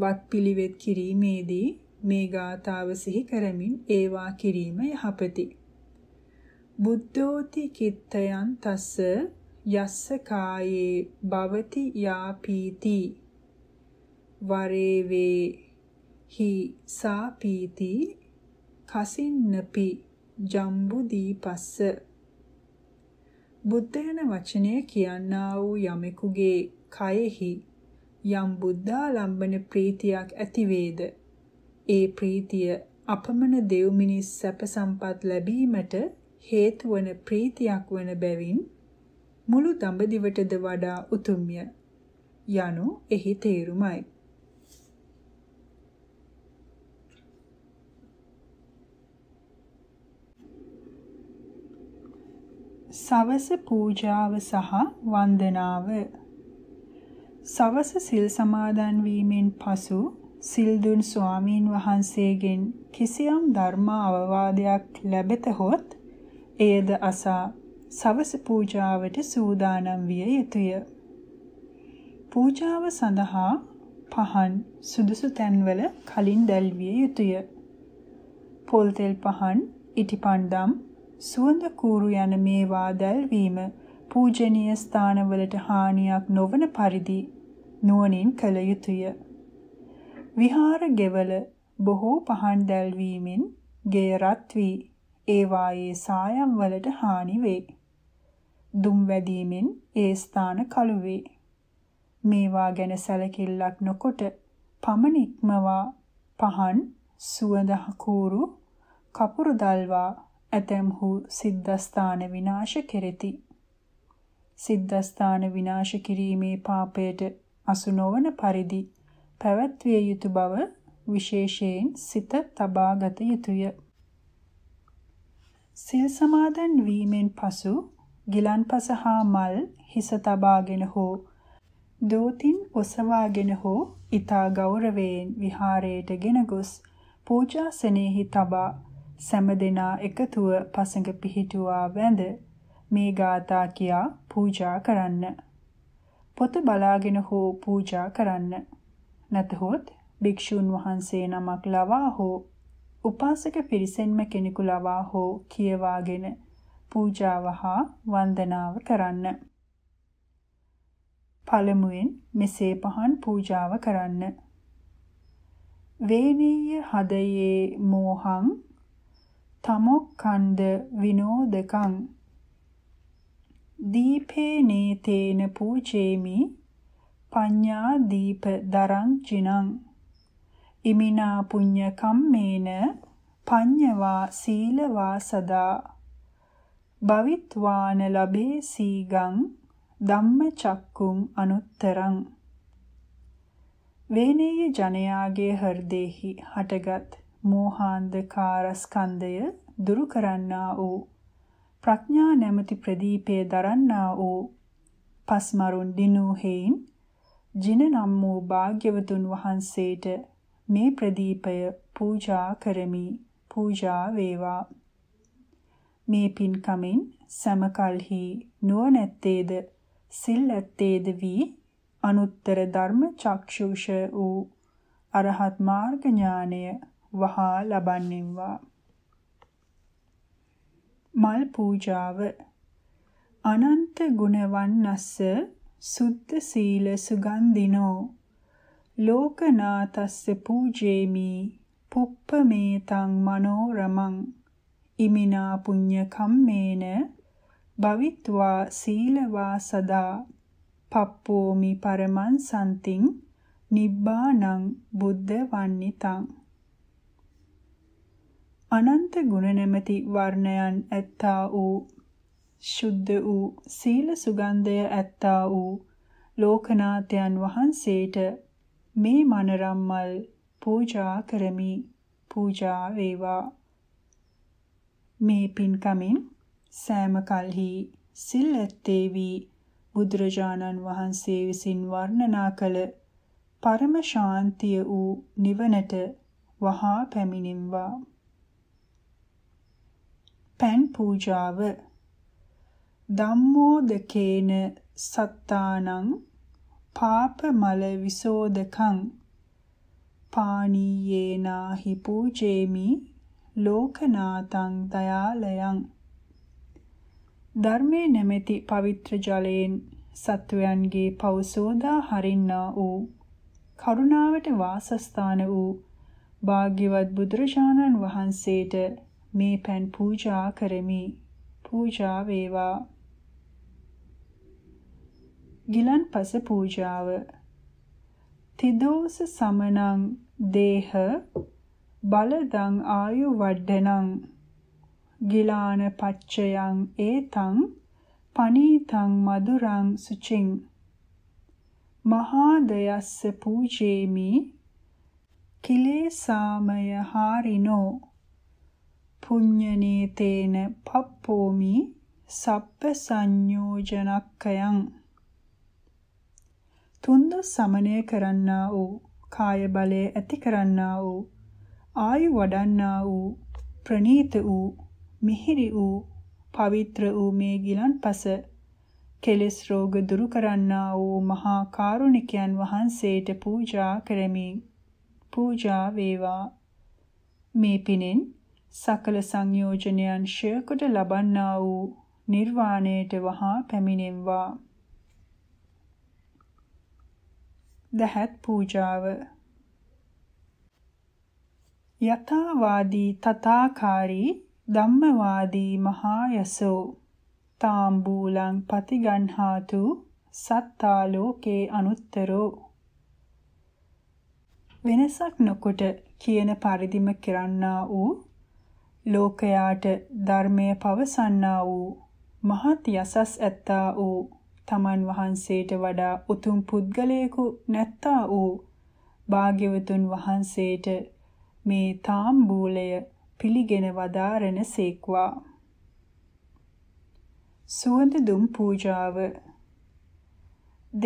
වත් පිළිවෙත් කිරීමේදී මේ ගාථාව සිහි කරමින් ඒවා කිරීම යහපති. බුද්ධෝති කිත්තයන් තස්ස යස්ස කායේ භවති යාපීති වරේවේ හි සාපීති කසින්නපි ජම්බු දීපස්ස බුද්ධ යන වචනය කියනා වූ යමෙකුගේ කයෙහි යම් බුද්ධාලම්බන ප්‍රීතියක් ඇතිවේද ඒ ප්‍රීතිය අපමණ දෙව් මිනිස් සැප සම්පත් ලැබීමට හේතු වන ප්‍රීතියක් වන බැවින් මුළු දඹදිවටද වඩා උතුම්ය යනු එහි තේරුමයි සවස පූජාව සහ වන්දනාව සවස සිල් සමාදන් වීමෙන් පසු සිල්දුන් ස්වාමීන් වහන්සේගෙන් කිසියම් ධර්ම අවවාදයක් ලැබෙතහොත් එයද අසා සවස පූජාවට සූදානම් විය යුතුය. පූජාව සඳහා පහන් සුදුසු තැන්වල කලින් දැල්විය යුතුය. පොල්තෙල් පහන්, ඉටිපන්දම්, සුවඳ කූරු යන මේවා දැල්වීම පූජනීය ස්ථානවලට හානියක් නොවන පරිදි නුවණින් කළ යුතුය. විහාර ගෙවල බොහෝ පහන් දැල්වීමෙන් ගෙය රත් වී ඒවායේ සායම් වලට හානි වේ. දුම් වැදීමෙන් ඒ ස්ථාන කළු වේ. මේවා ගැන සැලකිල්ලක් නොකොට පමණික්මවා පහන් සුවඳ කූරු කපුරු දල්වා ඇතැම්හු සිද්ධස්ථාන විනාශ කෙරෙති. සිද්ධස්ථාන විනාශ කිරීමේ පාපයට අසු නොවන පරිදි පැවැත්විය යුතු බව විශේෂයෙන් සිත තබාගත යුතුය. සිල් සමාදන් වීමෙන් පසු ගිලන්පස හා මල් හිස තබාගෙන හෝ දෝතින් ඔසවාගෙන හෝ ඊතා ගෞරවයෙන් විහාරයට ගෙන ගොස් පූජාසනෙහි තබා සැමදෙනා එකතුව පසඟ පිහිටුවා වැඳ මේ ගාථා කියා පූජා කරන්න. පොත බලාගෙන හෝ පූජා කරන්න. නැතහොත් භික්ෂුන් වහන්සේ නමක් ලවා හෝ උපාසක පිරිසෙන්ම කෙනෙකු ලවා හෝ කියවාගෙන පූජාව හා වන්දනාව කරන්න. පළමුවෙන් මෙසේ පහන් පූජාව කරන්න. වේනීය හදයේ මෝහං තමොක්ඛණ්ඩ විනෝදකං දීපේ නේතේන පූජේමි පඤ්ඤා දීප දරං චිනං ඉමිනා පුඤ්ඤ කම්මේන පඤ්ඤවා සීලවා සදා භවිත්වාන ලබේ සීගං ධම්මචක්කුම් අනුත්තරං වේනේය ජනයාගේ හෘදේහි හටගත් මෝහාන්ධකාර ස්කන්ධය දුරු කරන්නා වූ ප්‍රඥා නැමැති ප්‍රදීපය දරන්නා වූ පස්මරුන් දිනූ හේයින් ජින නම් වූ භාග්‍යවතුන් වහන්සේට මේ ප්‍රදීපය පූජා කරමි පූජා වේවා මේ පින්කමින් සමකල්හි නුවණැත්තේද සිල් ඇත්තේද වී අනුත්තර ධර්ම චක්ෂුෂ වූ අරහත් මාර්ග ඥානය වහා ලබන්නේවා මල් පූජාව අනන්ත ගුණවන්නස්ස සුද්ධ සීල සුගන්ධිනෝ ලෝකනාතස්ස පූජේමි පුප්පමේතං මනෝරමං ඉමිනා පුඤ්ඤ කම්මේන භවිත්වා සීලවා සදා පප්පෝමි පරමං සම්තින් නිබ්බානං බුද්ධ වන්නිතං අනන්ත ගුණ නැමැති වර්ණයන් ඇත්තා වූ ශුද්ධ වූ සීල සුගන්ධය ඇත්තා වූ ලෝකනාථයන් වහන්සේට මේ මනරම්මල් පූජා කරමි පූජා වේවා මේ පින්කමින් සෑම කල්හි සිල් ඇත්තේ වී බුදුරජාණන් වහන්සේ විසින් වර්ණනා කළ පරම ශාන්තිය වූ නිවනට වහා පැමිණෙම්වා පැන් පූජාව ධම්මෝදකේන සත්තානං පාපමල විසෝදකං පානීයේනාහි පූජේමි ලෝකනාතං දයාලයං ධර්මේ නැමැති පවිත්‍ර ජලයෙන් සත්වයන්ගේ පවසෝදා හරින්නා වූ කරුණාවට වාසස්ථාන වූ භාග්‍යවත් බුදුරජාණන් වහන්සේට මේ පැන් පූජා කරමි. පූජා වේවා. ගිලන්පස පූජාව. තිදෝස සමනං දේහ බලදං ආයු වඩ්ඩනං ගිලාන පච්චයං ඒතං පනීතං මදුරං සුචින් මහාදයස්ස පූජේමි කිලේසාමය හාරිනෝ පුඤ්ඤනේතේන පප්පෝමි සප්ප සංයෝජනක්කයන් තුන්ද සමනය කරන්නා වූ කාය බලය ඇති කරන්නා වූ ආයු වඩන්නා වූ ප්‍රණීත වූ මිහිරි වූ පවිත්‍ර වූ මේ ගිලන්පස කෙලෙස් රෝග දුරු කරන්නා වූ මහා කරුණිකයන් වහන්සේට පූජා කරමි පූජා වේවා මේ පිනෙන් සකල සංයෝජනයන් ශයකොට ලබන්නා වූ නිර්වාණයට වහා පැමිණෙම්වා. දහත් පූජාව යථාවාදී තථාකාරී ධම්මවාදී මහා යසෝ තාම්බූලං පතිගන්හාතු සත්තා ලෝකේ අනුත්තරෝ වෙනසක් නොකොට කියන පරිදිම කරන්නා වූ ලෝකයාට ධර්මය පවසන්නා වූ මහත් යසස් ඇත්තා වූ තමන් වහන්සේට වඩා උතුම් පුද්ගලයෙකු නැත්තා වූ භාග්‍යවතුන් වහන්සේට මේ තාම්බූලය පිළිගෙන වදාරන සේක්වා. සුවඳ දුම් පූජාව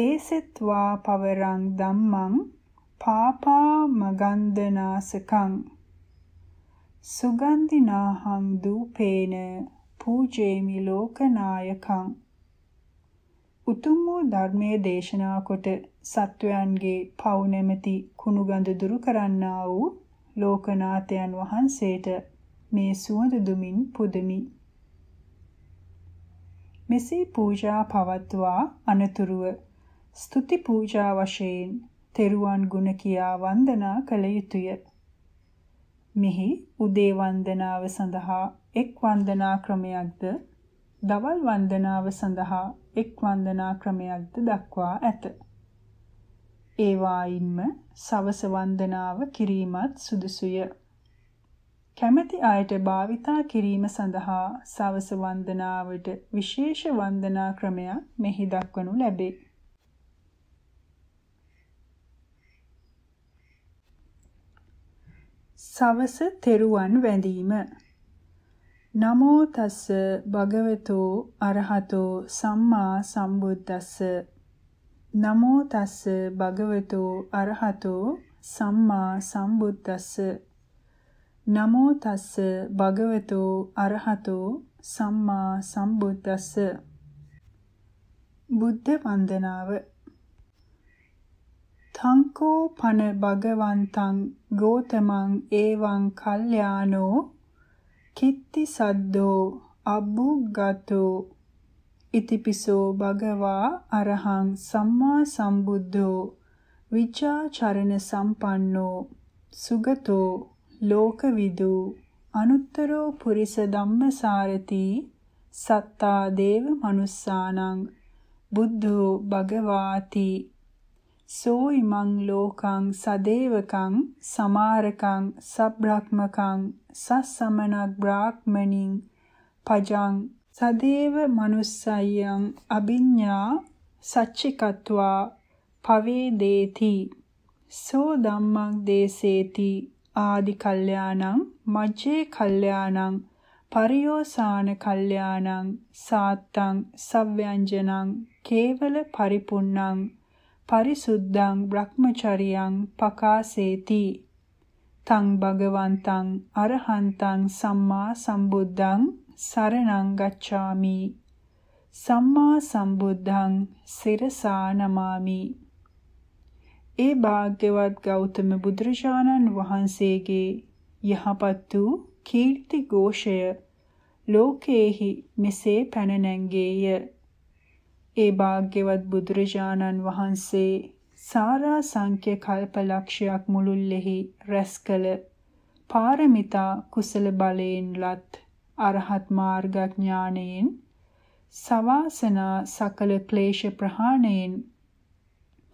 දේසෙත්වා පවරං ධම්මං පාපා මගන්දනාසකං සුගන්ධිනාහං දූපේන පූජේමි ලෝකනායකං උතුම් වූ ධර්මයේ දේශනා කොට සත්වයන්ගේ පවු නැමැති කුණුගඳ දුරු කරන්නා වූ ලෝකනාථයන් වහන්සේට මේ සුවඳ දුමින් පුදමි. මෙසේ පූජා පවත්වා අනතුරුව ස්තුති පූජා වශයෙන් තෙරුවන් ගුණ කියා වන්දනා කළ යුතුය. මෙහි උදේ වන්දනාව සඳහා එක් වන්දනා ක්‍රමයක්ද දවල් වන්දනාව සඳහා එක් වන්දනා ක්‍රමයක්ද දක්වා ඇත. ඒ වායින්ම සවස වන්දනාව කිරීමත් සුදුසුය. කැමැති අයට භාවිතා කිරීම සඳහා සවස වන්දනාවට විශේෂ වන්දනා ක්‍රමයක් මෙහි දක්වනු ලැබේ. සවස තෙරුවන් වැඳීම නමෝ තස් භගවතෝ අරහතෝ සම්මා සම්බුද්දස්ස නමෝ තස් භගවතෝ අරහතෝ සම්මා සම්බුද්දස්ස නමෝ තස් භගවතෝ අරහතෝ සම්මා සම්බුද්දස්ස බුද්ධ වන්දනාව තංකෝ පන භගවන්තං ගෝතමං ඒවං කල්යාණෝ කිත්ති සද්දෝ අබ්බුගතෝ ඉතිපිසෝ භගවා අරහං සම්මා සම්බුද්ධෝ විචාචරණ සම්පන්නෝ සුගතෝ ලෝකවිදු අනුත්තරෝ පුරිස ධම්මසාරති සත්තා දේව මනුස්සානං බුද්ධෝ භගවාති සෝ ඉමං ලෝකං සදේවකං සමාරකං සබ්‍රහ්මකං සස්සමනක් බ්‍රාහ්මණින් පජං සදේව මනුස්සයං අභිඤ්ඤා සච්චිකत्वा පවේදේති සෝ ධම්මං දේසේති ආදි කල්යාණං මජ්ජේ කල්යාණං පරියෝසාන කල්යාණං සාත්තං සව්‍යංජනං කේවල පරිපුන්නං පරිසුද්ධං බ්‍රහ්මචරියං පකාසේති තං භගවන්තං අරහන්තං සම්මා සම්බුද්ධං සරණං ගච්ඡාමි සම්මා සම්බුද්ධං සිරසා නමාමි ඒ භාග්‍යවත් ගෞතම බුදුරජාණන් වහන්සේගේ යහපත් වූ කීර්ති ഘോഷය ලෝකේහි මෙසේ පැන නැංගේය ඒ භාග්‍යවත් බුදුරජාණන් වහන්සේ සාරා සංඛ්‍ය කල්පලක්ෂයක් මුළුල්ලෙහි රැස් කළ පාරමිතා කුසල බලයෙන් ලත් අරහත් මාර්ගඥාණයෙන් සවාසනා සකල ක්ලේශ ප්‍රහාණයෙන්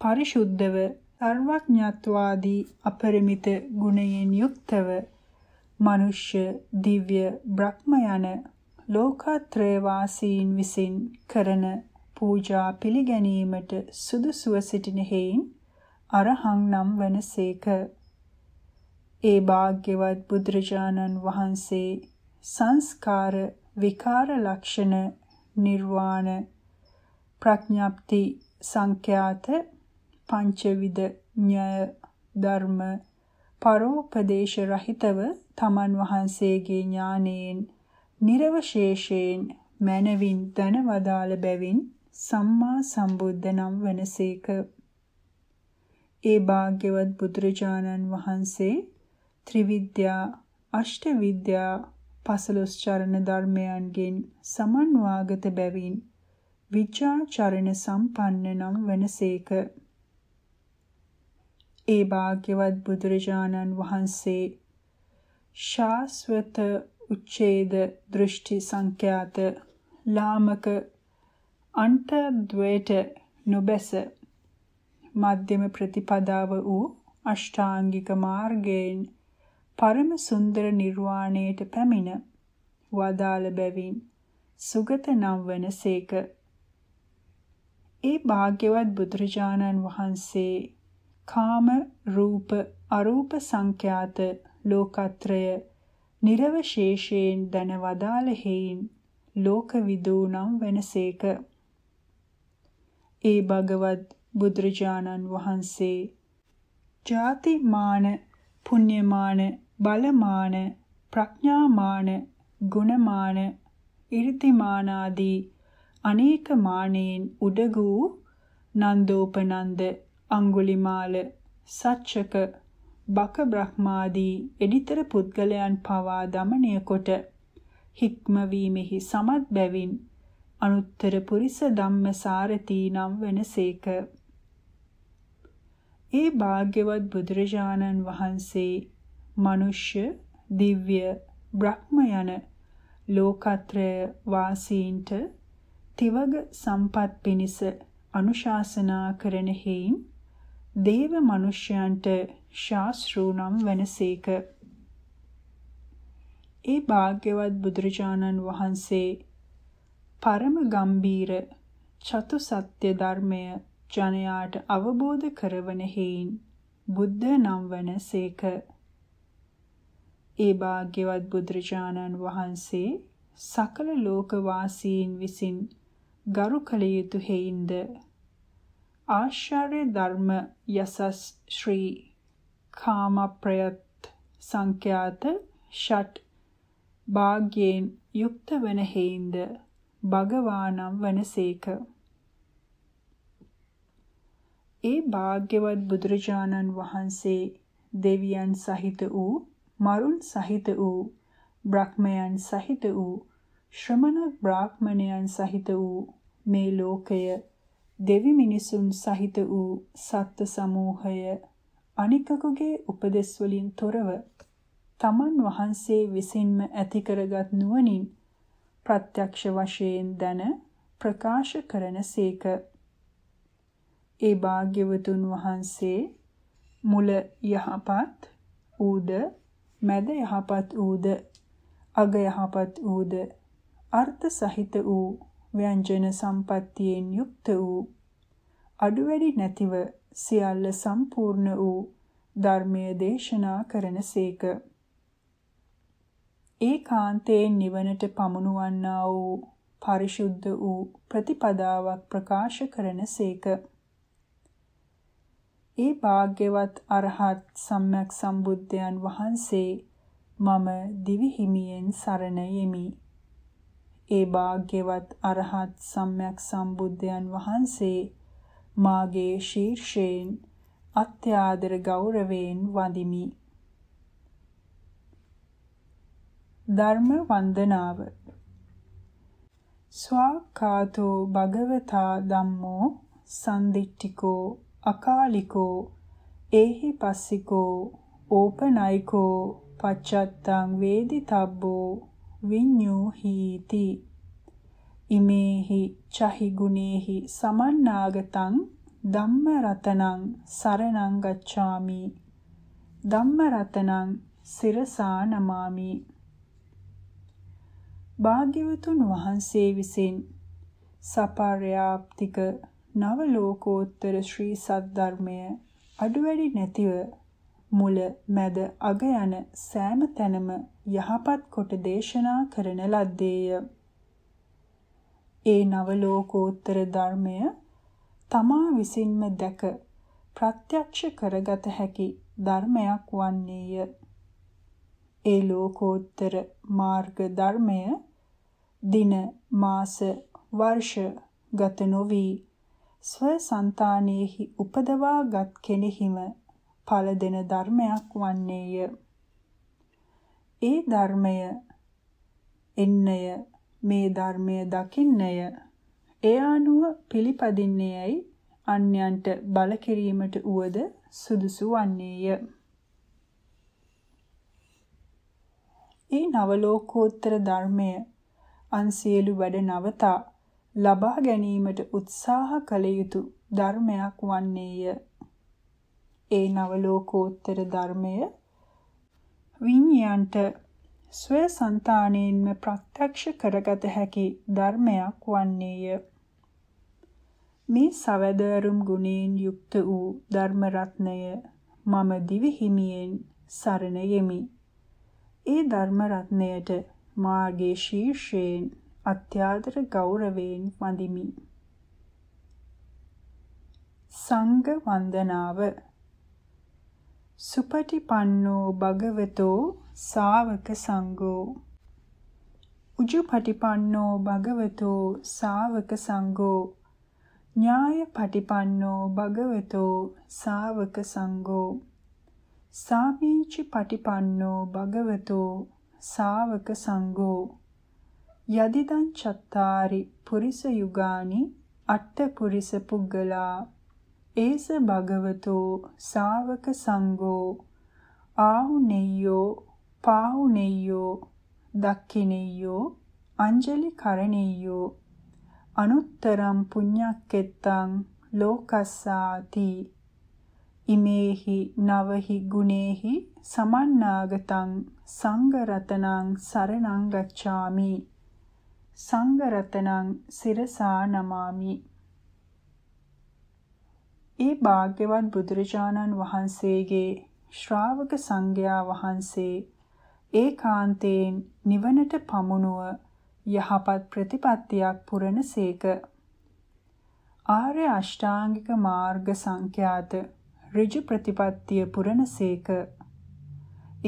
පරිශුද්ධව සර්වඥත්වාදී අපරිමිත ගුණයෙන් යුක්තව මනුෂ්‍ය දිව්‍ය බ්‍රහ්ම යන ලෝකාත්‍රය වාසීන් විසින් කරන පූජා පිළිගැනීමට සුදුසුව සිටින හේයින් අරහං නම් වනසේක. ඒ භාග්‍යවත් බුදුරජාණන් වහන්සේ සංස්කාර විකාර ලක්ෂණ නිර්වාණ ප්‍රඥාප්ති සංඛ්‍යාත පංචවිද ඥය ධර්ම පරෝපදේශ රහිතව තමන් වහන්සේගේ ඥානයෙන් නිර්වශේෂයෙන් මනවින් දන වදාළ බැවින් සම්මා සම්බුද්ධ නම් වෙනසේක. ඒ භාග්‍යවත් බුදුරජාණන් වහන්සේ ත්‍රිවිද්‍යා අෂ්ට විද්‍යා පසළොස් චරණ ධර්මයන්ගෙන් සමන්වාගත බැවින් විචා චරණ සම්පන්න නම් වෙනසේක. ඒ භාග්‍යවත් බුදුරජාණන් වහන්සේ ශාස්වත උච්ඡේද දෘෂ්ටි සංඛ්‍යාත ලාමක අන්තද්වේට නොබැස මධ්‍යම ප්‍රතිපදාව වූ අෂ්ටාංගික මාර්ගයෙන් පරම සුන්දර නිර්වාණයට පැමිණ වදාළ බැවින් සුගත නම් වනසේක ඒ භාග්‍යවත් බුදුරජාණන් වහන්සේ කාම රූප අරූප සංඛ්‍යාත ලෝකත්‍රය නිර්වශේෂයෙන් දනවදාළ හේයින් ලෝකවිදූ නම් වෙනසේක ඒ භගවත් බුදුරජාණන් වහන්සේ ජාතිමාන පුඤ්ඤමාන බලමාන ප්‍රඥාමාන ගුණමාන irtiමාන ආදී අනේක මානෙන් උඩගූ නන්දෝපනන්ද අඟුලිමාල සච්චක බක බ්‍රහ්මාදී එඩිතර පුද්ගලයන් පවා දමණය කොට හික්මවීමෙහි සමත් බැවින් අනුත්තර පුරිස ධම්මසාරතී නම් වෙනසේක. ඒ භාග්‍යවත් බුදුරජාණන් වහන්සේ මිනිස්ය, දිව්‍ය, බ්‍රහ්ම යන ලෝකත්‍රය වාසීන්ට තිවග සම්පත් පිණිස අනුශාසනා කරන හේයින් දේව මනුෂ්‍යයන්ට ශාස්ත්‍රූනම් වෙනසේක. ඒ භාග්‍යවත් බුදුරජාණන් වහන්සේ පරම ගම්බීර චතු සත්‍ය ධර්මය ජනයාට අවබෝධ කරවන හේයින් බුද්ධ නම් වන සේක. ඒ භාග්‍යවත් බුදුරජාණන් වහන්සේ සකල ලෝකවාසීන් විසින් ගරු කළ යුතු හේයින්ද ආශ්‍රය ධර්ම යසස් ශ්‍රී කාම ප්‍රයත් සංඛ්‍යාත ෂට් භාග්‍යයෙන් යුක්ත වන හේයින්ද භගවානම් වනසේක. ඒ භාග්‍යවත් බුදුරජාණන් වහන්සේ දෙවියන් සහිත වූ මරුන් සහිත වූ බ්‍රහ්මයන් සහිත වූ ශ්‍රමණ බ්‍රාහ්මණයන් සහිත වූ මේ ලෝකය දෙවි මිනිසුන් සහිත වූ සත්ත්ව සමූහය අනිකකුගේ උපදෙස් වලින් තොරව තමන් වහන්සේ විසින්ම ඇති කරගත් නුවණින් ප්‍රත්‍යක්ෂ වශයෙන් දැන ප්‍රකාශ කරන සීක. ඒ භාග්‍යවතුන් වහන්සේ මුල යහපත් ඌද මැද යහපත් ඌද අග යහපත් ඌද අර්ථ සහිත වූ ව්‍යංජන සම්පත්තියෙන් යුක්ත වූ අඩුවැඩි නැතිව සියල්ල සම්පූර්ණ වූ ධර්මයේ දේශනා කරන සීක. ඒකාන්තයෙන් නිවනට පමුණුවන්නා වූ පරිශුද්ධ වූ ප්‍රතිපදාවක් ප්‍රකාශ කරන සේක. ඒ භාග්‍යවත් අරහත් සම්්‍යක් සම්බුද්ධයන් වහන්සේ මම දිවිහිමියෙන් සරණ යෙමි. ඒ භාග්‍යවත් අරහත් සම්්‍යක් සම්බුද්ධයන් වහන්සේ මාගේ ශීර්ෂයෙන් අත්‍යාදර ගෞරවයෙන් වඳිමි. ධර්ම වන්දනාව ස්වාකාතෝ භගවතා ධම්මෝ සම්දිට්ඨිකෝ අකාලිකෝ ඒහි පස්සිකෝ ඕපනයිකෝ පච්චත්තං වේදිතබ්බෝ විඤ්ඤෝ හීති ඉමේහි චහි ගුනේහි සමන්නාගතං ධම්ම රතනං සරණං ගච්ඡාමි ධම්ම රතනං සිරසා නමාමි භාග්‍යවතුන් වහන්සේ විසින් සපර්යාප්තික නව ලෝකෝත්තර ශ්‍රී සද්ධර්මය අඩු වැඩි නැතිව මුල මැද අග යන සෑම තැනම යහපත් කොට දේශනා කරන ලද්දේය. ඒ නව ලෝකෝත්තර ධර්මය තමා විසින්ම දැක ප්‍රත්‍යක්ෂ කරගත හැකි ධර්මයක් වන්නේය. ඒ ලෝකෝත්තර මාර්ග ධර්මය දින මාස වර්ෂ ගත නොවි ස්වසන්තානෙහි උපදවාගත් කෙනෙහිම ඵල දෙන ධර්මයක් වන්නේය. ඒ ධර්මය එන්නය මේ ධර්මය දකින්නය ඒ ආනුව පිළිපදින්නේයයි අන්‍යයන්ට බල කිරීමට උවද සුදුසු වන්නේය. ඒ නවලෝකෝත්තර ධර්මය අන් සියලු වැඩ නවතා ලබා ගැනීමට උත්සාහ කළ යුතු ධර්මයක් වන්නේය. ඒ නවලෝකෝත්තර ධර්මය විඤ්ඤාණ්ට ස්වයසංතාණයෙන්ම ප්‍රත්‍යක්ෂ කරගත හැකි ධර්මයක් වන්නේය. මේ සවැදෑරුම් ගුණයෙන් යුක්ත වූ ධර්ම රත්නය මම දිවි හිමියෙන් සරණ යෙමි. ඒ ධර්ම රත්ණයට මාගේ ශීර්ෂයෙන් අත්‍යාදර ගෞරවයෙන් වඳිමි. සංඝ වන්දනාව සුපටිපන්නෝ භගවතෝ සාවක සංඝෝ උජුපටිපන්නෝ භගවතෝ සාවක සංඝෝ ඥායපටිපන්නෝ භගවතෝ සාවක සංඝෝ සාපීචි පටිපන්නෝ භගවතෝ සාවක සංඝෝ යදිදං චත්තාරි පුරිස යුගානි අට්ඨ පුරිස පුග්ගලා ඒස භගවතෝ සාවක සංඝෝ ආහුනෙය්‍යෝ පාහුනෙය්‍යෝ දක්ඛිනෙය්‍යෝ අංජලි කරණෙය්‍යෝ අනුත්තරම් පුඤ්ඤක්කෙත්තං ලෝකස්සාති ඉමේහි නවහි ගුණේහි සමන්නාගතං සංඝරතනං සරණං ගච්ඡාමි සංඝරතනං සිරසා නමාමි ඒ භාග්‍යවත් බුදුරජාණන් වහන්සේගේ ශ්‍රාවක සංඝයා වහන්සේ ඒකාන්තයෙන් නිවනට පමුණුව යහපත් ප්‍රතිපත්තියක් පුරන සේක ආර්ය අෂ්ටාංගික මාර්ග සංඛ්‍යාත ඍජු ප්‍රතිපත්තිය පුරණසේක.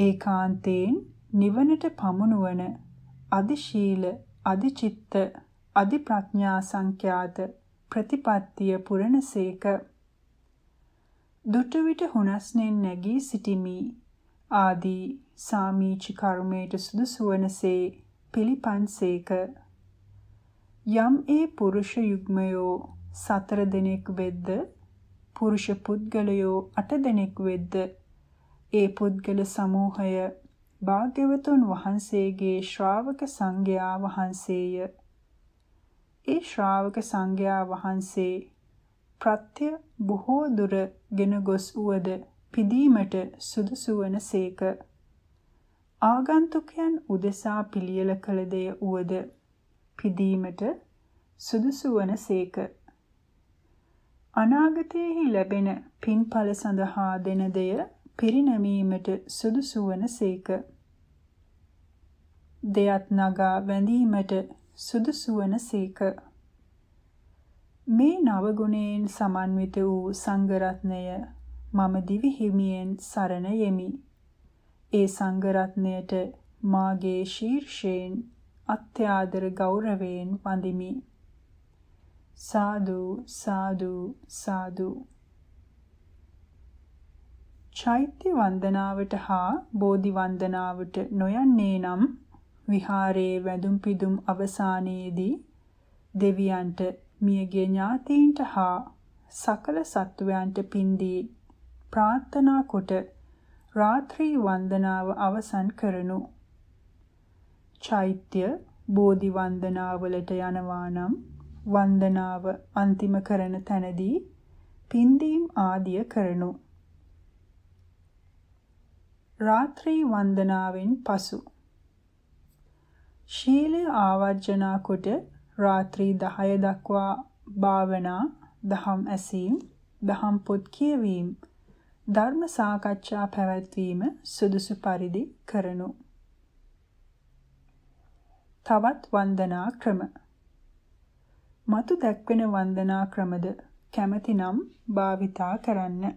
ඒකාන්තයෙන් නිවනට පමුණුවන අදිශීල, අදිචිත්ත, අදිප්‍රඥා සංඛ්‍යාත ප්‍රතිපත්තිය පුරණසේක. දුටු විට හුනස්නෙන් නැගී සිටිමි ආදී සාමීචි කර්මයට සුදුසු වනසේ පිළිපන්සේක යම් ඒ පුරුෂ යුග්මයෝ සතර දිනෙක වෙද්ද පුරුෂ පුද්ගලයෝ අට දෙනෙක් වෙද්ද ඒ පුද්ගල සමූහය භාග්‍යවතුන් වහන්සේගේ ශ්‍රාවක සංඝයා වහන්සේය. ඒ ශ්‍රාවක සංඝයා වහන්සේ ප්‍රත්‍ය බොහෝ දුර ගෙන ගොස් වූද පිදීමට සුදුසු වන සේක. ආගන්තුකයන් උදෙසා පිළියෙල කළ දෙය වූද පිදීමට සුදුසු වන සේක. අනාගතයෙහි ලැබෙන පින්ඵල සඳහා දෙන දෙය පිරිනැමීමට සුදුසු වන සේක. දෙයත් නගා වැඳීමට සුදුසු වන සේක. මේ නව ගුණයෙන් සමන්විත වූ සංඝ රත්නය මම දිවි හිමියෙන් සරණ යෙමි. ඒ සංඝ රත්නයට මාගේ ශීර්ෂයෙන් අත්‍යාදර ගෞරවයෙන් වඳිමි. Sadhu, sadhu, sadhu. චෛත්‍ය වන්දනාවට හා බෝධි වන්දනාවට නොයන්නේ නම් විහාරයේ වැඳුම් පිදුම් අවසානයේදී දෙවියන්ට මියගේ ඥාතීන්ට හා සකල සත්වයන්ට පින් දී ප්‍රාර්ථනා කොට රාත්‍රී වන්දනාව අවසන් කරනු. චෛත්‍ය බෝධි වන්දනාවලට යනවා නම් වන්දනාව අන්තිම කරන තැනදී පින්දීම් ආදිය කරනු. රාත්‍රී වන්දනාවෙන් පසු ශීලය ආවර්ජනා කොට රාත්‍රී 10 දක්වා භාවනා, දහම් ඇසීම්, දහම් පොත් කියවීම, ධර්ම සාකච්ඡා පැවැත්වීම සුදුසු පරිදි කරනු. තවත් වන්දනා ක්‍රම මතු දැක්වෙන වන්දනා ක්‍රමද කැමැතිනම් භාවිතා කරන්න.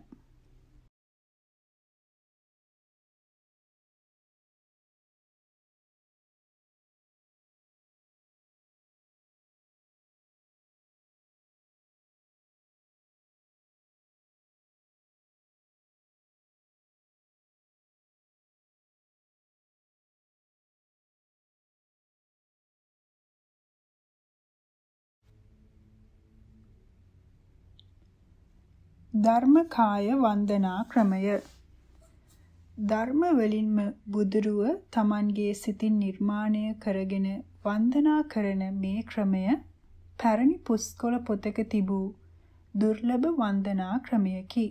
ධර්මකාය වන්දනා ක්‍රමය ධර්ම වලින්ම බුදුරුව Tamanගේ සිතින් නිර්මාණය කරගෙන වන්දනා කරන මේ ක්‍රමය පැරණි පුස්කොළ පොතක තිබූ දුර්ලභ වන්දනා ක්‍රමයකි.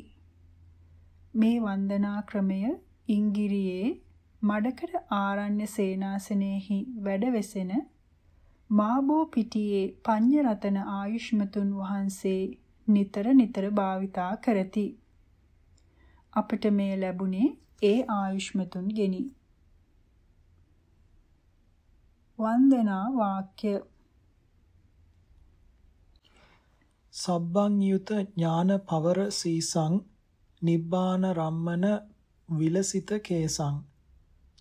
මේ වන්දනා ක්‍රමය ඉංගිරියේ මඩකඩ ආරණ්‍ය සේනාසනයේහි වැඩවෙසෙන මාබෝ පිටියේ පඤ්ඤරතන ආයුෂ්මතුන් වහන්සේ නිතර නිතර භාවිතා කරති. අපට මේ ලැබුණේ ඒ ආයුෂ්මතුන්ගෙනි. වන්දනා වාක්‍ය සබ්බන්යුත ඥාන පවර සීසං නිබ්බාන රම්මන විලසිත කේසං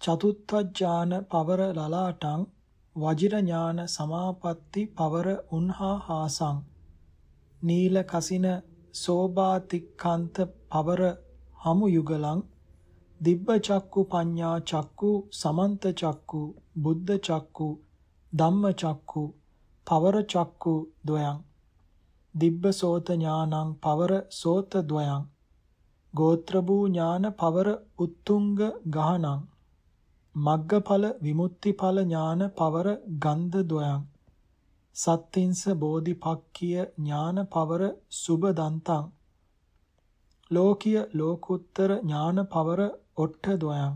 චතුත්ථඥාන පවර ලලාටං වජිර ඥාන සමාපatti පවර උන්හා හාසං නීල කසින සෝබාතික්කන්ත පවර හමු යුගලං දිබ්බ චක්කු පඤ්ඤා චක්කු සමන්ත චක්කු බුද්ධ චක්කු ධම්ම චක්කු පවර චක්කු ද්වයං දිබ්බ සෝත ඥානං පවර සෝත ද්වයං ගෝත්‍ර භූ ඥාන පවර උත්තුංග ගහණං මග්ගඵල විමුක්තිඵල ඥාන පවර ගන්ධ ද්වයං සත්තින්ස බෝධිපක්ඛිය ඥානපවර සුබ දන්තං ලෝකීය ලෝකුත්තර ඥානපවර ඔට්ඨ දොයං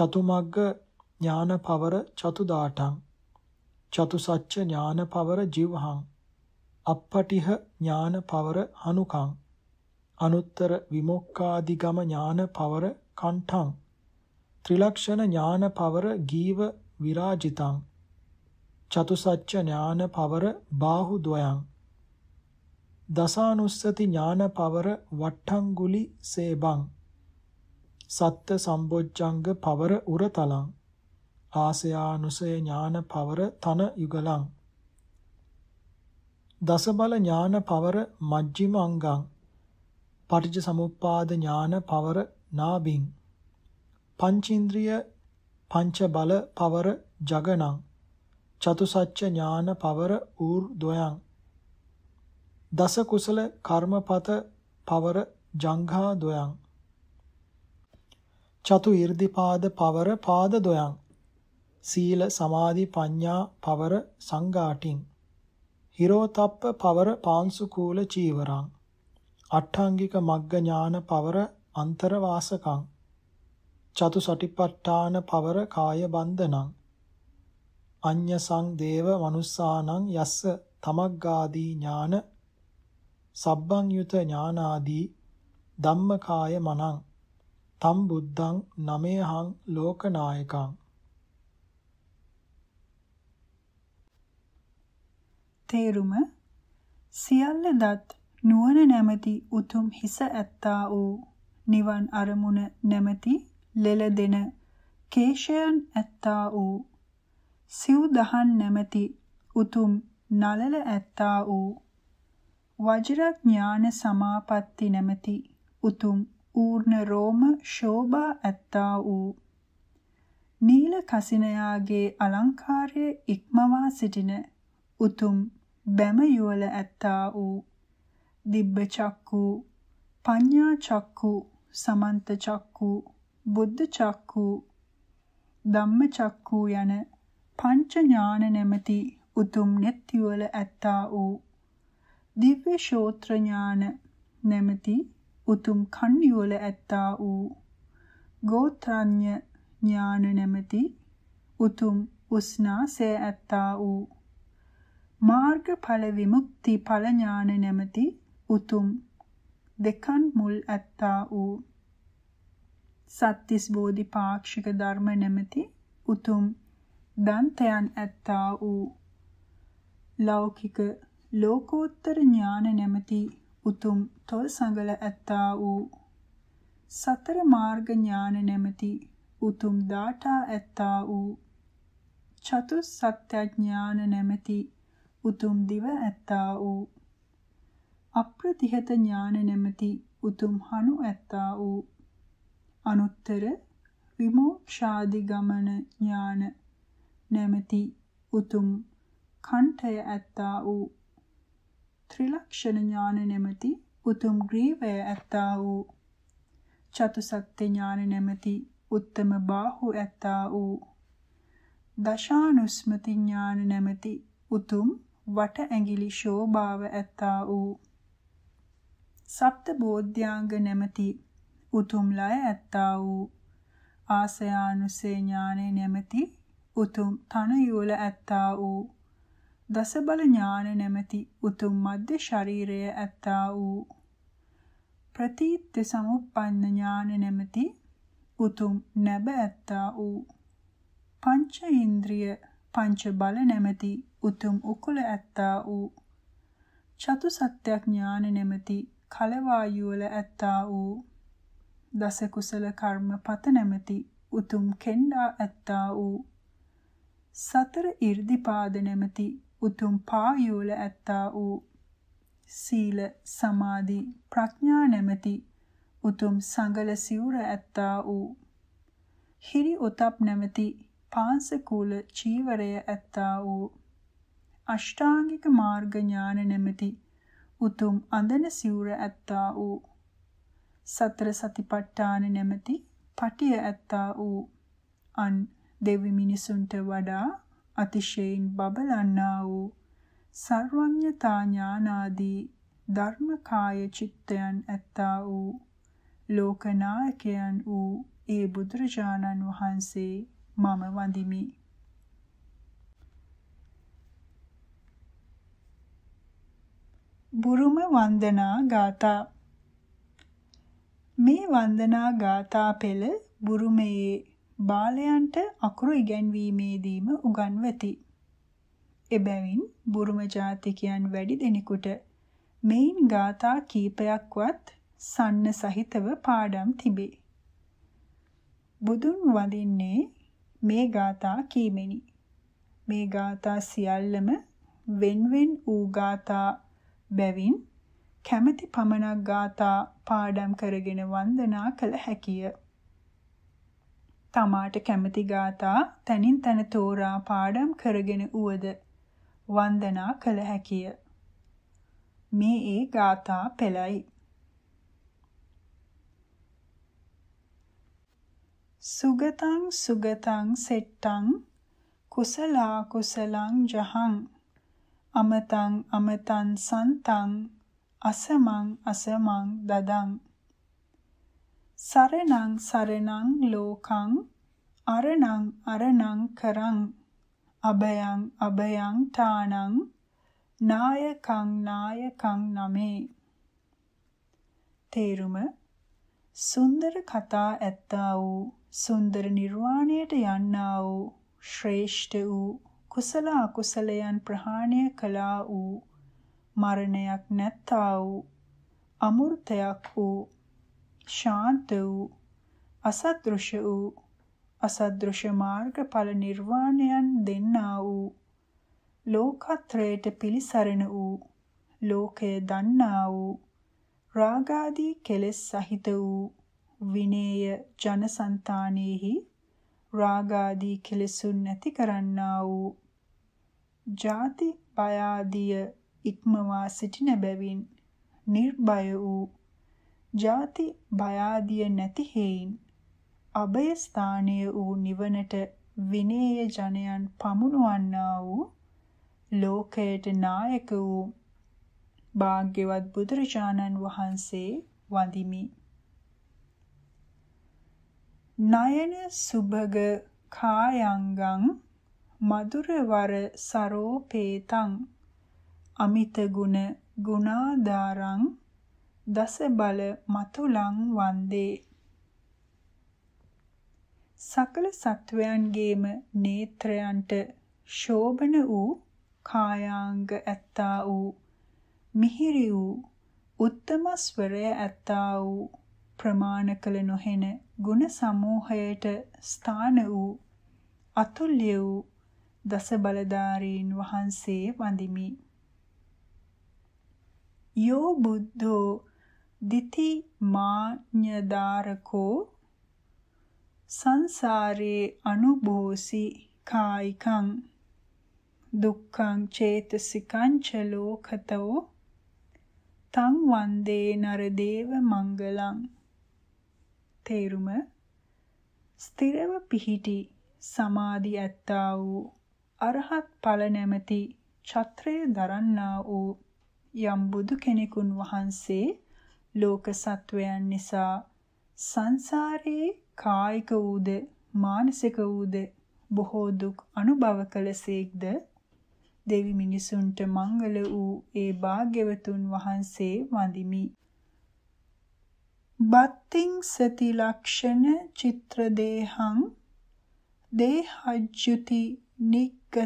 චතුමග්ග ඥානපවර චතුදාටං චතුසච්ච ඥානපවර ජීවහං අප්පටිහ ඥානපවර හනුකං අනුත්තර විමොක්කාදිගම ඥානපවර කණ්ඨං ත්‍රිලක්ෂණ ඥානපවර ගීව විරාජිතං චතුසත්‍ය ඥාන පවර බාහු ද්වයං දසානුස්සති ඥාන පවර වට්ටංගුලි සේබං සත්ත සම්බොජ්ජංග පවර උරතලං ආසයානුසය ඥාන පවර තන යුගලං දස බල ඥාන පවර මජ්ජිම අංගං පටිච්ච සමුප්පාද ඥාන පවර නාබින් පංචේන්ද්‍රිය පංච බල පවර ජගණං චතුසත්‍ය ඥාන පවර ඌර්ද්වයන් දස කුසල කර්මපත පවර ජංඝා දොයන් චතු 이르දිපාද පවර පාද දොයන් සීල සමාධි ප්‍රඥා පවර සංඝාටින් හිරෝතප්ප පවර පාංසුකූල චීවරං අට්ඨාංගික මග්ග ඥාන පවර අන්තරවාසකං චතු සටිපට්ඨාන පවර කාය බන්ධනං අඤ්ඤසං දේව මනුස්සානං යස්ස තමග්ගාදී ඥාන සබ්බං යුත ඥානාදී ධම්මකාය මනං තම් බුද්ධං නමේහං ලෝකනායකං තේරුම සියල්ල දත් නුවණ නැමැති උතුම් හිස ඇත්තා වූ නිවන් අරමුණ නැමැති ලෙල දෙන කේශයන් ඇත්තා වූ සිව් දහන් නැමැති උතුම් නලල ඇත්තා වූ වජිරඥාන සමාපatti නැමැති උතුම් ඌර්ණ රෝම ශෝභා ඇත්තා වූ නීල කසිනයාගේ අලංකාරය ඉක්මවා සිටින උතුම් බැම යුවල ඇත්තා වූ දිබ්බ චක්කු පඤ්ඤා චක්කු සමන්ත චක්කු බුද්ධ චක්කු ධම්ම චක්කු යන පංච ඥාන නැමැති උතුම් nettiවල ඇත්තා වූ දිව්‍ය ශෝත්‍ර ඥාන නැමැති උතුම් කන්‍යවල ඇත්තා වූ ගෝත්‍රාඤ්ඤ ඥාන නැමැති උතුම් උස්නාසේ ඇත්තා වූ මාර්ගඵල විමුක්ති ඵල ඥාන නැමැති උතුම් දෙකන් මුල් ඇත්තා වූ සත්‍තිස් බෝධිපාක්ෂික ධර්ම නැමැති උතුම් දන්තයන් ඇත්තා වූ ලෞකික ලෝකෝත්තර ඥාන නැමැති උතුම් තොල් සංගල ඇත්තා වූ සතර මාර්ග ඥාන නැමැති උතුම් දාඨා ඇත්තා වූ චතුස් සත්‍ය ඥාන නැමැති උතුම් දිව ඇත්තා වූ අප්‍රතිහත ඥාන නැමැති උතුම් හනු ඇත්තා වූ අනුත්තර විමෝක්ෂාදි ගමන ඥාන නැමැති උතුම් කණ්ඨය ඇත්තා වූ ත්‍රිලක්ෂණ ඥාන නැමැති උතුම් ග්‍රීවය ඇත්තා වූ චතුසත්ත්‍ය ඥාන නැමැති උත්තම බාහු ඇත්තා වූ දශානුස්මති ඥාන නැමැති උතුම් වට ඇඟිලි ශෝභාව ඇත්තා වූ සප්ත බෝධ්‍යාංග නැමැති උතුම් ලය ඇත්තා වූ ආසයානුසේ ඥානෙ නැමැති උතුම් තන යුවල ඇත්තා වූ දසබල ඥාන නැමැති උතුම් මධ්‍ය ශරීරය ඇත්තා වූ ප්‍රතිත්‍ය සමුප්පන්න ඥාන නැමැති උතුම් නැබ ඇත්තා වූ පංච ඉන්ද්‍රිය පංච බල නැමැති උතුම් උකුල ඇත්තා වූ චතු සත්‍යක් ඥාන නැමැති කලවායුවල ඇත්තා වූ දස කුසල කර්ම පත නැමැති උතුම් කෙන්ඩා ඇත්තා වූ සතර 이르දිපාද නැමැති උතුම් පායෝල ඇත්තා වූ සීල සමාධි ප්‍රඥා නැමැති උතුම් සංගල සිවුර ඇත්තා වූ හිරි ඔතප් නැමැති පාංශකූල චීවරය ඇත්තා වූ අෂ්ටාංගික මාර්ග ඥාන නැමැති උතුම් අඳන සිවුර ඇත්තා වූ සතර සතිපට්ඨාන නැමැති පටිය ඇත්තා වූ අන් දෙවි මිනිසුන්ට වඩා අතිශයින් බබලන්නා වූ සර්වඥතා ඥානාදී ධර්මකාය චිත්තයන් ඇත්තා වූ ලෝකනායකයන් වූ ඒ බුදුරජාණන් වහන්සේ මම වඳිමි. බුරුම වන්දනා ගාථා මේ වන්දනා ගාථා පෙළ බුරුමයේ බාලයන්ට අකුරු ඉගැන්වීමේදීම උගන්වති. එබැවින් බුරුම ජාතිකයන් වැඩි දෙනෙකුට මෙයින් ගාථා කීපයක්වත් සන්න සහිතව පාඩම් තිබේ. බුදුන් වඳින්නේ මේ ගාථා කීමෙනි. මේ ගාථා සියල්ලම වෙන්වෙන් ඌ ගාථා බැවින් කැමැති පමණක් ගාථා පාඩම් කරගෙන වන්දනා කළ හැකිය. තමාට කැමති ගාථා තනින් තන තෝරා පාඩම් කරගෙන උවද වන්දනා කළ හැකිය. මේ ඒ ගාථා පෙළයි. සුගතං සුගතං සෙට්ටං කුසලා කුසලං ජහං අමතං අමතං සන්තං අසමං අසමං දදං සරණං සරණං ලෝකං අරණං අරණං කරං අබයං අබයං තානං නායකං නායකං නමේ තේරුම සුන්දර කතා ඇත්තා වූ සුන්දර නිර්වාණයට යන්නා වූ ශ්‍රේෂ්ඨ වූ කුසල අකුසලයන් ප්‍රහාණය කළා වූ මරණයක් නැත්තා වූ අමෘතයක් වූ ಶಾಂತ වූ අසදෘශ්‍ය වූ අසදෘශ්‍ය මාර්ගඵල නිර්වාණයන් දෙන්නා වූ ලෝකත්‍රයට පිලිසරණ වූ ලෝකය දන්නා වූ රාගාදී කෙලෙස් සහිත වූ විනේය ජනසන්තානෙහි රාගාදී කෙලෙසුන් නැති කරන්නා වූ ජාති බයාදිය ඉක්මවා සිටින බැවින් නිර්භය වූ ජාති භයාදිය නැති හේයින් අබය ස්ථානය වූ නිවනට විනේය ජනයන් පමුණුවන්නා වූ ලෝකයට නායක වූ භාග්‍යවත් බුදුරජාණන් වහන්සේ වඳිමි. නයන සුභග කායංගං මధుරවර සරෝපේතං අමිත ගුණ ගුණාදාරං දස බල මතුලං වන්දේ සකල සත්වයන්ගේම නේත්‍රයන්ට ශෝභන වූ කායාංග ඇත්තා වූ මිහිරි වූ උත්තම ස්වරය ඇත්තා වූ ප්‍රමාණ කළ නොහෙන ගුණ සමූහයට ස්ථාන වූ අතුල්‍ය වූ දස බලධාරීන් වහන්සේ වඳිමි යෝ බුද්ධෝ දිති මාඤ්ඤදාරකෝ සංසාරේ අනුභෝසි කායිකං දුක්ඛං චේතසිකං ච ලෝකතෝ තං වන්දේ නරදේව මංගලං තේරුම ස්ථිරව පිහිටි සමාධි ඇත්තා වූ අරහත් ඵල නැමැති ඡත්‍රය දරන්නා වූ යම් බුදු කෙනෙකුන් වහන්සේ ලෝක සත්වයන් නිසා සංසාරේ කායික ඌද මානසික ඌද බොහෝ දුක් අනුභව කළසේක්ද දෙවි මිනිසුන්ට මංගල වූ ඒ භාග්‍යවතුන් වහන්සේ වඳිමි. බත්තිං සති ලක්ෂණ චිත්‍ර දේහං දේහජ්ජුති නිග්ගත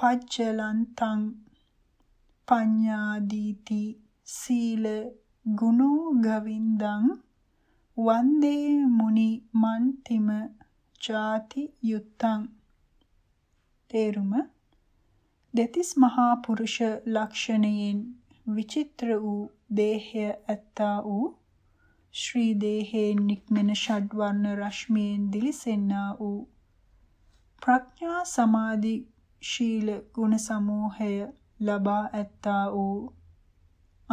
පච්චලන්තං පඤ්ඤාදීති සීල ගුණෝ ගවින්දං වන්දේ මුනි මන්තිම ජාති යුත්තං තේරුම දෙතිස් මහා පුරුෂ ලක්ෂණයෙන් විචිත්‍ර වූ දේහය ඇත්තා වූ ශ්‍රී දේහයෙන් නික්මෙන ෂඩ්වර්ණ රශ්මියෙන් දිලිසෙන්නා වූ ප්‍රඥා සමාධි ශීල ගුණ සමූහය ලබා ඇත්තා වූ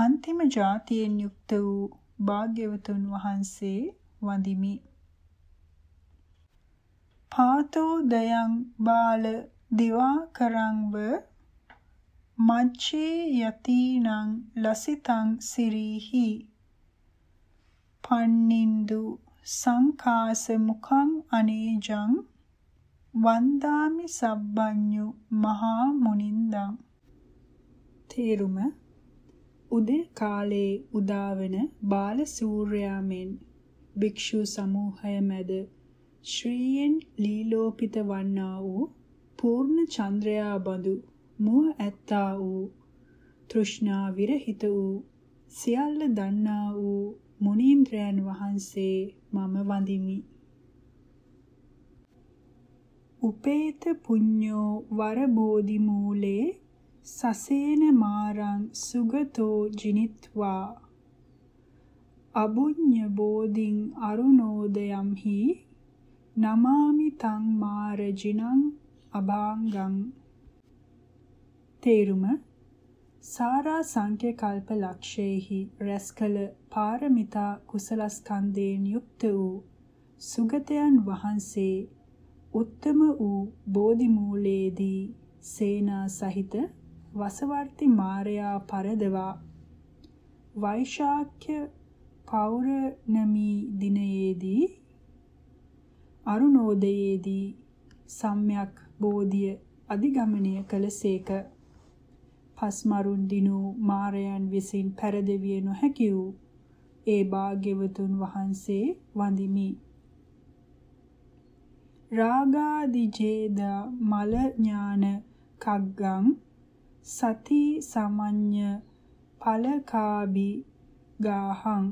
අන්තිම જાතියෙන් යුක්ත වූ භාග්‍යවතුන් වහන්සේ වඳිමි. පාතෝ දයං බාල දිවාකරංව මච්චේ යතිනං ලසිතං සිරීහි පන්නින්දු සංකාස මුඛං අනේජං වන්දාමි සබ්බඤ්ඤු මහා මුනින්දං තේරුම උදේ කාලයේ උදාවන බාල සූර්යා මෙන් භික්ෂු සමූහය මැද ශ්‍රීයෙන් ලීලෝපිත වන්නා වූ පූර්ණ චන්ද්‍රයා බඳු මුව ඇත්තා වූ තෘෂ්ණා විරහිත වූ සියල්ල දන්නා වූ මුනීන්ද්‍රයන් වහන්සේ මම වඳිමි උපේත පුඤ්ඤෝ වරබෝධි මූලේ සසේන මාරං සුගතෝ ජිනිත්වා අබුඤ්ඤ බෝධින් අරුණෝදයම් හි නමාමි තං මාරජිනං අභාංගං තේරුම සාරා සංඛ්‍ය කල්ප ලක්ෂේහි රැස්කල පාරමිතා කුසලස්කන්ධයෙන් යුක්ත වූ සුගතයන් වහන්සේ උත්තම වූ බෝධි මූලයේදී සේනා සහිත වසවර්ති මාරයා පරදවා වෛශාඛ්‍ය පෞරණමි දිනයේදී අරුණෝදයේදී සම්්‍යක් බෝධිය අධිගමනය කළසේක පස්මරුන් දිනූ මාරයන් විසින් පෙරදෙවිය නොහැකි වූ ඒ භාග්‍යවතුන් වහන්සේ වඳිමි රාගාදිජේද මල ඥාන කග්ගං සති සමඤ්ඤ පලකාබි ගාහං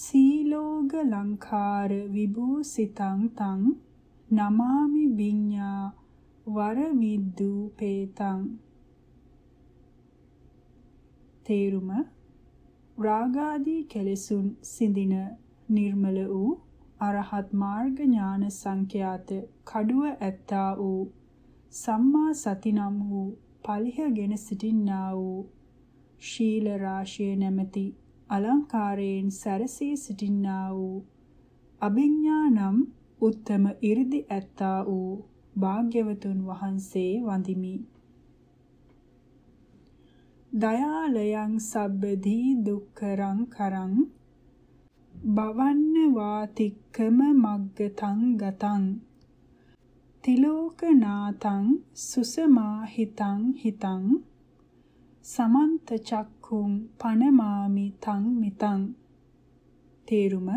සීලෝග ලංකාර විභූසිතං තං නමාමි විඤ්ඤා වරමිද්දු පේතං තේරුම රාගාදී කෙලෙසුන් සිඳින නිර්මල වූ අරහත් මාර්ග ඥාන සංඛ්‍යාත කඩුව ඇත්තා වූ සම්මා සති නම් වූ පලිහගෙන සිටින්නා වූ ශීල රාශිය නැමැති අලංකාරයෙන් සැරසී සිටින්නා වූ අභිඥානම් උත්තම 이르දි ඇත්තා වූ භාග්‍යවතුන් වහන්සේ වඳිමි දයාලයන් සබ්බදී දුක්කරං කරං බවන්න වාතික්කම මග්ගතං ගතං තිලෝකනාතං සුසමාහිතං හිතං සමන්ත චක්ඛුම් පනමාමි තං මිතං තේරුම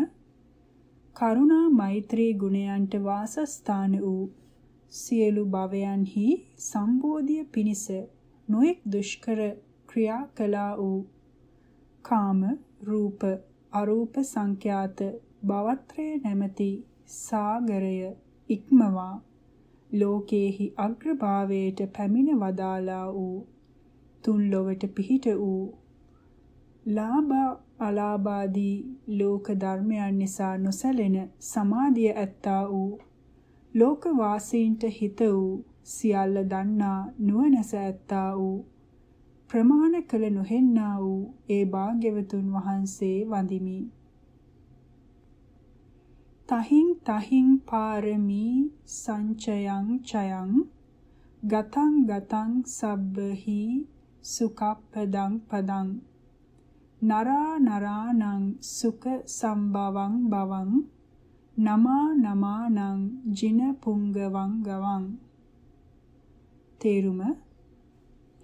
කරුණා මෛත්‍රී ගුණයන්ට වාසස්ථාන වූ සියලු භවයන්හි සම්බෝධිය පිණිස නොඑක් දුෂ්කර ක්‍රියා කළා වූ කාම රූප අරූප සංඛ්‍යාත භවත්‍රය නැමැති සාගරය ඉක්මවා ලෝකයේහි අග්‍රභාවයට පැමිණ වදාලා වූ තුන් ලොවට පිහිට වූ ලාභ අලාභාදී ලෝක ධර්මයන් නිසා නොසැලෙන සමාධිය ඇත්තා වූ ලෝක වාසීන්ට හිත වූ සියල්ල දන්නා නුවණස ඇත්තා වූ ප්‍රමාණ කළ නොහෙන්නා වූ ඒ භාග්‍යවතුන් වහන්සේ වඳිමි තහින් තහින් පාරමී සංචයං චයං ගතං ගතං සබ්බහි සුකප්පදං පදං නරා නරාණං සුඛ සම්භවං බවං නමා නමානං ජින පුංගවං ගවං තේරුම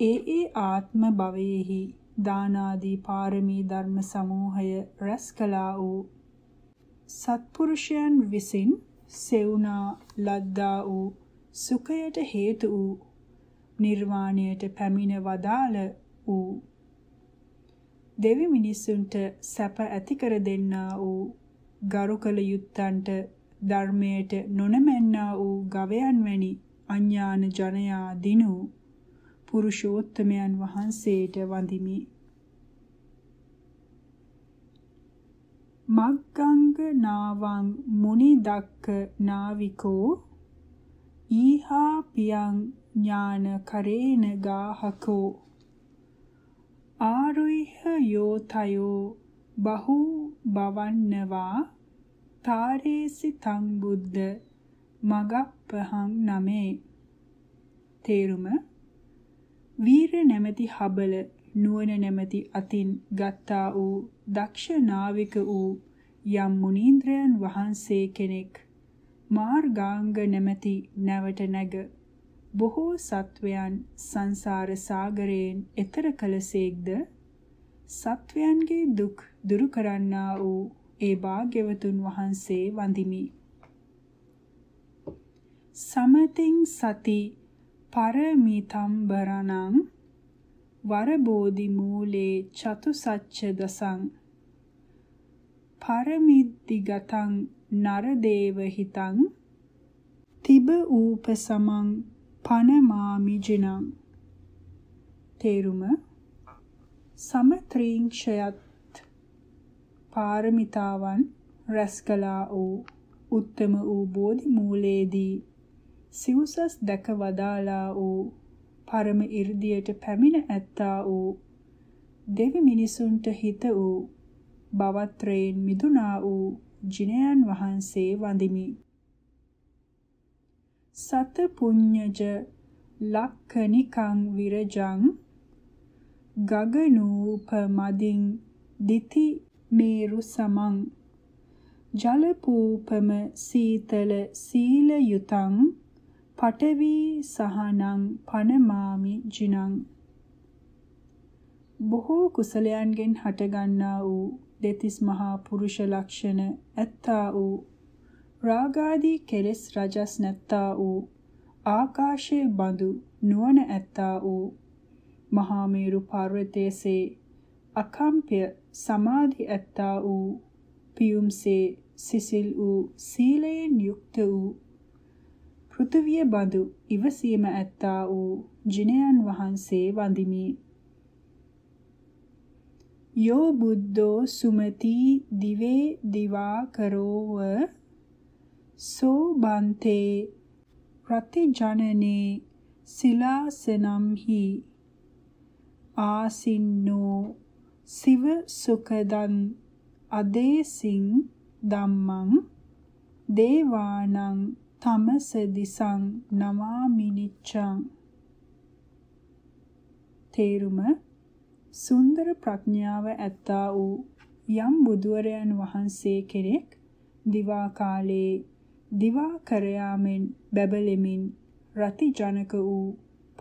ඒ ඒ ආත්ම භවයේහි දානාදී පාරමී ධර්ම සමූහය රැස් කළා වූ සත්පුරුෂයන් විසින් සෙවුනා ලද්දා වූ සුඛයට හේතු වූ නිර්වාණයට පැමිණ වදාළ වූ දෙවි මිනිසුන්ට සැප ඇති කර දෙන්නා වූ ගරුකල යුත්තන්ට ධර්මයට නොනමැන්නා වූ ගවයන් වැනි අඥාන ජනයා දිනු පුරුෂෝත්තමයන් වහන්සේට වඳිමි මග්ගංග නාවං මුනි දක්ක නාවිකෝ ඊහා පියං ඥාන කරේන ගාහකෝ ආරුයිහ යෝතයෝ බහු බවන්නවා තාරේසි තං බුද්ධ මගප්පහං නමේ තේරුම වීර නැමැති හබල නුවණ නැමැති අතින් ගත්තා වූ දක්ෂ නාවික වූ යම් මුනීන්ද්‍රයන් වහන්සේ කෙනෙක් මාර්ගාංග නැමැති නැවට නැග බොහෝ සත්වයන් සංසාර සාගරයෙන් එතර කළසේක්ද සත්වයන්ගේ දුක් දුරු කරන්නා වූ ඒ භාග්‍යවතුන් වහන්සේ වඳිමි සමතින් සති පරමිතම්බරණං වරබෝධි මූලේ චතුසච්ච දසං පරමිද්දිගතං නරදේව හිතං තිබ ූපසමං පනමාමි ජිනං තේරුම සමත්‍රීංශයත් පාරමිතාවන් රැස් කළා වූ උත්තම වූ බෝධි මූලයේදී සිවුසස් දැක වදාලා වූ පරම 이르දියට පැමිණ ඇත්තා වූ දෙවි මිනිසුන්ට හිත වූ බවත්‍රයෙන් මිදුණා වූ ජිනයන් වහන්සේ වඳිමි. සත පුඤ්ඤජ ලක්ඛනිකං විරජං ගගනූප මදින් දිති මේරු සමං ජලපූපම සීතල සීල යුතං පඨවි සහනං පනමාමි ජිනං බොහෝ කුසලයන්ගෙන් හටගන්නා වූ දෙතිස් මහා පුරුෂ ලක්ෂණ ඇත්තා වූ රාගාදී කෙලෙස් රජස් නැත්තා වූ ආකාශයේ බඳු නුවණ ඇත්තා වූ මහා මේරු පර්වතයේසේ අකම්ප්‍ය සමාධි ඇත්තා වූ පියුම්සේ සිසිල් වූ සීලයෙන් යුක්ත වූ පෘථුවිය බඳු ඉවසීම ඇත්තා වූ ජිනයන් වහන්සේ වඳිමි යෝ බුද්ධෝ සුමති දිවේ දිවා කරෝව සෝ බන්තේ ප්‍රතිජනනේ සිලාසනම්හි ආසින්නෝ සිව සුකදන් අදේසින් ධම්මං දේවානං තමස දිසං නමාමිනිච්ඡං තේරුම සුන්දර ප්‍රඥාව ඇත්තා වූ යම් බුදුවරයන් වහන්සේ කෙරෙක් දිවා කාලයේ දිවා කරයාමෙන් බැබලෙමින් රති ජනක වූ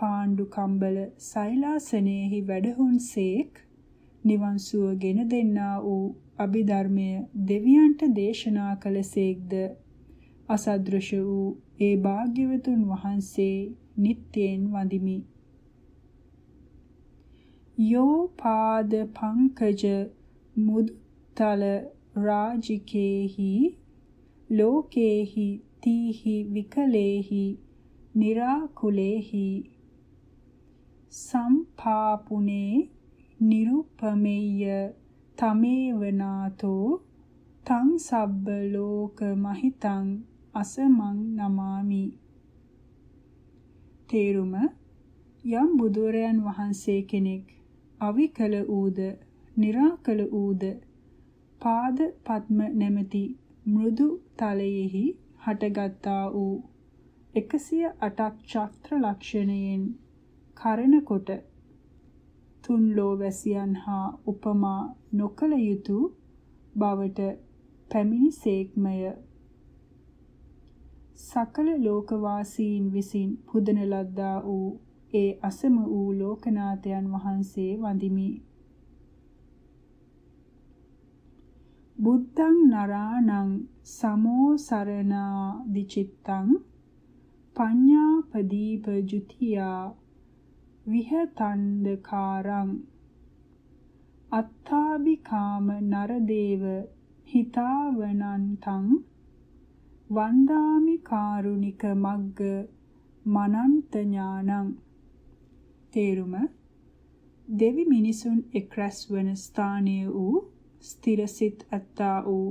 පාණ්ඩු කම්බල සෛලාසනයේහි වැඩහුන්සේක් නිවන් සුවගෙන දෙන්නා වූ අභිධර්මය දෙවියන්ට දේශනා කළසේක්ද අසදෘශ වූ ඒ භාග්‍යවතුන් වහන්සේ නිත්‍යයෙන් වඳිමි යෝපාද පංකජ මුදුතල රාජිකේහි ලෝකේහි තීහි විකලේහි निराकुलेहि सम्पापुने निरुपमेय्य तमेव नातो तं සබ්බලෝකමහිතං අසමං නමාමි තේරුම යම් බුදුරයන් වහන්සේ කෙනෙක් අවි කළ ඌද, निराකල ඌද, පාද පద్ම නැමැති මෘදු තලයේහි හටගත්තා වූ 108ක් චත්‍ර ලක්ෂණයෙන් කරනකොට තුන් ලෝවැසියන් හා උපමා නොකල යුතු බවට පැමිණි සේක්මය සකල ලෝකවාසීන් විසින් පුදන ලද්දා වූ ඒ අසම වූ ලෝකනාථයන් වහන්සේ වඳිමි. බුද්ධං නරාණං සමෝ සරණා දිචිත්තං පඤ්ඤාපදීප ජුතියා විහතණ්ඩකාරං අත්තාබිකාම නරදේව හිතාවනන්තං වන්දාමි කාරුණික මග්ග මනන්ත ඥානං තේරුම දෙවි මිනිසුන් එක් රැස් වන ස්ථානයේ වූ ස්ථිරසිත අත්තා වූ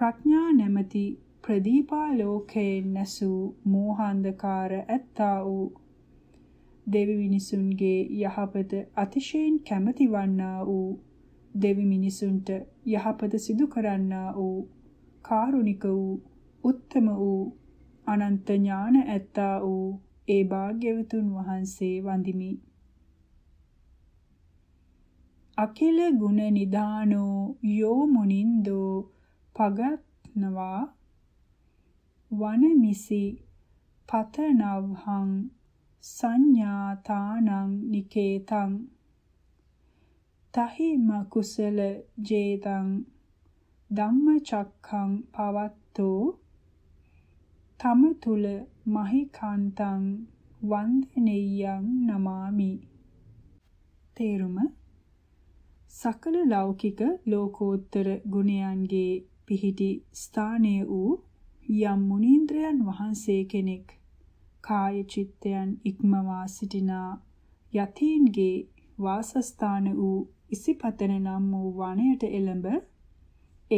ප්‍රඥා නැමැති ප්‍රදීපාලෝකයෙන් නැසූ මෝහාන්ධකාර ඇත්තා වූ දෙවි මිනිසුන්ගේ යහපත අතිශයින් කැමති වන්නා වූ දෙවි මිනිසුන්ට යහපත සිදු කරන්නා වූ කාරුණික වූ උත්තම වූ අනන්ත ඥාන ඇත්තා වූ ඒ භාග්‍යවතුන් වහන්සේ වඳිමි අකිල ගුණ නිදානෝ යෝ මුනින්දෝ පගත්නවා වනමිසි පතනවහං සංඥාතානං නිකේතං තහිම කුසල ජේතං ධම්මචක්ඛං පවත්තෝ තම තුල මහිකාන්තං වන්දනෙය්‍යං නමාමි තේරුම සකල ලෞකික ලෝකෝත්තර ගුණයන්ගේ පිහිටි ස්ථානය වූ යම් මුනීන්ද්‍රයන් වහන්සේ කෙනෙක් කාය චිත්තයන් ඉක්මවා සිටිනා යතීන්ගේ වාසස්ථාන වූ ඉසිපතන නම් වූ වනයට එළඹ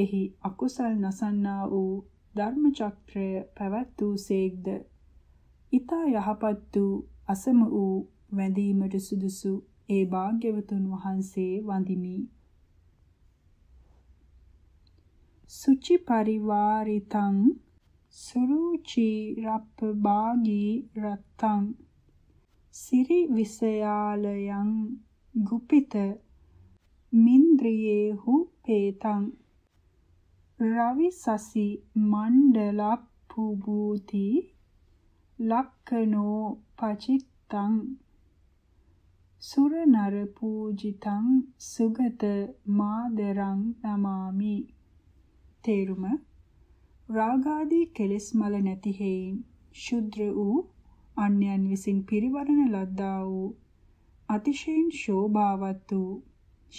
එහි අකුසල් නසන්නා වූ ධර්මචක්‍රය පැවැත්වූසේක්ද ඊතා යහපත් වූ අසම වූ වැඳීමට සුදුසු ඒ භාග්‍යවතුන් වහන්සේ වඳිමි. සුචි පරිවාරිතං සුරුචි රප්ප භාගී රත්තං සිරි විසයාලයන් ගුපිත මින්ද්‍රියේහු පේතං රවි සසි මණ්ඩලප්පු භූති ලක්කනෝ පචිත්තං සුර නර පූජිතං සුගත මාදරං නමාමි තේරුම රාගාදී කෙලෙස් මල නැති හේයින් ශුද්‍ර වූ අන්‍යයන් විසින් පිරිවරණ ලද්දා වූ අතිශයින් ශෝභාවත් වූ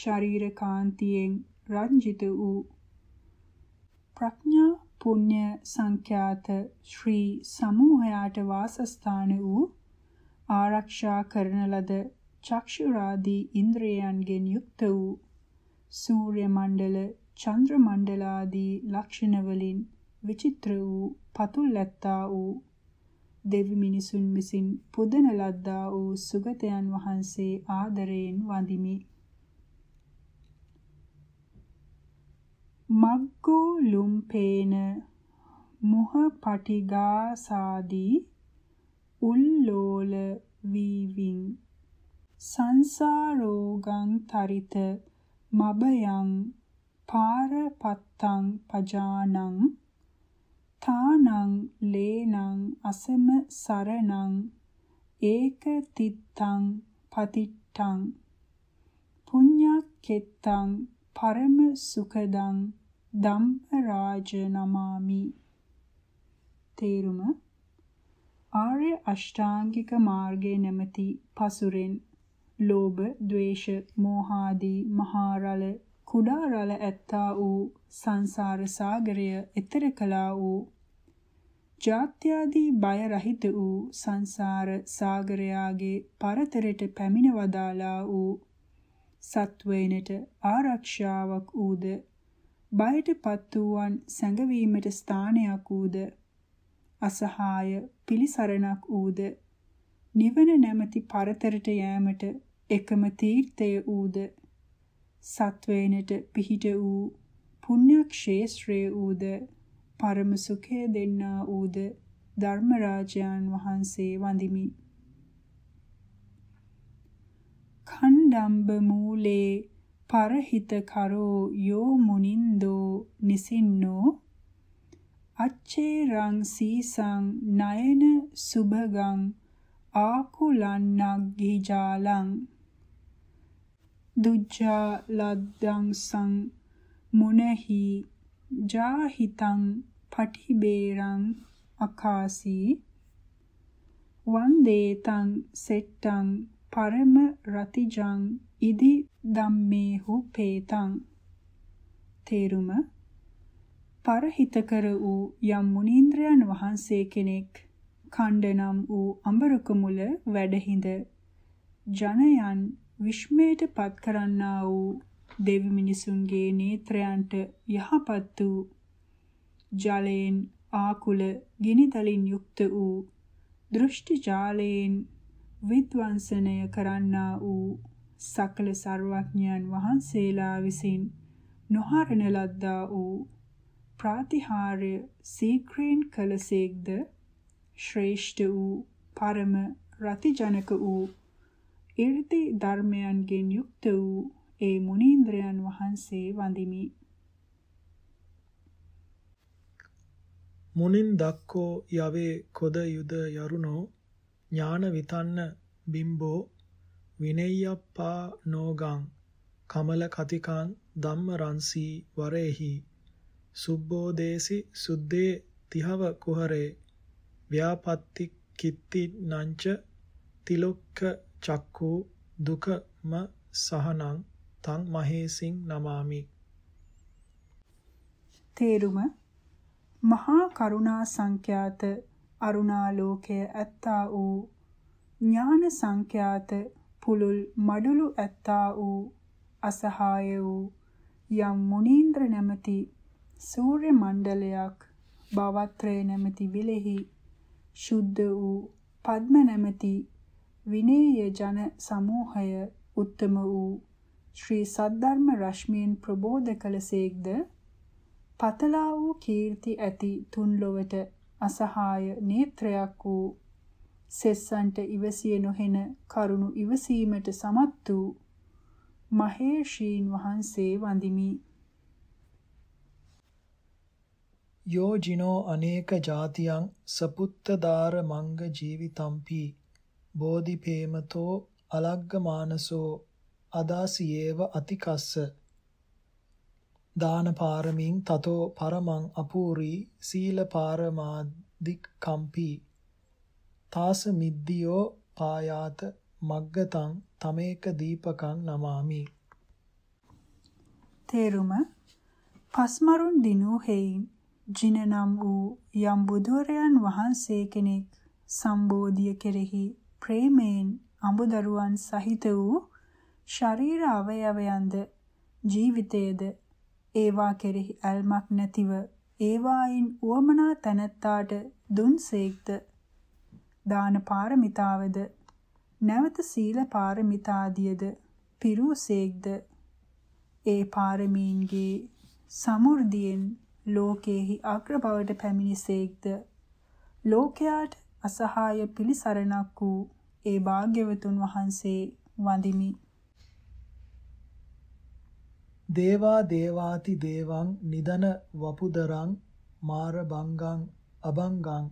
ශරීර කාන්තියෙන් රංජිත වූ ප්‍රඥා පුණ්‍ය සංඛ්‍යාත ශ්‍රී සමූහයාට වාසස්ථාන වූ ආරක්ෂා කරන ලද චක්ෂුරාදී ඉන්ද්‍රයන්ගෙන් යුක්ත වූ සූර්ය මණ්ඩල, චන්ද්‍ර මණ්ඩල ආදී ලක්ෂණ වලින් විචිත්‍ර වූ පතුල්ැත්තා වූ දෙවි මිනිසුන් විසින් පුදන ලද්දා වූ සුගතයන් වහන්සේ ආදරයෙන් වඳිමි. මග්ගෝ ලුම්පේන මොහ පටිගාසාදී උල්ලෝල වීවිං සංසාරෝගං තරිත මබයං පාරපත්තං පජානං තානං ලේනං අසම සරණං ඒක තිත්තං පතිට්ඨං පුඤ්ඤක්කෙත්තං පරම සුඛදං ධම්මරාජ නමාමි තේරුම ආර්ය අෂ්ටාංගික මාර්ගයේ නැමැති පසුරෙන් ලෝභ, ద్వේෂ, මෝහාදී මහා රල කුඩා රල ඇත්තා වූ සංසාර සාගරය එතර කළා වූ ජාත්‍යාදී බය රහිත වූ සංසාර සාගරයාගේ පරතරයට පැමිණ වදාලා වූ සත්වයිනට ආරක්ෂාවක් ඌද බයටපත් වූවන් සැඟවීමට ස්ථානයක් ඌද අසහාය පිලිසරණක් ඌද නිවන නැමැති පරතරට යෑමට එකම තීර්ථය ඌද සත්වේනට පිහිට වූ පුණ්‍යක්ෂේත්‍රයේ ඌද පරම සුඛය දෙන්නා ඌද ධර්මරාජයන් වහන්සේ වඳිමි. ඛණ්ඩම්බ මූලේ පරහිත කරෝ යෝ මුනින්දෝ නිසින්නෝ අච්චේ රං සීසං නයන සුභගං ආකුලන්නග්ගී ජාලං දුජ්ජා ලද්දං සං මුනේහි ජාහිතං පටිබේරං අකාසී වන්දේතං සෙට්ටං පරම රතිජං ඉදි ධම්මේහු පේතං තේරුම පරහිතකර වූ යම් මුනීන්ද්‍රයන් වහන්සේ කෙනෙක් කණ්ඩනම් වූ අඹරක මුල වැඩහිඳ ජනයන් විශ්මයට පත් කරන්නා වූ දෙවි මිනිසුන්ගේ නේත්‍රයන්ට යහපත් වූ ජලයෙන් ආකුල ගිනිදලින් යුක්ත වූ දෘෂ්ටි ජාලයෙන් විද්වංශනය කරන්නා වූ සකල ਸਰවඥයන් වහන්සේලා විසින් නොහරණ ලද්දා වූ ප්‍රාතිහාර්ය සීක්‍රේන් කලසේක්ද ශ්‍රේෂ්ඨ වූ පරම රතිජනක වූ 이ර්ති ධර්මයන්ගෙන් යුක්ත වූ ඒ මුනීන්ද්‍රයන් වහන්සේ වඳිමි. මුනින් දක්කෝ යවේ කොද යුද යරුණෝ ඥාන විතන්න බිම්බෝ විනෙය්‍යප්පා නෝගං කමල කතිකං ධම්ම රන්සී වරේහි සුබ්බෝදේසි සුද්දේ තිහව කුහරේ ව්‍යාපත්ති කිත්ති නංච තිලොක්ක චක්ඛු දුකම සහනං තං මහේසින් නමාමි තේරුම මහා කරුණා සංඛ්‍යාත අරුණාලෝකය ඇත්තා වූ ඥාන සංඛ්‍යාත පුලුල් මඩුලු ඇත්තා වූ අසහාය වූ යම් මුනීන්ද්‍ර නැමැති සූර්ය මණ්ඩලයක් භවත්‍රය නැමැති විලෙහි ශුද්ධ වූ පද්ම නැමැති විනීය ජන සමූහය උත්තම වූ ශ්‍රී සද්ධර්ම රශ්මියෙන් ප්‍රබෝධ කළසේක්ද පතලා වූ කීර්ති ඇති තුන් ලොවට අසහාය නේත්‍රයක් වූ සෙස්සන්ට ඉවසිය නොහෙන කරුණු ඉවසීමට සමත් වූ මහේෂීන් වහන්සේ වඳිමි යෝජිනෝ අනේක જાතියන් සපුත්තදාර මංග ජීවිතම්පි බෝධිපේමතෝ අලග්ගමානසෝ අදාසියේව අතිකස්ස දාන පාරමින් තතෝ පරමං අපූරි සීල පාරමාදික් කම්පි තාස මිද්දියෝ පායාත මග්ගතං තමේක දීපකං නමාමි තේරුම පස්මරුන් දිනූ හේයින් ජින නම් වූ යම් බුදුරයන් වහන්සේ කෙනෙක් සම්බෝධිය කෙරෙහි ප්‍රේමයෙන් අඹදරුවන් සහිත වූ ශරීර අවයවයන්ද ජීවිතයේද ඒවා කෙරෙහි ඇල්මක් නැතිව ඒවායින් උවමනා තැනැත්තාට දුන්සේක්ද දාන පාරමිතාවද නැවත සීල පාරමිතාදියද පිරූසේක්ද ඒ පාරමීන්ගේ සමෘද්ධියෙන් ලෝකේහි අග්‍රබවට පැමිණිසේක්ද ලෝකයාට අසහාය පිළිසරණක් වූ ඒ භාග්‍යවතුන් වහන්සේ වඳිමි. දේවා දේවාති දේවං නිදන වපුදරං මාර බංගං අබංගං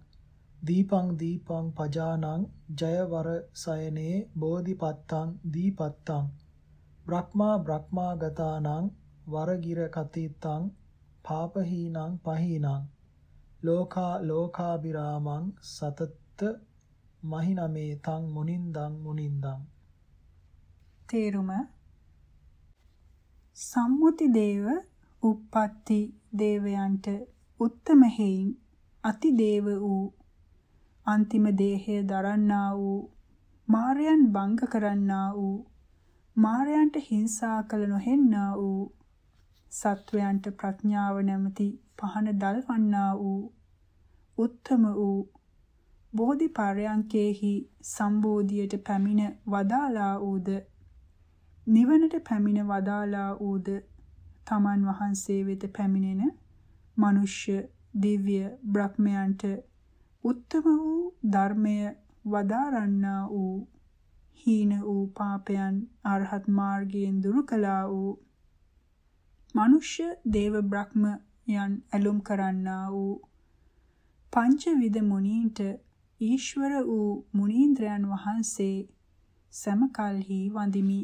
දීපං දීපං පජානං ජයවර සයනේ බෝධිපත්තං දීපත්තං බ්‍රහ්මා බ්‍රහ්මාගතානං වරගිර කතිත්තං පාපහීනං පහීනං ලෝකා ලෝකාබිරාමං සතත්ත මහිනමේ තං මුනින්දං මුනින්දං තේරුම සම්මුති දේව උප්පත්ති දේවයන්ට උත්තම හේයින් අති දේව වූ අන්තිම දේහය දරන්නා වූ මාරයන් බංග කරන්නා වූ මාරයන්ට හිංසා කළ නොහෙන්නා වූ සත්වයන්ට ප්‍රඥාව නැමැති පහන දල්වන්නා වූ උත්තම වූ බෝධි පාරයන්කේහි සම්බෝධියට පැමිණ වදාලා ඌද නිවනට පැමිණ වදාලා ඌද තමන් වහන්සේ වෙත පැමිණෙන මිනිස්ය දිව්‍ය බ්‍රහ්මයන්ට උත්තම වූ ධර්මය වදාරන්නා වූ හීන වූ පාපයන් අරහත් මාර්ගයෙන් දුරු කළා වූ මිනිස්ය දේව බ්‍රහ්ම යන් ඇලුම් කරන්නා වූ පංචවිද මුනීන්ට ඊශ්වර වූ මුනීන්ද්‍රයන් වහන්සේ සමකල්හි වඳිමි.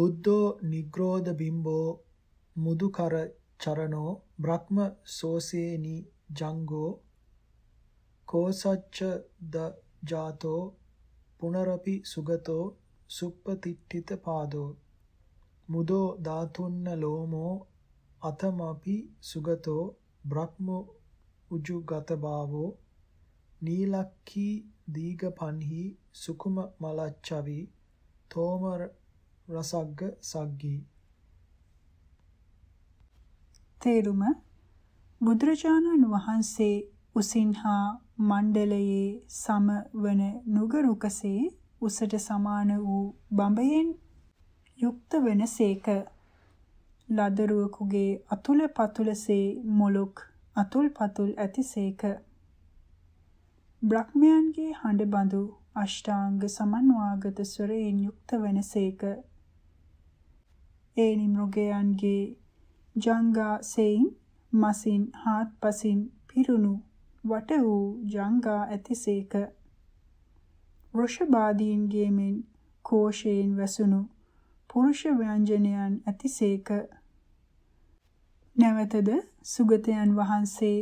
බුද්ධෝ නිග්‍රෝධ බිම්බෝ මුදුකර චරණෝ බ්‍රහ්ම සෝසේනි ජංගෝ කෝසච්ච ද ජාතෝ පුනරපි සුගතෝ සුප්පතිට්ඨිත පාදෝ මුදෝ ධාතුන්න ලෝමෝ අතමපි සුගතෝ බ්‍රහ්ම උජුගතභාවෝ නීලක්ඛී දීඝපන්හි සුකුම මලච්චවි තෝමර රසග්ග සග්ගී තේරුම බුදුරජාණන් වහන්සේ උසින්හා මණ්ඩලයේ සම වන නුගරුකසේ උසට සමාන වූ බඹයෙන් යුක්ත වෙනසේක ලදරුවෙකුගේ අතුල පතුලසේ මොලොක් අතුල් පතුල් ඇතිසේක බ්‍රහ්මයන්ගේ හඬ බඳු අෂ්ටාංග සමන්වාගත ස්වරයෙන් යුක්ත වෙනසේක ඒ නිමෘගයන්ගේ ජංගා සෙයින් මසින් හාත්පසින් පිරුණු වට වූ ජංගා ඇතිසේක වෘෂභාදීන්ගේ මෙන් කෝෂයෙන් වැසුණු පුරුෂ ව්‍යංජනයන් ඇතිසේක නැවතද සුගතයන් වහන්සේ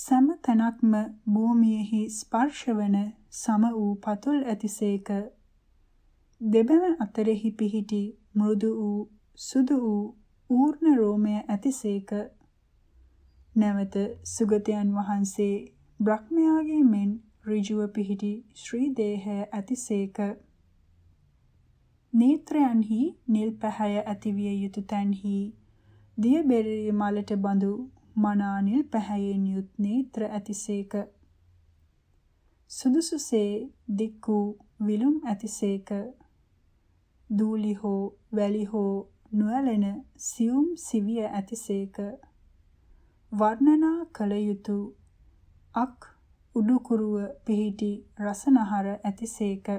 සෑම තැනක්ම භූමියෙහි ස්පර්ශවන සම වූ පතුල් ඇතිසේක දෙබම අතරෙහි පිහිටි මෘදු වූ සුදු වූ ඌර්ණ රෝමය ඇතිසේක නැවත සුගතයන් වහන්සේ බ්‍රහ්මයාගේ මෙන් ඍජුව පිහිටි ශ්‍රී දේහය ඇතිසේක නේත්‍රයන්හි නිල් පැහැය ඇතිවිය යුතු තැන්හි දියබෙරළි මලට බඳු මනානිල් පැහැයෙන් යුත් නේත්‍ර ඇතිසේක සුදුසුසේ දික් වූ විලුම් ඇතිසේක දූලි හෝ වැලි හෝ නොඇලෙන සියුම් සිවිය ඇතිසේක වර්ණනා කළ යුතු අක් උඩුකුරුව පිහිටි රසනහර ඇතිසේක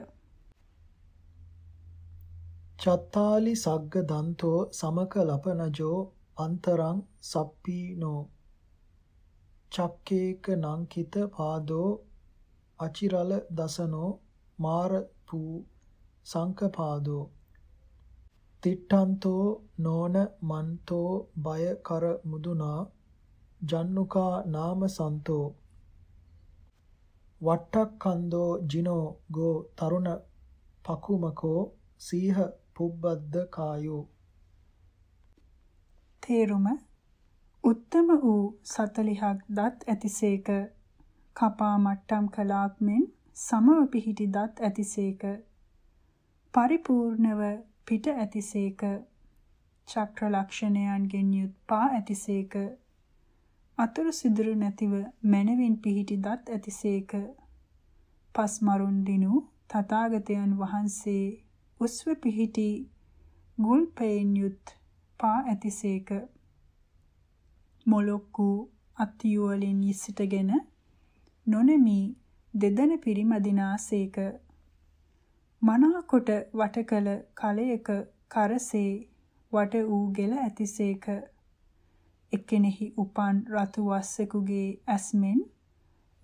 චත්තාලි සග්ග දන්තෝ සමක ලපනජෝ අන්තරං සප්පීනෝ චක්කේක නංකිත පාදෝ අචිරල දසනෝ මාරතු සංකපාදෝ තිට්ඨන්තෝ නෝන මන්තෝ බය කර මුදුනා ජන්නුකා නාම සන්තෝ වට්ටක්කන්தோ ජිනෝ ගෝ තරුණ පකුමකෝ සීහ පුබ්බද්ද කායෝ තේරුම උත්තම වූ 40ක් දත් ඇතිසේක කපා මට්ටම් කළාක් මෙන් සමව පිහිටි දත් ඇතිසේක පරිපූර්ණව පිට ඇතිසේක චක්‍ර ලක්ෂණයන්ගෙන් යුත් පා ඇතිසේක අතුරු සිදුරු නැතිව මනවින් පිහිටි දත් ඇතිසේක පස්මරුන් දිනු තථාගතයන් වහන්සේ උස්ව පිහිටි ගුල්පෙන් යුත් පා ඇතිසේක මොලොක්කු අත්යුවලින් සිටගෙන නොනෙමි දෙදෙන පිරිමදිනාසේක මනාකොට වටකල කලයක කරසේ වට ඌ ගෙල ඇතිසේක එක්කෙනෙහි උපන් රතු වස්සෙකුගේ ඇස්මෙන්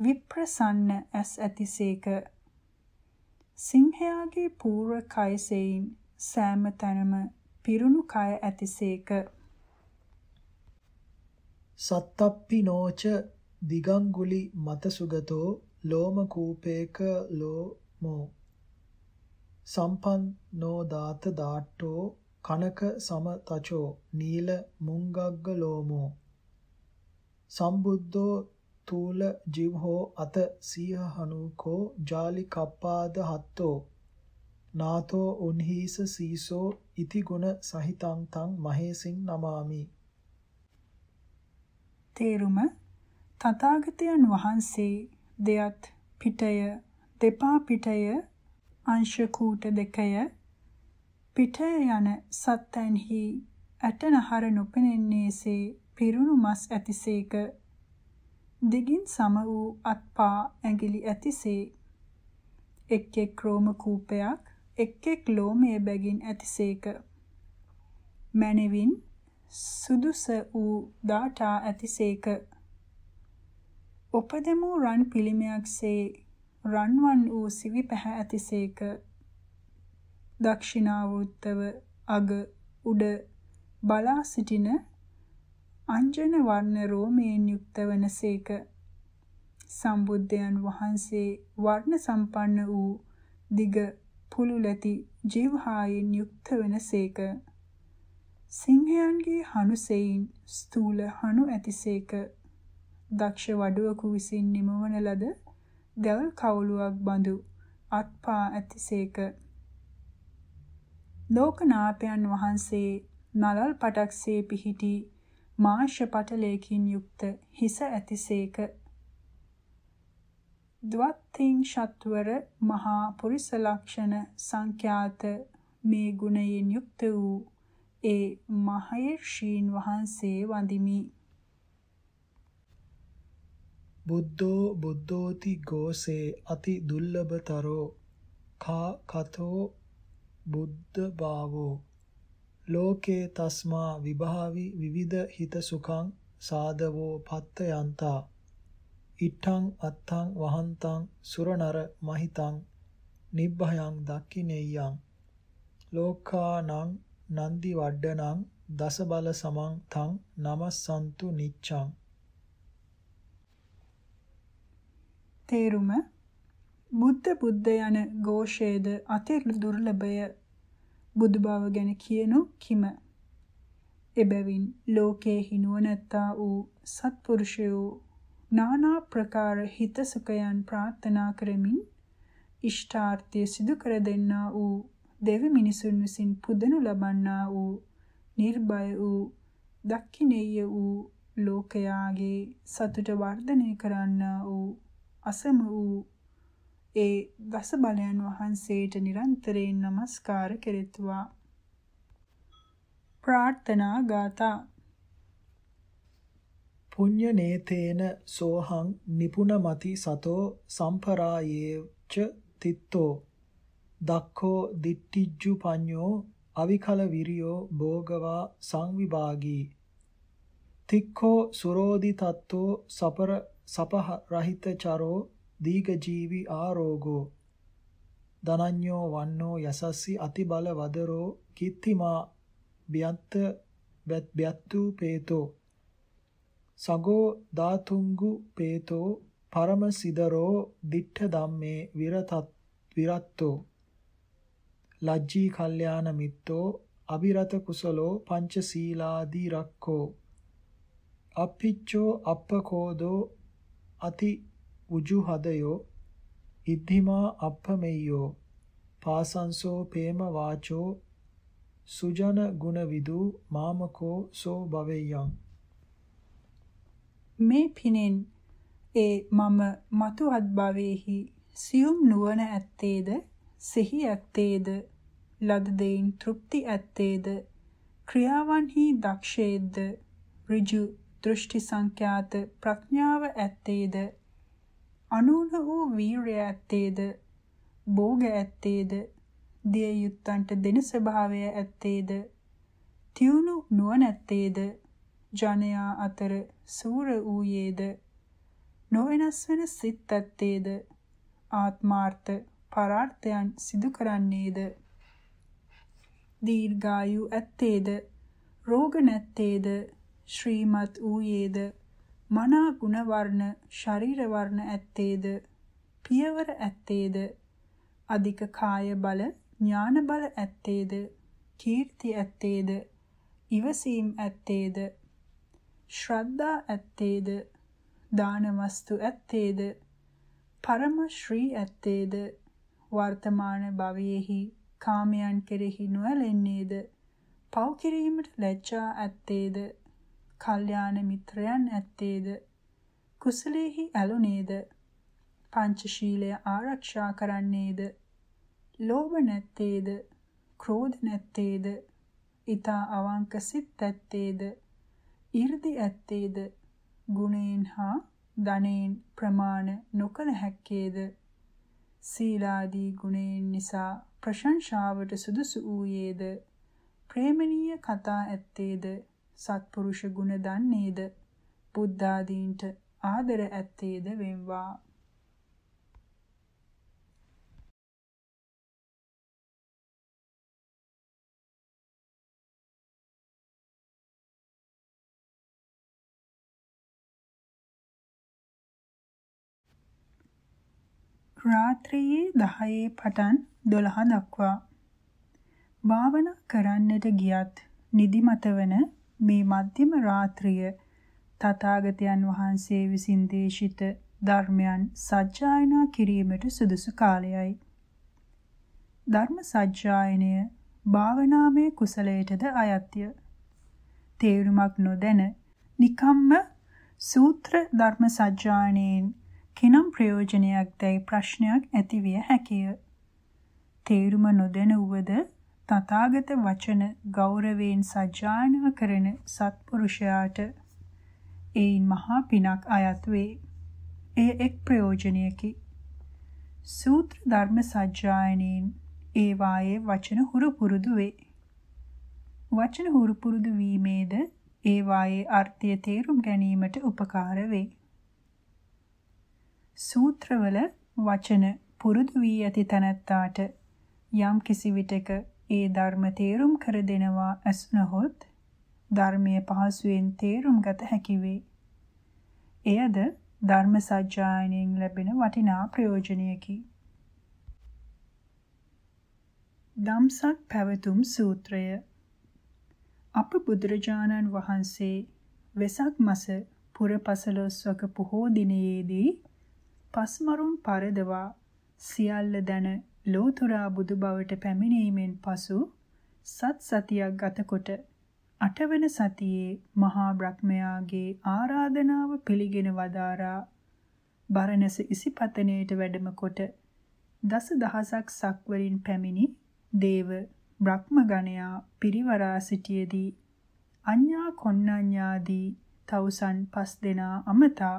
විප්‍රසන්න ඇස් ඇතිසේක සිංහයාගේ පූර්ව කයසෙයින් සෑම තැනම පිරුණු කය ඇතිසේක සත්තප්පි නෝච දිගංගුලි මතසුගතෝ ලෝම කූපේක ලෝමෝ සම්පන්නෝ දාත දාට්ටෝ කනක සම තචෝ නීල මුංගග්ග ලෝමෝ සම්බුද්ධෝ තූල ජිව්හෝ අත සීහ හනුකෝ ජාලි කප්පාද හත්තෝ නාතෝ උන්හීස සීසෝ ඉති ගුණ සහිතං තං මහේසින් නමාමි තේරුම තථාගතයන් වහන්සේ දෙයත් පිටය දෙපා පිටය අංශ කූට දෙකය පිටය යන සත්යන්හි ඇටනහර නොපෙනෙන්නේසේ පිරුණු මස් ඇතිසේක දිගින් සම වූ අත්පා ඇඟිලි ඇතිසේ එක් එක් රෝම කූපයක් එක් එක් ලෝ මේ බැගින් ඇතිසේක. මැනවින් සුදුස වූ දාඨා ඇතිසේක. උපදමු රන් පිළිමයක්සේ රන්වන් වූ සිවි පැහැ ඇතිසේක. දක්ෂිනාවෘත්තව අග උඩ බලා සිටින අංජන වර්ණ රෝමයෙන් යුක්ත වනසේක. සම්බුද්ධයන් වහන්සේ වර්ණ සම්පන්න වූ දිග පුළුලැති ජීවහායෙන් යුක්ත වෙනසේක. සිංහයන්ගේ හනුසෙයින් ස්ථූල හනු ඇතිසේක. දක්ෂ වඩුවකු විසින් නිමවන ලද දැවල් කවුලුවක් බඳු අත්පා ඇතිසේක. ලෝකනාථයන් වහන්සේ නලල් පටක්සේ පිහිටි මාංශ පටලයකින් යුක්ත හිස ඇතිසේක. ද්වත්තිංශත්වර මහා පුරිස ලක්ෂණ සංඛ්‍යාත මේ ගුණයෙන් යුක්ත වූ ඒ මහේර්ෂීන් වහන්සේ වඳිමි. බුද්ධෝ බුද්ධෝති ගෝසේ අති දුල්ලභතරෝ කා කතෝ බුද්ධ භාවෝ ලෝකේ තස්මා විභාවි විවිධ හිත සුඛං සාදවෝ පත්ත යන්තා ඉට්ඨං අත්තං වහන්තං සුරනර මහිතං නිබ්බහයං දක්ඛිනෙයං ලෝකානං නන්දි වඩ්ඩනං දස බල සමං තං නමස්සන්තු නිච්ඡං තේරුම බුද්ධ බුද්ධ යන ഘോഷයේද අති දුර්ලභය බුදු බව ගැන කියනු කිම එබැවින් ලෝකේ හිනුව නැත්තා වූ සත්පුරුෂයෝ নানা ප්‍රකාර හිතසුඛයන් ප්‍රාර්ථනා කරමින් ඉෂ්ටාර්ථය සිදු කර දෙන්නා වූ දෙවි මිනිසුන් විසින් පුදනු ලබන්නා වූ නිර්භය වූ දක්ෂිනේය වූ ලෝකයාගේ සතුට වර්ධනය කරන්නා වූ අසම වූ ඒ දස බලයන් වහන්සේට නිරන්තරයෙන් নমස්කාර කෙරෙත්වා ප්‍රාර්ථනා ගාථා පුඤ්ඤ නේතේන සෝහං නිපුන මති සතෝ සම්පරායේච තිත්තෝ දක්ඛෝ දිට්ටිජ්ජු පඤ්ඤෝ අවිකල විරියෝ භෝගවා සංවිභාගී තික්ඛෝ සුරෝධි තත්තෝ සපර සපහ රහිත චරෝ දීඝ ජීවි ආරෝගෝ දනඤ්ඤෝ වන්නෝ යසස්සි අතිබල වදරෝ කිත්තිමා බ්‍යත්ත බ්‍යත්තු පේතෝ සගෝ ධාතුංගු පේතෝ පරම සිදරෝ දිඨ ධම්මේ විරතත් විරත්තෝ ලජ්ජී කල්යාණ මිත්තෝ අබිරත කුසලෝ පංච සීලාදී රක්කෝ අපිච්චෝ අප්පකෝදෝ අති උජු හදයෝ ඉද්ධිමා අප්පමෙය්‍යෝ පාසංසෝ පේම වාචෝ සුජන ගුණ විදු මාමකෝ සෝ භවෙයං මේ පිනෙන් ඒ මම මතුහත් භවෙහි සියුම් නුවණ ඇත්තේද සිහි ඇත්තේද ලද දෙයින් තෘප්ති ඇත්තේද ක්‍රියාවන්හි දක්ෂේද්ද ඍජු දෘෂ්ටි සංඛ්‍යාත ප්‍රඥාව ඇත්තේද අනුන වූ වීරය ඇත්තේද භෝග ඇත්තේද දිය යුත්තන්ට දෙන ස්වභාවය ඇත්තේද තියුණු නුවණ ඇත්තේද ජනයා අතර සූර වූයේද නොවෙනස් වෙන සිත් ඇත්තේද ආත්මාර්ථ පරාර්ථයන් සිදු කරන්නේද දීර්ඝායු ඇත්තේද රෝග නැත්තේද ශ්‍රීමත් වූයේද මනා ගුණ වර්ණ ශරීර වර්ණ ඇත්තේද පියවර ඇත්තේද අධික කාය බල ඥාන බල ඇත්තේද කීර්ති ඇත්තේද ඉවසීම් ඇත්තේද ශ්‍රද්ධා ඇත්තේද දාන වස්තු ඇත්තේද පරම ශ්‍රී ඇත්තේද වර්තමාන භවයේහි කාමයන් කෙරෙහි නොඇලෙන්නේද පව් කිරීමට ලැජ්ජා ඇත්තේද කල්යාණ මිත්‍රයන් ඇත්තේද කුසලේහි ඇලුනේද පංචශීලය ආරක්ෂා කරන්නේද ලෝභ නැත්තේද ක්‍රෝධ නැත්තේද ඊතා අවංක සිත් ඇත්තේද 이르දි ඇත්තේද ගුණයෙන් හා ධනෙන් ප්‍රමාණ නොකළ හැක්කේද සීලාදී ගුණයෙන් නිසා ප්‍රශංසාවට සුදුසු වූයේද ප්‍රේමණීය කතා ඇත්තේද සත්පුරුෂ ගුණ දන්නේද බුද්ධාදීන්ට ආදර ඇත්තේද වෙම්වා රාත්‍රියේ 10 පටන් 12 දක්වා භාවනා කරන්නට ගියත් නිදිමත වන මේ මධ්‍යම රාත්‍රිය තථාගතයන් වහන්සේ විසින් දේශිත ධර්මයන් සජ්ජායනා කිරීමට සුදුසු කාලයයි. ධර්ම සජ්ජායනය භාවනාමය කුසලයටද අයත්ය. තේරුමක් නොදැන නිකම්ම සූත්‍ර ධර්ම සජ්ජායනයෙන් කෙනම් ප්‍රයෝජනයක්දැයි ප්‍රශ්නයක් ඇතිවිය හැකිය. තේරුම නොදැන වුවද තථාගත වචන ගෞරවයෙන් සජ්ජායනා කරන සත්පුරුෂයාට ඒයින් මහා පිනක් අයත් වේ. එය එක් ප්‍රයෝජනයකි. සූත්‍ර ධර්ම සජ්ජායනයෙන් ඒ වායේ වචන හුරු පුරුදු වේ. වචන හුරු පුරුදු වීමේද ඒ වායේ අර්ථය තේරුම් ගැනීමට උපකාර වේ. සූත්‍රවල වචන පුරුදු වී ඇති තැනැත්තාට යම් කිසි විටක ඒ ධර්ම තේරුම් කර දෙනවා ඇසුනහොත් ධර්මයේ පහසුවෙන් තේරුම් ගත හැකි වේ. එයද ධර්ම සජ්ජායනයෙන් ලැබෙන වටිනා ප්‍රයෝජනයකි. දම්සක් පැවතුම් සූත්‍රය අප බුදුරජාණන් වහන්සේ වෙසක් මස පුර පසළොස්වක පොහෝ දිනයේදී පස්මරුන් පරදවා සියල්ල දැන ලෝතුරා බුදු බවට පැමිණීමෙන් පසු සත් සතියක් ගතකොට අටවන සතියේ මහා බ්‍රහ්මයාගේ ආරාධනාව පිළිගෙන වදාරා බරණැස ඉසිපතනේට වැඩම කොට දස දහසක් සක්වරින් පැමිණි දේව බ්‍රහ්මගණයා පිරිවරා සිටියේදී අඤ්ඤා කොණ්ණඤ්ඤාදී තවුසන් පස් දෙනා අමතා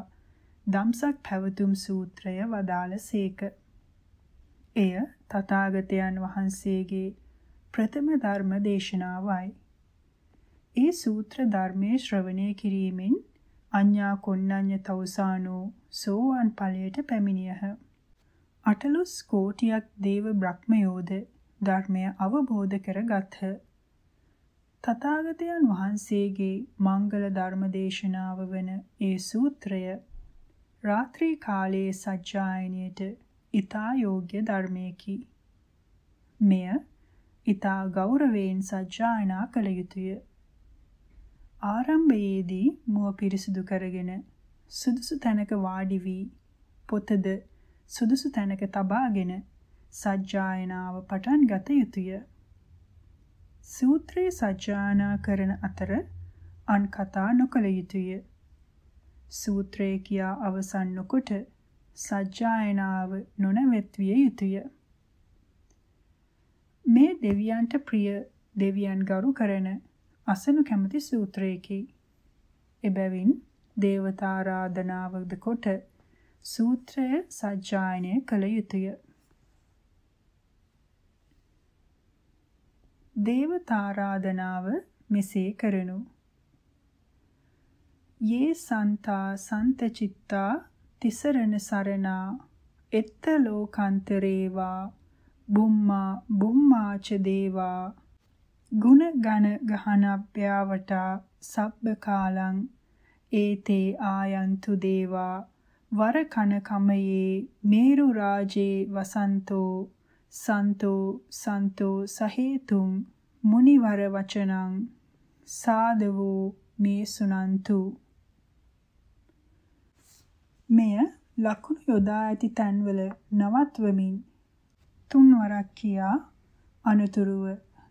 දම්සක් පැවතුම් සූත්‍රය වදාළ සේක. එය තථාගතයන් වහන්සේගේ ප්‍රථම ධර්ම දේශනාවයි. ඒ සූත්‍ර ධර්මයේ ශ්‍රවණය කිරීමෙන් අඤ්ඤා කොණ්ණඤ්ඤ තවසානෝ සෝවන් ඵලයට පැමිණියහ. අටලොස් කෝටියක් දේව බ්‍රහ්මයෝද ධර්මය අවබෝධ කරගත්හ. තථාගතයන් වහන්සේගේ මංගල ධර්ම දේශනාව වන ඒ සූත්‍රය රාත්‍රී කාලයේ සජ්ජායනයට ඊතා යෝග්‍ය ධර්මයකි. මෙය ඊතා ගෞරවයෙන් සජ්ජායනා කළ යුතුය. ආරම්භයේදී මුව පිරිසුදු කරගෙන සුදුසු තැනක වාඩි වී පොතද සුදුසු තැනක තබාගෙන සජ්ජායනාව පටන් ගත යුතුය. සූත්‍රයේ සජ්ජායනා කරන අතර අන් කතා නොකළ යුතුය. සූත්‍රය කියා අවසන් නොකොට සජ්ජායනාව නොනැවැත්විය යුතුය. මේ දෙවියන්ට ප්‍රිය දෙවියන් ගරු කරන අසනු කැමති සූත්‍රයකි. එබැවින් දේවතාරාධනාවද කොට සූත්‍රය සජ්ජායනය කළ යුතුය. දේවතාරාධනාව මෙසේ කරනු යේ සන්තා සන්තචිත්තා තිසරණ සරණා එත්ත ලෝකාන්තරේවා බුම්මා බුම්මාච දේවා ගුණ ඝන ගහනබ්භ්‍යාවට සබ්බ කාලං ඒතේ ආයන්තු දේවා වර කන කමයේ මේරු රාජේ වසන්තෝ සන්තෝ සන්තෝ සහේතුම් මුනිවර වචනං සාදවෝ මේ සුනන්තු මෙය ලකුණු යොදා ඇති තැන්වල නවත්වමින් තුන්වරක් කියා අනුතුරුව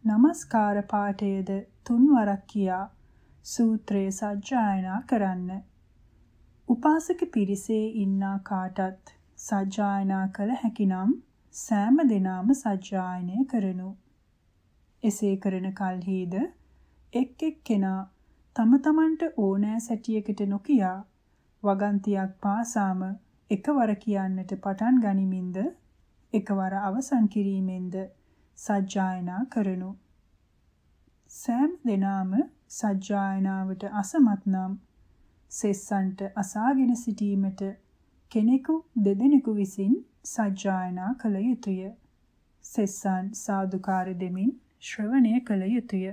নমස්කාර පාඨයේද තුන්වරක් කියා සූත්‍රයේ සජ්ජායනා කරන්න. උපාසක පිරිසේ ඉන්නා කාටත් සජ්ජායනා කළ හැකිනම් සෑම දිනාම සජ්ජායනය කරනු. එසේ කරන කල්හිද එක් එක් කෙනා තම තමන්ට ඕනෑ සැටියකට නොකියා වගන්තියක් පාසාම එකවර කියන්නට පටන් ගනිමින්ද එකවර අවසන් කිරීමෙන්ද සජ්ජායනා කරනු. සෑම දෙනාම සජ්ජායනාවට අසමත් නම් සෙස්සන්ට අසාගෙන සිටීමට කෙනෙකු දෙදෙනෙකු විසින් සජ්ජායනා කළ යුතුය. සෙස්සන් සාදුකාර දෙමින් ශ්‍රවණය කළ යුතුය.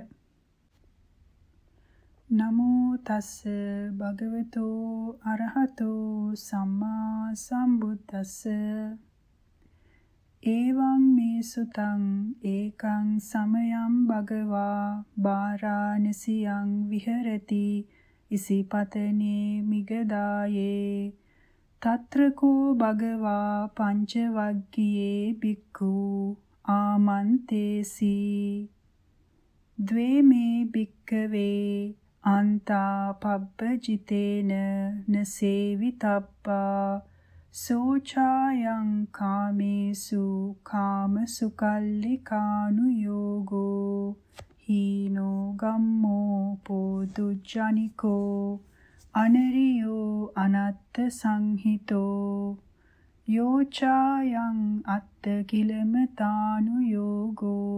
නමෝ තස් භගවතෝ අරහතෝ සම්මා සම්බුද්දස්ස එවං මේ සුතං ඒකං සමයං භගවා බාරාණසියං විහෙරති ඉසිපතනේ මිගදායේ තත්‍රකෝ භගවා පංච වග්ගියේ බික්ඛු ආමන්තේසි ද්වේ මේ බික්කවේ අන්තාපබ්බජිතේන නසේවිතබ්බා සෝචායං කාමේසු කාම සුකල්ලිකානු යෝගෝ හීනෝ ගම්මෝ පෝදුජ්ජනිකෝ අනරියෝ අනත්ත සංහිතෝ යෝචායං අත්ත කිලමතානු යෝගෝ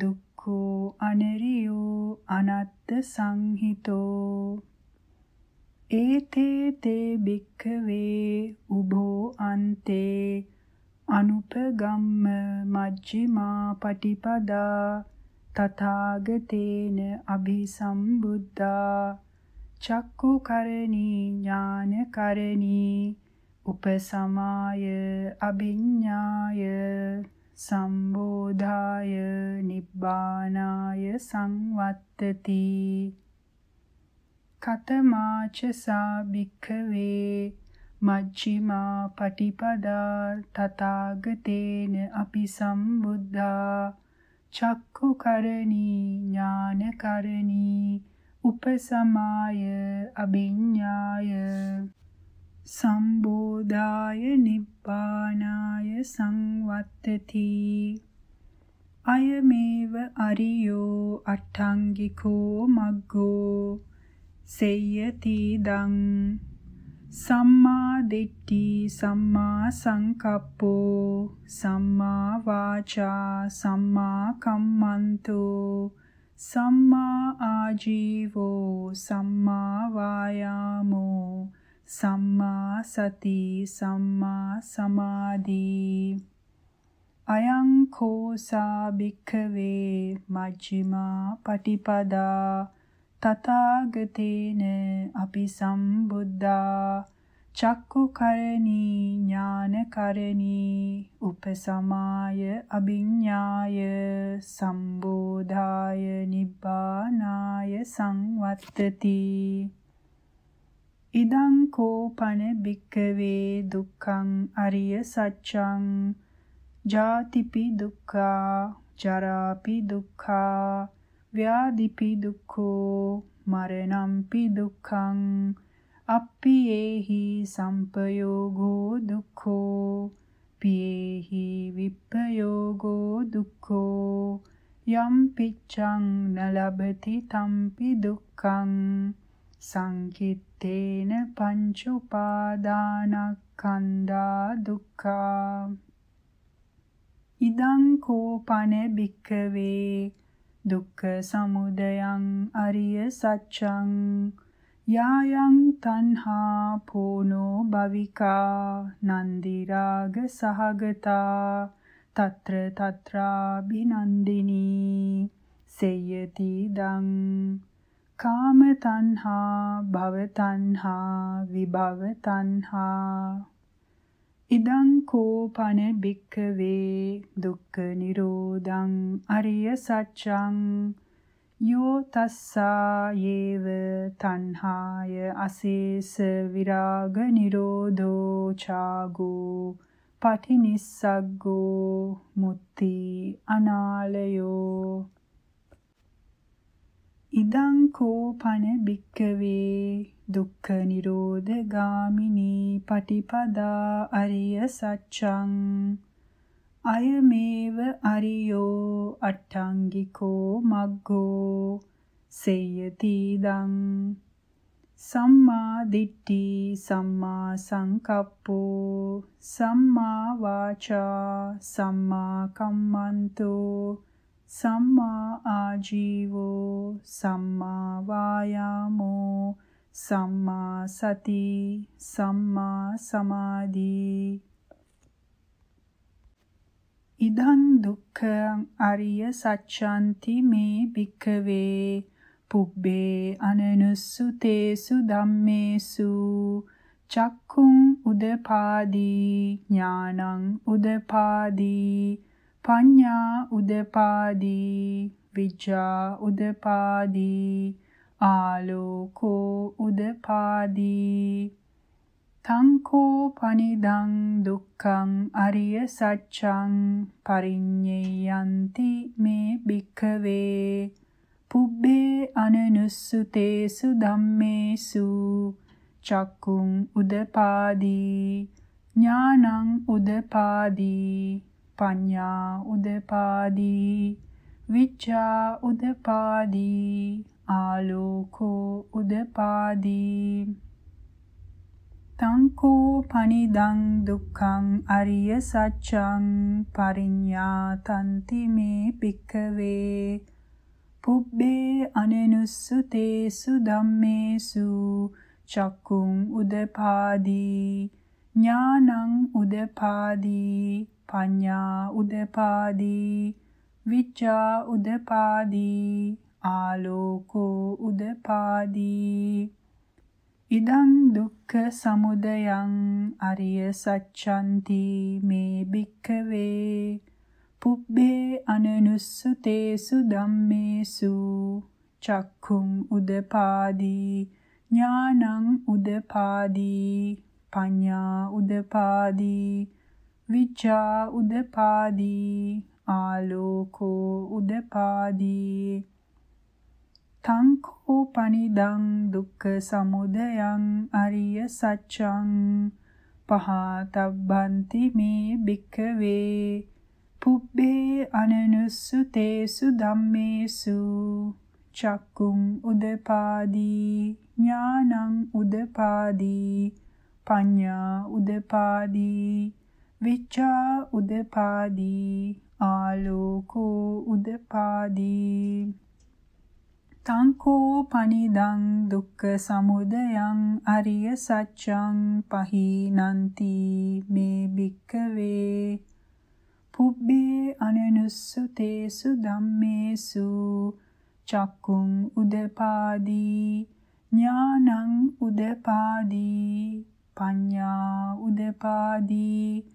දුක් අකෝ අනරියෝ අනත්ත සංහිතෝ ඒතේ තේ භික්ඛවේ උභෝ අන්තේ අනුපගම්ම මජ්ක්‍ධිමා පටිපදා තථාගතේන අභිසම්බුද්ධා චක්කුකරණී ඥානකරණී උපසමාය අභිඤ්ඤාය සම්බෝධාය නිබ්බානාය සංවත්තති කතමාච සා භික්ඛවේ මජ්ක්‍ධිමා පටිපදා තථාගතේන අපි සම්බුද්ධා චක්කුකරණී ඥානකරණී උපසමාය අභිඤ්ඤාය සම්බෝධාය නිබ්බානාය සංවත්තති අයමේව අරියෝ අට්ඨංගිකෝ මග්ගෝ සේයති දං සම්මා දිට්ඨි සම්මා සංකප්පෝ සම්මා වාචා සම්මා කම්මන්තෝ සම්මා ආජීවෝ සම්මා වායාමෝ සම්මා සති සම්මා සමාධි අයං කෝසා භික්ඛවේ මජ්ක්‍ධිමා පටිපදා තථාගතේන අපි සම්බුද්ධා චක්කුකරණී ඥානකරණී උපසමාය අභිඥාය සම්බෝධාය නිබ්බානාය සංවත්තති ඉදං කෝපන බික්කවේ දුක්ඛං අරිය සත්‍යං ජාතිපි දුක්ඛා ජරාපි දුක්ඛා ව්‍යාධිපි දුක්ඛෝ මරණම්පි දුක්ඛං අප්පියේහි සම්පයෝගෝ දුක්ඛෝ පියේහි විප්පයෝගෝ දුක්ඛෝ යම් පිච්ඡං නලබති තම්පි දුක්ඛං සංකිට්ඨේන පංච උපාදානස්කන්ධා දුක්ඛා ඉදං කෝපන බික්කවේ දුක්ඛ සමුදයං අරිය සත්‍යං යායන් තණ්හා පෝනෝ භවිකා නන්දි රාග සහගතා తත්‍ර తත්‍රා බිනන්දිනී සේයති දං කාම තණ්හා භව තණ්හා විභව තණ්හා ඉදං කෝපන බික්කවේ දුක්ඛ නිරෝධං අරිය සත්‍යං යෝ තස්සා යේව තණ්හාය අසේස විරාග නිරෝධෝ චාගෝ පටිනිස්සග්ගෝ මුත්‍ති අනාලයෝ ඉදං කෝපන බික්කවේ දුක්ඛ නිරෝධ ගාමිනී පටිපදා අරිය සච්ඡං අයමේව අරියෝ අට්ඨංගිකෝ මග්ගෝ සේයති දං සම්මා දිට්ඨි සම්මා සංකප්පෝ සම්මා වාචා සම්මා කම්මන්තෝ සම්මා ආජීවෝ සම්මා වායාමෝ සම්මා සති සම්මා සමාධි ඉදං දුක්ඛං අරිය සච්ඡාන්ති මේ භික්ඛවේ පුබ්බේ අනනුස්සුතේසු ධම්මේසු චක්කුං උදපාදී ඥානං උදපාදී පඤ්ඤා උදපාදී විජ්ජා උදපාදී ආලෝකෝ උදපාදී තංකෝ පනිදං දුක්ඛං අරිය සච්ඡං පරිඤ්ඤයන්ති මේ භික්ඛවේ පුබ්බේ අනනුස්සුතේසු ධම්මේසු චක්කුං උදපාදී ඥානං උදපාදී පඤ්ඤා උදපාදී විචා උදපාදී ආලෝකෝ උදපාදී තංකෝ පනිදං දුක්ඛං අරිය සත්‍යං පරිඤ්ඤාතන්ති මේ පික්කවේ පුබ්බේ අනෙනුස්සුතේසු ධම්මේසු චක්කුං උදපාදී ඥානං උදපාදී පඤ්ඤා උදපාදී විචා උදපාදී ආලෝකෝ උදපාදී ඉදං දුක්ඛ සමුදයං අරිය සච්ඡන්ති මේ භික්ඛවේ පුබ්බේ අනනුස්සතේසු ධම්මේසු චක්ඛුං උදපාදී ඥානං උදපාදී පඤ්ඤා උදපාදී විචා උදපාදී ආලෝකෝ උදපාදී තංකෝ පනිදං දුක්ඛ සමුදයං අරිය සච්ඡං පහතබ්බන්ති මේ භික්ඛවේ පුබ්බේ අනනුස්සුතේසු ධම්මේසු චක්කුම් උදපාදී ඥානං උදපාදී පඤ්ඤා උදපාදී විචා උදපාදී ආලෝකෝ උදපාදී තංකෝ පනිදං දුක්ඛ සමුදයං අරිය සත්‍යං පහිනන්ති මේ භික්කවේ පුබ්බේ අනනුස්සුතේසු ධම්මේසු චක්කුං උදපාදී ඥානං උදපාදී පඤ්ඤා උදපාදී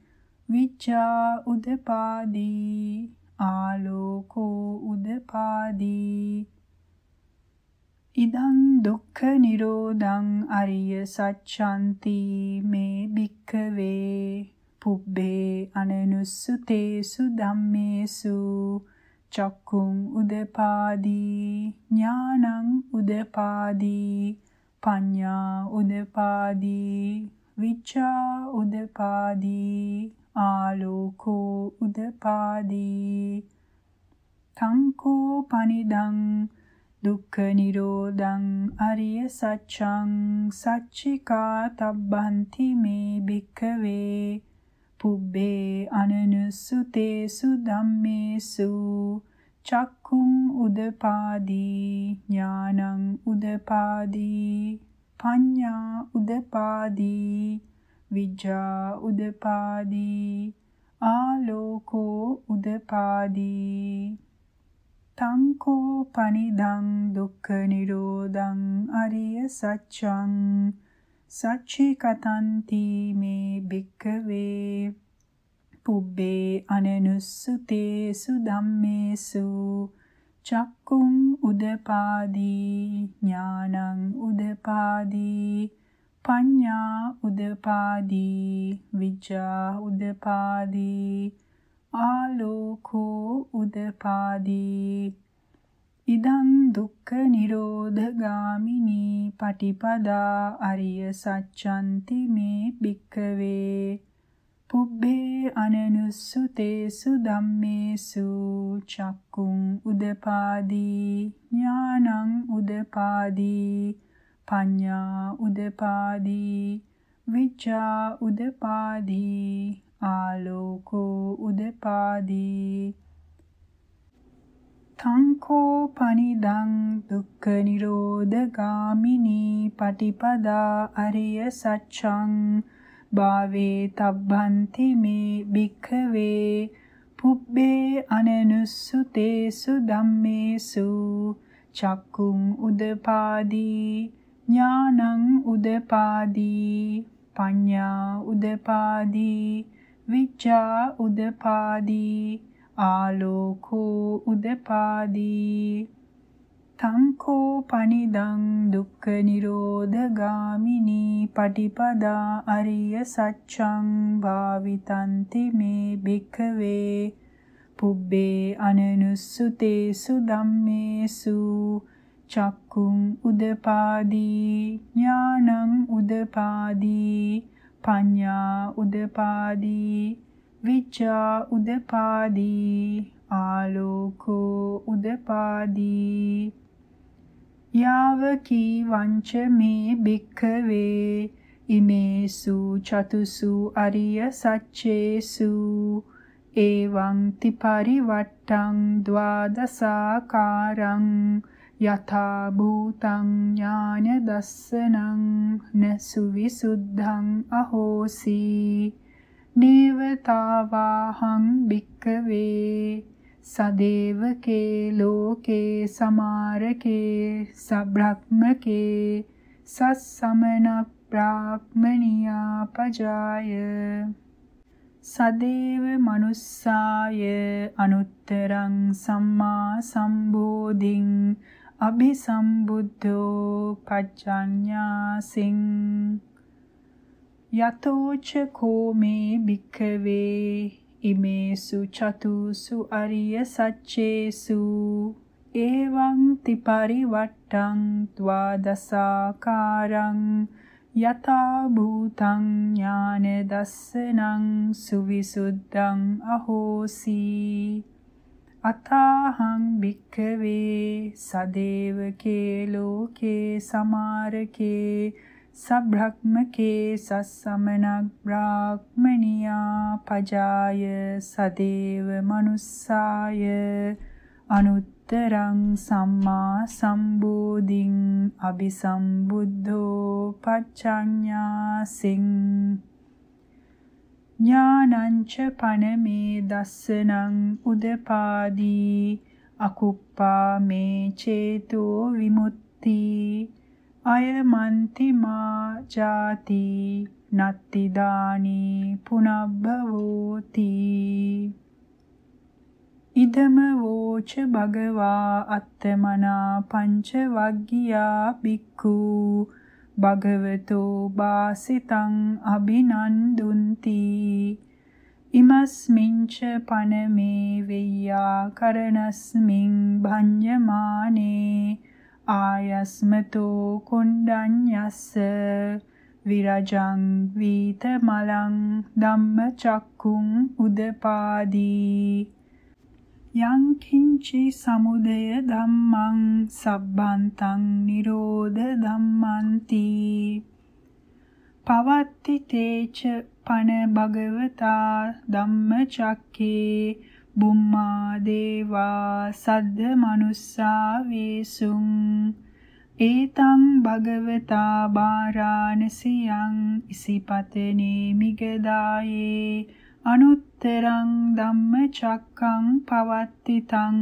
විචා උදපාදී ආලෝකෝ උදපාදී ඉදං දුක්ඛ නිරෝධං අරිය සච්ඡන්ති මේ භික්ඛවේ පුබ්බේ අනනුස්සුතේසු ධම්මේසු චක්කුං උදපාදී ඥානං උදපාදී පඤ්ඤා උදපාදී විචා උදපාදී ආලෝකෝ උදපාදී තංකෝ පනිදං දුක්ඛ නිරෝධං අරිය සච්ඡං සච්චිකා තබ්බන්ති මේ භික්ඛවේ පුබ්බේ අනනුසුතේසු ධම්මේසු චක්කුම් උදපාදී ඥානං උදපාදී පඤ්ඤා උදපාදී විජ්ජා උදපාදී ආලෝකෝ උදපාදී තංකෝ පනිදං දුක්ඛ නිරෝධං අරිය සච්ඡං සච්චිකතන්ති මේ භික්ඛවේ පුබ්බේ අනනුස්සුතේසු ධම්මේසු චක්කුං උදපාදී ඥානං උදපාදී පඤ්ඤා උදපාදී විජ්ජා උදපාදී ආලෝකෝ උදපාදී ඉදං දුක්ඛ නිරෝධ ගාමිනී පටිපදා අරිය සච්ඡන්ති මේ භික්ඛවේ පුබ්බේ අනනුස්සුතේසු ධම්මේසු චක්කුං උදපාදී ඥානං උදපාදී පඤ්ඤා උදපාදී විචා උදපාදී ආලෝකෝ උදපාදී තංකෝ පනිදං දුක්ඛ නිරෝධ ගාමිනී පටිපදා අරිය සච්ඡං භාවේ තබ්බන්ති මේ භික්ඛවේ පුබ්බේ අනනුස්සුතේසු ධම්මේසු චක්කුං උදපාදී ඥානං උදපාදී පඤ්ඤා උදපාදී විචා උදපාදී ආලෝකෝ උදපාදී තංකෝ පනිදං දුක්ඛ නිරෝධ ගාමිනී පටිපදා අරිය සච්ඡං භාවිතන්ති මේ භික්ඛවේ පුබ්බේ අනනුස්සුතේසු ධම්මේසු චක්කුං උදපාදී ඥානං උදපාදී පඤ්ඤා උදපාදී විචා උදපාදී ආලෝකෝ උදපාදී යාව කී වංච මේ බික්ඛවේ ඉමේසු චතුසු අරිය සච්චේසු එවං තිපරිවට්ටං ද්වාදසාකාරං යථා භූතං ඥාන දස්සනං නසු විසුද්ධං අහෝසි දේවතාවාහං භික්කවේ සදේවකේ ලෝකේ සමාරකේ සබ්‍රක්මකේ සස්සමන ප්‍රාග්මනියා පජාය සදේව මනුස්සාය අනුත්තරං සම්මා සම්බෝධිං අභිසම්බුද්ධෝ පච්චඤ්ඤාසින් යතෝච කෝමේ භික්ඛවේ ඉමේසු චතුසු අරිය සච්චේසු එවං තිපරිවට්ටං ද්වාදසාකාරං යතා භූතං ඥාන දස්සනං සුවිසුද්ධං අහෝසී අතාහං භික්ඛවේ සදේවකේ ලෝකේ සමාරකේ සබ්‍රක්මකේ සස්සමනක් බ්‍රාහ්මනියා පජාය සදේව මනුස්සාය අනුත්තරං සම්මා සම්බෝධින් අபிසම්බුද්ධෝ පච්චඤ්ඤාසින් ඥානංච පනමේ දස්සනං උදපාදී අකුප්පා මේ චේතෝ විමුක්ති අයමන්ති මා ජාති නත්ති දානි පුනබ්බවෝති ඉදම වෝච භගවා අත්තමනා පංච වග්ගියා බික්ඛූ භගවතු බාසිතං අබිනන්දුන්ති ඉමස්මින්ච පනමේ වෙය්‍යා කරණස්මින් භඤ්ඤමානේ ආයස්මතෝ කුණ්ඩඤ්ඤස්ස විරජං වීත මලං ධම්මචක්කුං උදපාදී යං කිංචි සමුදය ධම්මං සබ්බන්තං නිරෝධ ධම්මන්ති පවත්ති තේච පන භගවතා ධම්මචක්කේ බුම්මා දේවා සද්ද මනුස්සා වේසුං ඒතං භගවතා බාරාණසියං ඉසිපතනේ මිගදායේ අනුත්තරං ධම්මචක්ඛං පවත්තිතං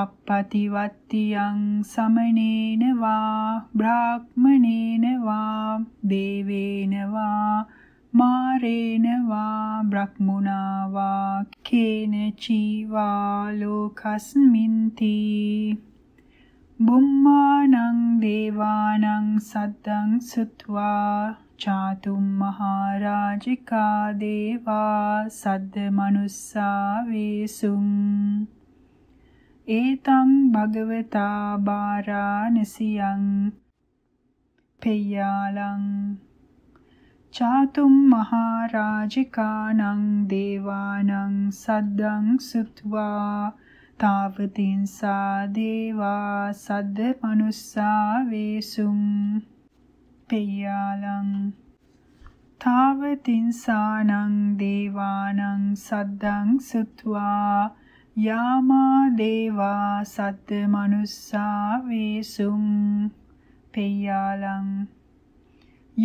අපපතිවත්තියං සමනේන වා බ්‍රාහ්මනේන වා දේවේන වා මාරේන වා බ්‍රහ්මුණා වා කේන චීවා ලෝකස්මින්ති බුම්මානං දේවානං සද්දං සුත්වා චාතුම් මහරාජිකා දේවා සද්ද මනුස්සා වේසුම් ඒතං භගවතා බාරාණසියං පෙය්‍යාලං චාතුම් මහරාජිකානං දේවානං සද්දං සුත්වා තාවතින් සා දේවා සද්ද මනුස්සා වේසුම් පෙයාලං තාවතින්සානං දේවානං සද්දං සුත්වා යාමා දේවා සද්ද මනුස්සා වේසුම් පෙයාලං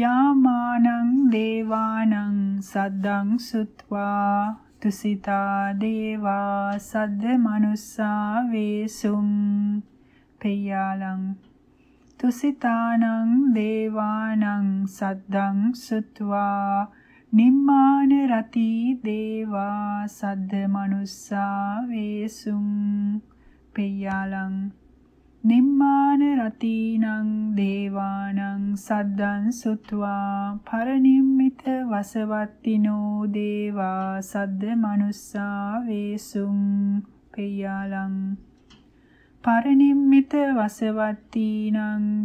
යාමානං දේවානං සද්දං සුත්වා තුසිතා දේවා සද්ද මනුස්සා වේසුම් පෙයාලං තුසිතානං දේවානං සද්දං සුත්වා නිම්මාන රති දේවා සද්ද මනුස්සා වේසුම් පෙය්‍යාලං නිම්මාන රතිනං දේවානං සද්දං සුත්වා පරනිම්මිත වසවත්තිනෝ දේවා සද්ද මනුස්සා වේසුම් පෙය්‍යාලං පරිනිම්මිත වසවත්තීනං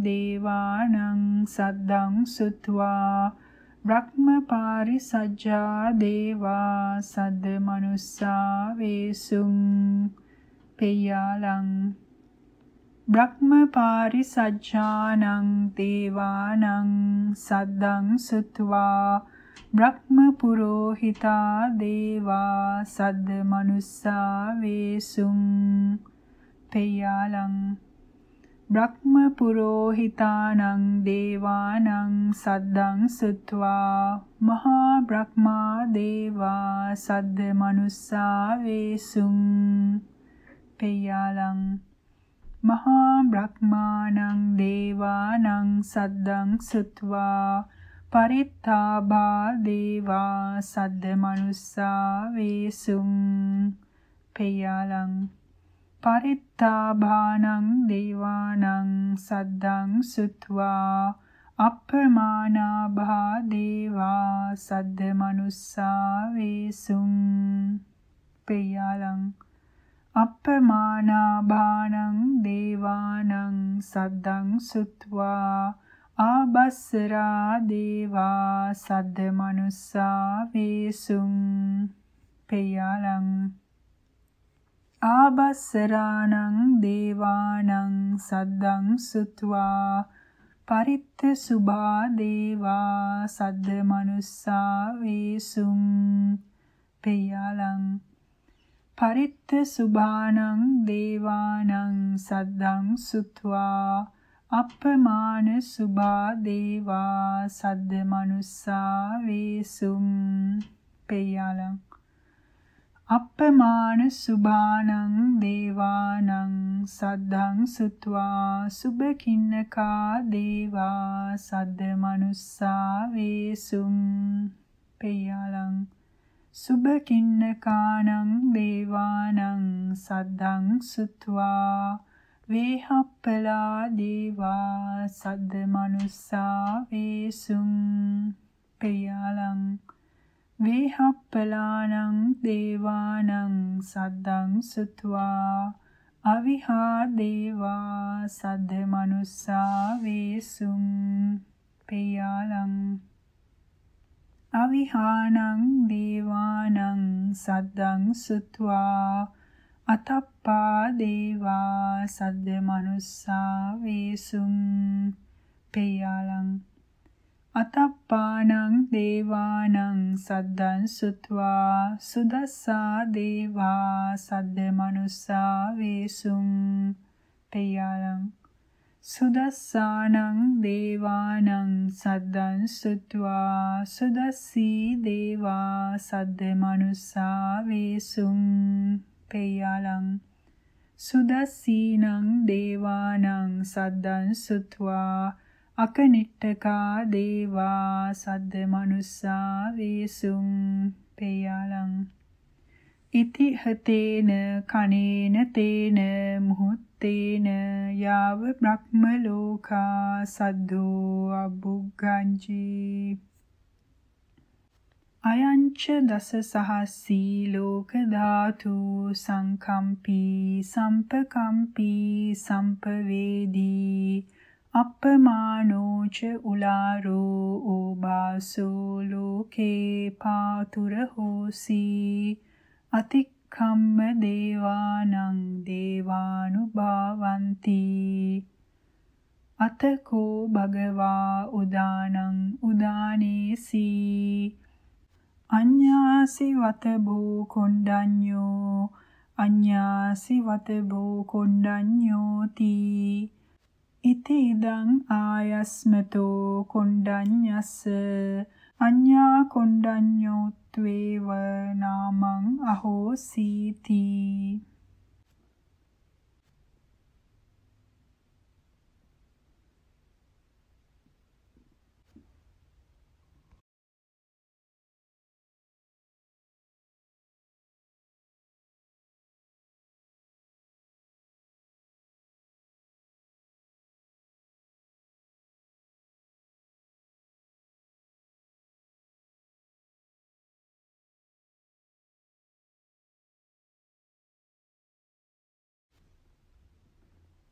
දේවානං සද්දං සුත්වා බ්‍රහ්ම පාරිසජ්ජා දේවා සද්ද මනුස්සා වේසුම් පෙයාලං බ්‍රහ්ම පාරිසජ්ජානං දේවානං සද්දං සුත්වා බ්‍රහ්ම පුරෝහිතා දේවා සද්ද මනුස්සා වේසුම් පෙයාලං බ්‍රහ්ම පුරෝහිතානං දේවානං සද්දං සුත්වා මහා බ්‍රහ්මා දේවා සද්ද මනුස්සා වේසුං පෙයාලං මහා බ්‍රහ්මානං දේවානං සද්දං සුත්වා පරිත්තාබා දේවා සද්ද මනුස්සා වේසුං පෙයාලං පරිත්තා භානං දේවානං සද්දං සුත්වා අප්‍රමාණා භා දේවා සද්ද මනුස්සා වේසුං පේයාලං අප්පමානා භානං දේවානං සද්දං සුත්වා ආබස්සරා දේවා සද්ද මනුස්සා වේසුං පේයාලං ආබස්සරාණං දේවානං සද්දං සුත්වා පරිත්ත සුභා දේවා සද්ද මනුස්සා වේසුම් පේයාලං පරිත්ත සුභානං දේවානං සද්දං සුත්වා අපමාන සුභා දේවා සද්ද මනුස්සා වේසුම් පේයාලං අප්පමාන සුභානං දේවානං සද්ධං සුත්වා සුභකින්නකා දේවා සද්ද මනුස්සා වේසුම් පේයලං සුභකින්නකානං දේවානං සද්ධං සුත්වා වේහප්පලා දේවා සද්ද මනුස්සා වේසුම් පේයලං වේහප්පලානං දේවානං සද්දං සුත්වා අවිහා දේවා සද්ද මනුස්සා වේසුම් පේයාලං අවිහානං දේවානං සද්දං සුත්වා අතප්පා දේවා සද්ද මනුස්සා වේසුම් පේයාලං අතප්පානං දේවානං සද්දං සුත්වා සුදස්සා දේවා සද්ද මනුස්සා වේසුම් පයාලං සුදස්සානං දේවානං සද්දං සුත්වා සුදස්සී දේවා සද්ද මනුස්සා වේසුම් පයාලං සුදස්සීනං දේවානං සද්දං සුත්වා අකනිට්ඨකා දේවා සද්ද මනුස්සා වේසුම් පේයාලං ඉති හතේන කනේන තේන මුහුත්තේන යාව බ්‍රහ්ම ලෝකා සද්දෝ අබුග්ගංජී අයංච දස සහස්සී ලෝක ධාතු සංකම්පී සම්පකම්පී සම්පවේදී අප්පමානෝච උලාරෝ ඕබාසෝ ලෝකේ පාතුර හෝසි අතික්ඛම්ම දේවානං දේවානුභාවಂತಿ අතකෝ භගවා උදානං උදානේසි අඤ්ඤාසි වත භෝ කොණ්ඩඤ්ඤෝ අඤ්ඤාසි වත භෝ කොණ්ඩඤ්ඤෝති ඉති ඉදං ආයස්මතෝ කොණ්ඩඤ්ඤස්ස අඤ්ඤා කොණ්ඩඤ්ඤෝත්වේව නාමං අහෝසීති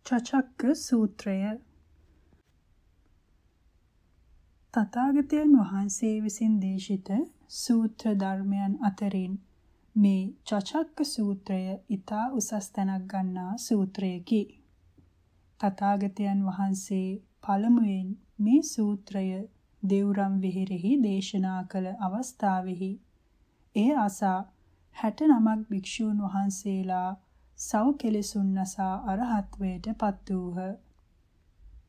චචක්‍ර සූත්‍රය තථාගතයන් වහන්සේ විසින් දේශිත සූත්‍ර ධර්මයන් අතරින් මේ චචක්ක සූත්‍රය ඊතා උසස් තැනක් ගන්නා සූත්‍රයකි. තථාගතයන් වහන්සේ පළමුවෙන් මේ සූත්‍රය දේවරම් විහෙරෙහි දේශනා කළ අවස්ථාවෙහි එය අසා 69ක් භික්ෂූන් වහන්සේලා සව් කෙලෙසුන් නසා අරහත්වයට පත් වූහ.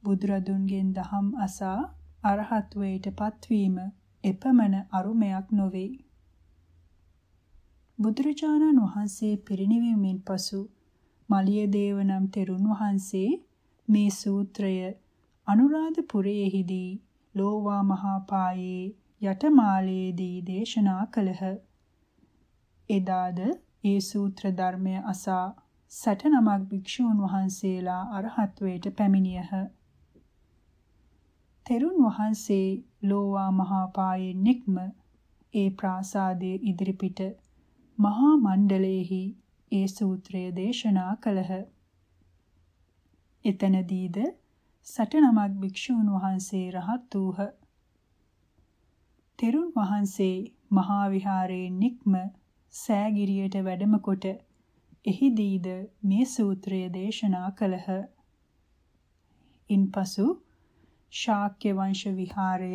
බුදුරදුන්ගෙන් දහම් අසා අරහත්වයට පත්වීම එපමණ අරුමයක් නොවේ. බුදුරජාණන් වහන්සේ පිරිනිවීමෙන් පසු මලියදේව නම් තෙරුන් වහන්සේ මේ සූත්‍රය අනුරාධපුරයේහිදී ලෝවා මහා පායේ යටමාලයේදී දේශනා කළහ. එදාද ඒ සූත්‍ර ධර්මය අසා සැටනමක් භික්ෂූන් වහන්සේලා අරහත්වයට පැමිණියහ. තෙරුන් වහන්සේ ලෝවා මහා පායේ නික්ම ඒ ප්‍රාසාදයේ ඉදිරිපිට මහා මණ්ඩලයේහි ඒ සූත්‍රය දේශනා කළහ. එතනදීද සටනමක් භික්ෂූන් වහන්සේ රහත් වූහ. තෙරුන් වහන්සේ මහා විහාරයේ නික්ම සෑගිරියට වැඩම කොට එහිදීද මේ සූත්‍රය දේශනා කළහ. ඉන්පසු ශාක්‍ය වංශ විහාරය,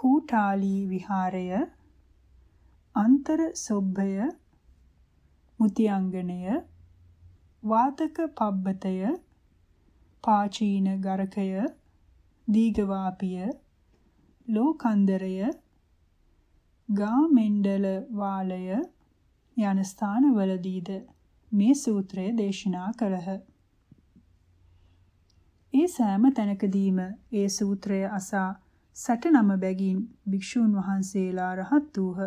කූටාලී විහාරය, අන්තර සොබ්බය, මුතියංගණය, වාතක පබ්බතය, පාචීන ගරකය, දීගවාපිය, ලෝකන්දරය ගාමෙන්ඩල වාලය යන ස්ථානවලදීද මේ සූත්‍රය දේශනා කළහ. ඒ සෑම තැනකදීම ඒ සූත්‍රය අසා සටනම බැගින් භික්ෂූන් වහන්සේලා රහත් වූහ.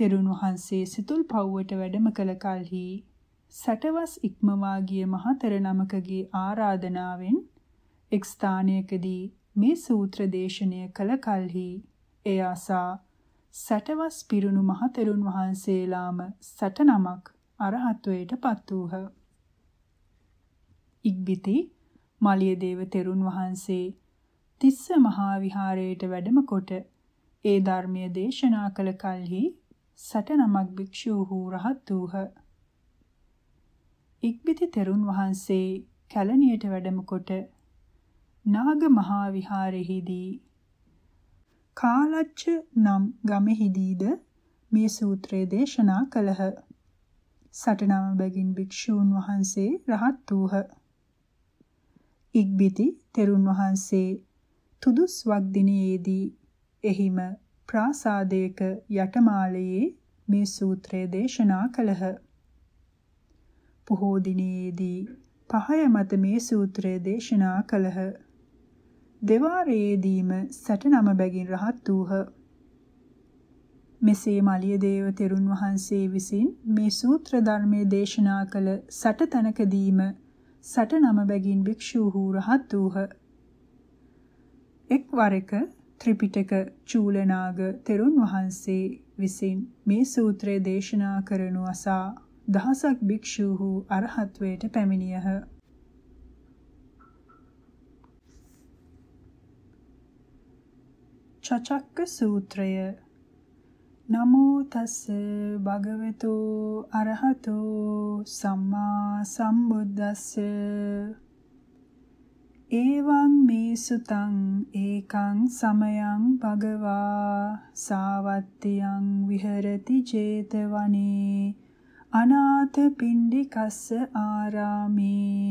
තෙරුන් වහන්සේ සිතුල් පව්වට වැඩම කළ කලෙහි සැටවස් ඉක්මවා ගිය මහතර නමකගේ ආරාධනාවෙන් එක් ස්ථානයකදී මේ සූත්‍ර දේශනය කළ කලෙහි එය අසා සැටවස් පිරුණු මහතෙරුන් වහන්සේලාම සැට නමක් අරහත්වයට පත් වූහ. ඉක්බිති මලියදේව තෙරුන් වහන්සේ තිස්ස මහා විහාරයට වැඩම කොට ඒ ධර්මය දේශනා කළ කල්හි සැට නමක් භික්ෂූහු රහත් වූහ. ඉක්බිති තෙරුන් වහන්සේ කැලණියට වැඩම කොට නාග මහා විහාරෙහිදී කාලච්ච නම් ගමෙහිදීද මේ සූත්‍රය දේශනා කළහ. සටනම බැගින් භික්ෂූන් වහන්සේ රහත් වූහ. ඉක්බිති තෙරුන් වහන්සේ තුදුස් වක්දිනයේදී එහිම ප්‍රාසාදයක යටමාලයේ මේ සූත්‍රය දේශනා කළහ. පොහෝ දිනයේදී පහය මත මේ සූත්‍රය දේශනා කළහ. දෙවාරයේදීම සැටනම බැගින් රහත් වූහ. මෙසේ මලියදේව තෙරුන් වහන්සේ විසින් මේ සූත්‍ර ධර්මයේ දේශනා කළ සැට තැනකදීම සැටනම බැගින් භික්ෂූහු රහත් වූහ. එක්වර එක ත්‍රිපිටක චූලනාග තෙරුන් වහන්සේ විසින් මේ සූත්‍රය දේශනා කරනු අසා දහසක් භික්ෂූහු අරහත්වයට පැමිණියහ. චචක්ක සූත්‍රය නමෝ තස් භගවතු අරහතු සම්මා සම්බුද්දස්ස ඒවං මේ සුතං ඒකං සමයං භගවා සාවත්තියං විහෙරති 제තවනේ අනාථ පිණ්ඩිකස්ස ආරාමේ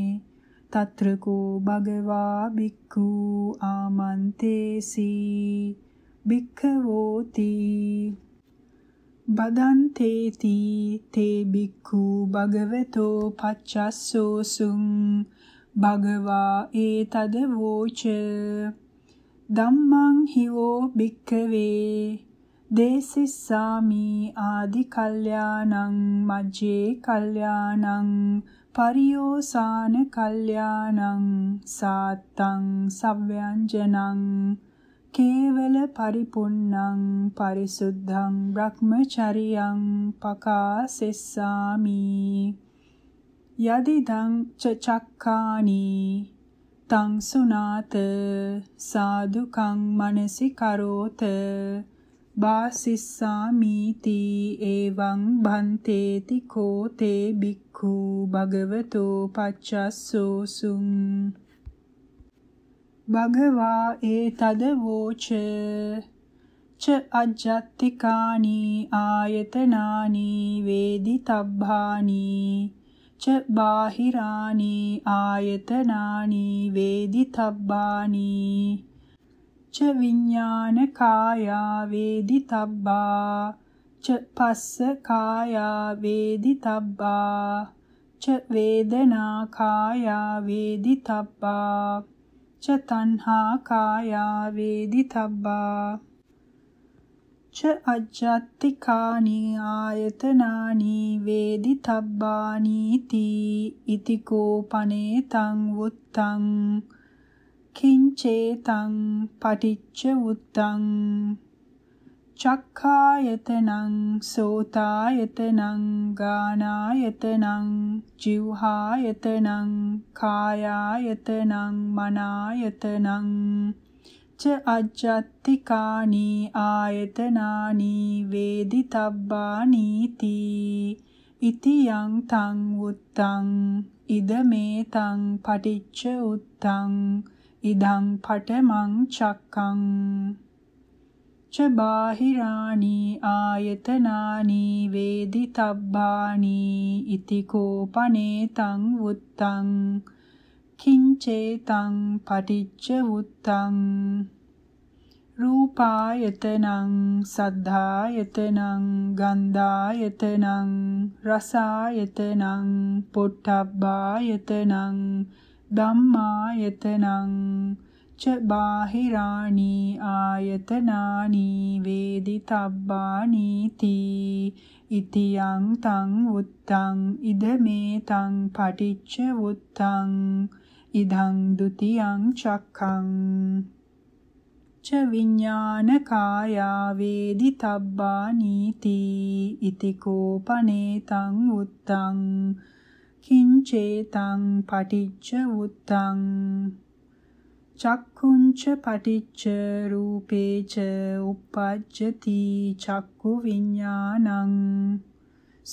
తత్రకో భగవా బిక్కు ఆమంతేసి භික්ඛවෝති බදන්තේති තේ බික්ඛු භගවතෝ පච්චස්සෝසුං භගවා ඒතද වෝච ධම්මං හිවෝ භික්ඛවේ දේසිස්සාමි ආදි කල්යාණං මජ්ජේ කල්යාණං පරියෝසాన කල්යාණං සාත්තං සව්‍යංජනං කේවල පරිපුන්නං පරිසුද්ධං බ්‍රහ්මචරියං පකාසෙස්සාමි යදිදං චක්කානි තං සුනාත සාදුකං මනසි කරෝත බාසිස්සාමීති එවං බන්තේති කෝතේ බික්ඛු භගවතෝ පච්චස්සෝසුං භගවා ඒ තද වෝච ච අජ්ජත්තිකානි ආයතනානි වේදිතබ්බානි ච බාහිරානි ආයතනානි වේදිතබ්බානි ච විඥාන කායා වේදිතබ්බා ච පස්ස කායා වේදිතබ්බා ච වේදනා කායා වේදිතබ්බා ච තණ්හා කායා වේදිතබ්බා ච අජ්ජත්තිකානි ආයතනානි වේදිතබ්බානි තී ඉති කෝ පනේ තං වුත්තං කිංචේ තං පටිච්ච වුත්තං චක්ඛායතනං සෝතායතනං ගානායතනං ජීවහායතනං කායායතනං මනායතනං ච අජ්ජත්තිකානි ආයතනානි වේදිතබ්බානීති ඉති යං තං උත්තං ඉදමේ තං පටිච්ච උත්තං ඉදං පඨමං චක්ඛං च බාහිරාණි ආයතනානි වේදිතබ්බානි ඉති කෝපනේතං වුත්තං කිංචේතං පටිච්ච වුත්තං රූපායතනං සද්ධායතනං ගන්ධායතනං රසායතනං පොට්ටබ්බායතනං ධම්මායතනං ච බාහිරාණී ආයතනානී වේදිතබ්බානීති ඉතියං තං උත්තං ඉදමේ තං පටිච්ච උත්තං ඉදං ဒ ුතියං චක්ඛං ච විඥාන කායා වේදිතබ්බා නීති ඉති කෝපනේ තං උත්තං කිංචේ තං පටිච්ච උත්තං චක්ඛුංච පටිච්ච රූපේච uppajjati චක්කු විඥානං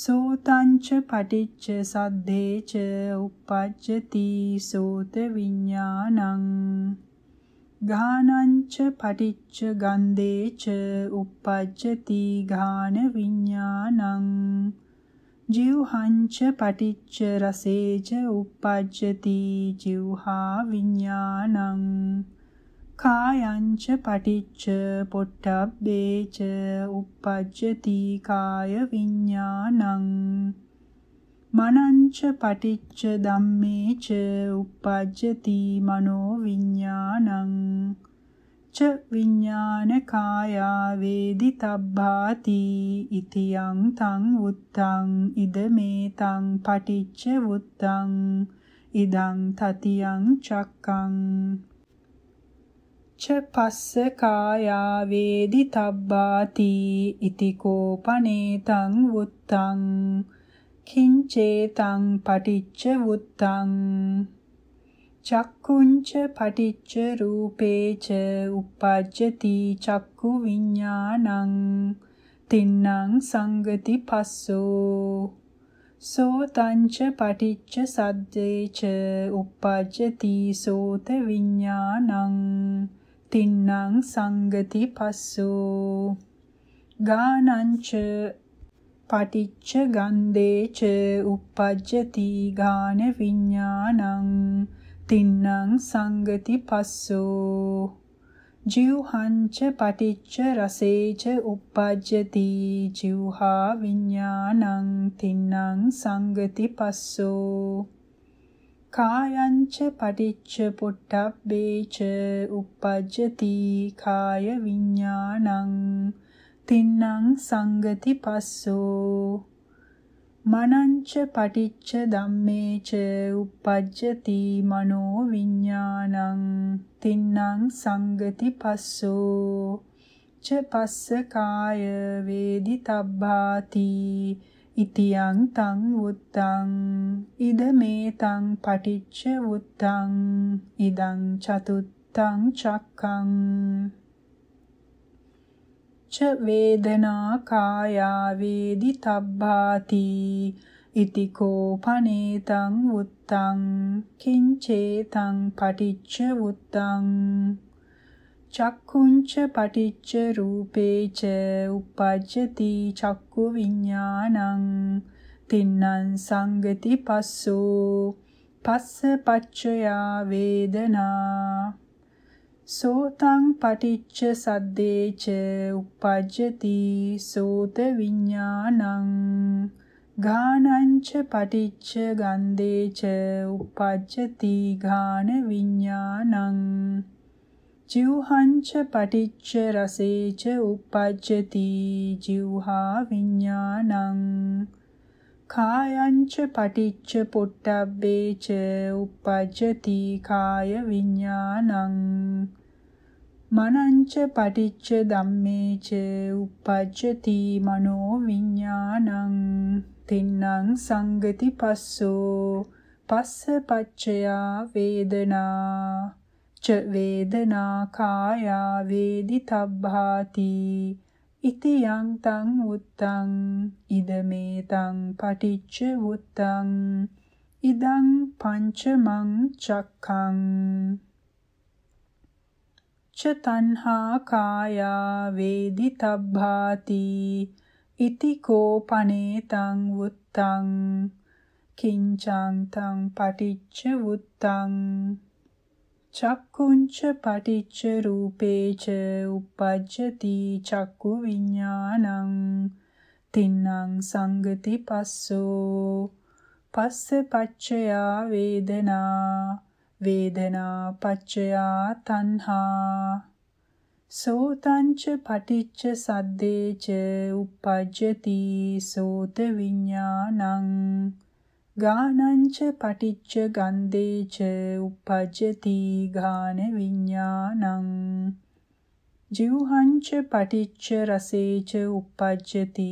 සෝතංච පටිච්ච සද්දේච uppajjati සෝත විඥානං ඝානංච පටිච්ච ගන්ධේච uppajjati ඝාන විඥානං ජීවහංච පටිච්ච රසේච uppajjati ජීවහා විඥානං කායංච පටිච්ච පොට්ටබ්බේච uppajjati කාය විඥානං මනංච පටිච්ච ධම්මේච uppajjati මනෝ විඥානං ච විඥාන කායා වේදි තබ්බාති ඉතියං තං උත්තං ඉදමේ තං පටිච්ච උත්තං ඉදං තතියං චක්කං ච පස්ස කායා වේදි තබ්බාති ඉතිකෝ පනේතං උත්තං කිංචේතං පටිච්ච උත්තං චක්කුංච පටිච්ච රූපේච uppajjati චක්කු විඥානං තින්නං සංගති පස්සෝ සෝතංච පටිච්ච සද්දේච uppajjati සෝත විඥානං තින්නං සංගති පස්සෝ ගානංච පටිච්ච ගන්ධේච uppajjati ගාන විඥානං තින්නං සංගති පස්සෝ ජීවහංච පටිච්ච රසේච uppajjati ජීවහා විඥානං තින්නං සංගති පස්සෝ කායංච පටිච්ච පුට්ටබ්බේච uppajjati කාය විඥානං තින්නං සංගති පස්සෝ මනංච පටිච්ච ධම්මේච uppajjati මනෝ විඥානං තින්නම් සංගති පස්සෝ ච පස්ස කාය වේදිතබ්බාති ඉතියං තං උත්තං ඉද මේ තං පටිච්ච උත්තං ඉදං චතුත්තං චක්ඛං ච වේදනා කායා වේදි තබ්බාති ඉති කෝ පනේතං උත්තං කිංචේතං පටිච්ච උත්තං චක්කුංච පටිච්ච රූපේච uppajjati චක්කු විඥානං තින්නං සංගති පස්සෝ පස්ස පච්චයා වේදනා සෝතං පටිච්ච සද්දේච uppajjati සෝත විඥානං ඝානංච පටිච්ච ගන්ධේච uppajjati ඝාන විඥානං ජීවහංච පටිච්ච රසේච uppajjati ජීවහා විඥානං කායංච පටිච්ච පොට්ටබ්බේච uppajjati කාය විඥානං මනංච පටිච්ච ධම්මේච uppajjati මනෝ විඥානං තින්නං සංගති පස්සෝ පස්ස පච්චයා වේදනා ච වේදනා කායා වේදිතබ්භාති ඉති යං තං උත්තං ඉදමේ තං පටිච්ච උත්තං ඉදං පංචමං චක්ඛං උච්ච තණ්හා කායා වේදිතබ්භාති ඉති කෝ පනේතං වුත්තං කිංචං තං පටිච්ච වුත්තං චක්කුංච පටිච්ච රූපේච uppajjati චක්කු විඥානං තින්නං සංගති පස්සෝ පස්ස පච්චයා වේදනා වේදනා පච්චයා තණ්හා සෝතංච පටිච්ච සද්දේච uppajjati සෝත විඥානං ගානංච පටිච්ච ගන්ධේච uppajjati ගාන විඥානං ජීවහංච පටිච්ච රසේච uppajjati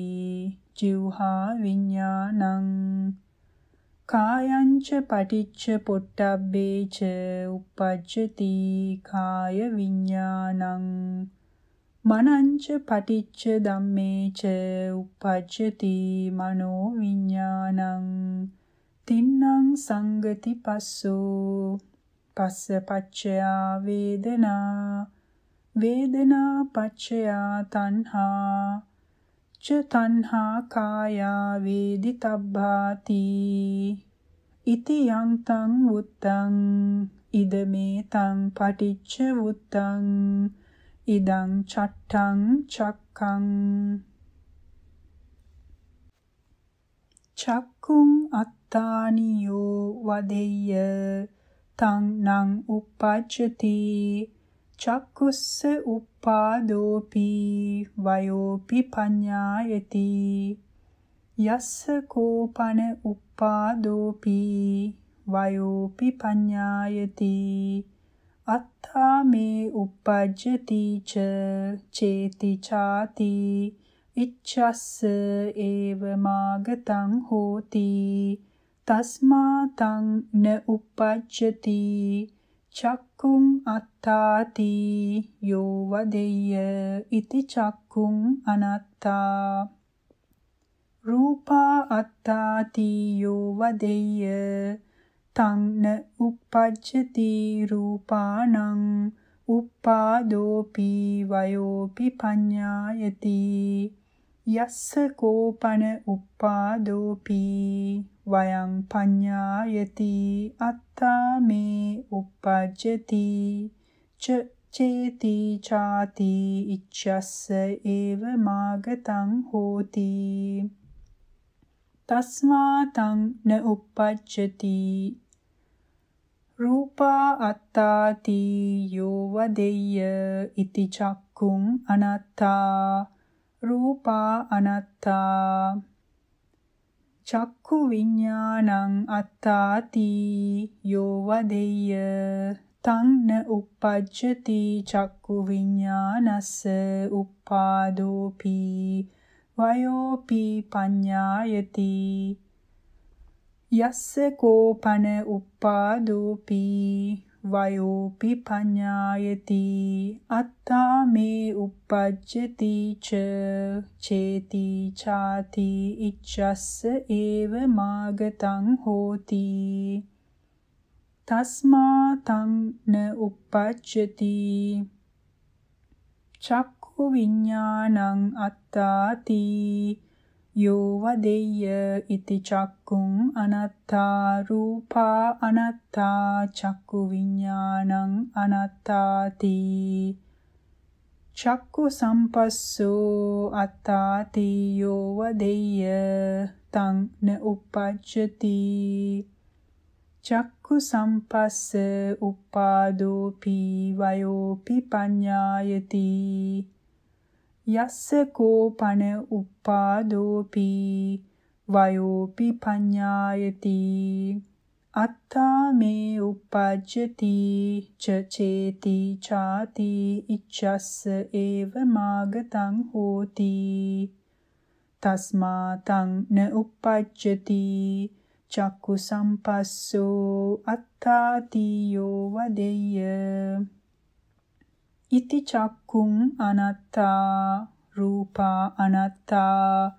ජීවහා විඥානං කායංච පටිච්ච පොට්ටබ්බේච uppajjati කාය විඥානං මනංච පටිච්ච ධම්මේච uppajjati මනෝ විඥානං තින්නම් සංගති පස්සෝ පස්ස පච්චයා වේදනා වේදනා පච්චයා තණ්හා උච්ච තණ්හා කායා වේදිතබ්භාති ඉති යං තං උත්තං ඉදමේ තං පටිච්ච උත්තං ඉදං චට්ඨං චක්ඛං චක්කුං අත්තානියෝ වදෙය්‍ය තං නං උපච්චති චක්කුස්ස උප්පාදෝපි වයෝපි පඤ්ඤායති යස්ස කෝපන උප්පාදෝපි වයෝපි පඤ්ඤායති අත්තා මේ uppajjati ච චේති ചാති ඉච්ඡස්ස ඒව මාගතං හෝති තස්මා තං න uppajjati චක්කුම් අත්තාති යෝ වදෙය්‍ය ඉති චක්කුම් අනත්තා රූපා අත්තාති යෝ වදෙය්‍ය තන්න uppajjati රූපාණං uppādōpī vayōpī paññāyati යස්ස කෝපන uppādōpī වයං පඤ්ඤායති අත්තා මේ uppajjati ච චේති ചാති ඉච්ඡස්ස ඒව මාගතං හෝති තස්මා තං න uppajjati රූපා අත්තාති යෝ වදෙය්‍ය ඉති චක්කුං අනත්තා රූපා අනත්තා චක්ඛු විඥානං අත්තාති යෝ වදෙය්‍ය තන්න uppajjati චක්කු විඤ්ඤානස්ස uppādopi vayopi paññāyati යස්ස කෝපන uppādopi වයෝපි පඤ්ඤායති අත්තා මේ uppajjati ච චේති ചാති ඉච්ඡස්ස ඒව මාගතං හෝති තස්මා තං න uppajjati චක්ඛු විඥානං අත්තාති යෝ වදෙය්‍ය ඉති චක්කුං අනත්තා රූපා අනත්තා චක්කු විඥානං අනත්තාති චක්කු සම්පස්සෝ අත්තාති යෝ වදෙය්‍ය තං න උපජ්ජති චක්කු සම්පස්ස උපාදෝපි වයෝපි පඤ්ඤායති යස්ස කෝපන උප්පාදෝපි වයෝපි පඤ්ඤායති අත්තා මේ උපජ්ජති චේති ചാති ඉච්ඡස්ස ඒව මාගතං හෝති තස්මා තං න උපජ්ජති චක්කු සම්පස්සෝ අත්තාතියෝ වදෙය්‍ය ඉති චක්කුම් අනත්තා රූපා අනත්තා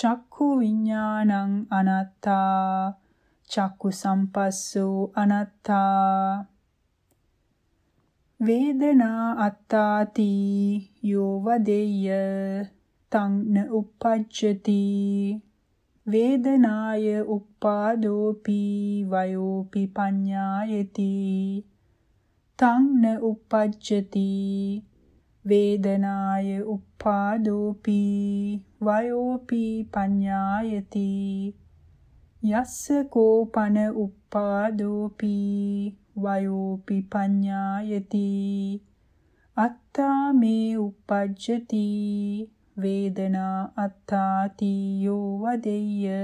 චක්කු විඥානං අනත්තා චක්කු සම්පස්සෝ අනත්තා වේදනා අත්තාති යෝව දෙය්‍ය තං න uppajjati වේදනාය uppādopi vayopi paññāyati තං න උපජ්ජති වේදනාය උපාදෝපි වයෝපි පඤ්ඤායති යස්ස කෝපන උපාදෝපි වයෝපි පඤ්ඤායති අත්තා මේ උපජ්ජති වේදනා අත්තාති යෝ වදෙය්‍ය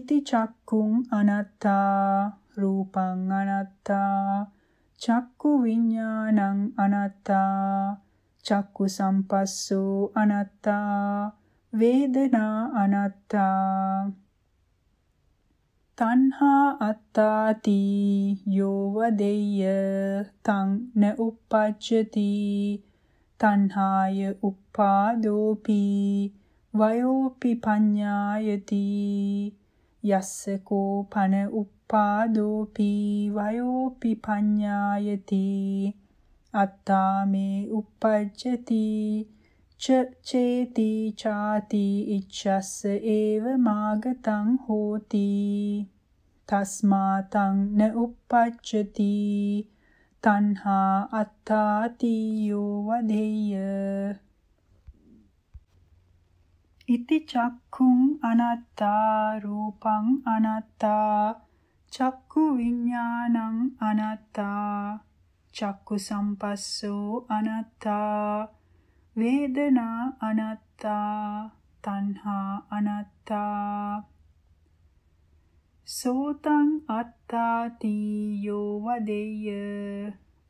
ඉති චක්කුං අනත්තා රූපං අනත්තා චක්කු විඤ්ඤාණං අනත්තා චක්කු සම්පස්සෝ අනත්තා වේදනා අනත්තා තණ්හා අත්තාති යෝව දෙය්‍ය තං න උප්පච්චති තණ්හාය උපාදෝපි වයෝපි පඤ්ඤායති යස්ස කෝ පන උප්ප පාදෝපි වයෝපි පඤ්ඤායති අත්තාමේ uppajjati ච චේති ചാති ඉච්ඡස්ස ඒව මාගතං හෝති තස්මාතං න uppajjati තණ්හා අත්තාති යෝ වදෙය්‍ය ඉති චක්ඛුං අනත්තා රූපං අනත්තා චක්කු විඥානං අනාත්තා චක්කු සම්පස්සෝ අනාත්තා වේදනා අනාත්තා තණ්හා අනාත්තා සෝතං අත්තාති යෝ වදෙය්‍ය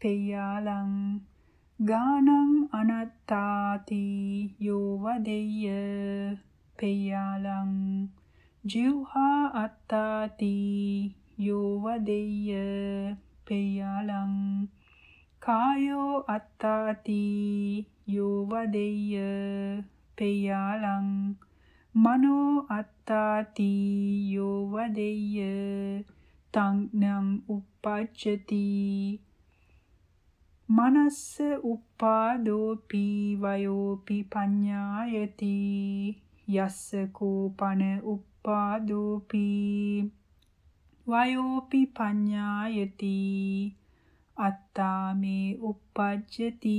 පෙයාලං ගානං අනත්තාති යෝ වදෙය්‍ය පෙයාලං ජීවහා අත්තාති යෝව දෙය්‍ය පෙයලං කායෝ අත්තාති යෝව දෙය්‍ය පෙයලං මනෝ අත්තාති යෝව දෙය්‍ය තංනම් uppacchati මනස්ස උපාදෝපි වයෝපි පඤ්ඤායති යස්ස කෝපන උපාදෝපී වයෝපි පඤ්ඤායති අත්තාමේ uppajjati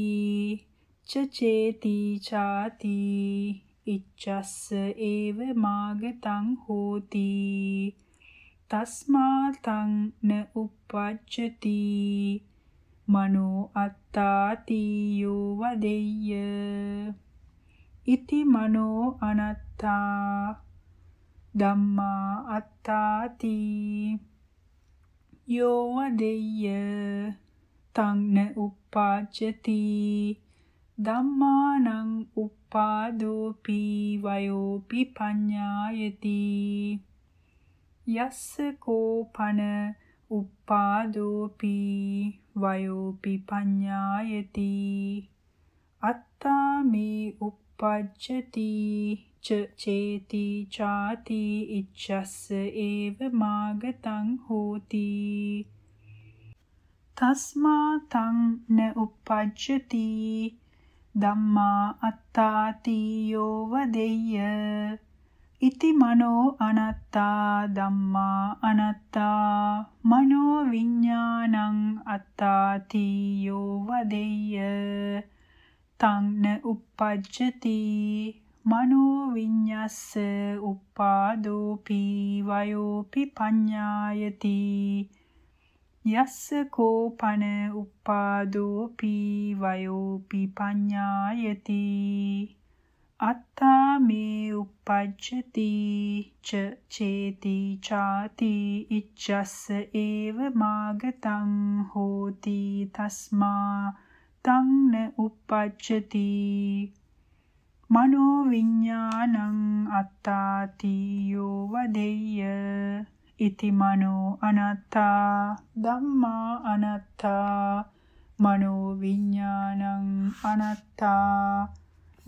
චචේති ചാති ඉච්ඡස්ස ඒව මාගතං හෝති තස්මාතං න uppajjati මනෝ අත්තාති යෝ වදෙය්‍ය ඉති මනෝ අනත්තා ධම්මා අත්තාති යෝ වදෙය්‍ය තං න උපාච්චති ධම්මානං උපාදෝපි වයෝපි පඤ්ඤායති යස්ස කෝපන උපාදෝපි වයෝපි පඤ්ඤායති අත්තා මේ uppajjati ච චේති ചാති ඉච්ඡස්ස ඒව මාගතං හෝති තස්මා තං න උපජ්ජති ධම්මා අත්තාති යෝව දෙය්‍ය ඉති මනෝ අනත්තා ධම්මා අනත්තා මනෝ විඥානං අත්තාති යෝව දෙය්‍ය තං න උපජ්ජති මනෝ විඤ්ඤස්ස උපාදෝපි වයෝපි පඤ්ඤායති යස්ස කෝපන උපාදෝපි වයෝපි පඤ්ඤායති අත්තා මේ උපජ්ජති ච චේති ചാති ඉච්ඡස්ස ඒව මාගතං හෝති තස්මා තං න උපජ්ජති මනෝ විඥානං අත්තාති යෝ වදෙය්‍ය ඉති මනෝ අනත්තා ධම්මා අනත්තා මනෝ විඥානං අනත්තා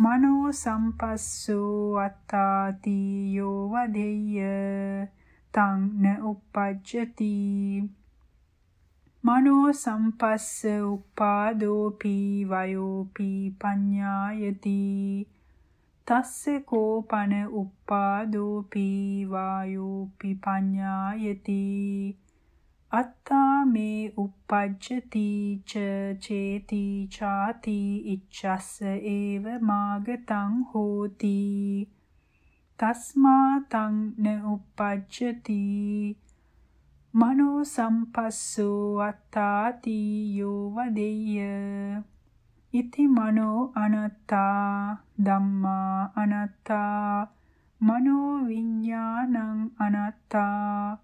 මනෝ සම්පස්සෝ අත්තාති යෝ වදෙය්‍ය තං න උපජ්ජති මනෝ සම්පස්ස උපාදෝපි වයෝපි පඤ්ඤායති තස්සේ කෝපන උප්පාදෝපී වායෝපි පඤ්ඤායති අත්තා මේ uppajjati ච චේති ചാති ඉච්ඡස්ස ඒව මාගතං හෝති තස්මා තං න uppajjati මනෝ සම්පස්සෝ අත්තාති යෝ වදෙය්‍ය ඉති මනෝ අනත්තා ධම්මා අනත්තා මනෝ විඥානං අනත්තා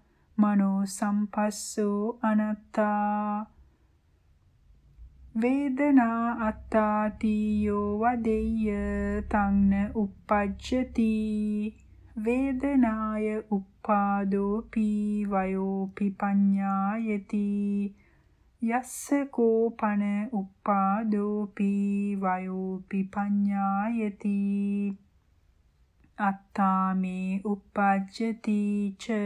මනෝ සම්පස්සෝ අනත්තා වේදනා අත්තාති යෝ වදෙය්‍ය තන්න uppajjati වේදනාය uppādo pi vayo pi paññāyati යස්ස කෝපන උප්පාදෝපි වයෝපි පඤ්ඤායති අත්තාමේ uppajjati ච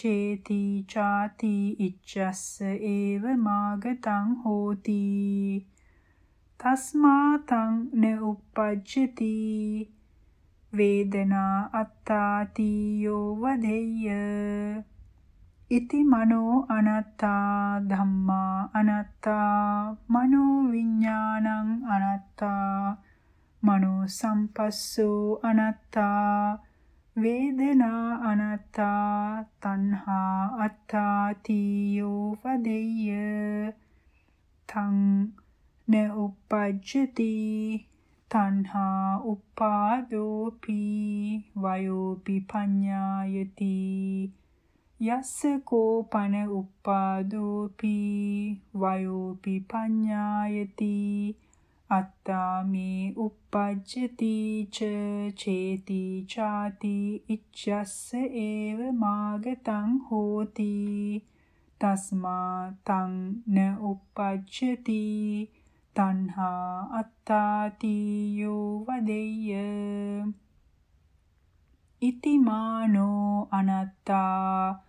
චේති ചാති ඉච්ඡස්ස ඒව මාගතං හෝති තස්මාතං න uppajjati වේදනා අත්තාති යෝ වදෙය්‍ය ඉති මනෝ අනත්තා ධම්මා අනත්තා මනෝ විඥානං අනත්තා මනෝ සම්පස්සෝ අනත්තා වේදනා අනත්තා තණ්හා අත්තා තීයෝ වදෙය්‍ය තං න උපජ්ජති තණ්හා උපාදෝපි වයෝපි පඤ්ඤායති යස්ස කෝපන උප්පාදෝපි වයෝපි පඤ්ඤායති අත්තාමේ uppajjati ච චේති ചാති ඉච්ඡස්ස ඒව මාගතං හෝති තස්මා තං න uppajjati තණ්හා අත්තාති යෝ වදෙය්‍ය ඉතිමානෝ අනත්තා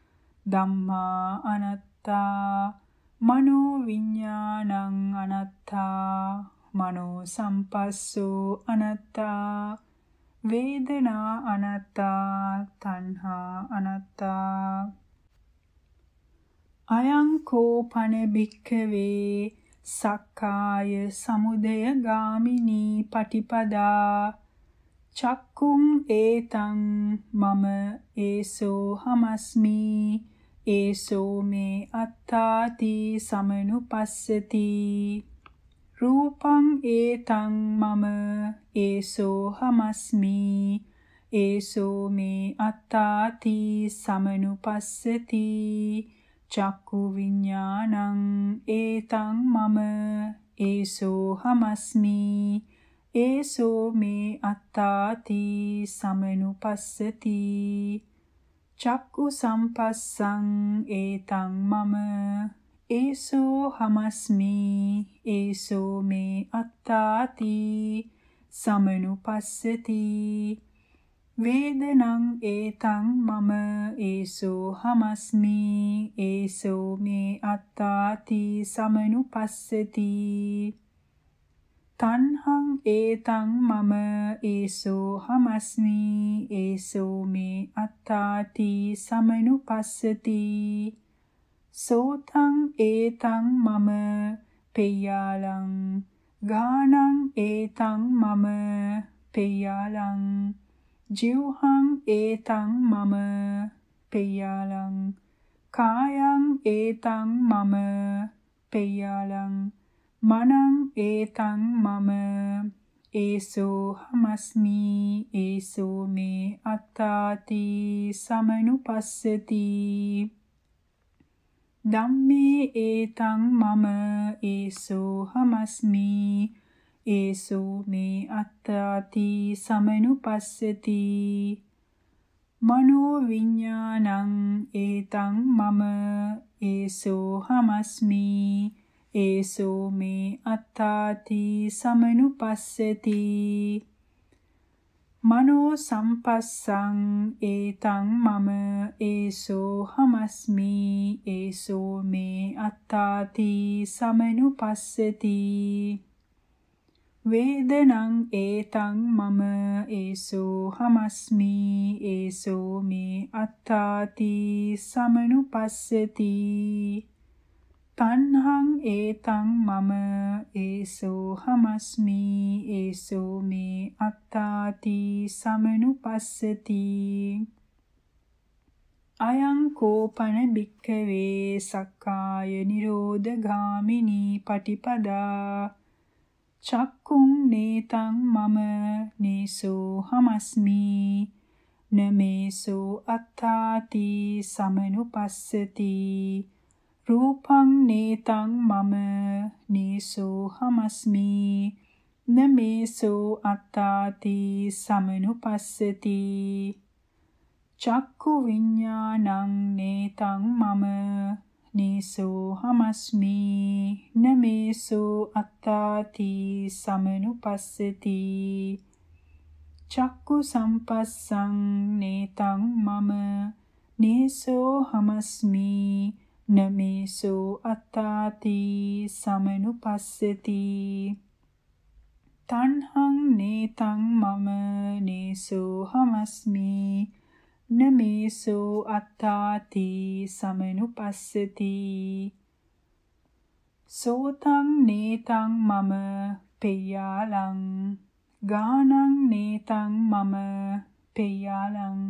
ධම්මා අනත්තා මනෝ විඤ්ඤාණං අනත්තා මනෝ සම්පස්සෝ අනත්තා වේදනා අනත්තා තණ්හා අනත්තා අයං කෝපන භික්ඛවේ සක්කාය සමුදය ගාමිනී පටිපදා චක්කුං ඒතං මම ඒසෝ හමස්මි ඒසෝ මේ අත්තාති සමනුපස්සති රූපං ඒතං මම ඒසෝ හමස්මි ඒසෝ මේ අත්තාති සමනුපස්සති චක්කු විඤ්ඤාණං ඒතං මම ඒසෝ හමස්මි ඒසෝ මේ අත්තාති සමනුපස්සති චක්කු සම්පස්සං ඒතං මම ඒසෝ හමස්මි ඒසෝ මේ අත්තාති සමනුපස්සති වේදනං ඒතං මම ඒසෝ හමස්මි ඒසෝ මේ අත්තාති සමනුපස්සති තණ්හං ඒතං මම ඒසෝ හමස්මි ඒසෝ මේ අත්තාති සමනුපස්සති සෝතං ඒතං මම පෙය්‍යාලං ගානං ඒතං මම පෙය්‍යාලං ජීවහං ඒතං මම පෙය්‍යාලං කායං ඒතං මම පෙය්‍යාලං මනං ඒතං මම ඒසෝ හමස්මි ඒසෝ මේ අත්තාති සමනුපස්සති ධම්මේ ඒතං මම ඒසෝ හමස්මි ඒසෝ මේ අත්තාති සමනුපස්සති මනෝ විඥානං ඒතං මම ඒසෝ හමස්මි ඒසෝ මේ අත්තාති සමනුපස්සති මනෝ සම්පස්සං ඒතං මම ඒසෝ හමස්මි ඒසෝ මේ අත්තාති සමනුපස්සති වේදනං ඒතං මම ඒසෝ හමස්මි ඒසෝ මේ අත්තාති සමනුපස්සති තණ්හං ඒතං මම ඒසෝ හමස්මි ඒසෝ මේ අත්තාති සමනුපස්සති අයං කෝපන බික්කවේ සක්කාය නිරෝධ ගාමිනී පටිපදා චක්කුං නේතං මම නේසෝ හමස්මි නමේසෝ අත්තාති සමනුපස්සති රූපං නේතං මම නේසෝ හමස්මි නමේසෝ අත්තාති සමනුපස්සති චක්කු විඤ්ඤාණං නේතං මම නේසෝ හමස්මි නමේසෝ අත්තාති සමනුපස්සති චක්කු සම්පස්සං නේතං මම නේසෝ හමස්මි නමේසෝ අත්තාති සමනුපස්සති තණ්හං නේතං මම නේසෝ හමස්මි නමේසෝ අත්තාති සමනුපස්සති සෝතං නේතං මම පෙය්‍යාලං ගානං නේතං මම පෙය්‍යාලං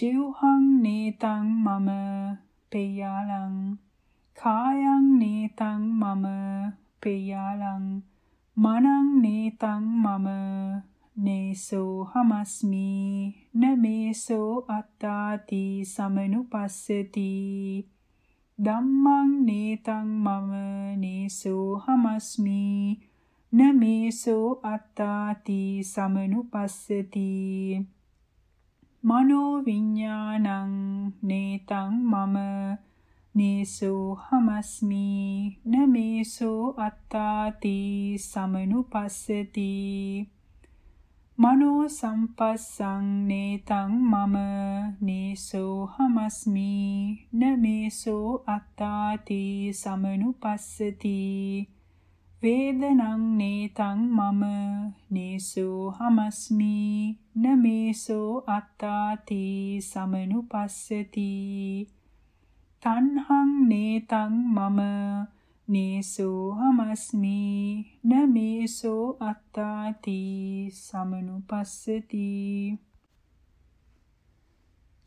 ජීවහං නේතං මම පෙය්‍යාලං කායං නේතං මම පෙය්‍යාලං මනං නේතං මම නේසෝ හමස්මි නමේසෝ අත්තාති සමනුපස්සති ධම්මං නේතං මම නේසෝ හමස්මි නමේසෝ අත්තාති සමනුපස්සති මනෝ විඥානං නේතං මම නේසෝ හමස්මි නමේසෝ අත්තාති සමනුපස්සති මනෝ සම්පස්සං නේතං මම නේසෝ හමස්මි නමේසෝ අත්තාති සමනුපස්සති වේදනං නේතං මම නේසෝ හමස්මි නමේසෝ අත්තාති සමනුපස්සති තණ්හං නේතං මම නේසෝ හමස්මි නමේසෝ අත්තාති සමනුපස්සති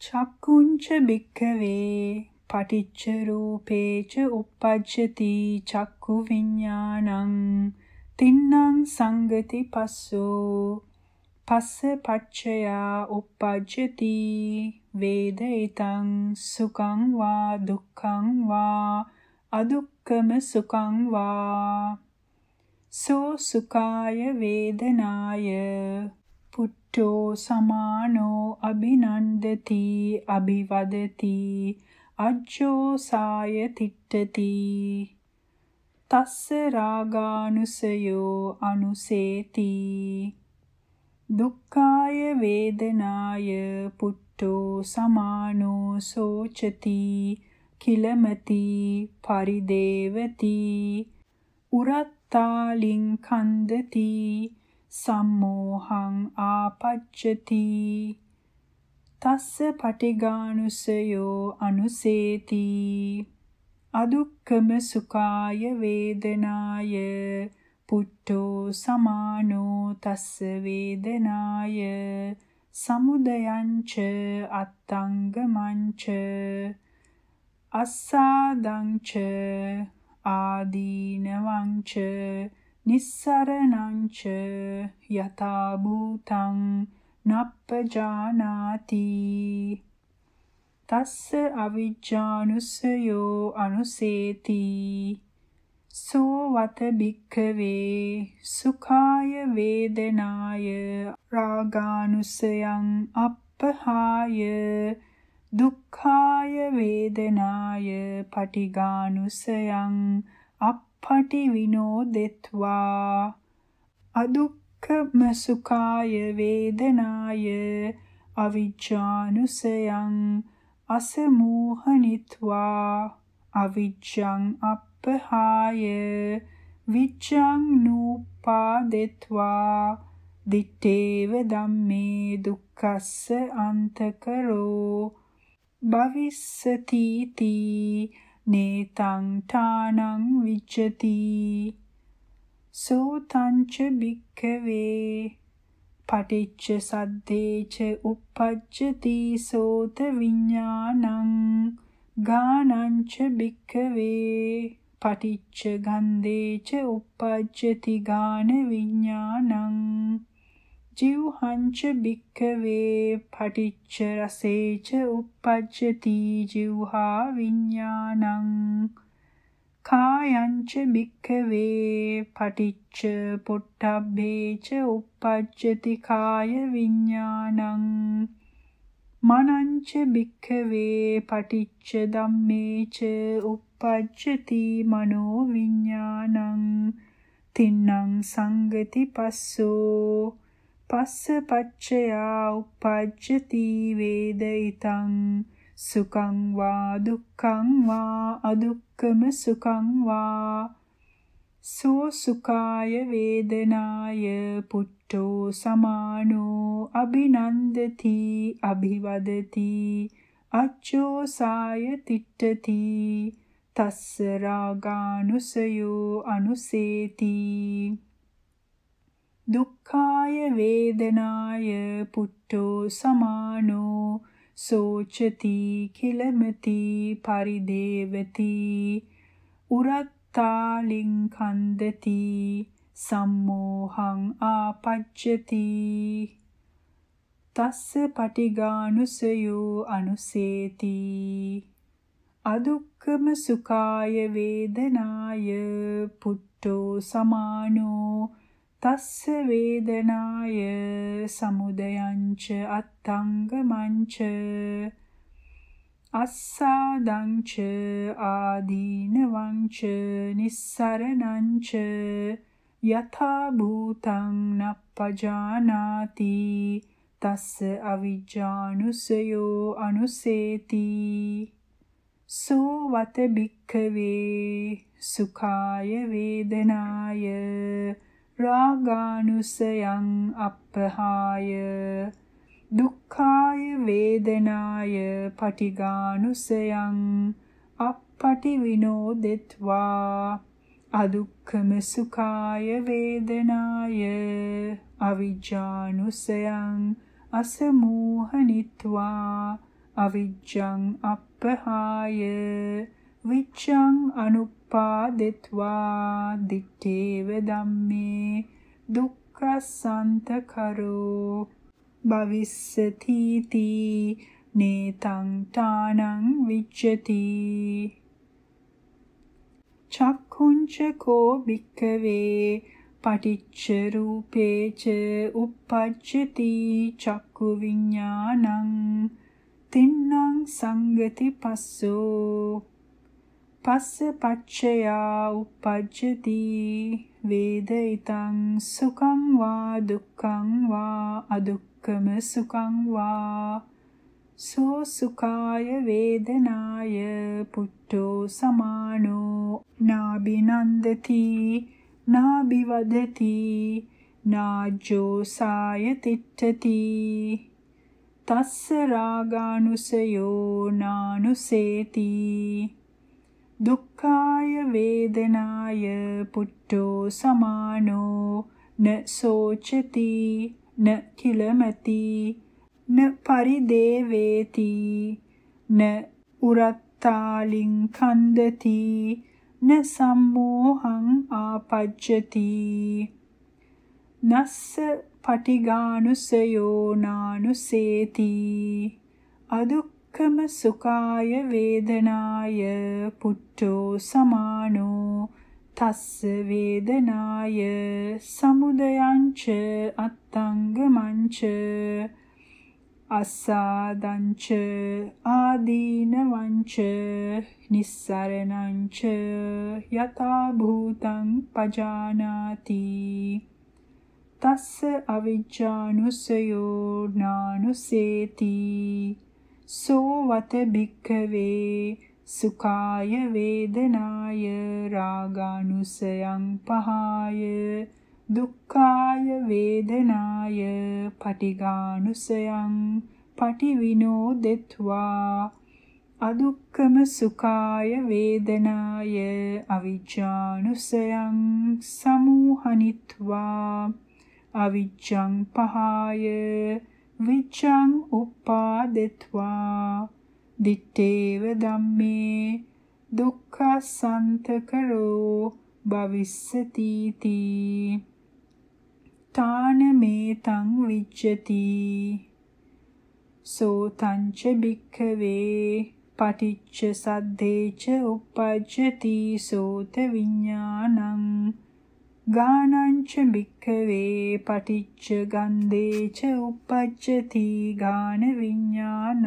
චක්කුංච බික්ඛවේ පටිච්ච රූපේච uppajjati චක්කු විඥානං තින්නම් සංගති පස්සෝ පස්ස පච්චයා uppajjati වේදිතං සුඛං වා දුක්ඛං වා අදුක්කම සුඛං වා සෝ සුඛාය වේදනාය පුට්ඨෝ සමානෝ අභිනන්දති අභිවදති අජ්ජෝසාය තිට්ඨති තස්ස රාගානුසයෝ අනුසේති දුක්ඛාය වේදනාය පුට්ඨෝ සමානෝ සෝචති කිලමති පරිදේවති උරත්තාලින් කන්දති සම්මෝහං ආපච්චති තස්ස පටිගානුසයෝ අනුසේති අදුක්කම සුඛාය වේදනාය පුට්ඨෝ සමානෝ තස්ස වේදනාය සමුදයංච අත්තංගමංච අස්සාදංච ආදීනවංච නිස්සරණංච යතා භූතං නප්පජානාති තස්ස අවිජ්ජානුස්සයෝ අනුසේති සෝ වත භික්ඛවේ සුඛාය වේදනාය රාගානුසයං අප්පහාය දුක්ඛාය වේදනාය පටිගානුසයං අප්පටි විනෝදෙත්වා අදුක් කම සුඛාය වේදනාය අවිජ්ජානුසයං අසමෝහනිත්වා අවිජ්ජං අප්පහාය විච්ඡං නූපාදෙත්වා දිත්තේව ධම්මේ දුක්ඛස්ස අන්තකරෝ භවිස්සති තී නේතං තානං විච්ඡති සෝ තංච භික්ඛවේ පටිච්ච සද්දේච uppajjati සෝත විඥානං ගානංච භික්ඛවේ පටිච්ච ගන්ධේච uppajjati ගාන විඥානං ජීවහංච භික්ඛවේ පටිච්ච රසේච uppajjati ජීවහා විඥානං කායංච භික්ඛවේ පටිච්ච පොට්ටබ්බේච uppajjati කාය විඥානං මනංච භික්ඛවේ පටිච්ච ධම්මේච uppajjati මනෝ විඥානං තින්නම් සංගති පස්සෝ පස්ස පච්චයා uppajjati වේදිතං සුඛං වා දුක්ඛං වා අදුක්ඛං අක්කම සුඛං වා සෝ සුඛාය වේදනාය පුට්ඨෝ සමානෝ අබිනන්දති අභිවදති අච්චෝ සාය තිට්ඨති තස්ස රාගානුසයෝ අනුසේති දුක්ඛාය වේදනාය පුට්ඨෝ සමානෝ සෝචති කිලමති පරිදේවති උරත්තාලින් කන්දති සම්මෝහං ආපච්චති තස්ස පටිගානුසයෝ අනුසේති අදුක්කම සුඛාය වේදනාය පුට්ටෝ සමානෝ තස්ස වේදනාය සමුදයංච අත්තංගමංච අස්සාදංච ආදීනවංච නිස්සරණංච යථා භූතං නප්පජානාති තස්ස අවිජ්ජානුසයෝ අනුසේති සෝ වත භික්ඛවේ සුඛාය වේදනාය රාගානුසයං අප්පහාය දුක්ඛාය වේදනාය පටිගානුසයං අප්පටි විනෝදෙත්වා අදුක්ඛම සුඛාය වේදනාය අවිජ්ජානුසයං අසමෝහනිත්වා අවිජ්ජං අප්පහාය විච්ඡං අනුපාදෙත්වා දිත්තේව ධම්මේ දුක්ඛසන්ත කරෝ භවිස්සති තී නේතං තානං විච්ඡති චක්ඛුංච කෝ භික්ඛවේ පටිච්ච රූපේච uppajjati චක්කු විඥානං තින්නම් සංගති පස්සෝ පස්ස පච්චයා උපජ්ජති වේදිතං සුඛං වා දුක්ඛං වා අදුක්ඛම සුඛං වා සෝ සුඛාය වේදනාය පුට්ඨෝ සමානෝ නාබිනන්දති නාබිවදති නාජෝ සාය තිට්ඨති තස්ස රාගානුසයෝ නානුසේති දුක්ඛාය වේදනාය පුට්ඨෝ සමානෝ න සෝචති න කිලමති න පරිදේවේති න උරත්තාලින් කන්දති න සම්මෝහං ආපජ්ජති නස්ස පටිගානුසයෝ නානුසේති අදුක් දුක්ඛම සුඛාය වේදනාය පුට්ඨෝ සමානෝ තස්ස වේදනාය සමුදයංච අත්තංගමංච අස්සාදංච ආදීනවංච නිස්සරණංච යතා භූතං පජානාති තස්ස අවිජ්ජානුසයෝ නානුසේති සෝවත භික්ඛවේ සුඛාය වේදනාය රාගානුසයං පහාය දුක්ඛාය වේදනාය පටිඝානුසයං පටිවිනෝදෙත්වා අදුක්කම සුඛාය වේදනාය අවිජ්ජානුසයං සමූහනිත්වා අවිජ්ජං පහාය විච්ඡං උපාදෙත්වා දිත්තේව ධම්මේ දුක්ඛසන්තකරෝ භවිස්සති තී තාන මේතං විච්ඡති සෝතං ච භික්ඛවේ පටිච්ච සද්දේච උපජ්ජති සෝත විඥානං ගානංච භික්ඛවේ පටිච්ච ගන්ධේච uppajjati ගාන විඥානං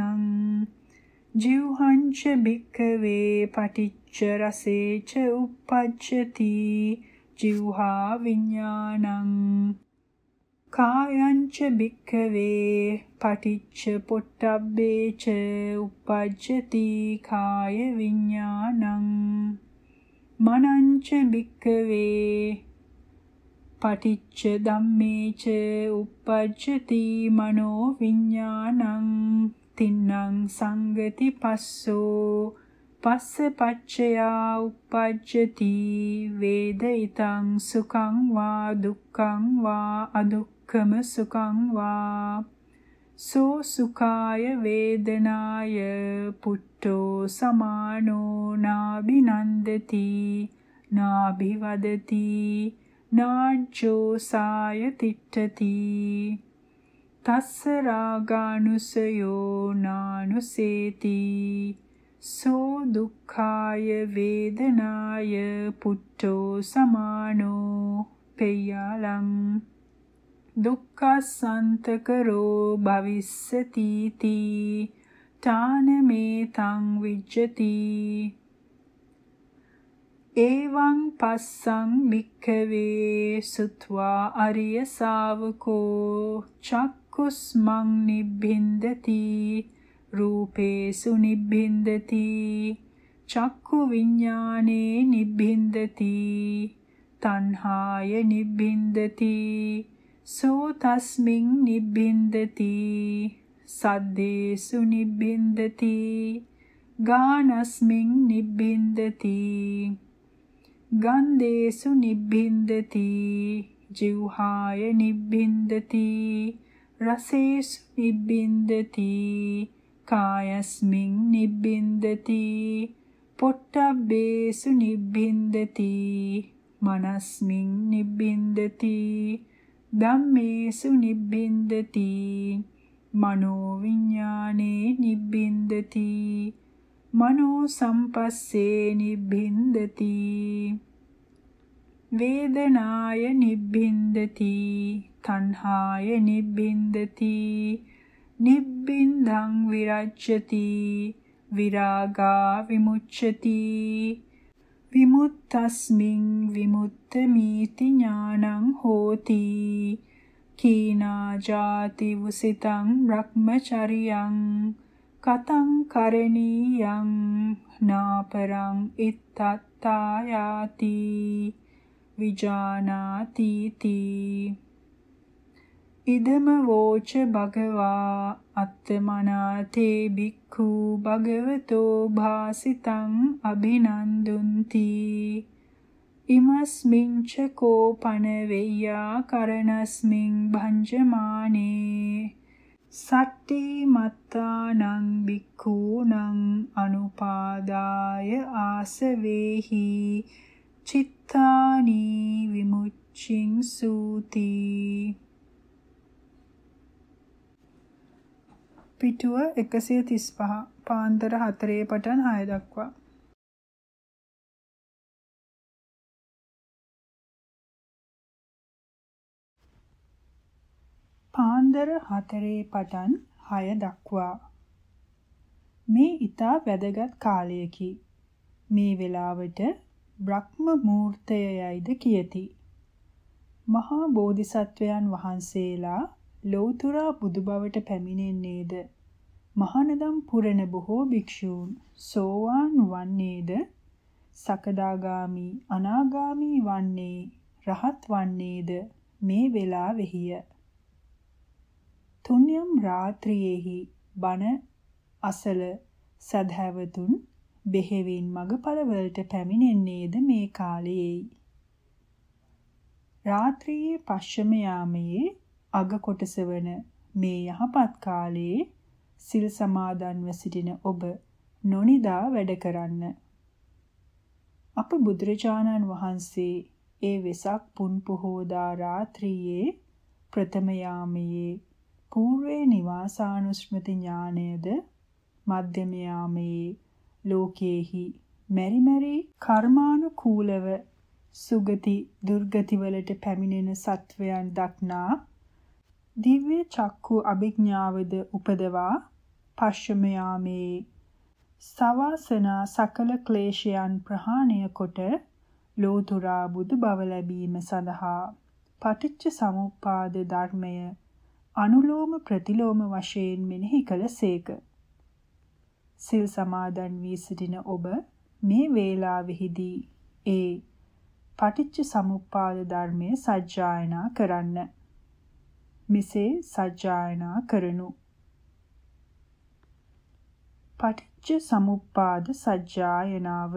ජීවහංච භික්ඛවේ පටිච්ච රසේච uppajjati ජීවහා විඥානං කායංච භික්ඛවේ පටිච්ච පොට්ටබ්බේච uppajjati කාය විඥානං මනංච භික්ඛවේ පටිච්ච ධම්මේච uppajjati මනෝ විඥානං තින්නං සංගති පස්සෝ පස්ස පච්චයා uppajjati වේදිතං සුඛං වා දුක්ඛං වා අදුක්ඛම සුඛං වා සෝ සුඛාය වේදනාය පුට්ඨෝ සමානෝ නාබිනන්දති නාභිවදති නාජ්ජෝ සාය තිට්ඨති තස්ස රාගානුසයෝ නානුසේති සෝ දුක්ඛාය වේදනාය පුට්ඨෝ සමානෝ පෙය්‍යාලං දුක්ඛසන්තකරෝ භවිස්සති තී තාන මේ තං විජ්ජති එවං පස්සං භික්ඛවේ සුත්වා අරිය ශාවකෝ චක්කුස්මං නිබ්බින්දති රූපේසු නිබ්බින්දති චක්කු විඥානේ නිබ්බින්දති තණ්හාය නිබ්බින්දති සෝ තස්මින් නිබ්බින්දති සද්දේසු නිබ්බින්දති ගානස්මින් නිබ්බින්දති ගන්දේසු නිබ්බින්දති ජීවහාය නිබ්බින්දති රසේසු නිබ්බින්දති කායස්මින් නිබ්බින්දති පොට්ටබ්බේසු නිබ්බින්දති මනස්මින් නිබ්බින්දති ධම්මේසු නිබ්බින්දති මනෝ විඥානේ නිබ්බින්දති මනෝ සම්පස්සේ නිබ්බින්දති වේදනාය නිබ්බින්දති තණ්හාය නිබ්බින්දති නිබ්බින්දං විරච්ඡති විරාගා විමුච්ඡති විමුක්තස්මින් විමුක්තමීති ඥානං හෝති කීනා ජාති වසිතං බ්‍රහ්මචරියං කතං කරණීයං නාපරං ඉත්තත්තායාති විජානාති තී ඉදම වෝච භගවා අත්තමනාතේ බික්ඛු භගවතෝ භාසිතං අභිනන්දුන්ති ඉමස්මින්ච කෝපන වෙය්‍යා කරණස්මින් භංජමානේ සට්ටි මත්තානං බික්ඛූනං අනුපාදාය ආසවේහි චිත්තානි විමුච්ඡින් සූති පිටුව 135 පාන්දර 4 පටන් 6 දක්වා පාන්දර 4 පටන් 6 දක්වා මේ ඊතා වැදගත් කාලයකි. මේ වෙලාවට බ්‍රහ්ම මූර්තය යයිද කියති. මහා බෝධිසත්වයන් වහන්සේලා ලෞතර බුදුබවට පැමිණෙන්නේද මහානදම් පුරණ බොහෝ භික්ෂූන් සෝවාන් වන්නේද සකදාගාමි අනාගාමි වන්නේ රහත් වන්නේද මේ වෙලාවෙහිය තුන්යම් රාත්‍රියේහි බණ අසල සදහැවතුන් බෙහෙවින් මගපළවලට පැමිණෙන්නේද මේ කාලයේයි. රාත්‍රියේ පශ්චම යාමයේ අග කොටස වන මේ යහපත් කාලයේ සිල් සමාදන්ව සිටින ඔබ නොනිදා වැඩ කරන්න. අප බුදුරජාණන් වහන්සේ ඒ වෙසක් පුන් පොහෝදා රාත්‍රියේ ප්‍රථම යාමයේ పూර්වේ නිවාසානුස්මෘති ඥානයද මධ්‍යමයාමේ ලෝකේහි මෙරි මෙරි කර්මානුකූලව සුගති දුර්ගති වලට පැමිණෙන සත්වයන් දක්නා දිව්‍ය චක්කු අභිඥාවද උපදවා පශ්චමයාමේ සවාසන සකල ක්ලේශයන් ප්‍රහාණය කොට ලෝතුරා බුදු බව ලැබීම සඳහා පටිච්ච සමුප්පාද ධර්මය අනුලෝම ප්‍රතිලෝම වශයෙන් මෙනෙහි කළසේක. සිල් සමාදන් වී සිටින ඔබ මේ වේලාවෙහිදී ඒ පටිච්ච සමුප්පාද ධර්මයේ සජ්ජායනා කරන්න. මෙසේ සජ්ජායනා කරනු. පටිච්ච සමුප්පාද සජ්ජායනාව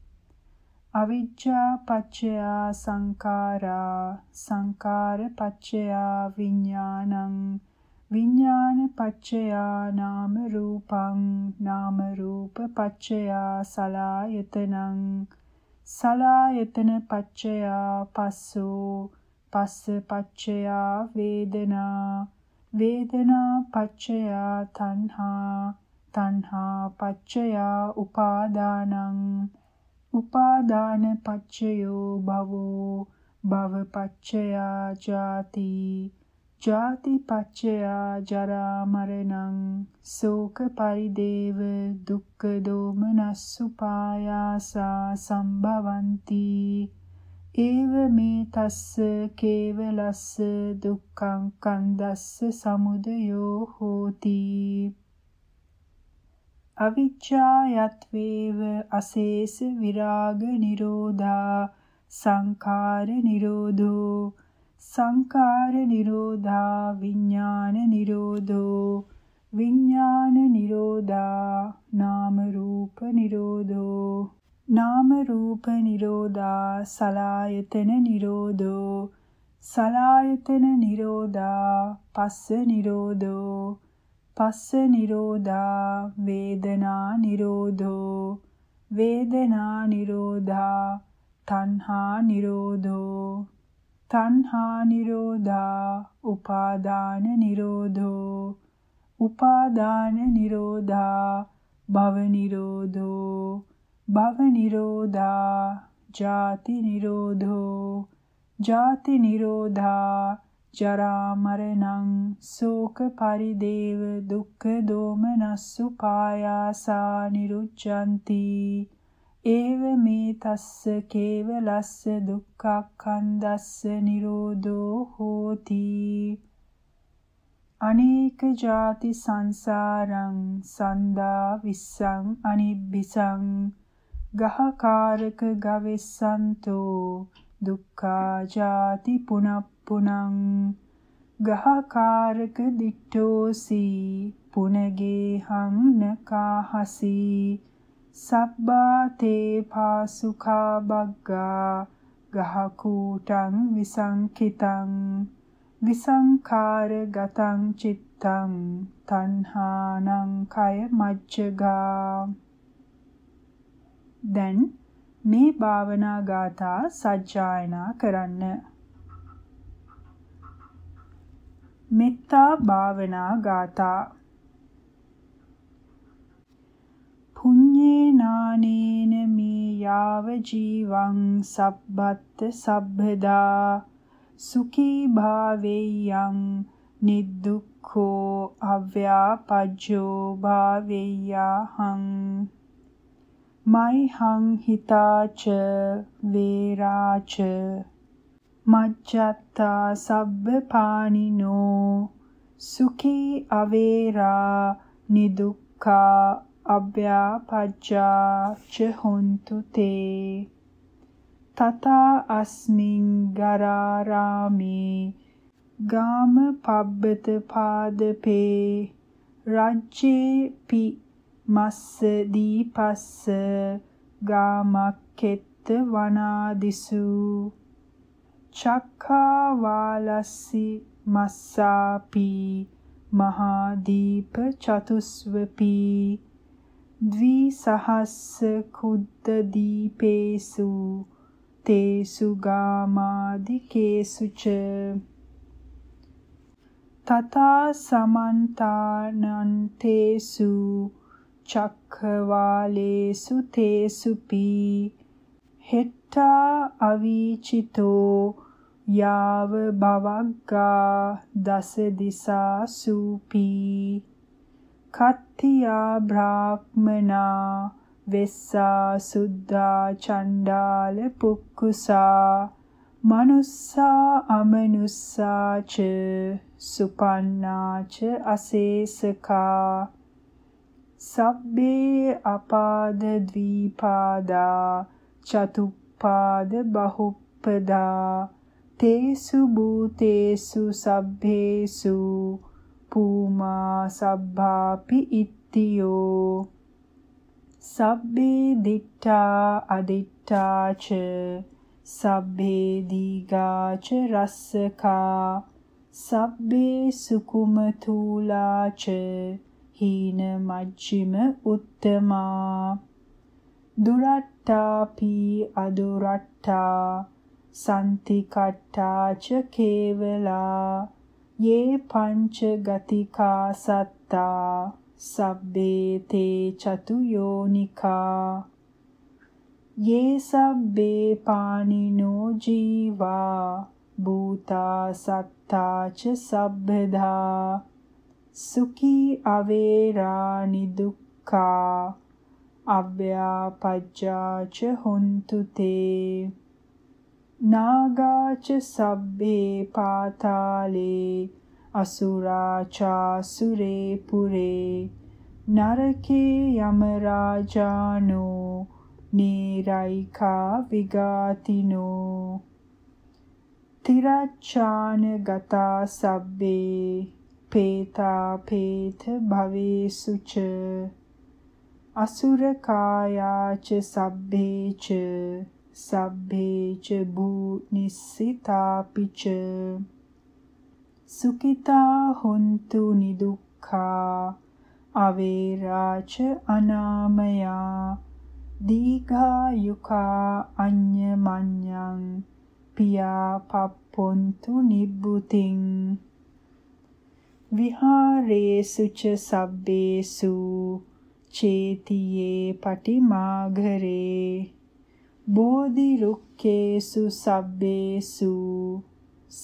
අවිජ්ජා පච්චයා සංඛාරා සංඛාර පච්චයා විඥානං විඥාන පච්චයා නාම රූපං නාම රූප පච්චයා සලායතනං සලායතන පච්චයා පස්සෝ පස්ස පච්චයා වේදනා වේදනා පච්චයා තණ්හා තණ්හා පච්චයා උපාදානං උපාදාන පච්චයෝ භවෝ භව පච්චයා ජාති ජාති පච්චයා ජරා මරණං ශෝක පරිදේව දුක්ඛ දෝමනස්සුපායාසා සම්භවಂತಿ ඒව මේ තස්ස කේවලස්ස දුක්ඛං කන්දස්ස සමුදයෝ හෝති අවිජ්ජායත්වේව අශේෂ විරාග නිරෝධා සංඛාර නිරෝධෝ සංඛාර නිරෝධා විඥාන නිරෝධෝ විඥාන නිරෝධා නාම රූප නිරෝධෝ නාම රූප නිරෝධා සලායතන නිරෝධෝ සලායතන නිරෝධා පස්ස නිරෝධෝ පස්ස නිරෝධා වේදනා නිරෝධෝ වේදනා නිරෝධා තණ්හා නිරෝධෝ තණ්හා නිරෝධා උපාදාන නිරෝධෝ උපාදාන නිරෝධා භව නිරෝධෝ භව නිරෝධා ජාති නිරෝධෝ ජාති නිරෝධා ජරා මරණං ශෝක පරිදේව දුක්ඛ දෝමනස්සු පායාසා නිරුච්ඡanti ඒව මේ තස්ස කේවලස්ස දුක්ඛක්ඛන්දස්ස නිරෝධෝ හෝති අනේක ಜಾති සංසාරං සන්දා විස්සං අනිබ්බිසං ගහකාරක ගවෙස්සන්තෝ දුක්ඛා ජාති පුනප්පුනං ගහකාරක දිට්ඨෝසි පුනගේ හම්නකාහසි සබ්බාතේ පාසුඛා බග්ගා ගහකූටං විසංකිතං විසංකාර ගතං චිත්තං තණ්හානං කය මජ්ජගා දැන් මේ භාවනා ගාථා සජ්ජායනා කරන්න. මෙත්තා භාවනා ගාථා පුඤ්ඤේ නානේන මේ යාව ජීවං සබ්බත් සබ්බදා සුඛී භාවේයං නිදුක්ඛෝ අව්‍යාපජ්ජෝ භාවේයහං මයිහං හිතාච වේරාච මජ්ජත්තා සබ්බ පානිනෝ සුඛී අවේරා නිදුක්ඛා අභ්‍යාපජ්ජා ච හොන්තු තේ තතා අස්මින් ගරාරාමේ ගාම පබ්බත පාදපේ රජ්ජේ පි මස්ස දී පස්ස ගාමක්කෙත්ත වනාදිසු චක්ඛා වාලස්සි මස්සාපි මහා දීප චතුස්වපි ද්විසහස්ස කුද්ද දීපේසු තේසු ගාමාදිකේසු ච තථා සමන්තානන්තේසු චක්ඛවාලේසු තේසුපි හෙට්ටා අවීචිතෝ යාව බවග්ගා දස දිසා සූපි කත්තියා බ්‍රාහ්මනා වෙස්සා සුද්ධා චණ්ඩාල පුක්කුසා මනුස්සා අමනුස්සාච සුපන්නාච අසේසකා සබ්බේ අපාද ද්විපාදා චතුප්පාද බහුප්පදා තේසු භූතේසු සබ්බේසු පූමා සබ්බාපි ඉත්තියෝ සබ්බේ දිට්ඨා අදිට්ඨාච සබ්බේ දීගාච රස්සකා සබ්බේ සුකුම තූලාච හීන මජ්ජිම උත්තමා දුරට්ටාපි අදුරට්ටා සම්තිකට්ටාච කේවලා යේ පංච ගතිකා සත්තා සබ්බේ තේ චතු යෝනිකා යේ සබ්බේ පානිනෝ ජීවා භූතා සත්තා ච සබ්බදා සුඛී අවේරා නිදුක්ඛා අව්‍යාපජ්ජාච හොන්තු තේ නාගාච සබ්බේ පාතාලේ අසුරාචා සුරේ පුරේ නරකේ යම රාජානෝ නීරයිකා විගාතිනෝ තිරච්ඡාන ගතා සබ්බේ පේතාපේත භවේසුච අසුරකායාච සබ්බේච සබ්බේච භූනිස්සිතාපිච සුඛිතා හොන්තු නිදුක්ඛා අවේරාච අනාමයා දීඝායුකා අඤ්ඤමඤ්ඤං පියාපප්පොන්තු නිබ්බුතිං විහාරේසු ච සබ්බේසු චේතියේ පටිමාඝරේ බෝධි රුක්කේසු සබ්බේසු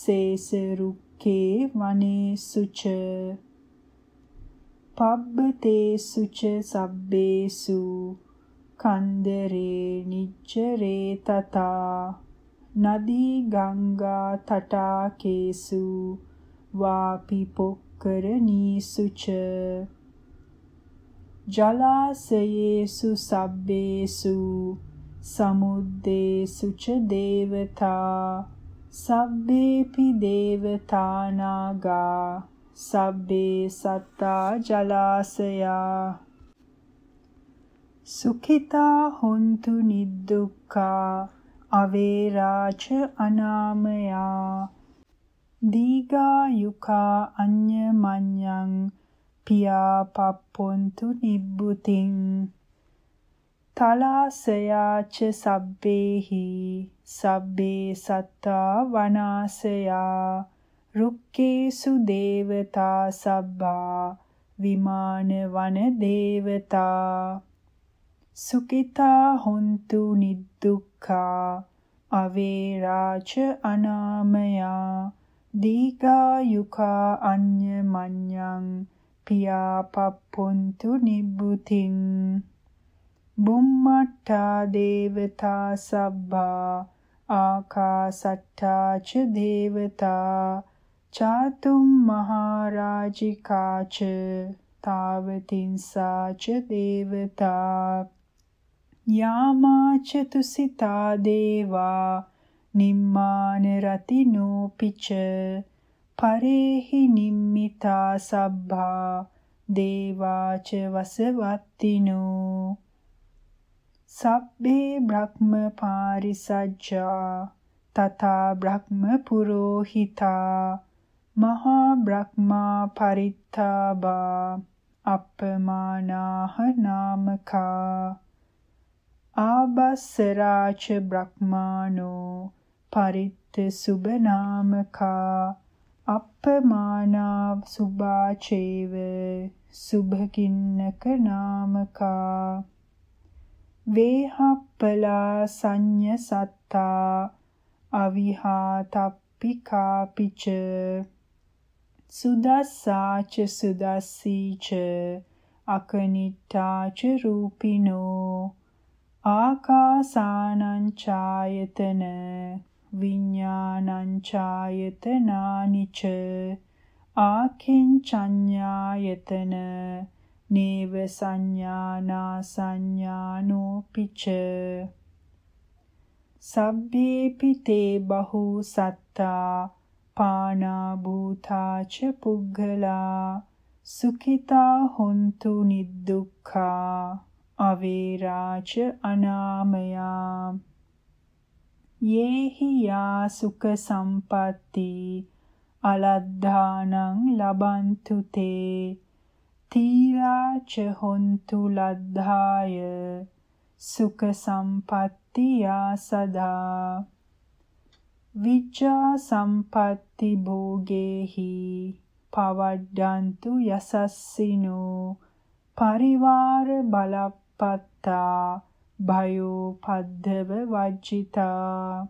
සේස රුක්කේ වනේසු ච පබ්බතේසු ච සබ්බේසු කන්දරේ නිච්චරේ තතා නදී ගංගා තටාකේසු වාපි පොක් කරණීසුච ජලාසයේසු සබ්බේසු සමුද්දේසුච දේවතා සබ්බේපි දේවතානාගා සබ්බේ සත්තා ජලාසයා සුඛිතා හොන්තු නිද්දුක්ඛා අවේරාච අනාමයා දීගායුකා අඤ්ඤමඤ්ඤං පියා පප්පොන්තු නිබ්බුතින් තලාසයාච සබ්බේහි සබ්බේ සත්තා වනාසයා රුක්කේසු දේවතා සබ්බා විමාන වන දේවතා සුකිතා හොන්තු නිද්දුක්ඛා අවේරාච අනාමයා දීඝායුකා අඤ්ඤ මඤ්ඤං පියාපප්පොන්තු නිබ්බුතින් බුම්මට්ටා දේවතා සබ්බා ආකාසට්ටා ච දේවතා චාතුම් මහරාජිකාච තාවතින්සා ච දේවතා යාමාච තුසිතා දේවා නිම්මාන රතිනෝපිච පරේහි නිම්මිතා සබ්භා දේවාච වසවත්තිනෝ සබ්බේ බ්‍රහ්ම පාරිසජ්ජා තථා බ්‍රහ්ම පුරෝහිතා මහා බ්‍රහ්මා පරිත්තාබා අපමානාහ නාමකා ආබස්සරාච බ්‍රහ්මානෝ පරිත්ත සුබ නාමකා අප්පමානා සුභාචේව සුභකින්නක නාමකා වේහප්පලා සංඤ සත්තා අවිහා තප්පිකා පිච සුදස්සාච සුදස්සීච අකනිට්ටාච රූපිනෝ ආකාසානං ඡායතන විඥානංචායතනානිච ආකින්චඤ්ඤායතන නේව සංඥානා සංඥානෝපිච සබ්බේපි තේ බහු සත්තා පානා භූතාච පුග්ගලා සුඛිතා හොන්තු නිද්දුක්ඛා අවේරාච අනාමයා යේහි යා සුඛ සම්පatti අලද්ධානං ලබන්තු තේ තීරා ච හොන්තු ලද්ධාය සුඛ සම්පatti ආසදා විචා සම්පatti භෝගේහි පවඩ්ඩන්තු යසස්සිනෝ පරිවාර බලප්පත්තා භයෝ පද්ධව වජ්ජිතා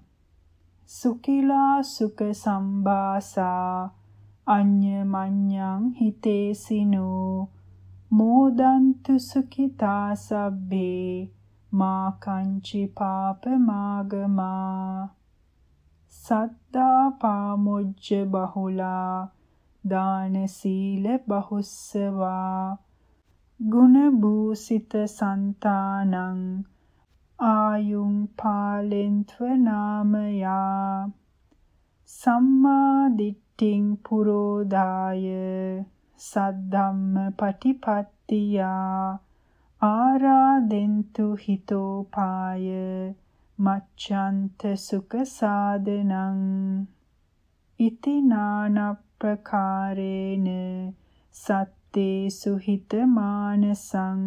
සුකිලා සුඛ සම්භාසා අඤ්ඤ මඤ්ඤං හිතේසිනෝ මෝදන්තු සුඛිතා සබ්බේ මා කංචි පාප මාගමා සද්දා පාමොජ්ජ බහුලා දාන සීල බහුස්සවා ගුණ භූසිත సంతානං ආයුම් පාලෙන්ත්ව නාමයා සම්මා දිට්ඨින් පුරෝදාය සද්ධම්ම පටිපත්තියා ආරාදෙන්තු හිතෝපාය මච්ඡන්ත සුඛ සාදනං ඉති නානප්පකාරේන සත්තේ සුහිත මානසං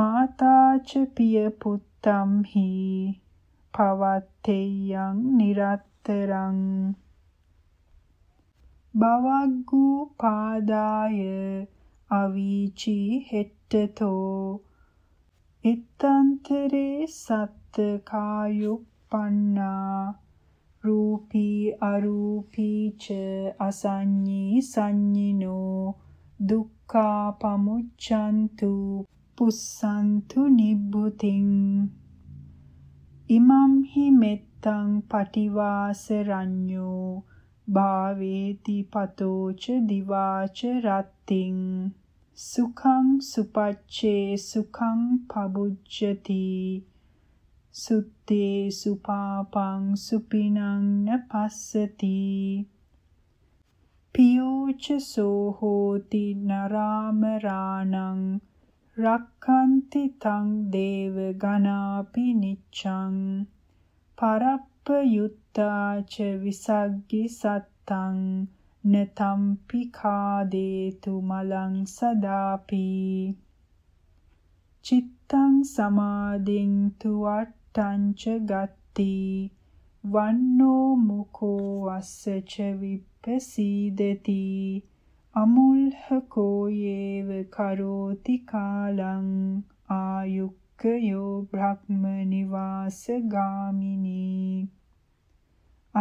මාතාච පිය පුත් චිත්තම් හි පවත්තේයං නිරත්තරං බවග්ගු පාදාය අවීචි හෙට්ටතෝ ඉත්තන්තරේ සත්ත කායුප්පන්නා රූපී අරූපී ච අසඤ්ඤී සංඤිනෝ දුක්ඛා පමුච්ඡන්තු පුස්සන්තු නිබ්බුතින් ඉමම් හි මෙත්තං පටිවාස රඤ්ඤෝ භාවේති පතෝච දිවාච රත්තිං සුඛං සුපච්චේ සුඛං පබුජ්ජති සුත්තේ සුපාපං සුපිනං නපස්සති පියෝච සෝ හෝති නරාමරාණං රක්ඛන්ති තං දේව ගණාපි නිච්ඡං පරප්පයුත්තාච විසග්ගි සත්තං නතම්පි කාදේතු මලං සදාපි චිත්තං සමාදින්තු අට්ඨංච ගත්ති වන්නෝ මුකෝ අස්සච විප්පසීදති අමුල්හකෝ යේව කරෝති කාලං ආයුක්කයෝ බ්‍රහ්ම නිවාස ගාමිනී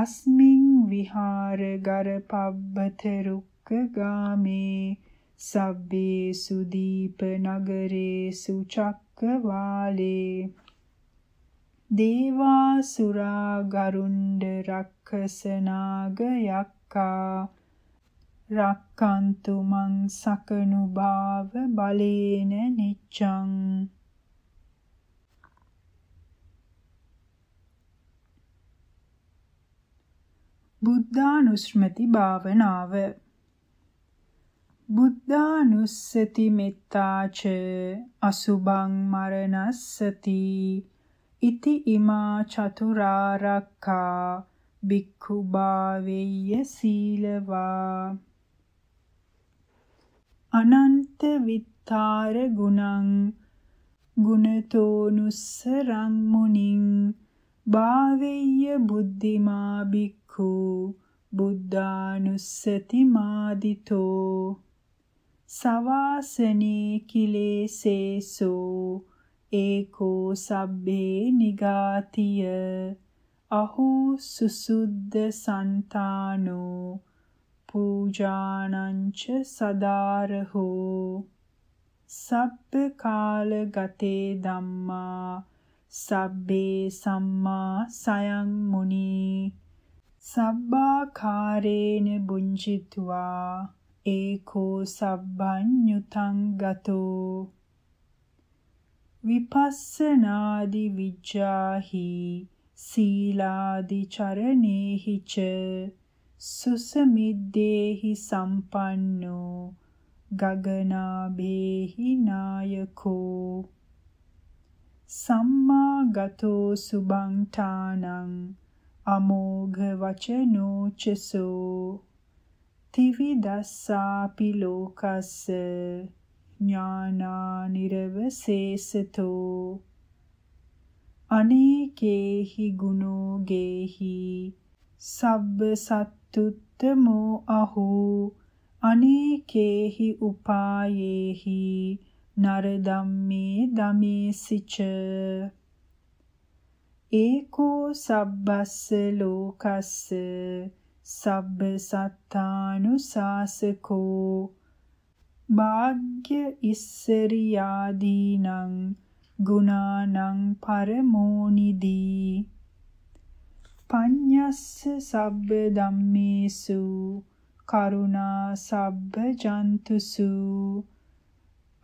අස්මින් විහාර ගර පබ්බත රුක්ක ගාමේ සබ්බේ සුදීප නගරේ සුචක්ක වාලේ දේවාසුරා ගරුණ්ඩ රක්ඛසනාග යක්ඛා රක්칸තු මං සකනුභාව බලේන නිච්ඡං බුද්ධානුස්මති භාවනාව බුද්ධානුස්සති මෙත්තාච අසුබං මරණස්සති ඉති ඉමා චතුරාරක්ඛා භික්ඛු භාවෙය්‍ය සීලවා අනන්ත විත්තාර ගුණං ගුණතෝනුස්සරං මුනිං භාවෙය්‍ය බුද්ධිමා බික්ඛු බුද්ධානුස්සති මාදිතෝ සවාසනේ කිලේසේසෝ ඒකෝ සබ්බේ නිගාතිය අහෝ සුසුද්ධ සන්තානෝ පූජානංච සදාරහෝ සබ්බ කාල ගතේ ධම්මා සබ්බේ සම්මා සයං මුනි සබ්බාකාරේන බුඤ්ජිත්වා ඒකෝ සබ්බඤ්ඤුතං ගතෝ විපස්සනාදි විජ්ජාහි සීලාදි චරණේහි ච සුසමිද්දේහි සම්පන්නෝ ගගනාභේහි නායකෝ සම්මා ගතෝ සුභං තානං අමෝඝ වචනෝ චසෝ තිවිදස්සාපි ලෝකස්ස ඥානා නිරවසේසතෝ අනේකේහි ගුණෝගේහි සබ්බ සත් තුත්තමෝ අහෝ අනේකේහි උපායේහි නර ධම්මේ දමේසිච ඒකෝ සබ්බස්ස ලෝකස්ස සබ්බ සත්තානුසාසකෝ භාග්‍ය ඉස්සරියාදීනං ගුණානං පරමෝනිදී පඤ්ඤස්ස සබ්බ ධම්මේසු කරුණා සබ්බ ජන්තුසු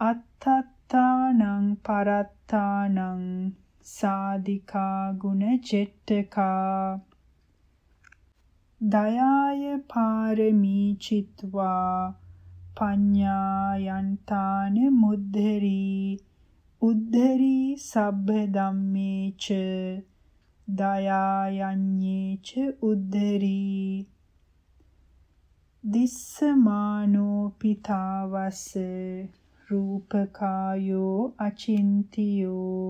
අත්තත්තානං පරත්තානං සාධිකා ගුණ චෙට්ටකා දයාය පාරමී චිත්වා පඤ්ඤායන්තාන මුද්ධරි උද්ධරි සබ්බ ධම්මේච දයායඤ්ඤේච උද්ධරී දිස්සමානෝ පිතාවස රූපකායෝ අචින්තියෝ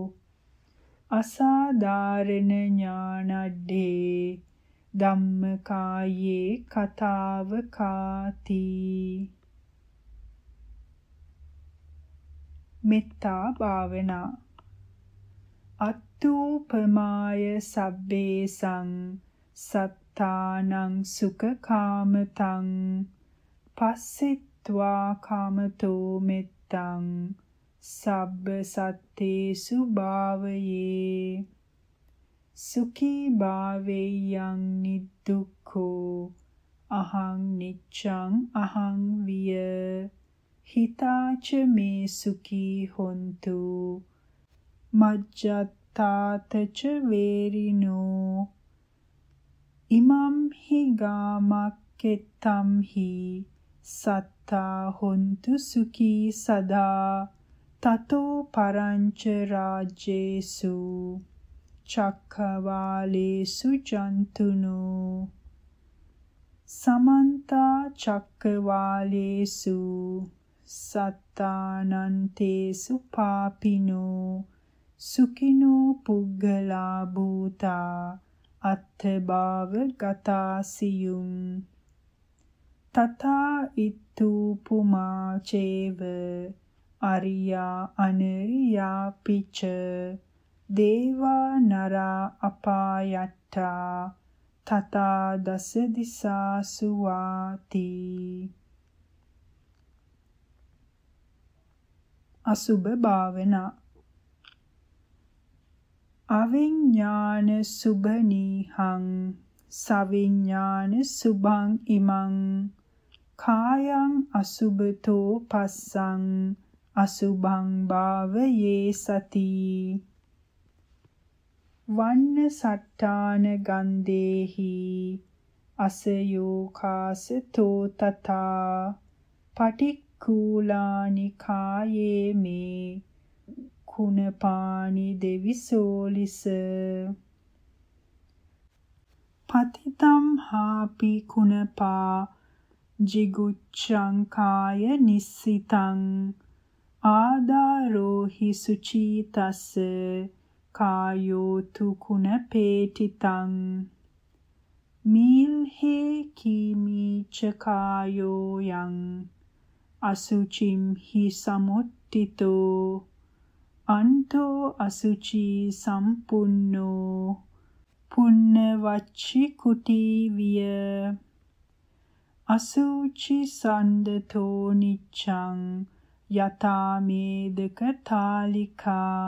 අසාධාරණ ඥානඩ්ඩේ ධම්මකායේ කතාව කාති මෙත්තා භාවනා අත්තුපමාය සබ්බේසං සත්තානං සුඛකාමතං පස්සෙත්වා කාමතෝ මෙත්තං සබ්බ සත්තේසු භාවයේ සුඛී භාවේයං නිදුක්ඛෝ අහං නිච්ඡං අහං විය හිතාච මේ සුඛී හොන්තු මජ්ජත්තාතච වේරිනෝ ඉමම් හි ගාමක්කෙත්තම් හි සත්තා හොන්තු සුඛී සදා තතෝ පරංච රාජේසු චක්කවාලේසු ජන්තුනෝ සමන්ත චක්කවාලේසු සත්තානන්තේසු පාපිනෝ සුඛිනෝ පුග්ගලා භූතා අත්ථභාව ගතාසියුම් තථා ඉත්තු පුමා චේව අරියා අනරියා පිච දේවා නරා අපායට්ටා තථා දස දිසා සුවාති අසුබ භාවනා අවිඥාන සුභනීහං සවිඥාන සුභං ඉමං කායං අසුබතෝ පස්සං අසුභං භාවයේ සති වන්න සට්ටාන ගන්දේහි අසයෝකාසතෝ තතා පටික්කූලානි කායේ මේ කුණ පාණි දෙවිසෝ ලිස පතිතම් හාපි කුණපා jigucchankaya nissitang ආදාරෝහි සුචීතස්ස කායෝතු කුණ පේටිතං මීල්හෙ කීමීච කායෝ යං අසුචිම් හි සමුට්ඨිතෝ අන්තෝ අසුචි සම්පුන්නෝ පුන්න වච්චි කුටි විය අසුචි සන්දතෝ නිච්ඡං යතාමේදක තාලිකා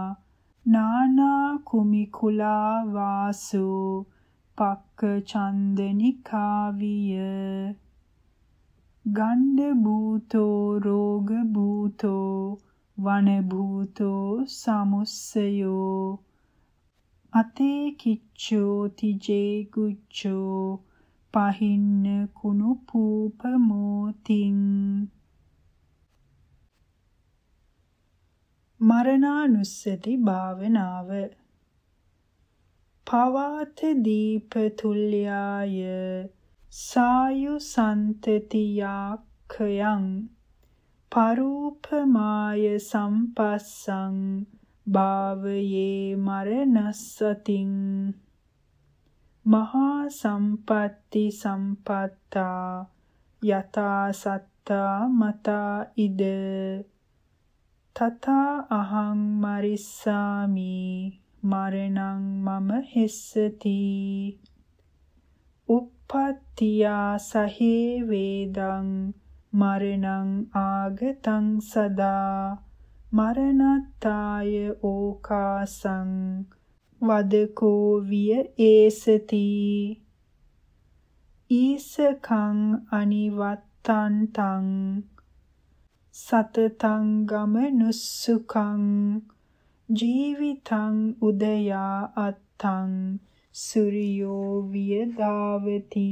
නානා කුමිකුලා වාසු පක්ක චන්දනිකාවිය ගණ්ඩ භූතෝ රෝග භූතෝ වනභූතෝ සමුස්සයෝ අතේ කිච්ඡෝති ජේ ගුච්ඡෝ පහින්න කුණු පූපමෝතින් මරණානුස්සති භාවනාව පවාත දීප තුල්්‍යාය සායු සන්තතියක්ඛයන් පරූපමාය සම්පස්සං භාවයේ මරණස්සතින් මහා සම්පatti සම්පත්තා යතා සත්තා මතා ඉද තථා අහං මරිස්සාමි මරණං මම හෙස්සති uppattiya sahe vedang මරණං ආගතං සදා මරණත්තාය ඕකාසං වදකෝ විය ඒසති ඊසකං අනිවත්තන්තං සතතං ගමනුස්සුකං ජීවිතං උදයා අත්තං සූර්යෝ විය දාවති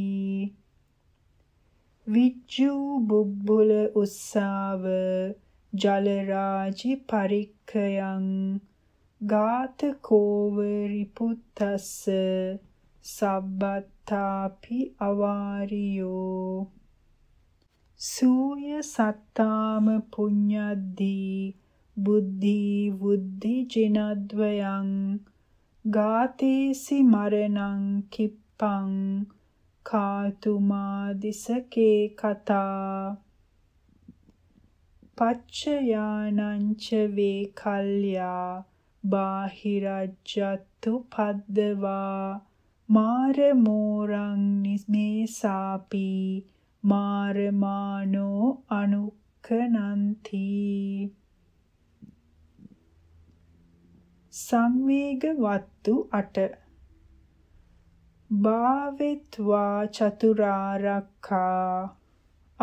විජ්ජු බුබ්බුල උස්සාව ජලරාජි පරික්කයන් ගාතකෝව රිපුත්තස්ස සබ්බත්තාපි අවාරියෝ සූය සත්තාම පුඤ්ඤද්දී බුද්ධි වුද්ධි ජිනද්වයන් ගාතේසි මරණං කිප්පං කාතුමාදිසකේ කතා පච්චයානංච වේ කල්යා බාහිරජ්ජත්තු පද්දවා මාර මෝරං නිස්මේ සාපි මාර මානෝ අනුක්කනන්ති සංවේග වත්තු 8 භාවෙත්වා චතුරාරක්ඛා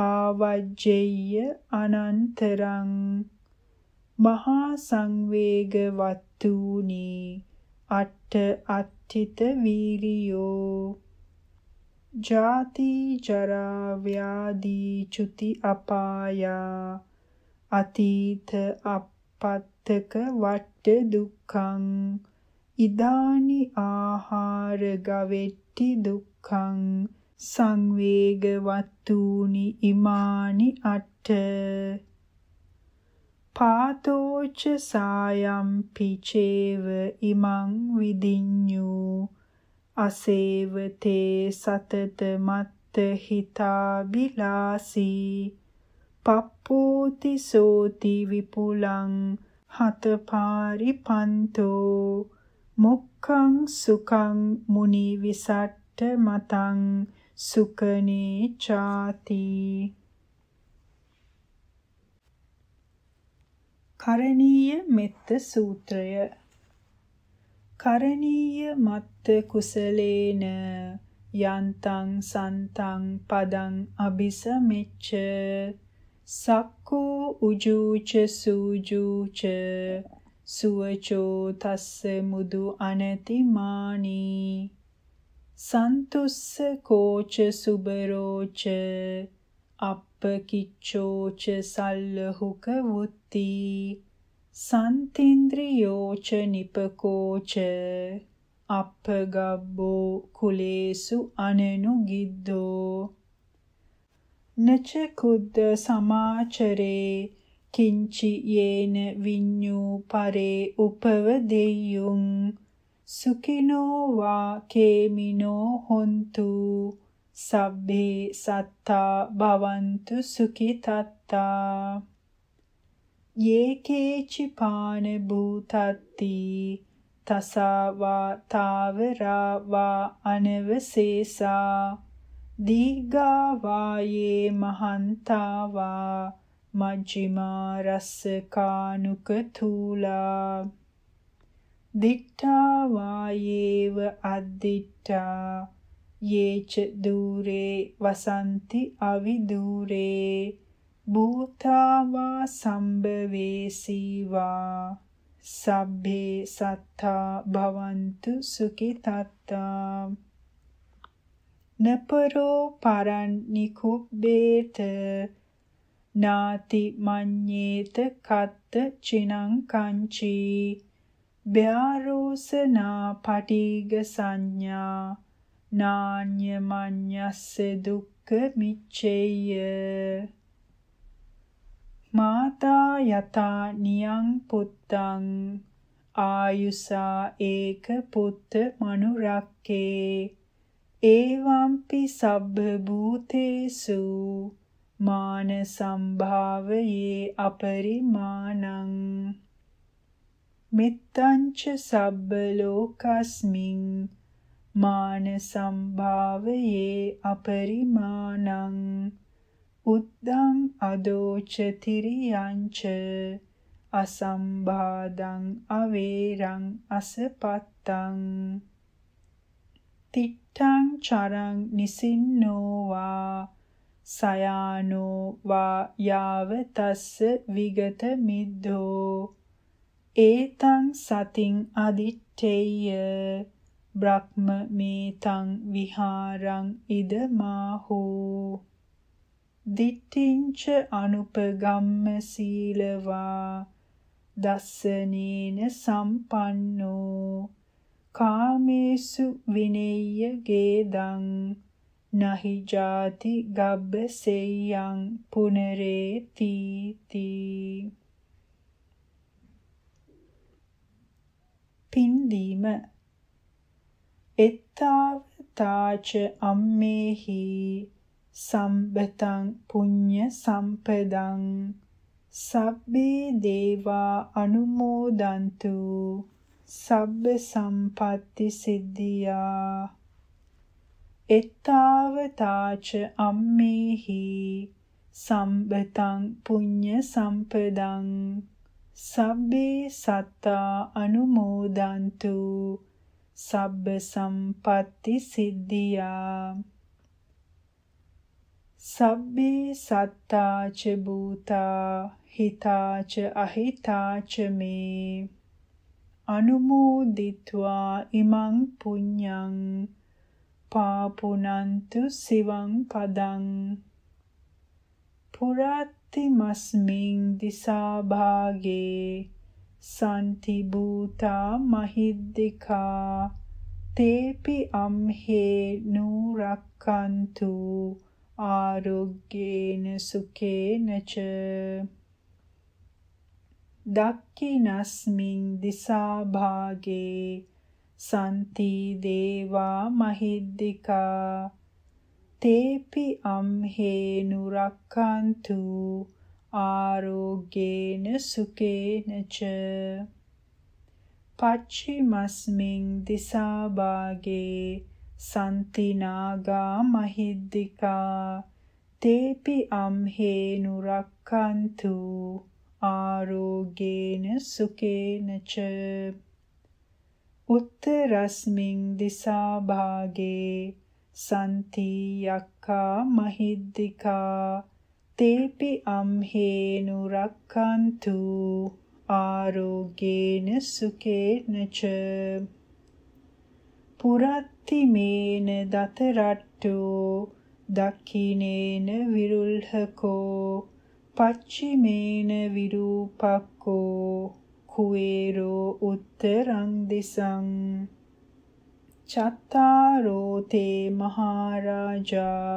ආවජ්ජේය අනන්තරං මහා සංවේග වත්තුනි අට්ඨ අට්ඨිත වීරියෝ ජාති ජරා ව්‍යාධි චුති අපායා අතීත අපත්තක වට්ට දුක්ඛං ඉදානි ආහාර ගවෙට්ටි දුක්ඛං සංවේග වත්තුනි ඉමානි අට පාතෝච සායම් පිචේව ඉමං විදිඤ්ඤු අසේවතේ සතත මත්ත හිතාබිලාසී පප්පෝති සෝති විපුලං හතපාරි පන්තෝ මොක්ඛං සුඛං මුනි විසට්ඨ මතං සුකනේ ചാති කරණීය මෙත්ත සූත්‍රය කරණීය මත්ත කුසලේන යන්තං සන්තං පදං අபிසමෙච්ච සක්කෝ උජූච සූජූච සුවචෝ තස්ස මුදු අනතිමානී සන්තුස්ස කෝච සුබරෝච අප්පකිච්ඡෝච සල්ලහුක වුත්ති සන්තේන්ද්‍රියෝච නිපකෝච අප්පගබ්බෝ කුලේසු අනනුගිද්දෝ නච කුද්ද සමාචරේ කිංචි යේන විඤ්ඤූ පරේ උපව දෙය්‍යුං සුඛිනෝ වා කේමිනෝ හොන්තු සබ්බේ සත්තා භවන්තු සුඛිතත්තා යේකේචි පාන භූතත්ති තසාවා තාවරාවා අනවසේසා දීගාවායේ මහන්තාවා මජ්ජිමා රස්ස කානුක තූලා දිට්ඨා වායේව අද්දිට්ඨා යේච দূරේ වසන්ති අවිදූරේ භූතාවා සම්බවේසීවා සබ්බේ සත්තා භවන්තු සුඛිතත්තා නපරෝ පරණිකුබ්බේත නාති මඤ්ඤේත කත්ත චිනං කංචි බ්‍යාරෝසනා පටිග සංඥා නාඤ්‍ය මඤ්ඤස්ස දුක්ඛ මිච්ඡේය මාතා යතා නියං පුත්තං ආයුසා ඒක පුත්ත මනුරක්කේ ඒවම්පි සබ්බ භූතේසු මාන සම්භාවයේ අපරිමාණං මිත්තංච සබ්බ ලෝකස්මින් මාන සම්භාවයේ අපරිමාණං උද්දං අදෝච තිරියංච අසම්බාදං අවේරං අසපත්තං තිට්ඨං චරං නිසින්නෝවා සයානෝ වා යාව තස්ස විගත මිද්ධෝ ඒතං සතින් අදිත්තේය බ්‍රහ්ම මේතං විහාරං ඉදමාහෝ දිට්ඨින්ච අනුපගම්ම සීලවා දස්සනේන සම්පන්නෝ කාමේසු විනේය ගේදං නහි ජාති ගබ්බ සෙයං පුනරේ තීති පින්දීම එත්තාව තාච අම්මේහි සම්බතං පුඤ්ඤ සම්පදං සබ්බේ දේවා අනුමෝදන්තු සබ්බ සම්පatti සිද්ධියා එත්තාවතාච අම්මේහි සම්බතං පුඤ්ඤ සම්පදං සබ්බේ සත්තා අනුමෝදන්තු සබ්බ සම්පatti සිද්ධියා සබ්බේ සත්තා ච භූතා හිතා ච අහිතා ච මේ අනුමෝදිत्वा ඉමං පුඤ්ඤං පාපුනන්තු සිවං පදං පුරාති මස්මින් දිසා භාගේ සම්ති භූතා මහිද්దికා තේපි අම්හේ නූරක්칸තු ආරෝග්‍යේන සුකේන ච දක්ඛිනස්මින් දිසා භාගේ සන්ති දේවා මහිද්దికා තේපි අම්හේ නුරක්칸තු ආරෝග්‍යේන සුකේනච පච්චිමස්මින් දිසාභාගේ සන්තිනාගා මහිද්దికා තේපි අම්හේ නුරක්칸තු ආරෝග්‍යේන සුකේනච උත්තරස්මින් දිසා භාගේ සන්ති යක්ඛා මහිද්దికා තේපි අම්හේනු රක්칸තු ආරෝගේන සුකේනච පුරත්ති මේන දත රට්ටු දක්ඛිනේන විරුල්හකෝ පච්චිමේන විරූපක්කෝ කුවේරෝ උත්තරං දිසං චත්තාරෝ තේ මහරජා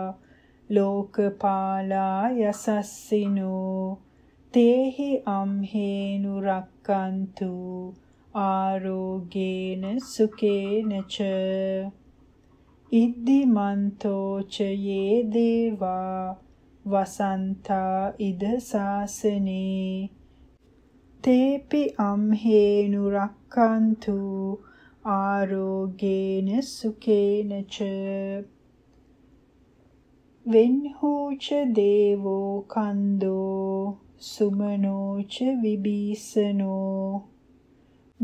ලෝකපාලා යසස්සිනෝ තේහි අම්හේනු රක්칸තු ආරෝගේන සුකේනච ඉද්දිමන්තෝ ච යේ දේවා වසන්තා ඉද සාසනේ තේපි අම්හේනු රක්කන්තු ආරෝගේන සුකේනච වෙන්හෝච දේවෝ කන්தோ සුමනෝච විබීසනෝ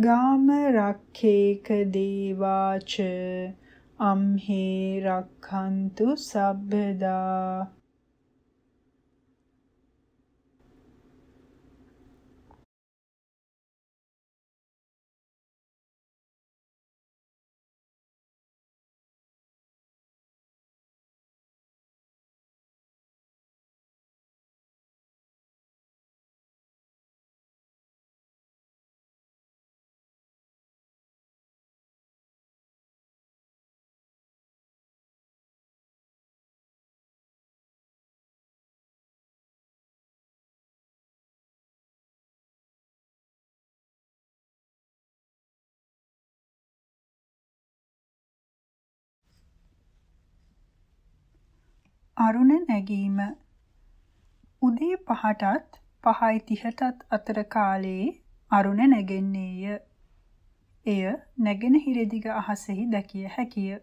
ගාම රක්ඛේක දේවාච අම්හේ රක්ඛන්තු සබ්බදා අරුණ නැගීම උදේ පහටත් 5:30ටත් අතර කාලයේ අරුණ නැගෙන්නේය. එය නැගෙනහිර දිග අහසෙහි දැකිය හැකිය.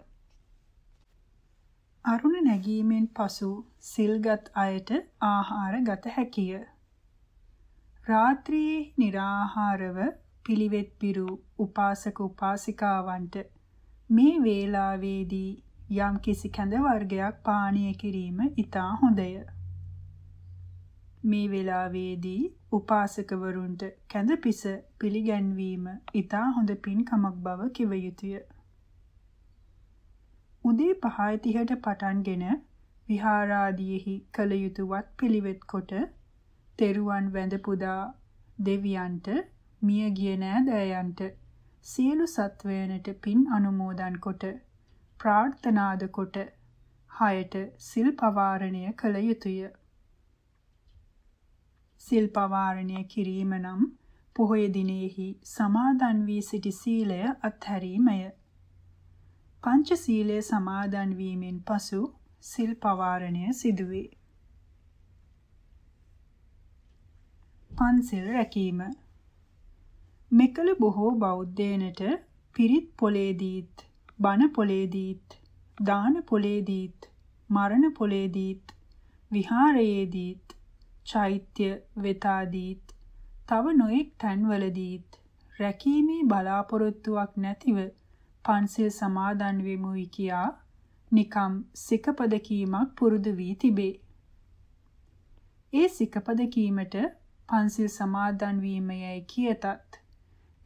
අරුණ නැගීමෙන් පසු සිල්ගත් අයට ආහාර ගත හැකිය. රාත්‍රියේ निराහාරව පිළිවෙත් පිරු උපාසක උපාසිකාවන්ට මේ වේලාවේදී යම් කිසි කැඳ වර්ගයක් පානීය කිරීම ඉතා හොඳය. මේ වෙලාවේදී උපාසකවරුන්ට කැඳ පිස පිළිගැන්වීම ඉතා හොඳ පින්කමක් බව කිව යුතුය. උදේ 5:30ට පටන්ගෙන විහාරාදීෙහි කළ යුතු වත් පිළිවෙත් කොට තෙරුවන් වැඳ පුදා දෙවියන්ට මියගිය නෑදෑයන්ට සියලු සත්වයනට පින් අනුමෝදන් කොට ප්‍රාර්ථනාද කොට හයට සිල් පවාරණය කළ යුතුය. සිල් පවාරණය කිරීම නම් පොහොය දිනෙහි සමාදන් වී සිටි සීලය අත්හැරීමය. පංච සීලය සමාදන් වීමෙන් පසු සිල් පවාරණය සිදුවේ. පන්සිල් රැකීම මෙකල බොහෝ බෞද්ධයනට පිරිත් පොලේදීත් බණ පොලේදීත් දාන පොලේදීත් මරණ පොලේදීත් විහාරයේදීත් චෛත්‍ය වෙතාදීත් තව නොයෙක් තැන්වලදීත් රැකීමේ බලාපොරොත්තුවක් නැතිව පන්සිල් සමාදන් වෙමුයි කියා නිකම් සිකපද කීමක් පුරුදු වී තිබේ. ඒ සිකපද කීමට පන්සිල් සමාදන් වීමයයි කියතත්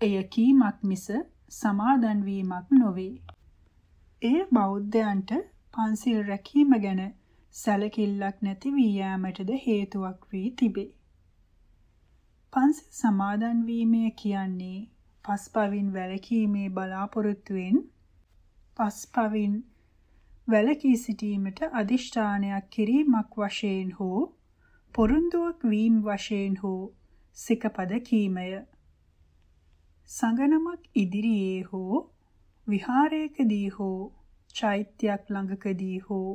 එය කීමක් මිස සමාදන් වීමක් නොවේ. එය බෞද්ධයන්ට පන්සිල් රැකීම ගැන සැලකිල්ලක් නැති වී යාමටද හේතුවක් වී තිබේ. පන්සිල් සමාදන් වීමය කියන්නේ පස්පවින් වැළකීමේ බලාපොරොත්තුවෙන් පස්පවින් වැළකී සිටීමට අදිෂ්ඨානයක් කිරීමක් වශයෙන් හෝ පොරුන්දුවක් වීම වශයෙන් හෝ සිකපද කීමය. සංගනමක් ඉදිරියේ හෝ විහාරයකදී හෝ චෛත්‍යයක් ළඟකදී හෝ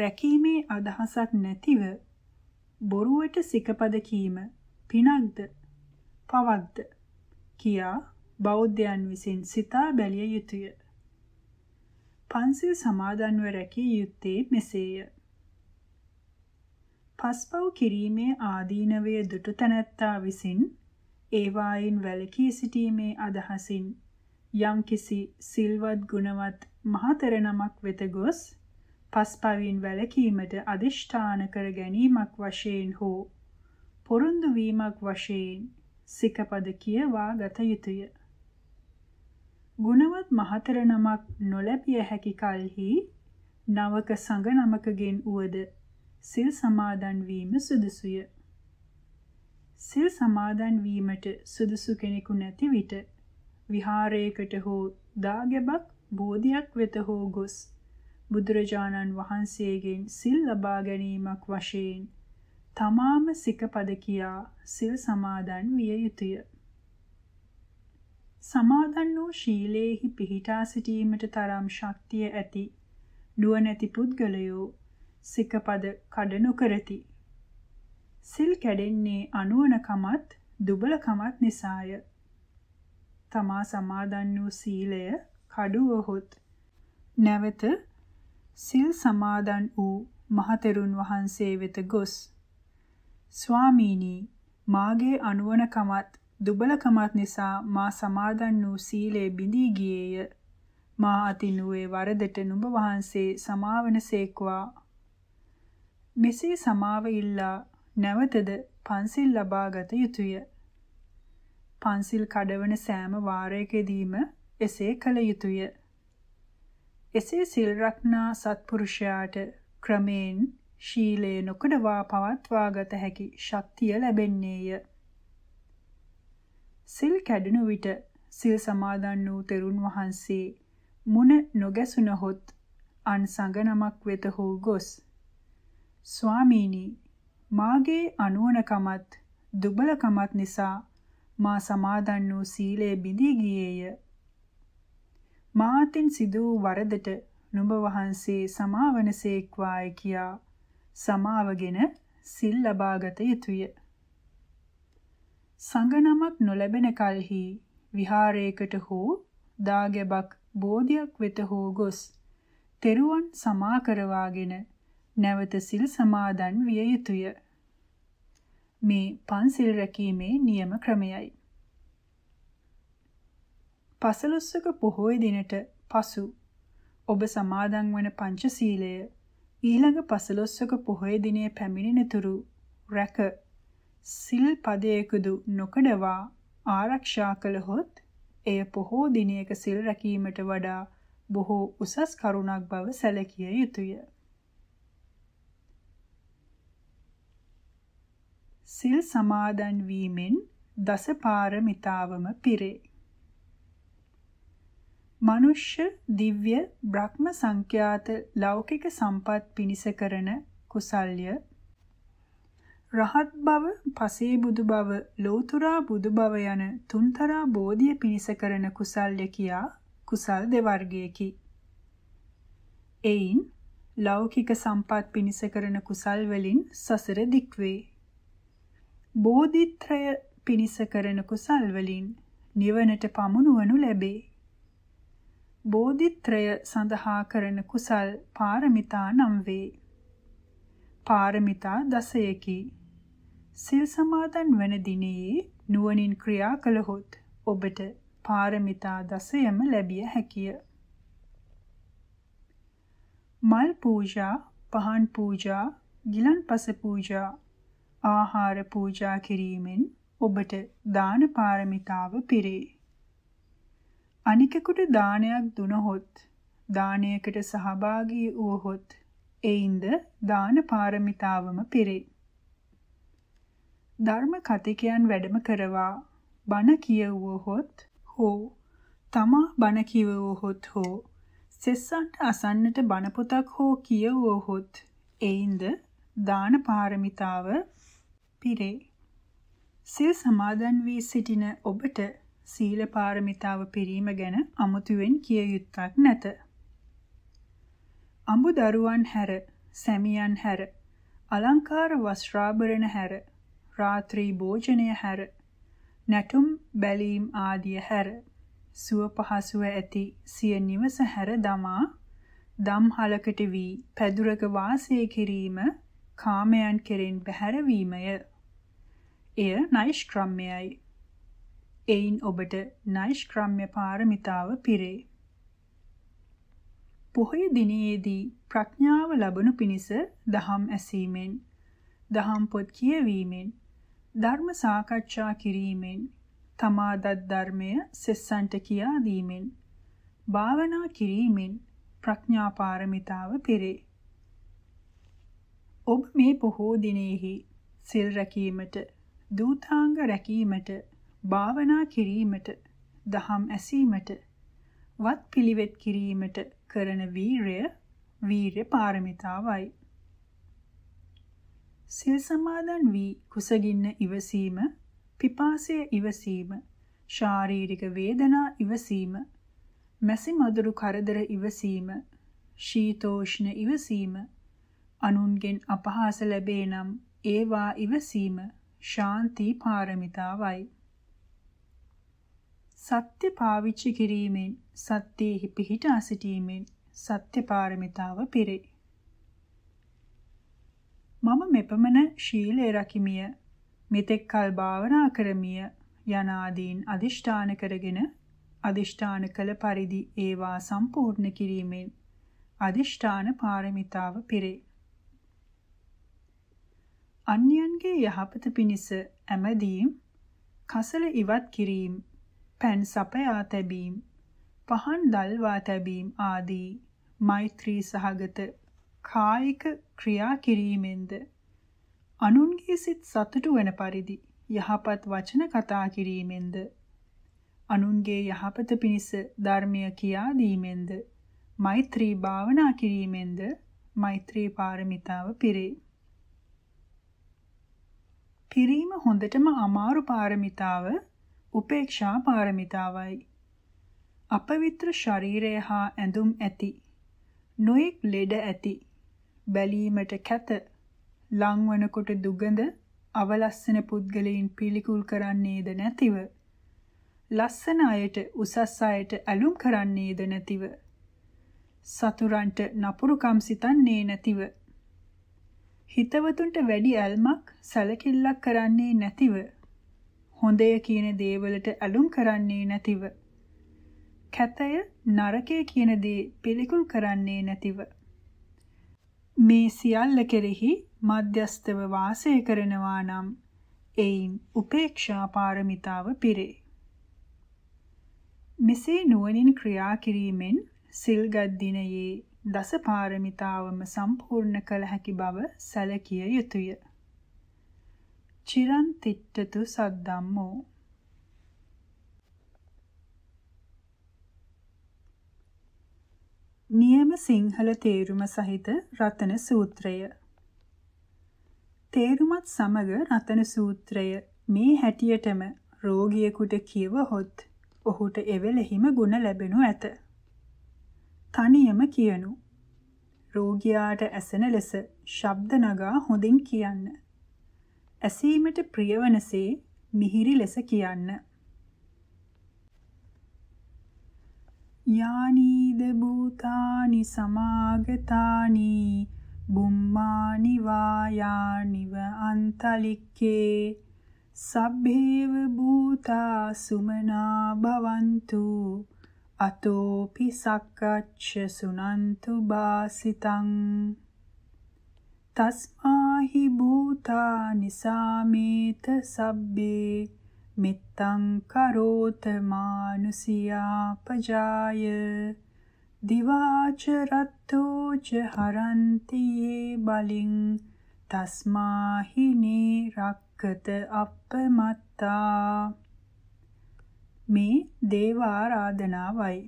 රැකීමේ අදහසක් නැතිව බොරුවට සිකපද කීම පිනක්ද පවක්ද කියා බෞද්ධයන් විසින් සිතා බැලිය යුතුය. පන්සිල් සමාදන්ව රැකිය යුත්තේ මෙසේය. පස්පව් කිරීමේ ආදීනවය දුටු තැනැත්තා විසින් ඒවායින් වැළකී සිටීමේ අදහසින් යම්කිසි සිල්වත් ගුණවත් මහතර නමක් වෙත ගොස් පස්පවින් වැළකීමට අදිෂ්ඨාන කර ගැනීමක් වශයෙන් හෝ පොරොන්දු වීමක් වශයෙන් සිකපද කියවා ගත යුතුය. ගුණවත් මහතර නමක් නොලැබිය හැකි කලෙහි නවක සංඝ නමකගෙන් උවද සිල් සමාදන් වීම සුදුසුය. සිල් සමාදන් වීමට සුදුසු කෙනෙකු නැති විට විහාරයකට හෝ දාගැබක් බෝධියක් වෙත හෝ ගොස් බුදුරජාණන් වහන්සේගෙන් සිල් ලබා ගැනීමක් වශයෙන් තමාම සිකපද කියා සිල් සමාදන් විය යුතුය. සමාදන් වූ ශීලේහි පිහිටා සිටීමට තරම් ශක්තිය ඇති නුවණැති පුද්ගලයෝ සිකපද කඩ නොකරති. සිල් කැඩෙන්නේ අනුවණකමත් දුබලකමත් නිසාය. තමා සමාදන් වූ සීලය කඩුවහොත් නැවත සිල් සමාදන් වූ මහතෙරුන් වහන්සේ වෙත ගොස් ස්වාමීනි මාගේ අනුවණකමත් දුබලකමත් නිසා මා සමාදන් වූ සීලය බිඳී ගියේය මා අතිනුවේ වරදට නුඹ වහන්සේ සමාවනසේක්වා මෙසේ සමාව ඉල්ලා නැවතද පන්සිල් ලබාගත යුතුය පන්සිල් කඩවන සෑම වාරයකදීම එසේ කළ යුතුය. එසේ සිල් රක්නා සත්පුරුෂයාට ක්‍රමෙන් ශීලයේ නොකඩවා පවත්වාගත හැකි ශක්තිය ලැබෙන්නේය. සිල් කැඩෙන විට සිල් සමාදන් වූ තෙරුන් වහන්සේ මුණ නොගැසුනහොත් අන් සංගනමක් වෙත හෝ ගොස් ස්වාමීනි මාගේ අනුවණකමත් දුබලකමත් නිසා මා සමාදන් වූ සීලය බිඳී ගියේය. මාතින් සිදු වූ වරදට නුඹ වහන්සේ සමාවනසේක්වාය කියා සමාවගෙන සිල් ලබාගත යුතුය. සංගනමක් නොලැබෙන කලෙහි විහාරයකට හෝ දාගැබක් බෝධියක් වෙත හෝ ගොස් තෙරුවන් සමා කරවාගෙන නැවත සිල් සමාදන් විය යුතුය. මේ පන්සිල් රැකීමේ නියම ක්‍රමයයි. පසළොස්වක පොහොය දිනට පසු ඔබ සමාදන් වන පංචශීලය ඊළඟ පසළොස්වක පොහොය දිනේ පැමිණෙනතුරු රැක සිල් පදයකදු නොකඩවා ආරක්ෂා කළහොත් එය පොහෝ දිනයක සිල් රැකීමට වඩා බොහෝ උසස් කරුණක් බව සැලකිය යුතුය. සිල් සමාදන් වීමෙන් දස පාරමිතාවම පිරේ. මනුෂ්‍ය දිව්‍ය බ්‍රහ්ම සංඛ්‍යාත ලෞකික සම්පත් පිනිස කරන කුසල්ය රහත් බව පසේ බුදු බව ලෝතුරා බුදු බව යන තුන්තරා බෝධිය පිනිස කරන කුසල්ය කියා කුසල් දෙවර්ගයකි එයින් ලෞකික සම්පත් පිනිස කරන කුසල් වලින් සසර දික්වේ බෝධිත්‍රය පිණිස කරන කුසල් වලින් නිවනට පමුණුවනු ලැබේ. බෝධිත්‍රය සඳහා කරන කුසල් පාරමිතා නම් වේ. පාරමිතා දසයකි. සිල් සමාදන් වන දිනේ නුවණින් ක්‍රියා කළහොත් ඔබට පාරමිතා දසයම ලැබිය හැකිය. මල් පූජා, පහන් පූජා, ගිලන්පස පූජා ආහාර පූජා කිරීමෙන් ඔබට දාන පාරමිතාව පිරේ. අනිකෙකුට දානයක් දුනහොත් දානයකට සහභාගී වුවහොත් එයින්ද දාන පාරමිතාවම පිරේ. ධර්ම කතිකයන් වැඩම කරවා බණ කියවුවහොත් හෝ තමා බණ කිවවහොත් හෝ සෙස්සන්ට අසන්නට බණ පොතක් හෝ කියවුවහොත් එයින්ද දාන පාරමිතාව පිරේ. සිල් සමාදන් වී සිටින ඔබට සීල පාරමිතාව පිරීම ගැන අමුතුවෙන් කිය යුත්තක් නැත. අඹ දරුවන් හැර, සැමියන් හැර, අලංකාර වස්ත්‍රාභරණ හැර, රාත්‍රී භෝජනය හැර, නැටුම් බැලීම් ආදිය හැර, සුව පහසුව ඇති සිය නිවස හැර දමා දම්හලකට වී පැදුරක වාසය කිරීම කාමයන් කෙරෙන් බැහැරවීමය එය නෛෂ්ක්‍රම්‍යයි එයින් ඔබට නෛෂ්ක්‍රම්‍ය පාරමිතාව පිරේ පොහොය දිනයේදී ප්‍රඥාව ලැබනු පිණිස දහම් ඇසීමෙන් දහම් පොත් කියවීමෙන් ධර්ම සාකච්ඡා කිරීමෙන් තමා දත් ධර්මය සෙස්සන්ට කියා දීමෙන් භාවනා කිරීමෙන් ප්‍රඥා පාරමිතාව පිරේ ඔබ මේ පොහෝ දිනෙහි සිල් රැකීමට දූතාංග රැකීමට භාවනා කිරීමට දහම් ඇසීමට වත් පිළිවෙත් කිරීමට කරන වීරය වීරය පාරමිතාවයි සිල් සමාදන් වී කුසගින්න ඉවසීම පිපාසය ඉවසීම ශාරීරික වේදනා ඉවසීම මැසි මදුරු කරදර ඉවසීම ශීතෝෂ්ණ ඉවසීම අනුන්ගෙන් අපහාස ලැබේ නම් ඒවා ඉවසීම ශාන්ති පාරමිතාවයි. සත්‍ය පාවිච්චි කිරීමෙන් සත්‍යෙහි පිහිටා සිටීමෙන් සත්‍ය පාරමිතාව පිරේ. මම මෙපමණ ශීලයේ රකිමිය මෙතෙක් කල් භාවනා කරමිය යනාදීන් අදිෂ්ඨාන කරගෙන අදිෂ්ඨාන කළ පරිදි ඒවා සම්පූර්ණ කිරීමෙන් අදිෂ්ඨාන පාරමිතාව පිරේ. අන්‍යයන්ගේ යහපත පිණිස ඇමදීම්, කසල ඉවත් කිරීම, පෑන් සපයා තැබීම, පහන් දල්වා තැබීම ආදී මෛත්‍රී සහගත කායික ක්‍රියා කිරීමෙන්ද අනුන්ගේ සිත් සතුටු වන පරිදි යහපත් වචන කතා කිරීමෙන්ද අනුන්ගේ යහපත පිණිස ධර්මය කියා දීමෙන්ද මෛත්‍රී භාවනා කිරීමෙන්ද මෛත්‍රී පාරමිතාව පිරේ කිරීම හොඳටම අමාරු පාරමිතාව උපේක්ෂා පාරමිතාවයි. අපවිත්‍ර ශරීරය හා ඇඳුම් ඇති. නොයෙක් ලෙඩ ඇති. බැලීමට කැත. ලංවනකොට දුගඳ අවලස්සන පුද්ගලයින් පිළිකුල් කරන්නේද නැතිව. ලස්සන අයට උසස් අයට ඇලුම් කරන්නේද නැතිව. සතුරන්ට නපුරුකම් සිතන්නේ නැතිව. හිතවතුන්ට වැඩි ඇල්මක් සැලකිල්ලක් කරන්නේ නැතිව හොඳය කියන දේවලට ඇලුම් කරන්නේ නැතිව කැතය නරකය කියන දේ පිළිකුල් කරන්නේ නැතිව මේ සියල්ල කෙරෙහි මධ්‍යස්තව වාසය කරනවා නම් එයින් උපේක්ෂා පාරමිතාව පිරේ මෙසේ නුවණින් ක්‍රියා කිරීමෙන් සිල්ගත් දිනයේ දස පාරමිතාවම සම්පූර්ණ කළ හැකි බව සැලකිය යුතුය. චිරන් තිට්ඨතු සද්දම්මෝ නියම සිංහල තේරුම සහිත රතන සූත්‍රය තේරුමත් සමග රතන සූත්‍රය මේ හැටියටම රෝගියෙකුට කියවහොත් ඔහුට එවෙලෙහිම ಗುಣ ලැබෙනු ඇත. තනියම කියනු. රෝගියාට ඇසෙන ලෙස ශබ්ද නගා හොඳින් කියන්න. ඇසීමට ප්‍රියවනසේ මිහිරි ලෙස කියන්න. යානීද භූතානි සමාගතානි බුම්මානි වායානිව අන්තලික්කේ සබ්බේව භූතා සුමනා භවන්තු අතෝපි සක්කච්ඡ සුනන්තු බාසිතං තස්මාහි භූතා නිසාමේත සබ්බේ මිත්තං කරෝත මානුසියා පජාය දිවාච රත්තෝ ච හරන්ති බලින් තස්මාහි නී රක්කත අප්පමත්තා මේ දේවාරාධනාවයි.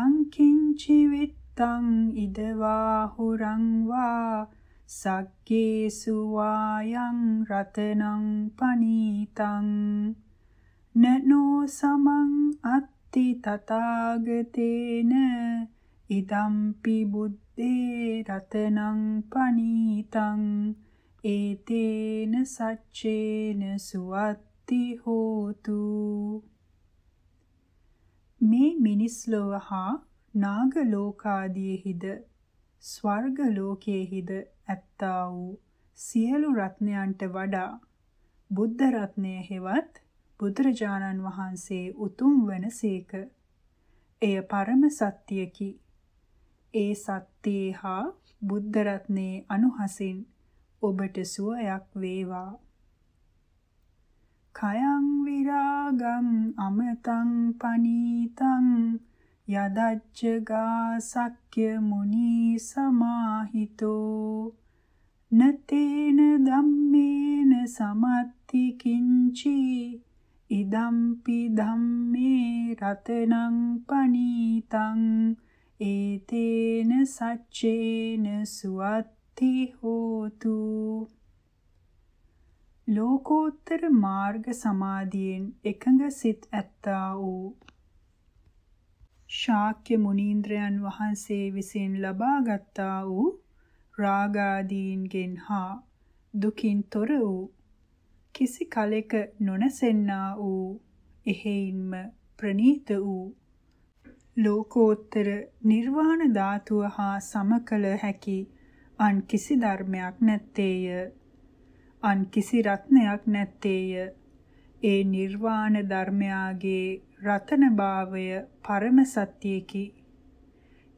යං කිංචි විත්තං ඉදවාහුරං වා සක්කේසු වායං රතනං පනීතං නනෝ සමං අත්ති තථාගතේන ඉදම්පි බුද්දේ රතනං පනීතං ඒතේන සච්චේන සුවත් සුත්ති හෝතු මේ මිනිස් ලොව හා නාග ලෝකාදීෙහිද ස්වර්ග ලෝකයේහිද ඇත්තා වූ සියලු රත්නයන්ට වඩා බුද්ධ රත්නය හෙවත් බුදුරජාණන් වහන්සේ උතුම් වනසේක. එය පරම සත්‍යකි. ඒ සත්‍යයේ හා බුද්ධ රත්නයේ අනුහසින් ඔබට සුවයක් වේවා. කයං විරාගං අමතං පනීතං යදච්චගා සක්්‍ය මුනි සමාහිතෝ නතේන ධම්මේන සමත්ති කිංචි ඉදම්පි ධම්මේ රතනං පනීතං ඒතේන සච්චේන සුවත්ති හෝතු ලෝකෝත්තර මාර්ග සමාධියෙන් එකඟ සිත් ඇත්තා වූ ශාක්‍ය මුනීන්ද්‍රයන් වහන්සේ විසින් ලබාගත් වූ රාගාදීන්ගෙන් හා දුකින් තොර වූ කිසි කලෙක නොනසෙන්නා වූ එහෙයින්ම ප්‍රනීත වූ ලෝකෝත්තර නිර්වාණ ධාතුව හා සමකල හැකි අන් කිසි ධර්මයක් නැත්තේය අන් කිසි රත්නයක් නැත්තේය. ඒ නිර්වාණ ධර්මයාගේ රතනභාවය පරම සත්‍යයකි.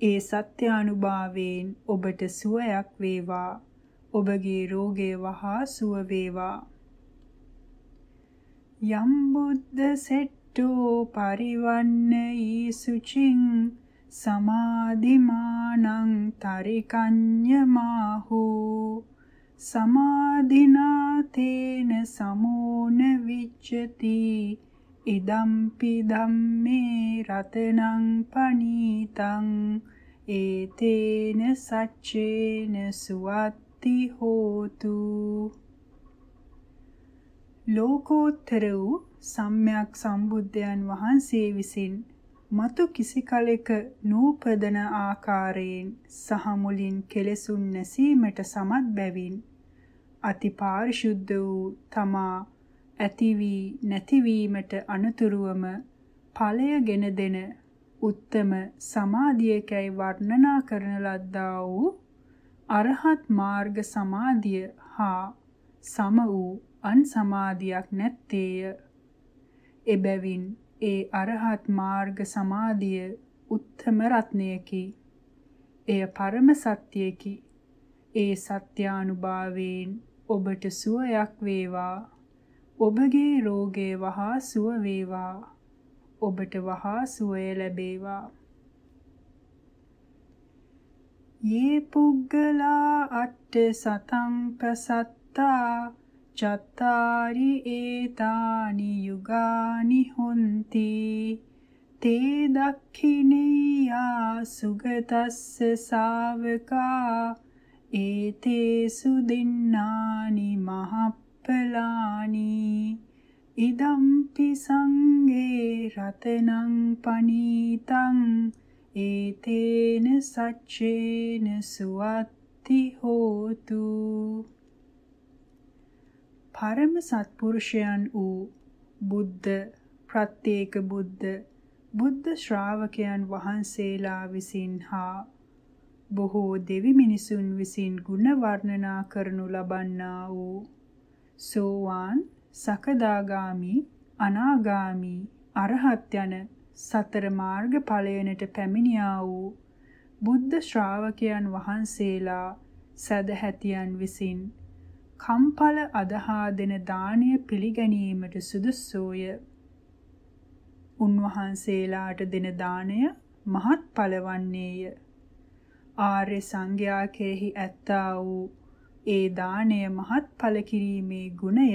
ඒ සත්‍යානුභාවයෙන් ඔබට සුවයක් වේවා. ඔබගේ රෝගය වහා සුව වේවා. යම් බුද්ධ සෙට්ටෝ පරිවන්න ඊසුචින් සමාධිමානං තරිකඤ්ඤමාහූ සමාධිනාතේන සමෝන විච්ඡති ඉදම්පි ධම්මේ රතනං පනීතං ඒතේන සච්චේන සුවත්ති හෝතු ලෝකෝත්තර වූ සම්්‍යක් සම්බුද්ධයන් වහන්සේ විසින් මතු කිසි කලෙක නූපදන ආකාරයෙන් සහ මුලින් කෙලෙසුන් නැසීමට සමත් බැවින් අති පාරිශුද්ධ වූ තමා ඇති වී නැතිවීමට අනුතුරුවම ඵලයගෙන දෙන උත්තම සමාධියකයි වර්ණනා කරන ලද්දා වූ අරහත් මාර්ග සමාධිය හා සම වූ අන් සමාධියක් නැත්තේය. එබැවින් ඒ අරහත් මාර්ග සමාධිය උත්තම රත්නයකි. එය පරම සත්‍යයකි. ඒ සත්‍යානුභාවයෙන් ඔබට සුවයක් වේවා. ඔබගේ රෝගය වහා සුව වේවා. ඔබට වහා සුවය ලැබේවා. යේ පුග්ගලා අට්ඨ සතම් ප්‍රසත්තා චත්තාරි ඒතානි යුගානි හොಂತಿ තේ දක්ඛිනියා සුගතස්ස ශාවකා ඒතේසු දින්නානි මහප්පලානි ඉදම්පි සංගේ රතනං පනීතං ඒතේන සච්චේන සුවත්ති හෝතු පරම සත්පුරුෂයන් වූ බුද්ධ ප්‍රත්‍යේක බුද්ධ බුද්ධ ශ්‍රාවකයන් වහන්සේලා විසින් හා බොහෝ දෙවි මිනිසුන් විසින් ගුණ වර්ණනා කරනු ලබන්නා වූ සෝවාන් සකදාගාමි අනාගාමි අරහත් යන සතර මාර්ග ඵලයනට පැමිණියා වූ බුද්ධ ශ්‍රාවකයන් වහන්සේලා සදහැතියන් විසින් කම්පල අදහා දෙන දාණය පිළිගැනීමට සුදුසෝය. උන්වහන්සේලාට දෙන දාණය මහත් ඵලවන්නේය. ආර්ය සංඝයා කෙරෙහි ඇත්තා වූ ඒ දාණය මහත්ඵල කිරීමේ ගුණය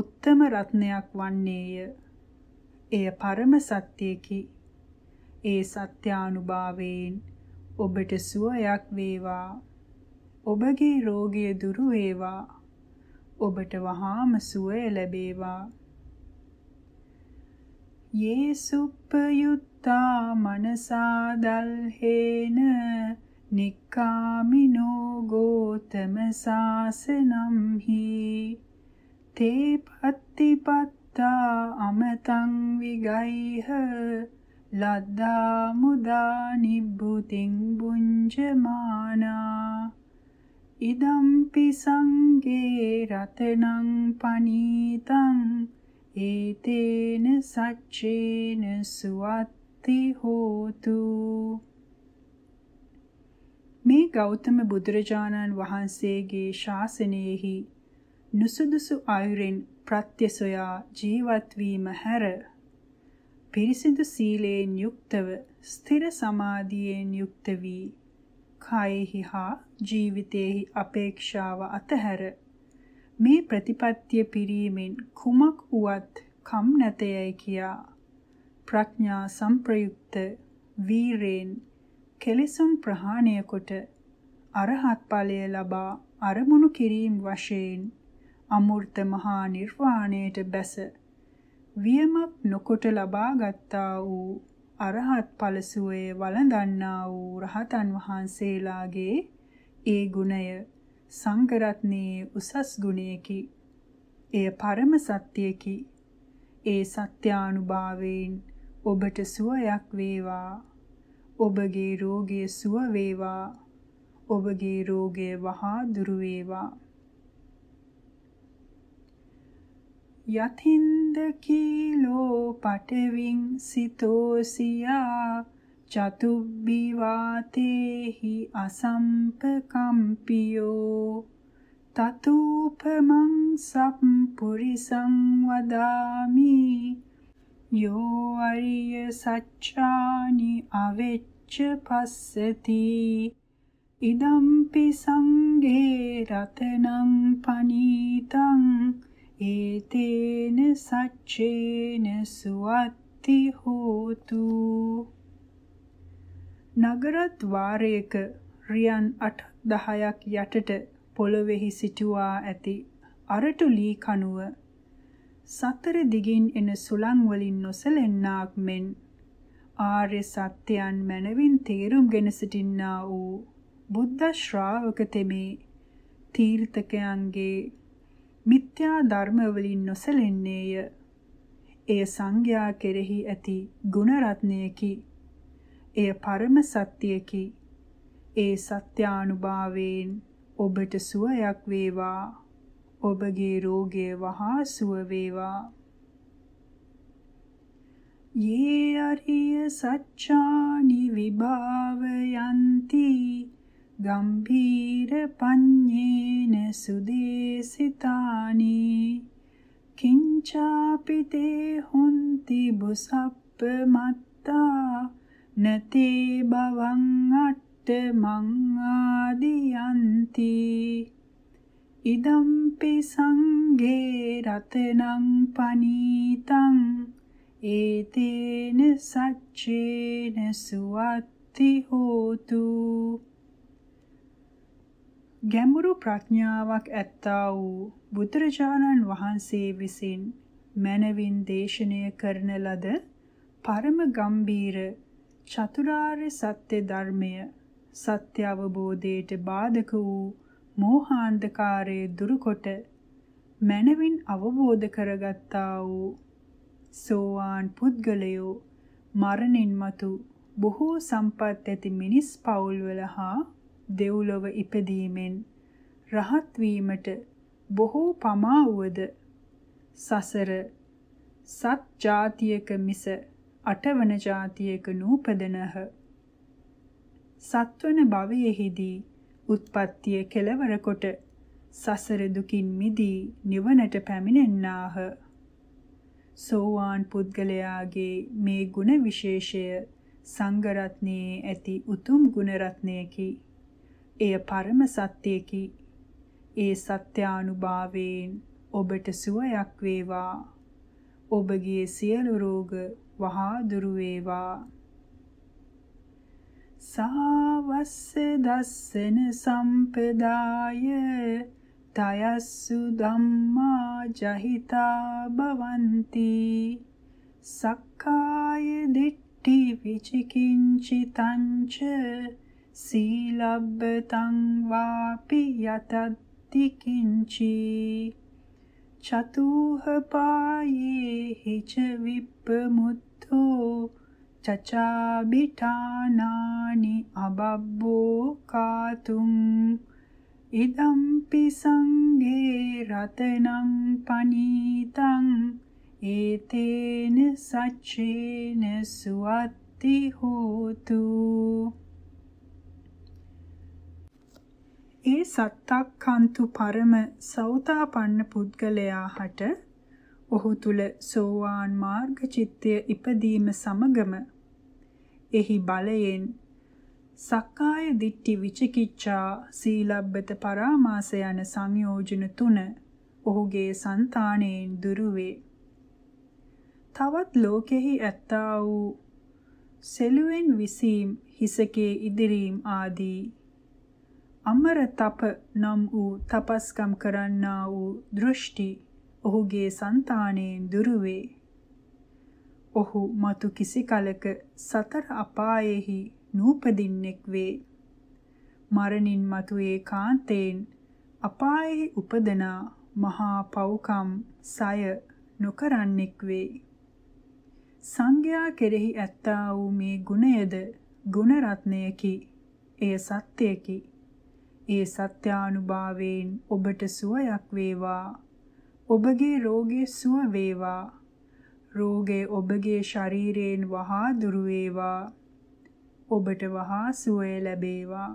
උත්තම රත්නයක් වන්නේය. එය පරම සත්‍යකි. ඒ සත්‍යානුභාවයෙන් ඔබට සුවයක් වේවා. ඔබගේ රෝගය දුරු වේවා. ඔබට වහාම සුවය ලැබේවා. යේසුප්පයුත්තා මනසා දල්හේන නික්කාමිනෝ ගෝතම සාසනම්හි තේ පත්තිපත්තා අමතං විගයිහ ලද්දා මුදා නිබ්බුතින් බුඤ්ජමානා ඉදම්පි සංගේ රතනං පනීතං ඒතේන සච්චේන සුවත්ති හෝතු මේ ගෞතම බුදුරජාණන් වහන්සේගේ ශාසනයෙහි නුසුදුසු ආයුරින් ප්‍රත්‍ය සොයා ජීවත් වීම හැර පිරිසිදු සීලයෙන් යුක්තව ස්ථිර සමාධියෙන් යුක්ත වී කායෙහි හා ජීවිතයෙහි අපේක්ෂාව අතහැර මේ ප්‍රතිපත්තිය පිරීමෙන් කුමක් වුවත් කම් නැතයයි කියා ප්‍රඥා සම්ප්‍රයුක්ත වීරෙන් කෙලෙසුන් ප්‍රහාණය කොට අරහත් ඵලය ලබා අරමුණු කිරීම වශයෙන් අමෘත මහා නිර්වාණයට බැස වියමක් නොකොට ලබාගත්තා වූ අරහත් ඵල සුවේ වළඳන්නා වූ රහතන් වහන්සේලාගේ ඒ ගුණය සංඝරත්නයේ උසස් ගුණයකි. එය පරම සත්‍යයකි. ඒ සත්‍යානුභාවයෙන් ඔබට සුවයක් වේවා. ඔබගේ රෝගය සුව වේවා. ඔබගේ රෝගය වහා දුරු වේවා. යතින්ද කීලෝ පටවින් සිතෝසියා චතුබ්බිවාතේහි අසම්පකම්පියෝ තතුපමං සම්පුරිසං වදාමි යෝ අරිය සච්ඡානි අවෙච්ච පස්සති ඉදම්පි සංඝේ රතනං පනීතං ඒතේන සච්චේන සුවත්ති හෝතු නගර ద్వාරයක රියන් 8-10ක් යටට පොළොවේහි සිටුවා ඇති අරටු ලී කණුව සතර දිගින් එන සුළං වලින් නොසැලෙන්නාක් මෙන් ආර්ය සත්‍යයන් මනවින් තේරුම්ගෙන සිටින්නා වූ බුද්ධ ශ්‍රාවක තෙමේ තීර්ථකයන්ගේ මිත්‍යා ධර්ම වලින් නොසැලෙන්නේය එය සංඝයා කෙරෙහි ඇති ගුණ රත්නයකි එය පරම සත්‍යයකි. ඒ සත්‍යානුභාවයෙන් ඔබට සුවයක් වේවා. ඔබගේ රෝගය වහා සුව වේවා. යේ අරිය සච්ඡානි විභාවයන්ති ගම්භීර පඤ්ඤේන සුදේසිතානි කිංචාපි තේ හොಂತಿ බුසප්ප මත්තා නතේ බවං අට්ඨ මං ආදියන්ති ඉදම්පි සංඝේ රතනං පනීතං ඒතේන සච්චේන සුවත්ති හෝතු ගැඹුරු ප්‍රඥාවක් ඇත්තා වූ බුදුරජාණන් වහන්සේ විසින් මනවින් දේශනය කරන ලද පරම ගම්බීර චතුරාර්ය සත්‍ය ධර්මය සත්‍ය අවබෝධයට බාධක වූ මෝහාන්ධකාරයේ දුරුකොට මනවින් අවබෝධ කරගත්තා වූ සෝවාන් පුද්ගලයෝ මරණින් මතු බොහෝ සම්පත් ඇති මිනිස් පවුල්වල හා දෙව්ලොව ඉපදීමෙන් රහත් වීමට බොහෝ පමාවුවද සසර සත් ජාතියක මිස අටවන જાතියක නූපදනහ සත්වන භවයේහිදී උත්පත්තිය කෙලවර කොට සසර දුකින් මිදී නිවනට පැමිණෙන්නාහ සෝවාන් පුද්ගලයාගේ මේ ගුණ විශේෂය සංඝ රත්නයේ ඇති උතුම් ගුණ රත්නයකි එය පරම සත්‍යයකි ඒ සත්‍යානුභාවයෙන් ඔබට සුවයක් වේවා ඔබගේ සියලු රෝග වහා දුරු වේවා සාවස්ස දස්සන සම්පදාය තයස්සු ධම්මා ජහිතා භවಂತಿ සක්කාය දිට්ඨි විචිකිංචිතංච සීලබ්බතං වාපි යතද්දි කිංචි චතුහ පායේ හිච විප්පමුත් තෝ චචාබිඨානානි අබබ්බෝ කාතුම් ඉදම්පි සංඝේ රතනං පනීතං ඒතේන සච්චේන සුවත්ති හෝතු ඒ සත්තක්කන්තු පරම සෞතාපන්න පුද්ගලයා හට ඔහු තුල සෝවාන් මාර්ග චිත්තය ඉපදීම සමගම එහි බලයෙන් සක්කාය දිට්ඨි විචිකිච්ඡා සීලබ්බත පරාමාස යන සංයෝජන තුන ඔහුගේ సంతාණයෙන් දුරුවේ. තවත් ලෝකෙහි ඇත්තා වූ සෙලුවෙන් විසීම් හිසකේ ඉදිරීම් ආදී අමර තප නම් වූ තපස්කම් කරන්නා වූ දෘෂ්ටි ඔහුගේ సంతාණයෙන් දුරු වේ. ඔහු මතු කිසි කලක සතර අපායෙහි නූපදින්නෙක් වේ. මරණින් මතු ඒකාන්තයෙන් අපායෙහි උපදනා මහා පව්කම් සය නොකරන්නෙක් වේ. සංඝයා කෙරෙහි ඇත්තා වූ මේ ගුණයද ගුණ රත්නයකි. එය සත්‍යයකි. ඒ සත්‍යානුභාවයෙන් ඔබට සුවයක් වේවා. ඔබගේ රෝගය සුව වේවා. රෝගය ඔබගේ ශරීරයෙන් වහා දුරු වේවා. ඔබට වහා සුවය ලැබේවා.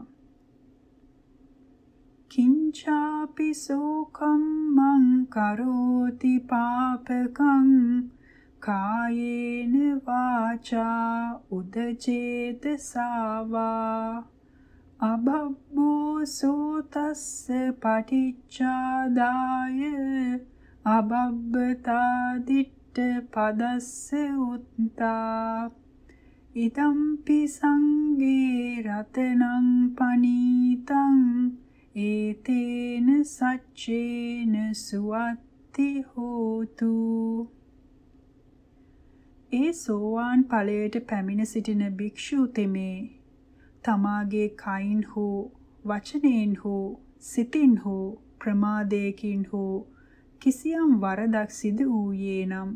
කිංචාපි සෝකම් මං කරෝති පාපකං කායේන වාචා උදචේතසාවා අබබ්බෝ සෝතස්ස පටිච්චාදාය අබබ්බතා දිට්ඨ පදස්ස උත්තා ඉදම්පි සංගේ රතනං පනීතං ඒතේන සච්චේන සුවත්ති හෝතු ඒ සෝවාන් ඵලයට පැමිණ සිටින භික්ෂූ තෙමේ තමාගේ කයින් හෝ වචනෙන් හෝ සිතින් හෝ ප්‍රමාදයකින් හෝ කිසියම් වරදක් සිදු වූයේ නම්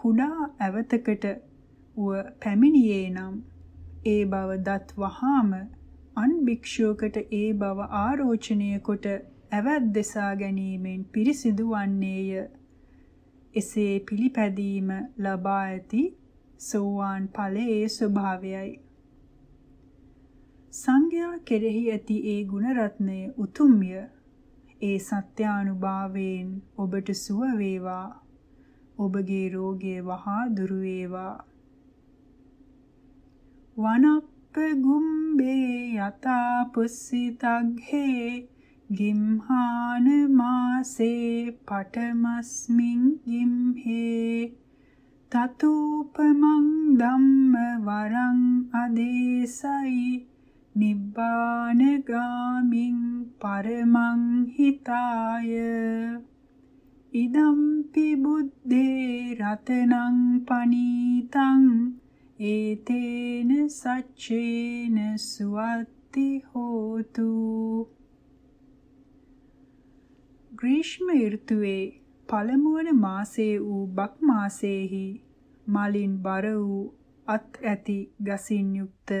කුඩා ඇවතකට ව පැමිණියේ නම් ඒ බව දත් වහාම අන් භික්ෂුවකට ඒ බව ආරෝචනය කොට ඇවැත් දෙසා ගැනීමෙන් පිරිසිදු වන්නේය. එසේ පිළිපැදීම ලබා ඇති සෝවාන් ඵලයේ ස්වභාවයයි. සංඝයා කෙරෙහි ඇති ඒ ගුණ රත්නය උතුම්ය. ඒ සත්‍යානුභාවයෙන් ඔබට සුව වේවා. ඔබගේ රෝගය වහා දුරු වේවා. වනප්පගුම්බේ යතා පුස්සිතග්හේ ගිම්හාන මාසේ පටමස්මින් ගිම්හේ තතුපමං ධම්ම වරං අදේසයි නිබ්බානගාමින් පරමං හිතාය ඉදම්පි බුද්දේ රතනං පනීතං ඒතේන සච්චේන සුවත්ති හෝතු ග්‍රීෂ්ම ඍතුවේ පළමුවන මාසයේ වූ බක් මාසයේහි මලින් බර වූ අත් ඇති ගසින් යුක්ත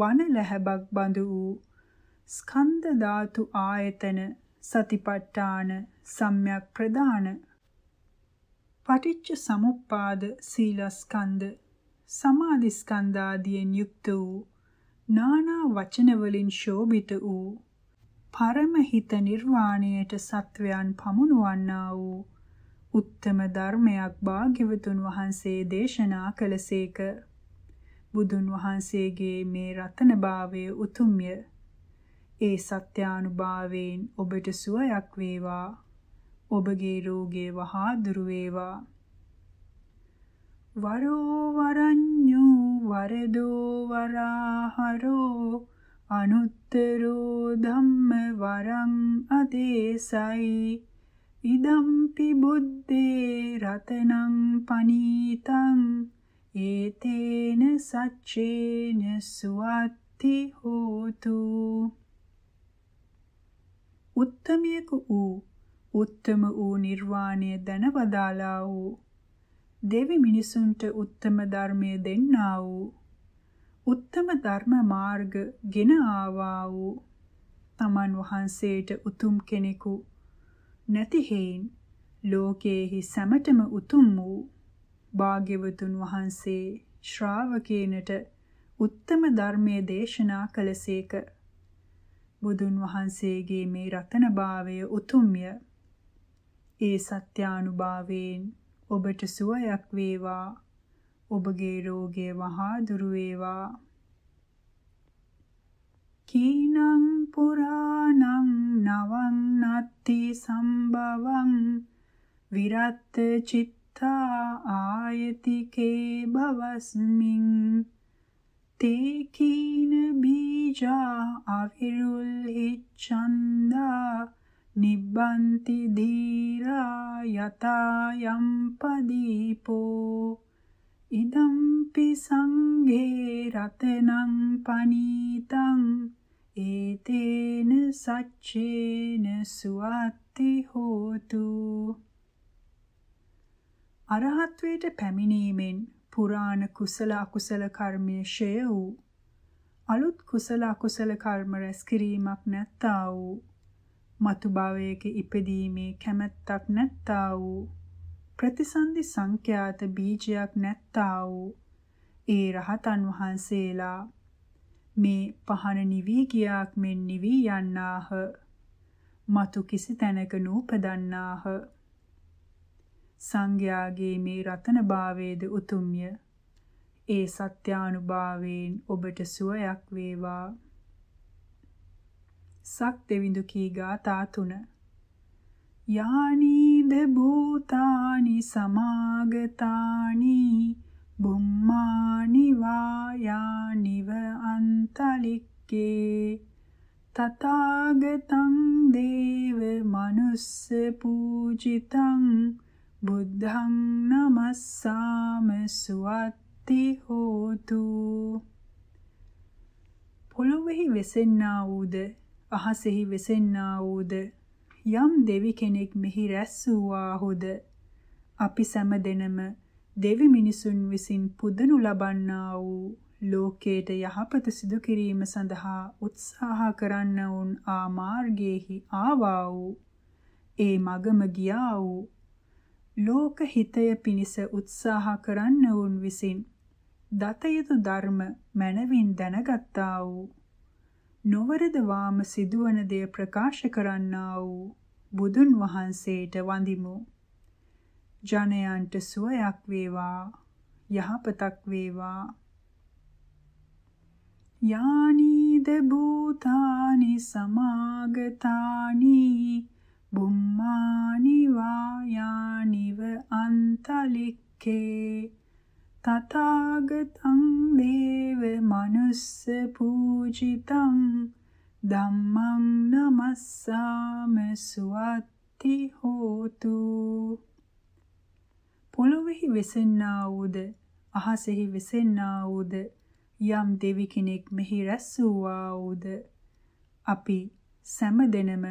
වන ලැහබක් බඳු වූ ස්කන්ධ ධාතු ආයතන සතිපට්ඨාන සම්‍යක් ප්‍රදාන පටිච්ච සමුප්පාද සීලස්කන්ධ සමාධිස්කන්ධ ආදියෙන් යුක්ත වූ නානා වචන වලින් ශෝභිත වූ පරම හිත නිර්වාණයට සත්වයන් පමුණවන්නා වූ උත්තම ධර්මයක් භාග්‍යවතුන් වහන්සේ දේශනා කළසේක බුදුන් වහන්සේගේ මේ රතනභාවය උතුම්ය. ඒ සත්‍යානුභාවයෙන් ඔබට සුවයක් වේවා. ඔබගේ රෝගේ වහා දුරු වේවා. වරෝ වරඤ්ඤෝ වරදෝ වරහරෝ අනුත්තරෝ ධම්ම වරං අදේසයි ඉදම්පි බුද්දේ රතනං පනීතං ඒතේන සච්චේන සුවත්ති හෝතු උත්තමයක වූ උත්තම වූ නිර්වාණය දැන වදාලා වූ දෙවි මිනිසුන්ට උත්තම ධර්මය දෙන්නා වූ උත්තම ධර්ම මාර්ග ගෙන ආවා වූ තමන් වහන්සේට උතුම් කෙනෙකු නැති හේන් ලෝකයේහි සැමටම උතුම් වූ භාග්‍යවතුන් වහන්සේ ශ්‍රාවකේනට උත්තම ධර්මයේ දේශනා කළසේක. බුදුන් වහන්සේගේ මේ රතනභාවය උතුම්ය. ඒ සත්‍යානුභාවයෙන් ඔබට සුවයක් වේවා. ඔබගේ රෝගය වහා දුරු වේවා. කීනම් පුරාණං නවං නත්ති සම්භවං විරත් චිත්තා ආයති කේ භවස්මින් තේ කීන බීජා අවිරුල්හිච්ඡන්දා නිබ්බන්ති දීරා යතායම් පදීපෝ ඉදම්පි සංඝේ රතනං පනීතං ඒතේන සච්චේන සුවත්ති හෝතු අරහත්වයට පැමිණීමෙන් පුරාණ කුසල අකුසල කර්මයේ ෂය වූ අලුත් කුසල අකුසල කර්ම රැස් කිරීමක් නැත්තා වූ මතු භවයක ඉපදීමේ කැමැත්තක් නැත්තා වූ ප්‍රතිසන්දි සංඛ්‍යාත බීජයක් නැත්තා වූ ඒ රහතන් වහන්සේලා මේ පහන නිවි ගියාක් මෙන් නිවි යන්නාහ මතු කිසි තැනක නූපදන්නාහ සංඝයාගේ මේ රතන භාවයේද උතුම්ය. ඒ සත්‍යානුභාවයෙන් ඔබට සුවයක් වේවා. සක් දෙවිඳු කී ගාථා තුන යානීද භූතානි සමාගතානි බුම්මානි වායානිව අන්තලික්කේ තථාගතං දේව මනුස්ස පූජිතං බුද්ධං නමස්සාම සුවත්ති හෝතු පොළොවෙහි වෙසෙන්නා වූද අහසෙහි වෙසෙන්නා වූද යම් දෙවි කෙනෙක් මෙහි රැස් වූවාහුද අපි සැමදෙනම දෙවි මිනිසුන් විසින් පුදනු ලබන්නා වූ ලෝකයට යහපත සිදු කිරීම සඳහා උත්සාහ කරන්නවුන් ආ මාර්ගයේහි ආවා වූ ඒ මගම ගියා වූ ලෝක හිතය පිණිස උත්සාහ කරන්න වුන් විසින් දතයුතු ධර්ම මනවින් දැනගත්තා වූ නොවරදවාම සිදුවන දේ ප්‍රකාශ කරන්නා වූ බුදුන් වහන්සේට වඳිමු ජනයන්ට සුවයක් වේවා යහපතක් වේවා යානීද භූතානි සමාගතානි බුම්මානිවායානිව අන්තලික්කේ තථාගතං දේව මනුස්ස පූජිතං ධම්මං නමස්සාම සුවත්ති හෝතු පොළොවෙහි වෙසෙන්නා වූද අහසෙහි වෙසෙන්නා වූද යම් දෙවි කෙනෙක් මෙහි රැස් වූවා වූද අපි සෑම දිනම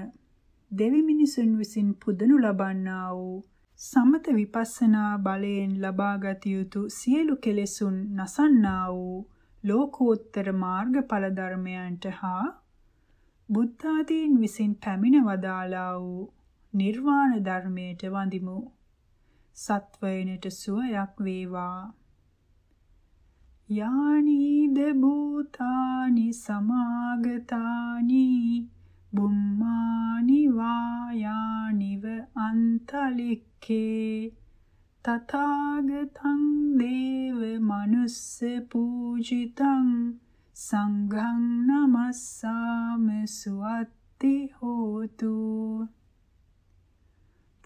දෙවි මිනිසුන් විසින් පුදනු ලබන්නා වූ සමත විපස්සනා බලයෙන් ලබාගත යුතු සියලු කෙලෙසුන් නසන්නා වූ ලෝකෝත්තර මාර්ගඵල ධර්මයන්ට හා බුද්ධාදීන් විසින් පැමිණ වදාලා වූ නිර්වාණ ධර්මයට වඳිමු. සත්වයනට සුවයක් වේවා. යානීද භූතානි සමාගතානි බුම්මානි වායානිව අන්තලික්කේ තථාගතං දේව මනුස්ස පූජිතං සංඝං නමස්සාම සුවත්ති හෝතු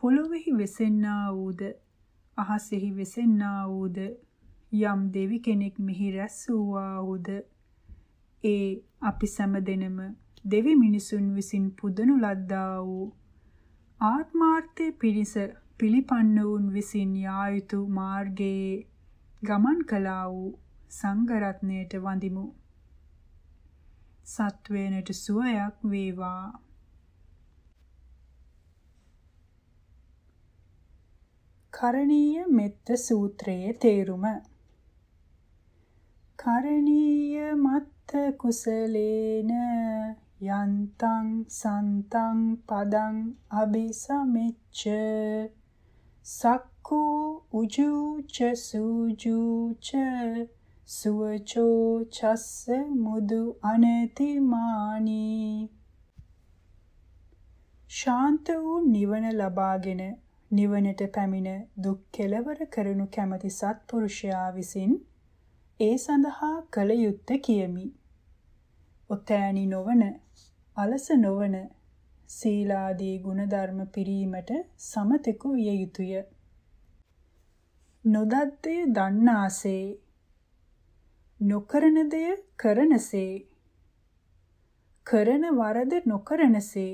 පොළොවෙහි වෙසෙන්නා වූද අහසෙහි වෙසෙන්නා වූද යම් දෙවි කෙනෙක් මෙහි රැස් වූවා වූද ඒ අපි සෑම දෙනම දෙවි මිනිසුන් විසින් පුදනු ලද්දා වූ ආත්මාර්ථය පිණිස පිළිපන්න වුන් විසින් යා යුතු මාර්ගයේ ගමන් කළා වූ සංඝරත්නයට වඳිමු. සත්වේනට සුවයක් වේවා. කරණීය මෙත්ත සූත්‍රයේ තේරුම කරණීය මත්ත කුසලේන යන්තං සන්තං පදං අபிසමෙච්ච සක්කු උජු ච සූජු ච සුවචෝ චස්ස මුදු අනතිමානී ශාන්ත වූ නිවන ලබාගෙන නිවනට පැමිණ දුක් කෙලවර කරනු කැමැති සත්පුරුෂයා විසින් ඒ සඳහා කල යුත්තේ කියමි. ඔතෑණි නොවන අලස නොවන සීලාදී ගුණධර්ම පිරීමට සමතෙකු විය යුතුය. නොදත්තේ දන්නාසේ නොකරන දෙය කරනසේ කරන වරද නොකරනසේ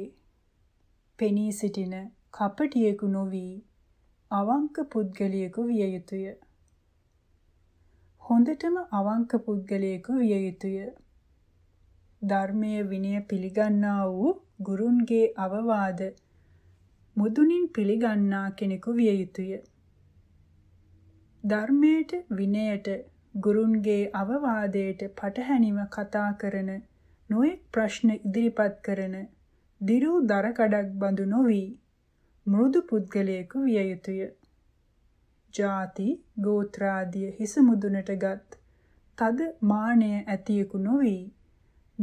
පෙනී සිටින කපටියෙකු නොවි අවංක පුද්ගලයෙකු විය යුතුය. හොඳටම අවංක පුද්ගලයෙකු විය යුතුය. ධර්මයේ විනය පිළිගන්නා වූ ගුරුන්ගේ අවවාද මුදුනින් පිළිගන්නා කෙනෙකු විය යුතුය. ධර්මයට විනයට ගුරුන්ගේ අවවාදයට පටහැනිව කතා කරන නොඑක් ප්‍රශ්න ඉදිරිපත් කරන දිරු දරකඩක් බඳු නොවි මෘදු පුද්ගලයෙකු විය යුතුය. ಜಾති ගෝත්‍රාදිය හිස මුදුනටගත් තද මාණය ඇතියෙකු නොවේ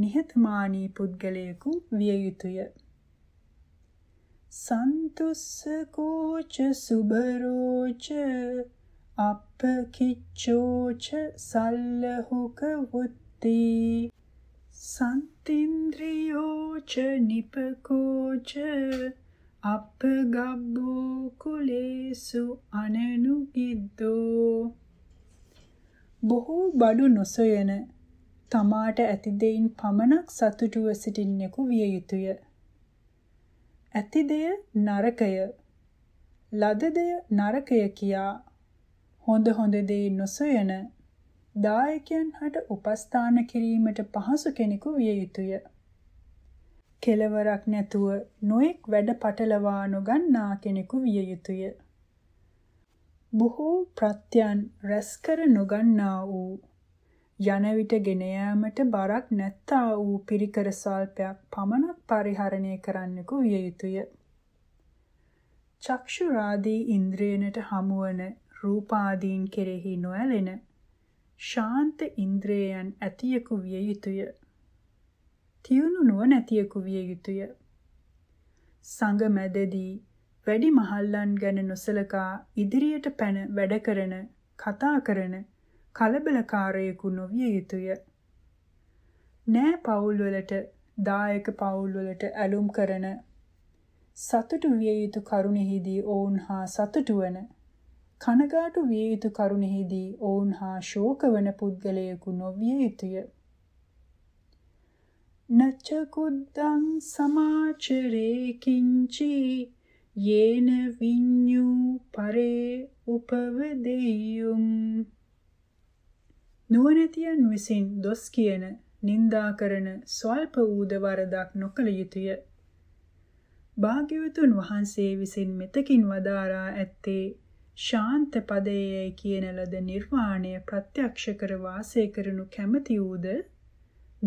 නිහතමානී පුද්ගලයෙකු විය යුතුය. සන්තුස්ස කෝච සුබරෝච අපකිච්චෝච සල්ලහුක වුත්ති සන්තින්ද්‍රියෝච නිපකෝච අපගබ්බෝ කුලේසු අනනුගිද්දෝ බොහෝ බඩු නොසොයන තමාට ඇති දෙයින් පමණක් සතුටුව සිටින්නෙකු විය යුතුය. ඇති දෙය නරකය. ලද දෙය නරකය කියා හොඳ හොඳ දේ නොසොයන දායකයන් හට උපස්ථාන කිරීමට පහසු කෙනෙකු විය යුතුය. කෙලවරක් නැතුව නොඑක් වැඩ පටලවා නොගන්නා කෙනෙකු විය යුතුය. බොහෝ ප්‍රත්‍යයන් රැස්කර නොගන්නා වූ යන විට ගෙන යාමට බරක් නැත්තා වූ පිරිකර සල්පයක් පමණක් පරිහරණය කරන්නෙකු විය යුතුය. චක්ෂු රාදී ඉන්ද්‍රයනට හමුවන රූපාදීන් කෙරෙහි නොඇලෙන ශාන්ත ඉන්ද්‍රයන් ඇතියෙකු විය යුතුය. තියුණු නුවණැතියෙකු විය යුතුය. සංග මැදදී වැඩි මහල්ලන් ගැන නොසලකා ඉදිරියට පැන වැඩ කරන කතා කරන කලබලකාරයෙකු නොවිය යුතුය. නෑ පවුල්වලට දායක පවුල්වලට ඇලුම් කරන සතුටු විය යුතු කරුණෙහිදී ඔවුන් හා සතුටු වන කනගාටු විය යුතු කරුණෙහිදී ඔවුන් හා ශෝක වන පුද්ගලයෙකු නොවිය යුතුය. නච්ච කුද්දං සමාචරේ කිංචි යේන විඤ්ඤු පරේ උපවදෙය්‍යුම් නුවණැතියන් විසින් දොස් කියන, නිඳා කරන ස්වල්ප ඌද වරදක් නොකළ යුතුය. භාග්‍යවතුන් වහන්සේ විසින් මෙතකින් වදාරා ඇත්තේ ශාන්ත පදයේ කියන ලද නිර්වාණය ප්‍රත්‍යක්ෂ කර වාසය කරනු කැමති ඌද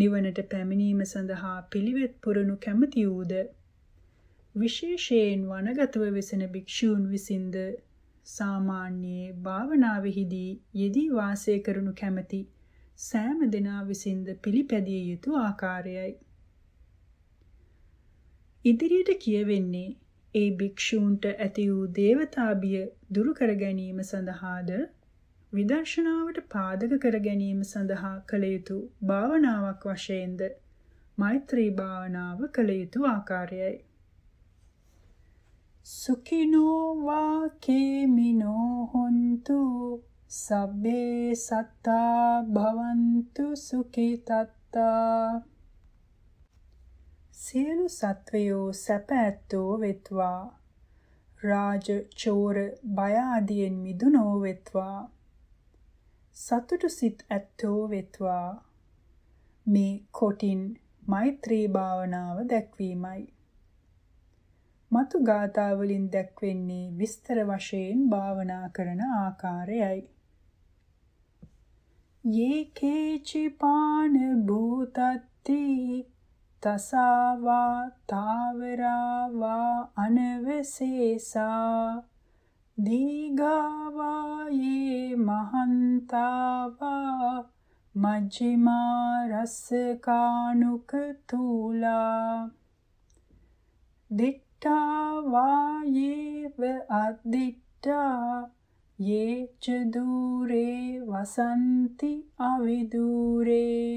නිවනට පැමිණීම සඳහා පිළිවෙත් පුරනු කැමති ඌද විශේෂයෙන් වනගතව වෙසෙන භික්ෂූන් විසින්ද සාමාන්‍යයේ භාවනාවෙහිදී යෙදී වාසය කරනු කැමැති සෑම දෙනා විසින්ද පිළිපැදිය යුතු ආකාරයයි. ඉදිරියට කියවෙන්නේ ඒ භික්ෂූන්ට ඇති වූ දේවතාබිය දුරු කර ගැනීම සඳහාද විදර්ශනාවට පාදක කර ගැනීම සඳහා කළ යුතු භාවනාවක් වශයෙන්ද මෛත්‍රී භාවනාව කළ යුතු ආකාරයයි. සුඛිනෝ වා කේමිනෝ හොන්තු සබ්බේ සත්තා භවන්තු සුඛිතත්තා සියලු සත්වයෝ සැපැත්තෝ වෙත්වා රාජ චෝර බය ආදියෙන් මිදුනෝ වෙත්වා සතුටු සිත් ඇත්තෝ වෙත්වා මේ කොටින් මෛත්‍රී භාවනාව දැක්වීමයි මතු ගාථාවලින් දැක්වෙන්නේ විස්තර වශයෙන් භාවනා කරන ආකාරයයි. ये केचि पानभूतत्ति तसा वा तावरा वा अनवशेषा दीघा वा ये महन्ता वा मज्जिमा रसकानुकतूला दिक् අදිට්ඨා වායේව අදිට්ඨා යේච දුරේ වසන්ති අවිදුරේ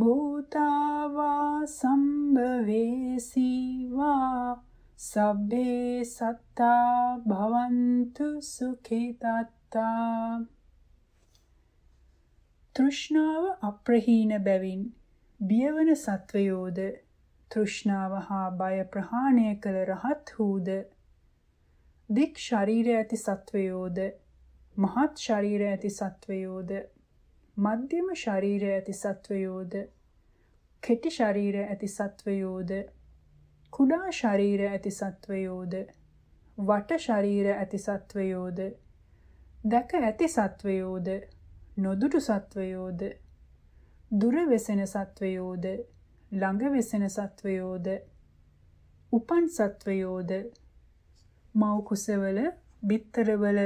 භූතාවා සම්භවේසීවා සබ්බේ සත්තා භවන්තු සුඛිතත්තා තෘෂ්ණාව අප්‍රහීන බැවින් බියවන සත්වයෝද තෘෂ්ණාව හා බය ප්‍රහාණය කළ රහත් හූද දික් ශරීර ඇති සත්වයෝද මහත් ශරීර ඇති සත්වයෝද මධ්‍යම ශරීර ඇති සත්වයෝද කෙටි ශරීර ඇති සත්වයෝද කුඩා ශරීර ඇති සත්වයෝද වට ශරීර ඇති සත්වයෝද දැක ඇති සත්වයෝද නොදුටු සත්වයෝද දුර වෙසෙන සත්වයෝද ළඟ වෙසෙන සත්වයෝද උපන් සත්වයෝද මව් කුසවල බිත්තරවල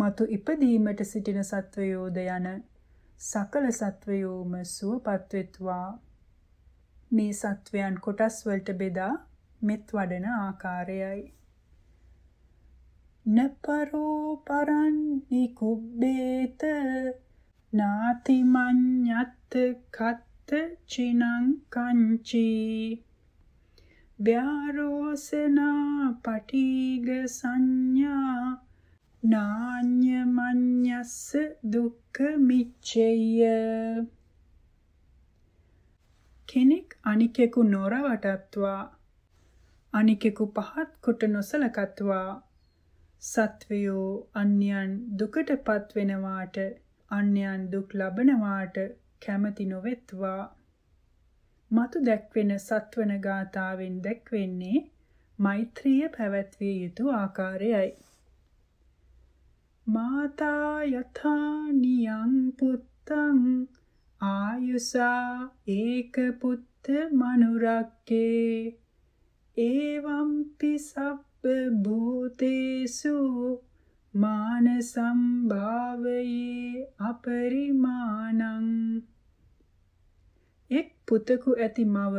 මතු ඉපදීමට සිටින සත්වයෝද යන සකල සත්වයෝම සුවපත් වෙත්වා මේ සත්වයන් කොටස් වලට බෙදා මෙත් වඩන ආකාරයයි නපරෝ පරන්නි කුබ්බේත නාති මඤ්ඤත් කත් චිනං කංචි ව්‍යාරෝසනා පටිග සංඥා නාඤ්ඤ මඤ්ඤස්ස දුක්ඛ මිච්ඡේය කෙනෙක් අනිකෙකු නොරවටත්වා අනිකෙකු පහත් කොට නොසලකත්වා සත්වයෝ අන්‍යයන් දුකටපත් වෙනවාට අන්‍යයන් දුක් ලබනවාට කැමති නොවෙත්වා මතු දැක්වෙන සත්වන ගාතාවෙන් දැක්වෙන්නේ මෛත්‍රිය පැවැත්විය යුතු ආකාරයයි මාතා යථා නියං පුත්තං ආයුසා ඒක පුත්ත මනුරක්කේ එවම්පි සබ්බ භූතේසු මාන සම්භාවයේ අපරිමාණං එක් පුතෙකු ඇති මව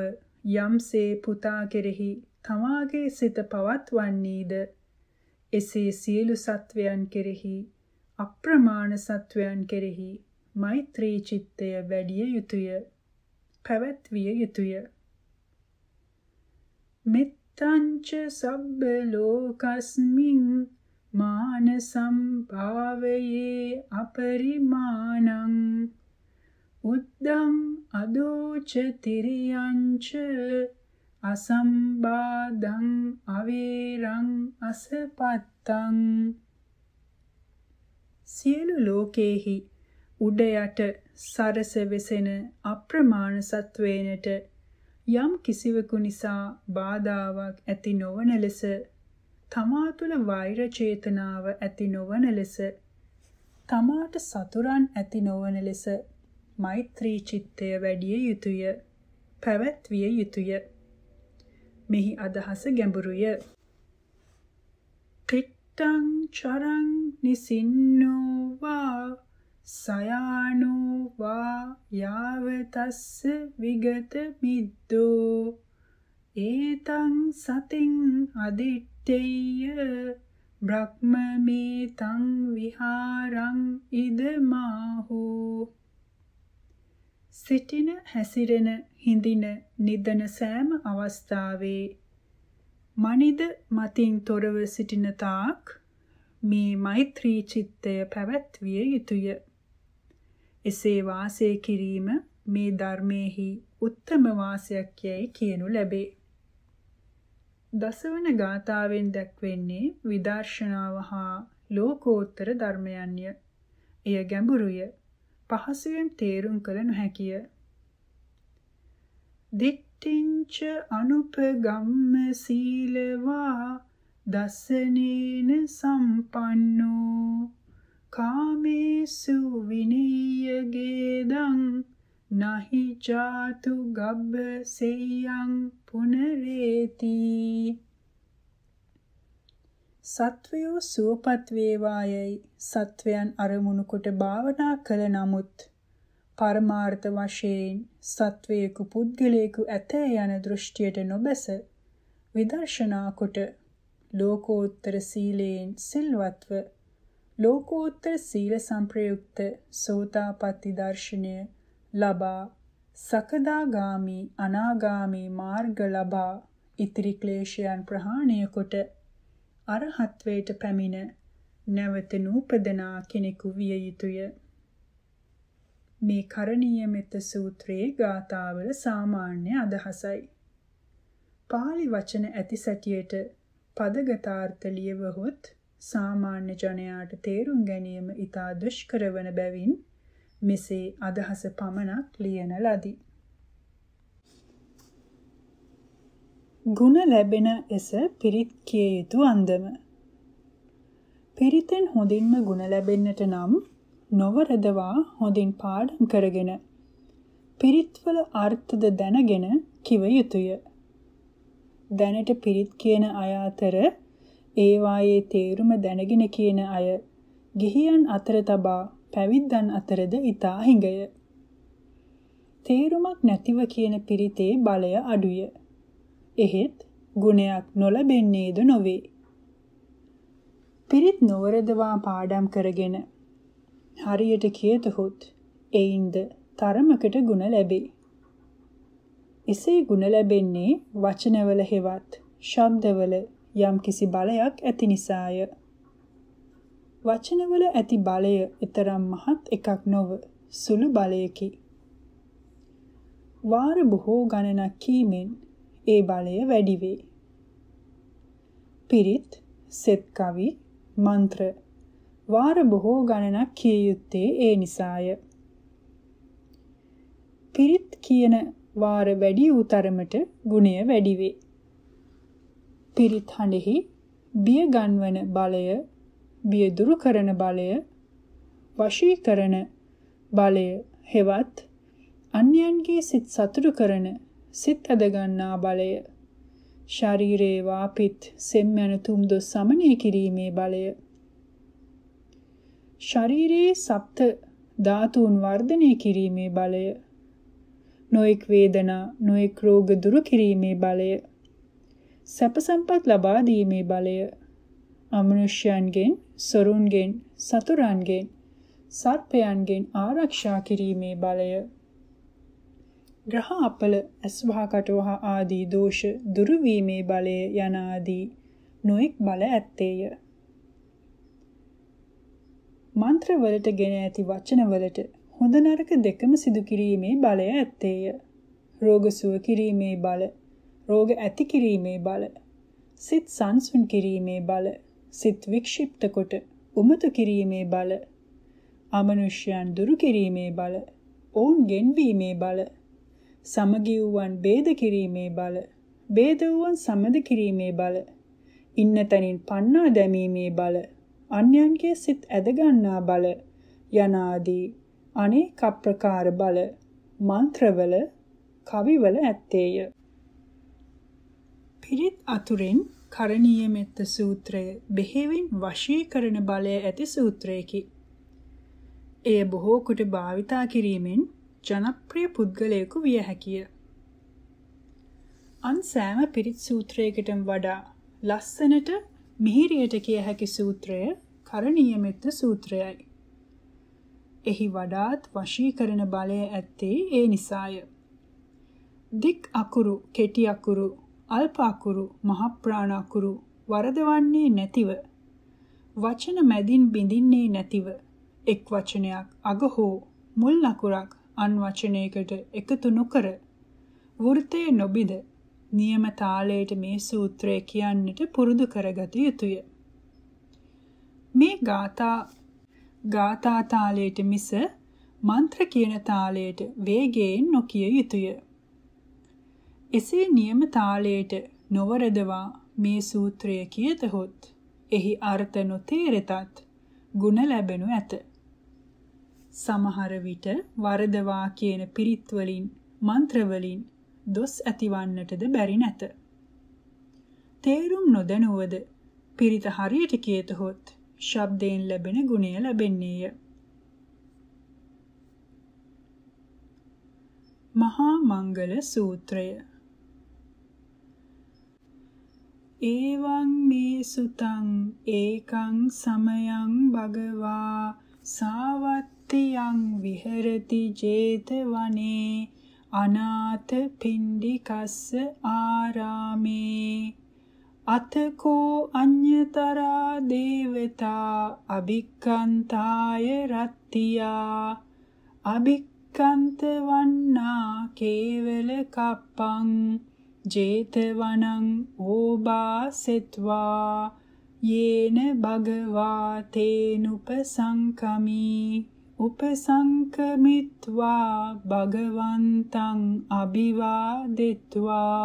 යම්සේ පුතා කෙරෙහි තමාගේ සිත පවත්වන්නේද එසේ සියලු සත්වයන් කෙරෙහි අප්‍රමාණ සත්වයන් කෙරෙහි මෛත්‍රී චිත්තය වැඩිය යුතුය පැවැත්විය යුතුය මෙත්තංච සබ්බ ලෝකස්මින් මානසම් භාවයේ අපරිමාණං උද්දම් අදෝච තිරියංච අසම්බාධං අවේරං අසපත්තං සියලු ලෝකේහි උඩ යට සරස වෙසෙන අප්‍රමාණ සත්වේනට යම් කිසිවෙකු නිසා බාධාවක් ඇති නොවන ලෙස තමා තුළ වෛර චේතනාව ඇති නොවන ලෙස තමාට සතුරන් ඇති නොවන ලෙස මෛත්‍රී චිත්තය වැඩිය යුතුය පැවැත්විය යුතුය මෙහි අදහස ගැඹුරුය තිට්ටං චරං නිසින්නෝ වා සයානෝ වා යාවතස්ස විගත මිද්දෝ ඒතං සතින් අදිත්තේය බ්‍රහ්මමේතං විහාරං ඉදමාහෝ සිටින හැසිරෙන හිඳින නිදන සෑම අවස්ථාවේ මනිද මතින් තොරව සිටින තාක් මේ මෛත්‍රී චිත්තය පැවැත්විය යුතුය. එසේ වාසය කිරීම මේ ධර්මයේහි උත්තම වාසයක් යයි කියනු ලැබේ. දසවන ගාථාවෙන් දැක්වෙන්නේ විදර්ශනාව හා ලෝකෝත්තර ධර්මයන්ය. එය ගැඹුරුය. පහසුවෙන් තේරුම් කළ නොහැකිය. දිට්ඨිංච අනුපගම්ම සීලවා දසනේන සම්පන්නෝ කාමේසු විනීයගේදං නහි ජාතු ගබ්බ සෙයං පුනරේති සත්වයෝ සුවපත් වේවායයි සත්වයන් අරමුණු කොට භාවනා කළ නමුත් පරමාර්ථ වශයෙන් සත්වයෙකු පුද්ගලයෙකු ඇතේ යන දෘෂ්ටියට නොබැස විදර්ශනා කොට ලෝකෝත්තර සීලයෙන් සිල්වත්ව ලෝකෝත්තර සීල සම්ප්‍රයුක්ත සෝතාපට්ටි දර්ශනය ලබා සකදාගාමි අනාගාමි මාර්ග ලබා ඉතිරි ක්ලේශයන් ප්‍රහාණය කොට අරහත්වයට පැමිණ නැවත නූපදනා කෙනෙකු විය යුතුය මේ කරණීය මෙත්ත සූත්‍රයේ ගාථාවල සාමාන්‍ය අදහසයි පාලි වචන ඇති සැටියට පදගතාර්ථ ලියවහොත් සාමාන්‍ය ජනයාට තේරුම් ගැනීම ඉතා දුෂ්කර වන බැවින් මෙසේ අදහස පමණක් ලියන ලදී. ගුණ ලැබෙන එස පිරිත් කිය යුතු අන්දම. පිරිතෙන් හොඳින්ම ගුණ ලැබෙන්නට නම් නොවරදවා හොඳින් පාඩම් කරගෙන පිරිත්වල අර්ථද දැනගෙන කිව යුතුය. දැනට පිරිත් කියන අය අතර ඒවායේ තේරුම දැනගෙන කියන අය ගිහියන් අතර තබා පැවිද්දන් අතරද ඊතා හිඟය. තේරුමක් නැතිව කියන පිරිතේ බලය අඩුය. එහෙත් ගුණයක් නොලැබෙන්නේද නොවේ. පිරිත් නොවරදවා පාඩම් කරගෙන හරියට කියතහොත් එයින්ද තරමකට ಗುಣ ලැබේ. එසේ ಗುಣ ලැබෙන්නේ වචනවල හෙවත් ශබ්දවල යම්කිසි බලයක් ඇති නිසාය. වචනවල ඇති බලය එතරම් මහත් එකක් නොව සුළු බලයකි. වාර බොහෝ ගණනක් කීමෙන් ඒ බලය වැඩි වේ. පිරිත්, සෙත් කවි, මන්ත්‍ර වාර බොහෝ ගණනක් කිය යුත්තේ ඒ නිසාය. පිරිත් කියන වාර වැඩි වූ තරමට ගුණය වැඩි වේ. පිරිත් හඬෙහි බිය ගන්වන බලය බිය දුරු කරන බලය වශීකරණ බලය හෙවත් අන්‍යයන්ගේ සිත් සතුටු කරන සිත් ඇදගන්නා බලය ශරීරයේ වාපිත් සෙම් යන තුම්දොස් සමනය කිරීමේ බලය ශරීරයේ සප්ත ධාතුන් වර්ධනය කිරීමේ බලය නොඑක් වේදනා නොඑක් රෝග දුරු කිරීමේ බලය සැප සම්පත් ලබා දීමේ බලය අමනුෂ්‍යයන්ගෙන් සොරුන්ගෙන් සතුරන්ගෙන් සර්පයන්ගෙන් ආරක්ෂා කිරීමේ බලය ග්‍රහ අපල අස්වාහකටෝහ ආදී දෝෂ දුරු වීමේ බලය යන ආදී නොඑක් බල ඇත්තේය මන්ත්‍ර වලට ගෙන ඇති වචන වලට හොඳ නරක දෙකම සිදු කිරීමේ බලය ඇත්තේය රෝග සුව කිරීමේ බල රෝග ඇති කිරීමේ බල සිත සංසුන් කිරීමේ බල සිත් වික්ෂිප්ත කොට උමතු කිරීමේ බල අමනුෂ්‍යයන් දුරු කිරීමේ බල ඔවුන් ගෙන්වීමේ බල සමගි වූවන් ભેද කිරීමේ බල ભેද වූවන් සමද කිරීමේ බල ඉන්න තැනින් පන්නා දැමීමේ බල අන්‍යයන්ගේ සිත් ඇද ගන්නා බල යනාදී අනේක ප්‍රකාර බල මන්ත්‍රවල කවිවල ඇත්තේය පිරිත් අතුරින් කරණීය මෙත්ත සූත්‍රය බෙහෙවින් වශීකරණ බලය ඇති සූත්‍රයකි. එය බොහෝ කොට භාවිතා කිරීමෙන් ජනප්‍රිය පුද්ගලයෙකු විය හැකිය. අන් සෑම පිරිත් සූත්‍රයකටම වඩා ලස්සනට මිහිරියට කිය හැකි සූත්‍රය කරණීය මෙත්ත සූත්‍රයයි. එහි වඩාත් වශීකරණ බලය ඇත්තේ ඒ නිසාය. දික් අකුරු, කෙටි අකුරු, අල්පාකුරු මහප්‍රාණාකුරු වරදවන්නේ නැතිව වචන මැදින් බිඳින්නේ නැතිව එක් වචනයක් අග හෝ මුල් නකුරක් අන් වචනයකට එකතු නොකර වෘතයේ නොබිද නියම තාලයට මේ සූත්‍රය කියන්නට පුරුදු කරගත යුතුය. මේ ගාථා ගාථා තාලයට මිස මන්ත්‍ර කියන තාලයට වේගයෙන් නොකිය යුතුය. එසේ නියම තාලයට නොවරදවා මේ සූත්‍රය කියතහොත් එහි අර්ථ නොතේරෙතත් ಗುಣ ලැබෙනු ඇත. සමහර විට වරදවා කියන පිරිත් වලින් මන්ත්‍ර වලින් දොස් ඇතිවන්නටද බැරි නැත. තේරුම් නොදැනුවද පිරිත හරියට කියතහොත් ශබ්දයෙන් ලැබෙන ගුණය ලැබෙන්නේය. මහා මංගල සූත්‍රය එවං මේ සුතං ඒකං සමයං භගවා සාවත්තියං විහෙරති 제තවනේ අනාථ පින්ඩිකස්ස ආරාමේ අතකෝ අඤ්‍යතරා දේවතා අභික්ඛන්තාය රත්තියා අභික්ඛන්ත වන්නා කේවල කප්පං ජේතවනං ඕබාසෙත්වා යේන භගවා තේනුපසංකමී උපසංකමිත්වා භගවන්තං අභිවාදෙත්වා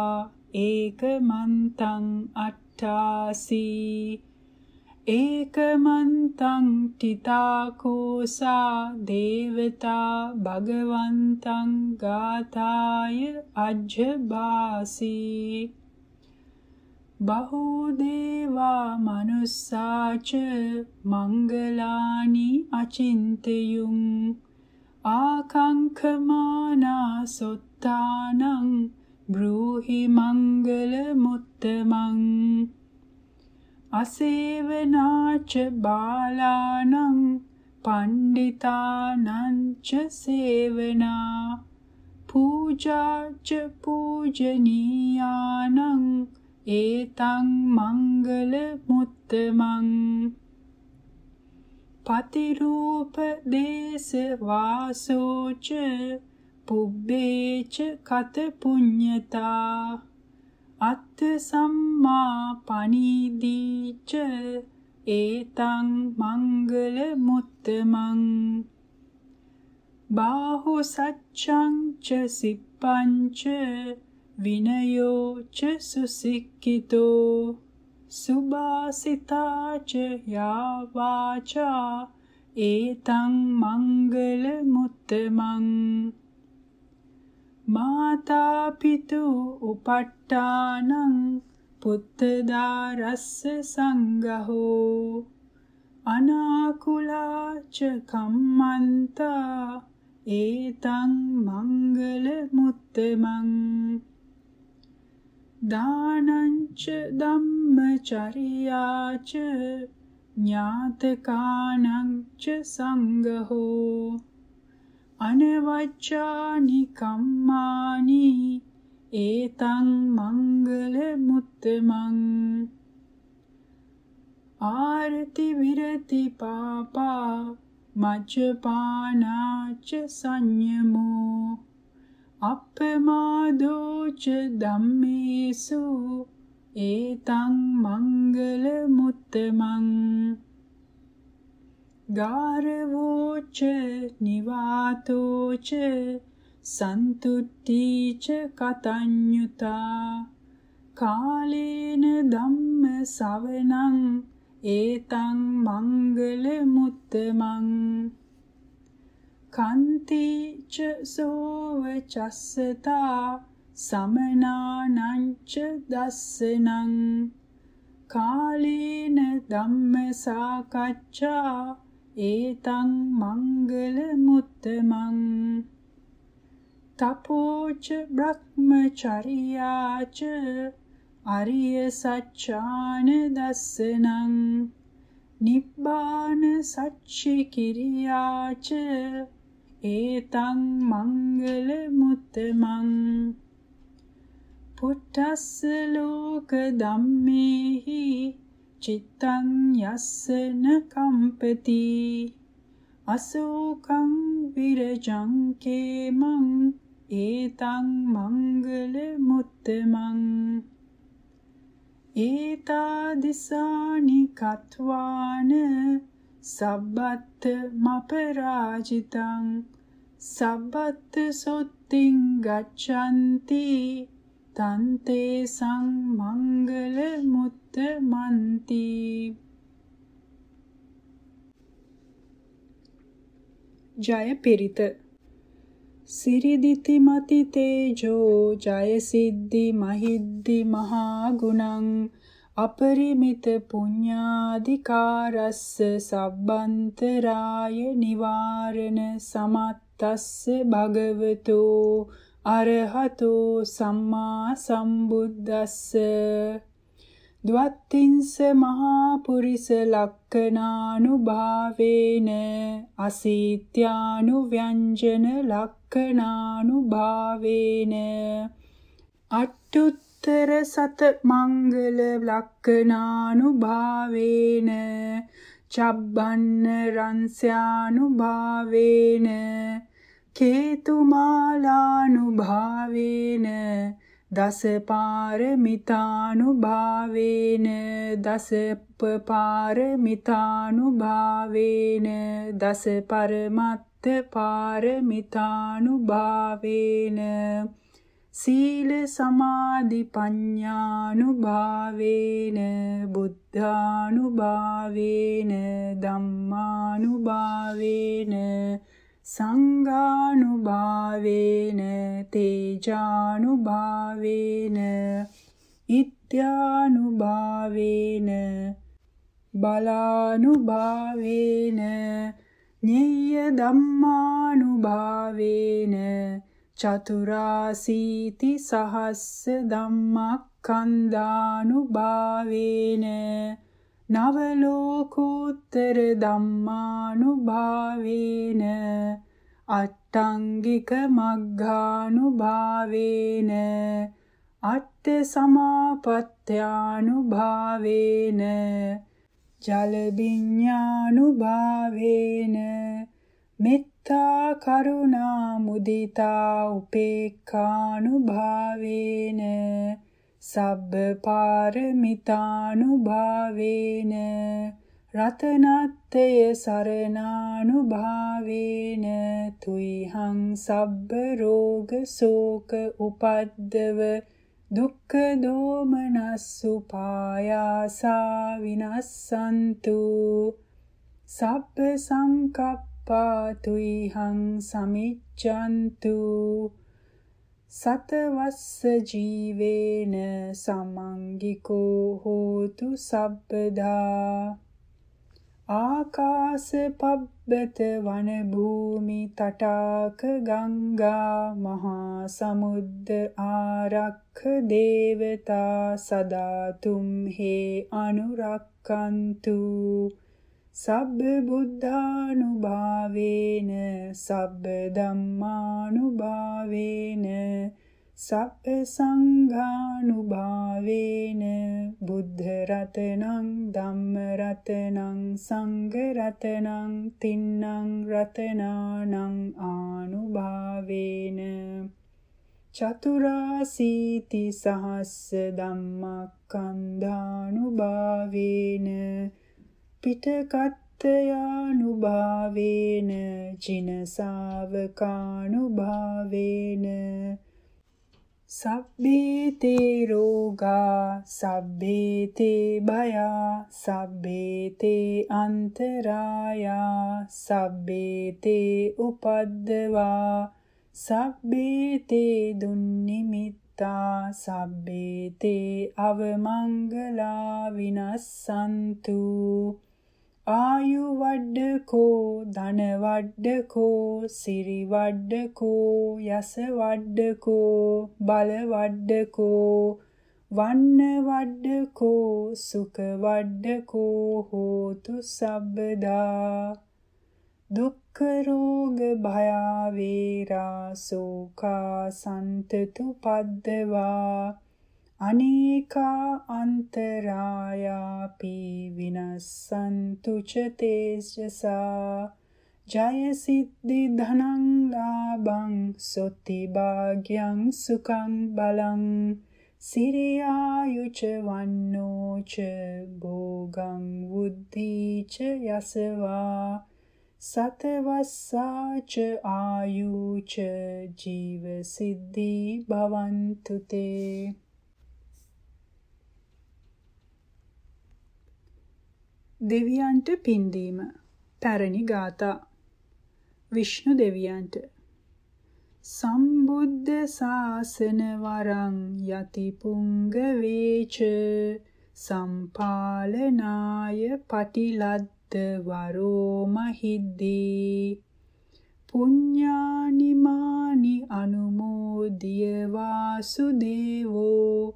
ඒකමන්තං අට්ඨාසී ඒකමන්තං තිතාකෝසා දේවතා භගවන්තං ගාථාය අජ්ජබාසී බහෝ දේවා මනුස්සාච මංගලානි අචින්තයුම් ආකංකමානා සොත්තානං බ්‍රූහි මංගල මුත්තමං අසේවනාච බාලානං පණ්ඩිතානංච සේවනා පූජාච පූජනීයානං ඒතං මංගල මුත්තමං පතිරූප දේශ වාසෝච පුබ්බේච කත පුඤ්ඤතා අත්ථ සම්මා පනිදීච ඒතං මංගල මුත්තමං බාහු සච්ඡං ච සිප්පංච විනයෝ ච සුසික්කිතෝ සුභාසිතා ච යා වාචා ඒතං මංගල මුත්තමං මාතා පිතු උපට්ඨානං පුත්තදාරස්ස සංඝහෝ අනාකුලාච කම්මන්තා ඒතං මංගල මුත්තමං දානංච ධම්මචරියාච ඥාතකානං ච සංඝහෝ අනවච්ඡානි කම්මානි ඒතං මංගල මුත්තමං ආරති විරති පාපා මච්ඡපානාච සංයමෝ අප්පමාදෝච ධම්මේසු ඒතං මංගල මුත්තමං ගාරවෝච නිවාතෝච සන්තුට්ඨීච කතඤ්ඤුතා කාලේන ධම්ම සවනං ඒතං මංගල මුත්තමං කන්තිච සෝව චස්සතා සමනානංච දස්සනං කාලේන ධම්ම සාකච්ඡා ඒතං මංගල මුත්තමං තපෝච බ්‍රහ්මචරියාච අරිය සච්ඡාන දස්සනං නිබ්බාන සච්චි කිරියාච ඒතං මංගල මුත්තමං පුට්ටස්ස ලෝක ධම්මේහි චිත්තං යස්සන කම්පති අසෝකං විරජං කේමං ඒතං මංගල මුත්තමං ඒතා දිසානි කත්වාන සබ්බත් මපරාජිතං සබ්බත් සොත්තිං ගච්ඡanti තන්තේ සංමංගල මුත්ත මන්ති ජය පිරිත සිරිදිති මති තේජෝ ජය සිද්ධි මහිද්දි මහා ගුණං අපරිමිත පුඤ්ඤාධිකාරස්ස සබ්බන්තරාය නිවාරණ සමත්තස්ස භගවතෝ අරහතෝ සම්මා සම්බුද්දස්ස ද්වත්තිංස මහා පුරිස ලක්කනානුභාවේන අසීත්‍යානු ව්‍යංජන ලක්කනානුභාවේන අට්ඨුත්තර සත මංගල ලක්කනානුභාවේන චබ්බන්න රංස්‍යානුභාවේන කේතුමාලානුභාවේන දස පාරමිතානුභාවේන දස පාරමිතානුභාවේන දස පරමත්ත පාරමිතානුභාවේන සීල සමාධි පඤ්ඤානුභාවේන බුද්ධානුභාවේන ධම්මානුභාවේන සංඝානුභාවේන තේජානුභාවේන ඉත්‍යානුභාවේන බලානුභාවේන ඤේය ධම්මානුභාවේන චතුරාසීති සහස්ස ධම්මක්ඛන්දානුභාවේන නවලෝකෝත්තර ධම්මානුභාවේන අට්ටංගික මග්ගානුභාවේන අට්ඨ සමාපත්‍යානුභාවේන ජලබිඤ්ඤානුභාවේන මෙත්තා කරුණා මුදිතා උපේක්ඛානුභාවේන සබ්බපාරමිතානුභාවේන රතනත්තය සරණානුභාවේන තුයිහං සබ්බ රෝග සෝක උපද්දව දුක්ඛ දෝමනස්සුපායාසා විනස්සන්තු සබ්බ සංකප්පා තුයිහං සමිච්ඡන්තු සතවස්ස ජීවේන සමංගිකෝ හෝතු සබ්බදා ආකාශ පබ්බත වන භූමි තටාක ගංගා මහා සමුද්ද ආරක්ඛ දේවතා සදා තුම් හේ අනුරක්කන්තු සබ්බ බුද්ධානුභාවේන සබ්බ ධම්මානුභාවේන සබ්බ සංඝානුභාවේන බුද්ධ රතනං ධම්ම රතනං සංඝ රතනං තින්නං රතනානං ආනුභාවේන චතුරාසීති සහස්ස ධම්මක්ඛන්ධානුභාවේන පිටකත්තයානුභාවේන චිනසාවකානුභාවේන සබ්බේතේ රෝගා සබ්බේතේ භයා සබ්බේතේ අන්තරායා සබ්බේතේ උපද්දවා සබ්බේතේ දුන්නිමිත්තා සබ්බේතේ අවමංගලා විනස්සන්තු ආයු වඩ්ඩකෝ ධන වඩ්ඩකෝ සිරි වඩ්ඩකෝ යස වඩ්ඩකෝ බල වඩ්ඩකෝ වන්න වඩ්ඩකෝ සුඛ වඩ්ඩකෝ හෝතු සබ්බදා දුක්ඛ රෝග භය වේරා සෝකා සන්තතු පද්දවා අනේකා අන්තරායාපි විනස්සන්තු ච තේජසා ජය සිද්ධි ධනං ලාභං සොති භාග්‍යං සුඛං බලං සිරියායුච වන්නෝ ච භෝගං වුද්ධි ච යසවා සතවස්සා ච ආයුච ජීව සිද්ධි භවන්තුතේ දෙවියන්ට පින්දීම පැරණි ගාථා විෂ්ණු දෙවියන්ට සම්බුද්ධ ශාසන වරං යති පුංග වේච සම්පාලනාය පටිලද්ද වරෝ මහිද්දී පුඤ්ඤානිමානි අනුමෝදිය වාසුදේවෝ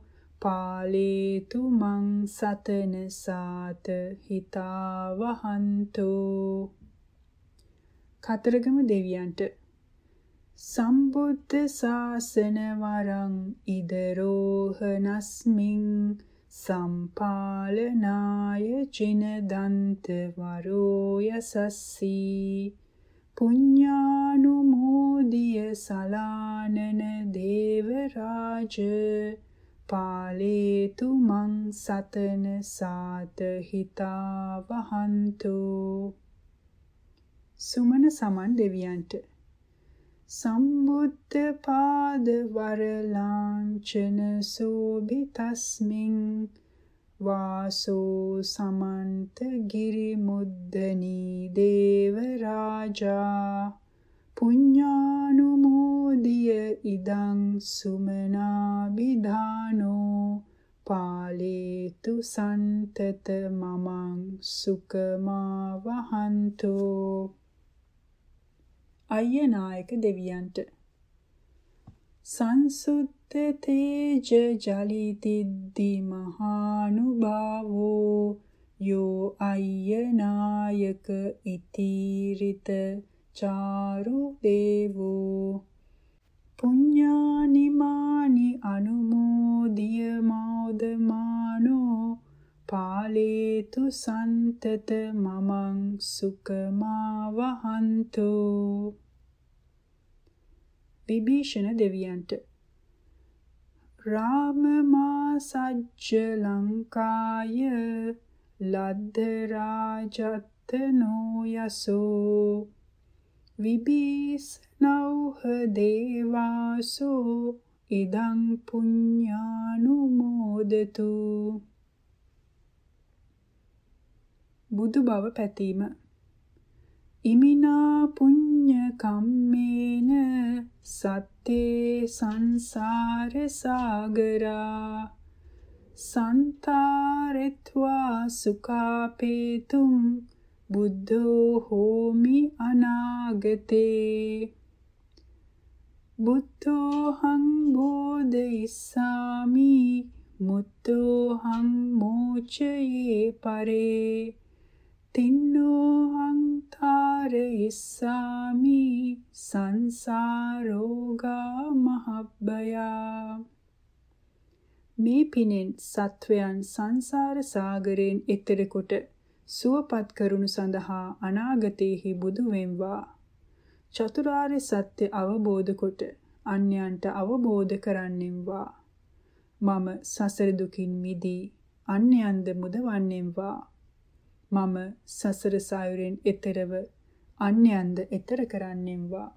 පාලේතු මං සතන සාත හිතා වහන්තු කතරගම දෙවියන්ට සම්බුද්ධ ශාසන වරං ඉදරෝහනස්මින් සම්පාලනාය චින දන්ත වරෝ යසස්සී පුඤ්ඤානුමෝදිය සලානන දේවරාජ පාලේතු මං සතන සාත හිතා වහන්තු සුමන සමන් දෙවියන්ට සම්බුද්ධ පාද වර ලාංඡන සෝභිතස්මින් වාසෝ සමන්ත ගිරි මුද්දනී දේව රාජා පුඤ්ඤානුමෝදිය ඉදං සුමනා විධානෝ පාලේතු සන්තත මමං සුකමා වහන්තෝ අයනායක දෙවියන්ට සංසුත්ත තේජ ජලිතිද්දි මහානුභාවෝ යෝ අයනායක ඉතිරිත චාරු දේවෝ පුඤ්ඤානිමානි අනුමෝදිය මෝදමානෝ පාලේතු සන්තත මමං සුකමා වහන්තු විභීෂණ දෙවියන්ට රාම මා සජ්ජ ලංකාය ලද්ද රාජත්තනෝ යසෝ විබීස්නෞහ දේවාසෝ ඉදං පුඤ්ඤානුමෝදතු බුදු බව පැතීම ඉමිනා පුඤ්ඤ කම්මේන සත්තේ සංසාර සාගරා සන්තාරෙත්වා සුඛාපේතුම් බුද්ධෝ හෝමි අනාගතේ බුද්ධෝහං බෝධිසාමි මුත්තෝහං මෝචයේ පරේ තින්නෝහං තාරයිස්සාමි සංසාරෝගා මහබ්බයා මේ පිනෙන් සත්වයන් සංසාර සාගරයෙන් එතෙර කොට සුවපත් කරුණු සඳහා අනාගතයේහි බුදු වෙම්වා චතුරාර්ය සත්‍ය අවබෝධ කොට අන්‍යයන්ට අවබෝධ කරන්නෙම්වා මම සසර දුකින් මිදී අන්‍යයන්ද මුදවන්නෙම්වා මම සසර සායුරෙන් එතරව අන්‍යයන්ද එතර කරන්නෙම්වා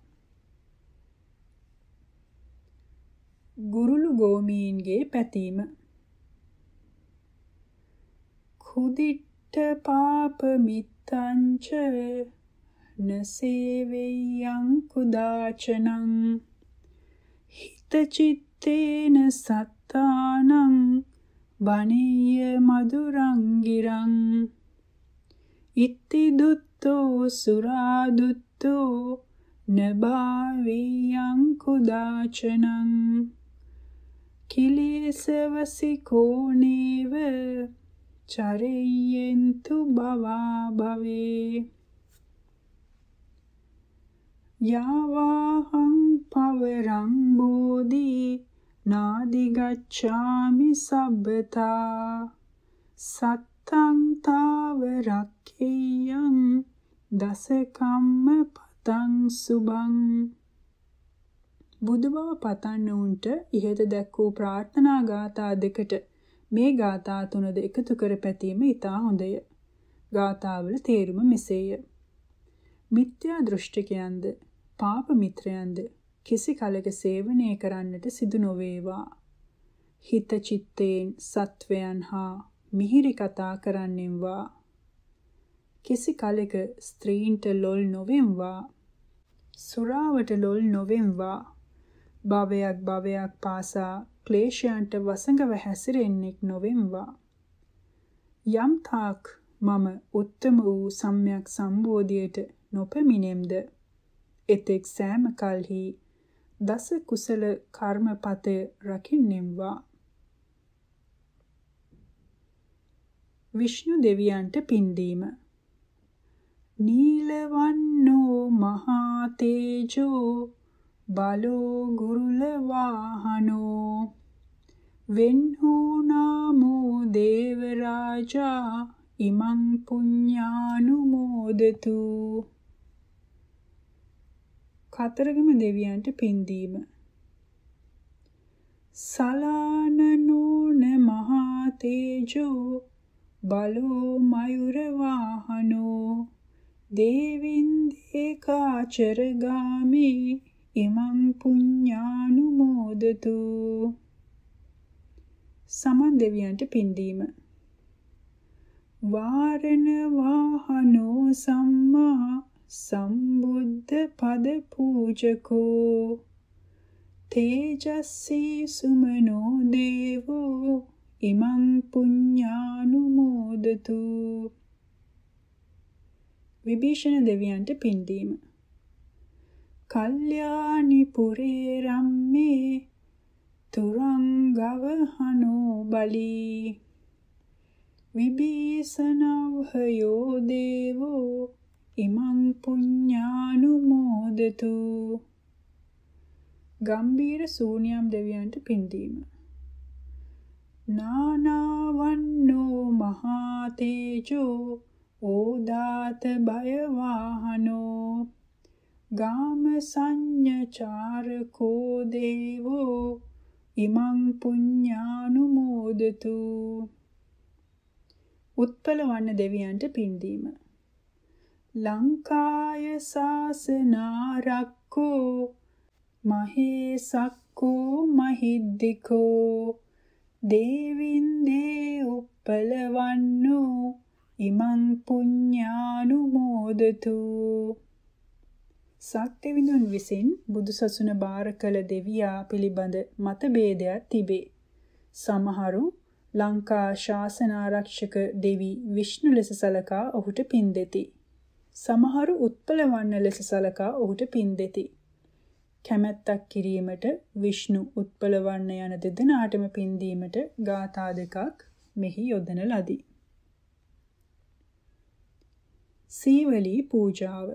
ගුරුළු ගෝමීන්ගේ පැතීම කුදිට් මිට්ඨ පාප මිත්තංච නසේවෙයං කුදාචනං හිත චිත්තේන සත්තානං බණීය මදුරං ගිරං ඉති දුත්තෝ සුරා දුත්තෝ නභාවියං කුදාචනං කිලේසවසිකෝ නේව චරෙය්යෙන්තු බවා භවේ යාවාහං පවරං බෝධි නාදිගච්ඡාමි සබ්බතා සත්තං තාවරක්ඛේයං දසකම්ම පතං සුභං බුදුබව පතන්නවුන්ට ඉහත දැක් වූ ප්‍රාර්ථනා ගාථා දෙකට මේ ගාථා තුනද එකතු කර පැතීම ඉතා හොඳය. ගාථාවල තේරුම මෙසේය. මිත්‍යා දෘෂ්ටිකයන්ද පාප මිත්‍රයන්ද කිසි කලක සේවනය කරන්නට සිදු නොවේවා. හිත චිත්තයෙන් සත්වයන් හා මිහිරි කතා කරන්නෙම්වා. කිසි කලෙක ස්ත්‍රීන්ට ලොල් නොවෙම්වා. සුරාවට ලොල් නොවෙම්වා. භවයක් භවයක් පාසා ක්ලේශයන්ට වසඟව හැසිරෙන්නෙක් නොවෙම්වා. යම්තාක් මම උත්තම වූ සම්්‍යක් සම්බෝධියට නොපැමිණෙම්ද එතෙක් සෑම කල්හි දස කුසල කර්මපතය රකින්නෙම්වා. විෂ්ණු දෙවියන්ට පින්දීම නීලවන්නෝ මහා තේජෝ බලෝ ගුරුල වාහනෝ වෙන්හුනාමෝ දේවරාජා ඉමං පුඤ්ඤානුමෝදතු කතරගම දෙවියන්ට පින්දීම සලානනෝන මහා තේජෝ බලෝ මයුර වාහනෝ දේවින්දේකාචර ගාමී ඉමං පුඤ්ඤානුමෝදතු සමන් දෙවියන්ට පින්දීම වාරණ වාහනෝ සම්මා සම්බුද්ධ පද පූජකෝ තේජස්සී සුමනෝ දේවෝ ඉමං පුඤ්ඤානුමෝදතු විභීෂණ දෙවියන්ට පින්දීම කල්යානි පුරේ රම්මේ තුරංගව හනෝ බලී විභීසනවහයෝ දේවෝ ඉමං පුඤ්ඤානුමෝදතු ගම්බීර සූනියම් දෙවියන්ට පින්දීම නානවන්නෝ මහා තේජෝ ඕදාත බය වාහනෝ ගාම සංඤචාරකෝ දේවෝ ඉමං පුඤ්ඤානුමෝදතු උත්පලවන්න දෙවියන්ට පින්දීම ලංකාය සාසනාරක්කෝ මහේසක්කෝ මහිද්దికෝ දේවින් දේ උප්පලවන්නෝ ඉමං පුඤ්ඤානුමෝදතු සක්දෙවිඳුන් විසින් බුදුසසුන බාර කළ දෙවියා පිළිබඳ මතභේදයක් තිබේ. සමහරු ලංකා ශාසනාරක්ෂක දෙවි විෂ්ණු ලෙස සලකා ඔහුට පින් දෙති. සමහරු උත්පලවන්න ලෙස සලකා ඔහුට පින් දෙති. කැමැත්තක් කිරීමට විෂ්ණු උත්පලවන්න යන දෙදෙනාටම පින් දීමට ගාථා දෙකක් මෙහි යොදන ලදී. සීවලී පූජාව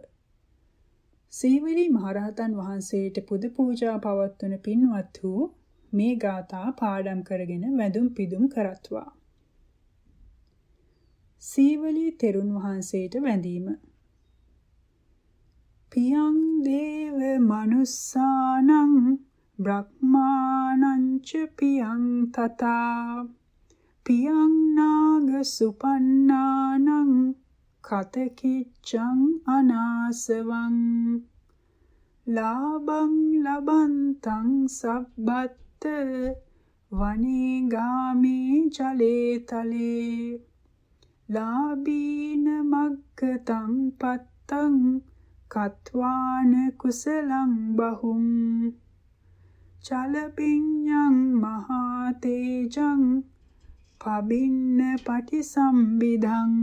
සීවිලි මහරහතන් වහන්සේට පුද පූජා පවත්වන පින්වත් වූ මේ ගාථා පාඩම් කරගෙන වැඳුම් පිදුම් කරත්වා. සීවලී තෙරුන් වහන්සේට වැඳීම පියං දේව මනුස්සානං බ්‍රහ්මානංච පියං තතා පියං නාග සුපන්නානං කතකිච්ඡං අනාසවං ලාභං ලබන්තං සබ්බත් වනේ ගාමේ ජලේ තලේ ලාභීන මග්ගතං පත්තං කත්වාන කුසලං බහුම් චලපිඤ්ඤං මහා තේජං පබින්න පටිසම්බිධං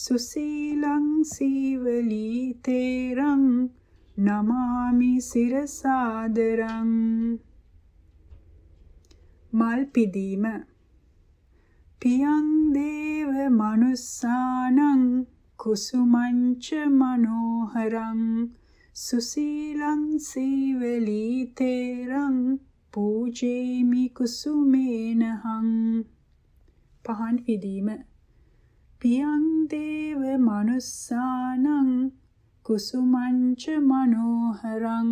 සුසීලං සීවලී තේරං නමාමි සිරසාදරං මල් පිදීම පියං දේව මනුස්සානං කුසුමංච මනෝහරං සුසීලං සීවලී තේරං පූජේමි කුසුමේනහං පහන් පිදීම පියං දේව මනුස්සානං කුසුමංච මනෝහරං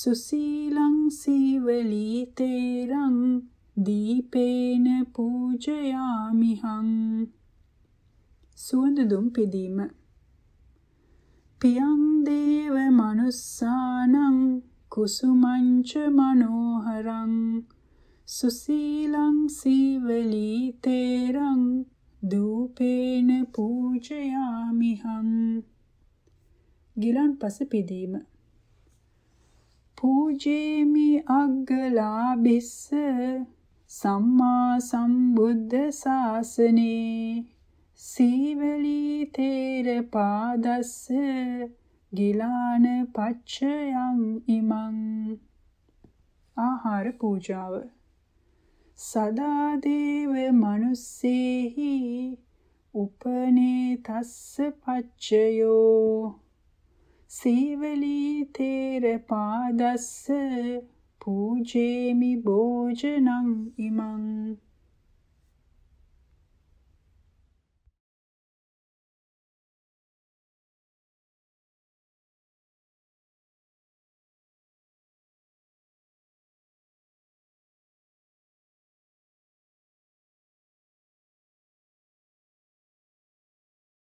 සුසීලං සීවලීතේරං දීපේන පූජයාමිහං සුවඳ දුම් පිදීම පියං දේව මනුස්සානං කුසුමංච මනෝහරං සුසීලං සීවලීතේරං දූපේන පූජයාමිහං ගිලන්පස පිදීම පූජේමි අග්ගලාභිස්ස සම්මා සම්බුද්ධ ශාසනේ සීවලී තේර පාදස්ස ගිලාන පච්චයන් ඉමං ආහාර පූජාව සදා දේව මනුස්සේහි උපනේ තස්ස පච්චයෝ සීවලී තේර පාදස්ස පූජේමි භෝජනං ඉමං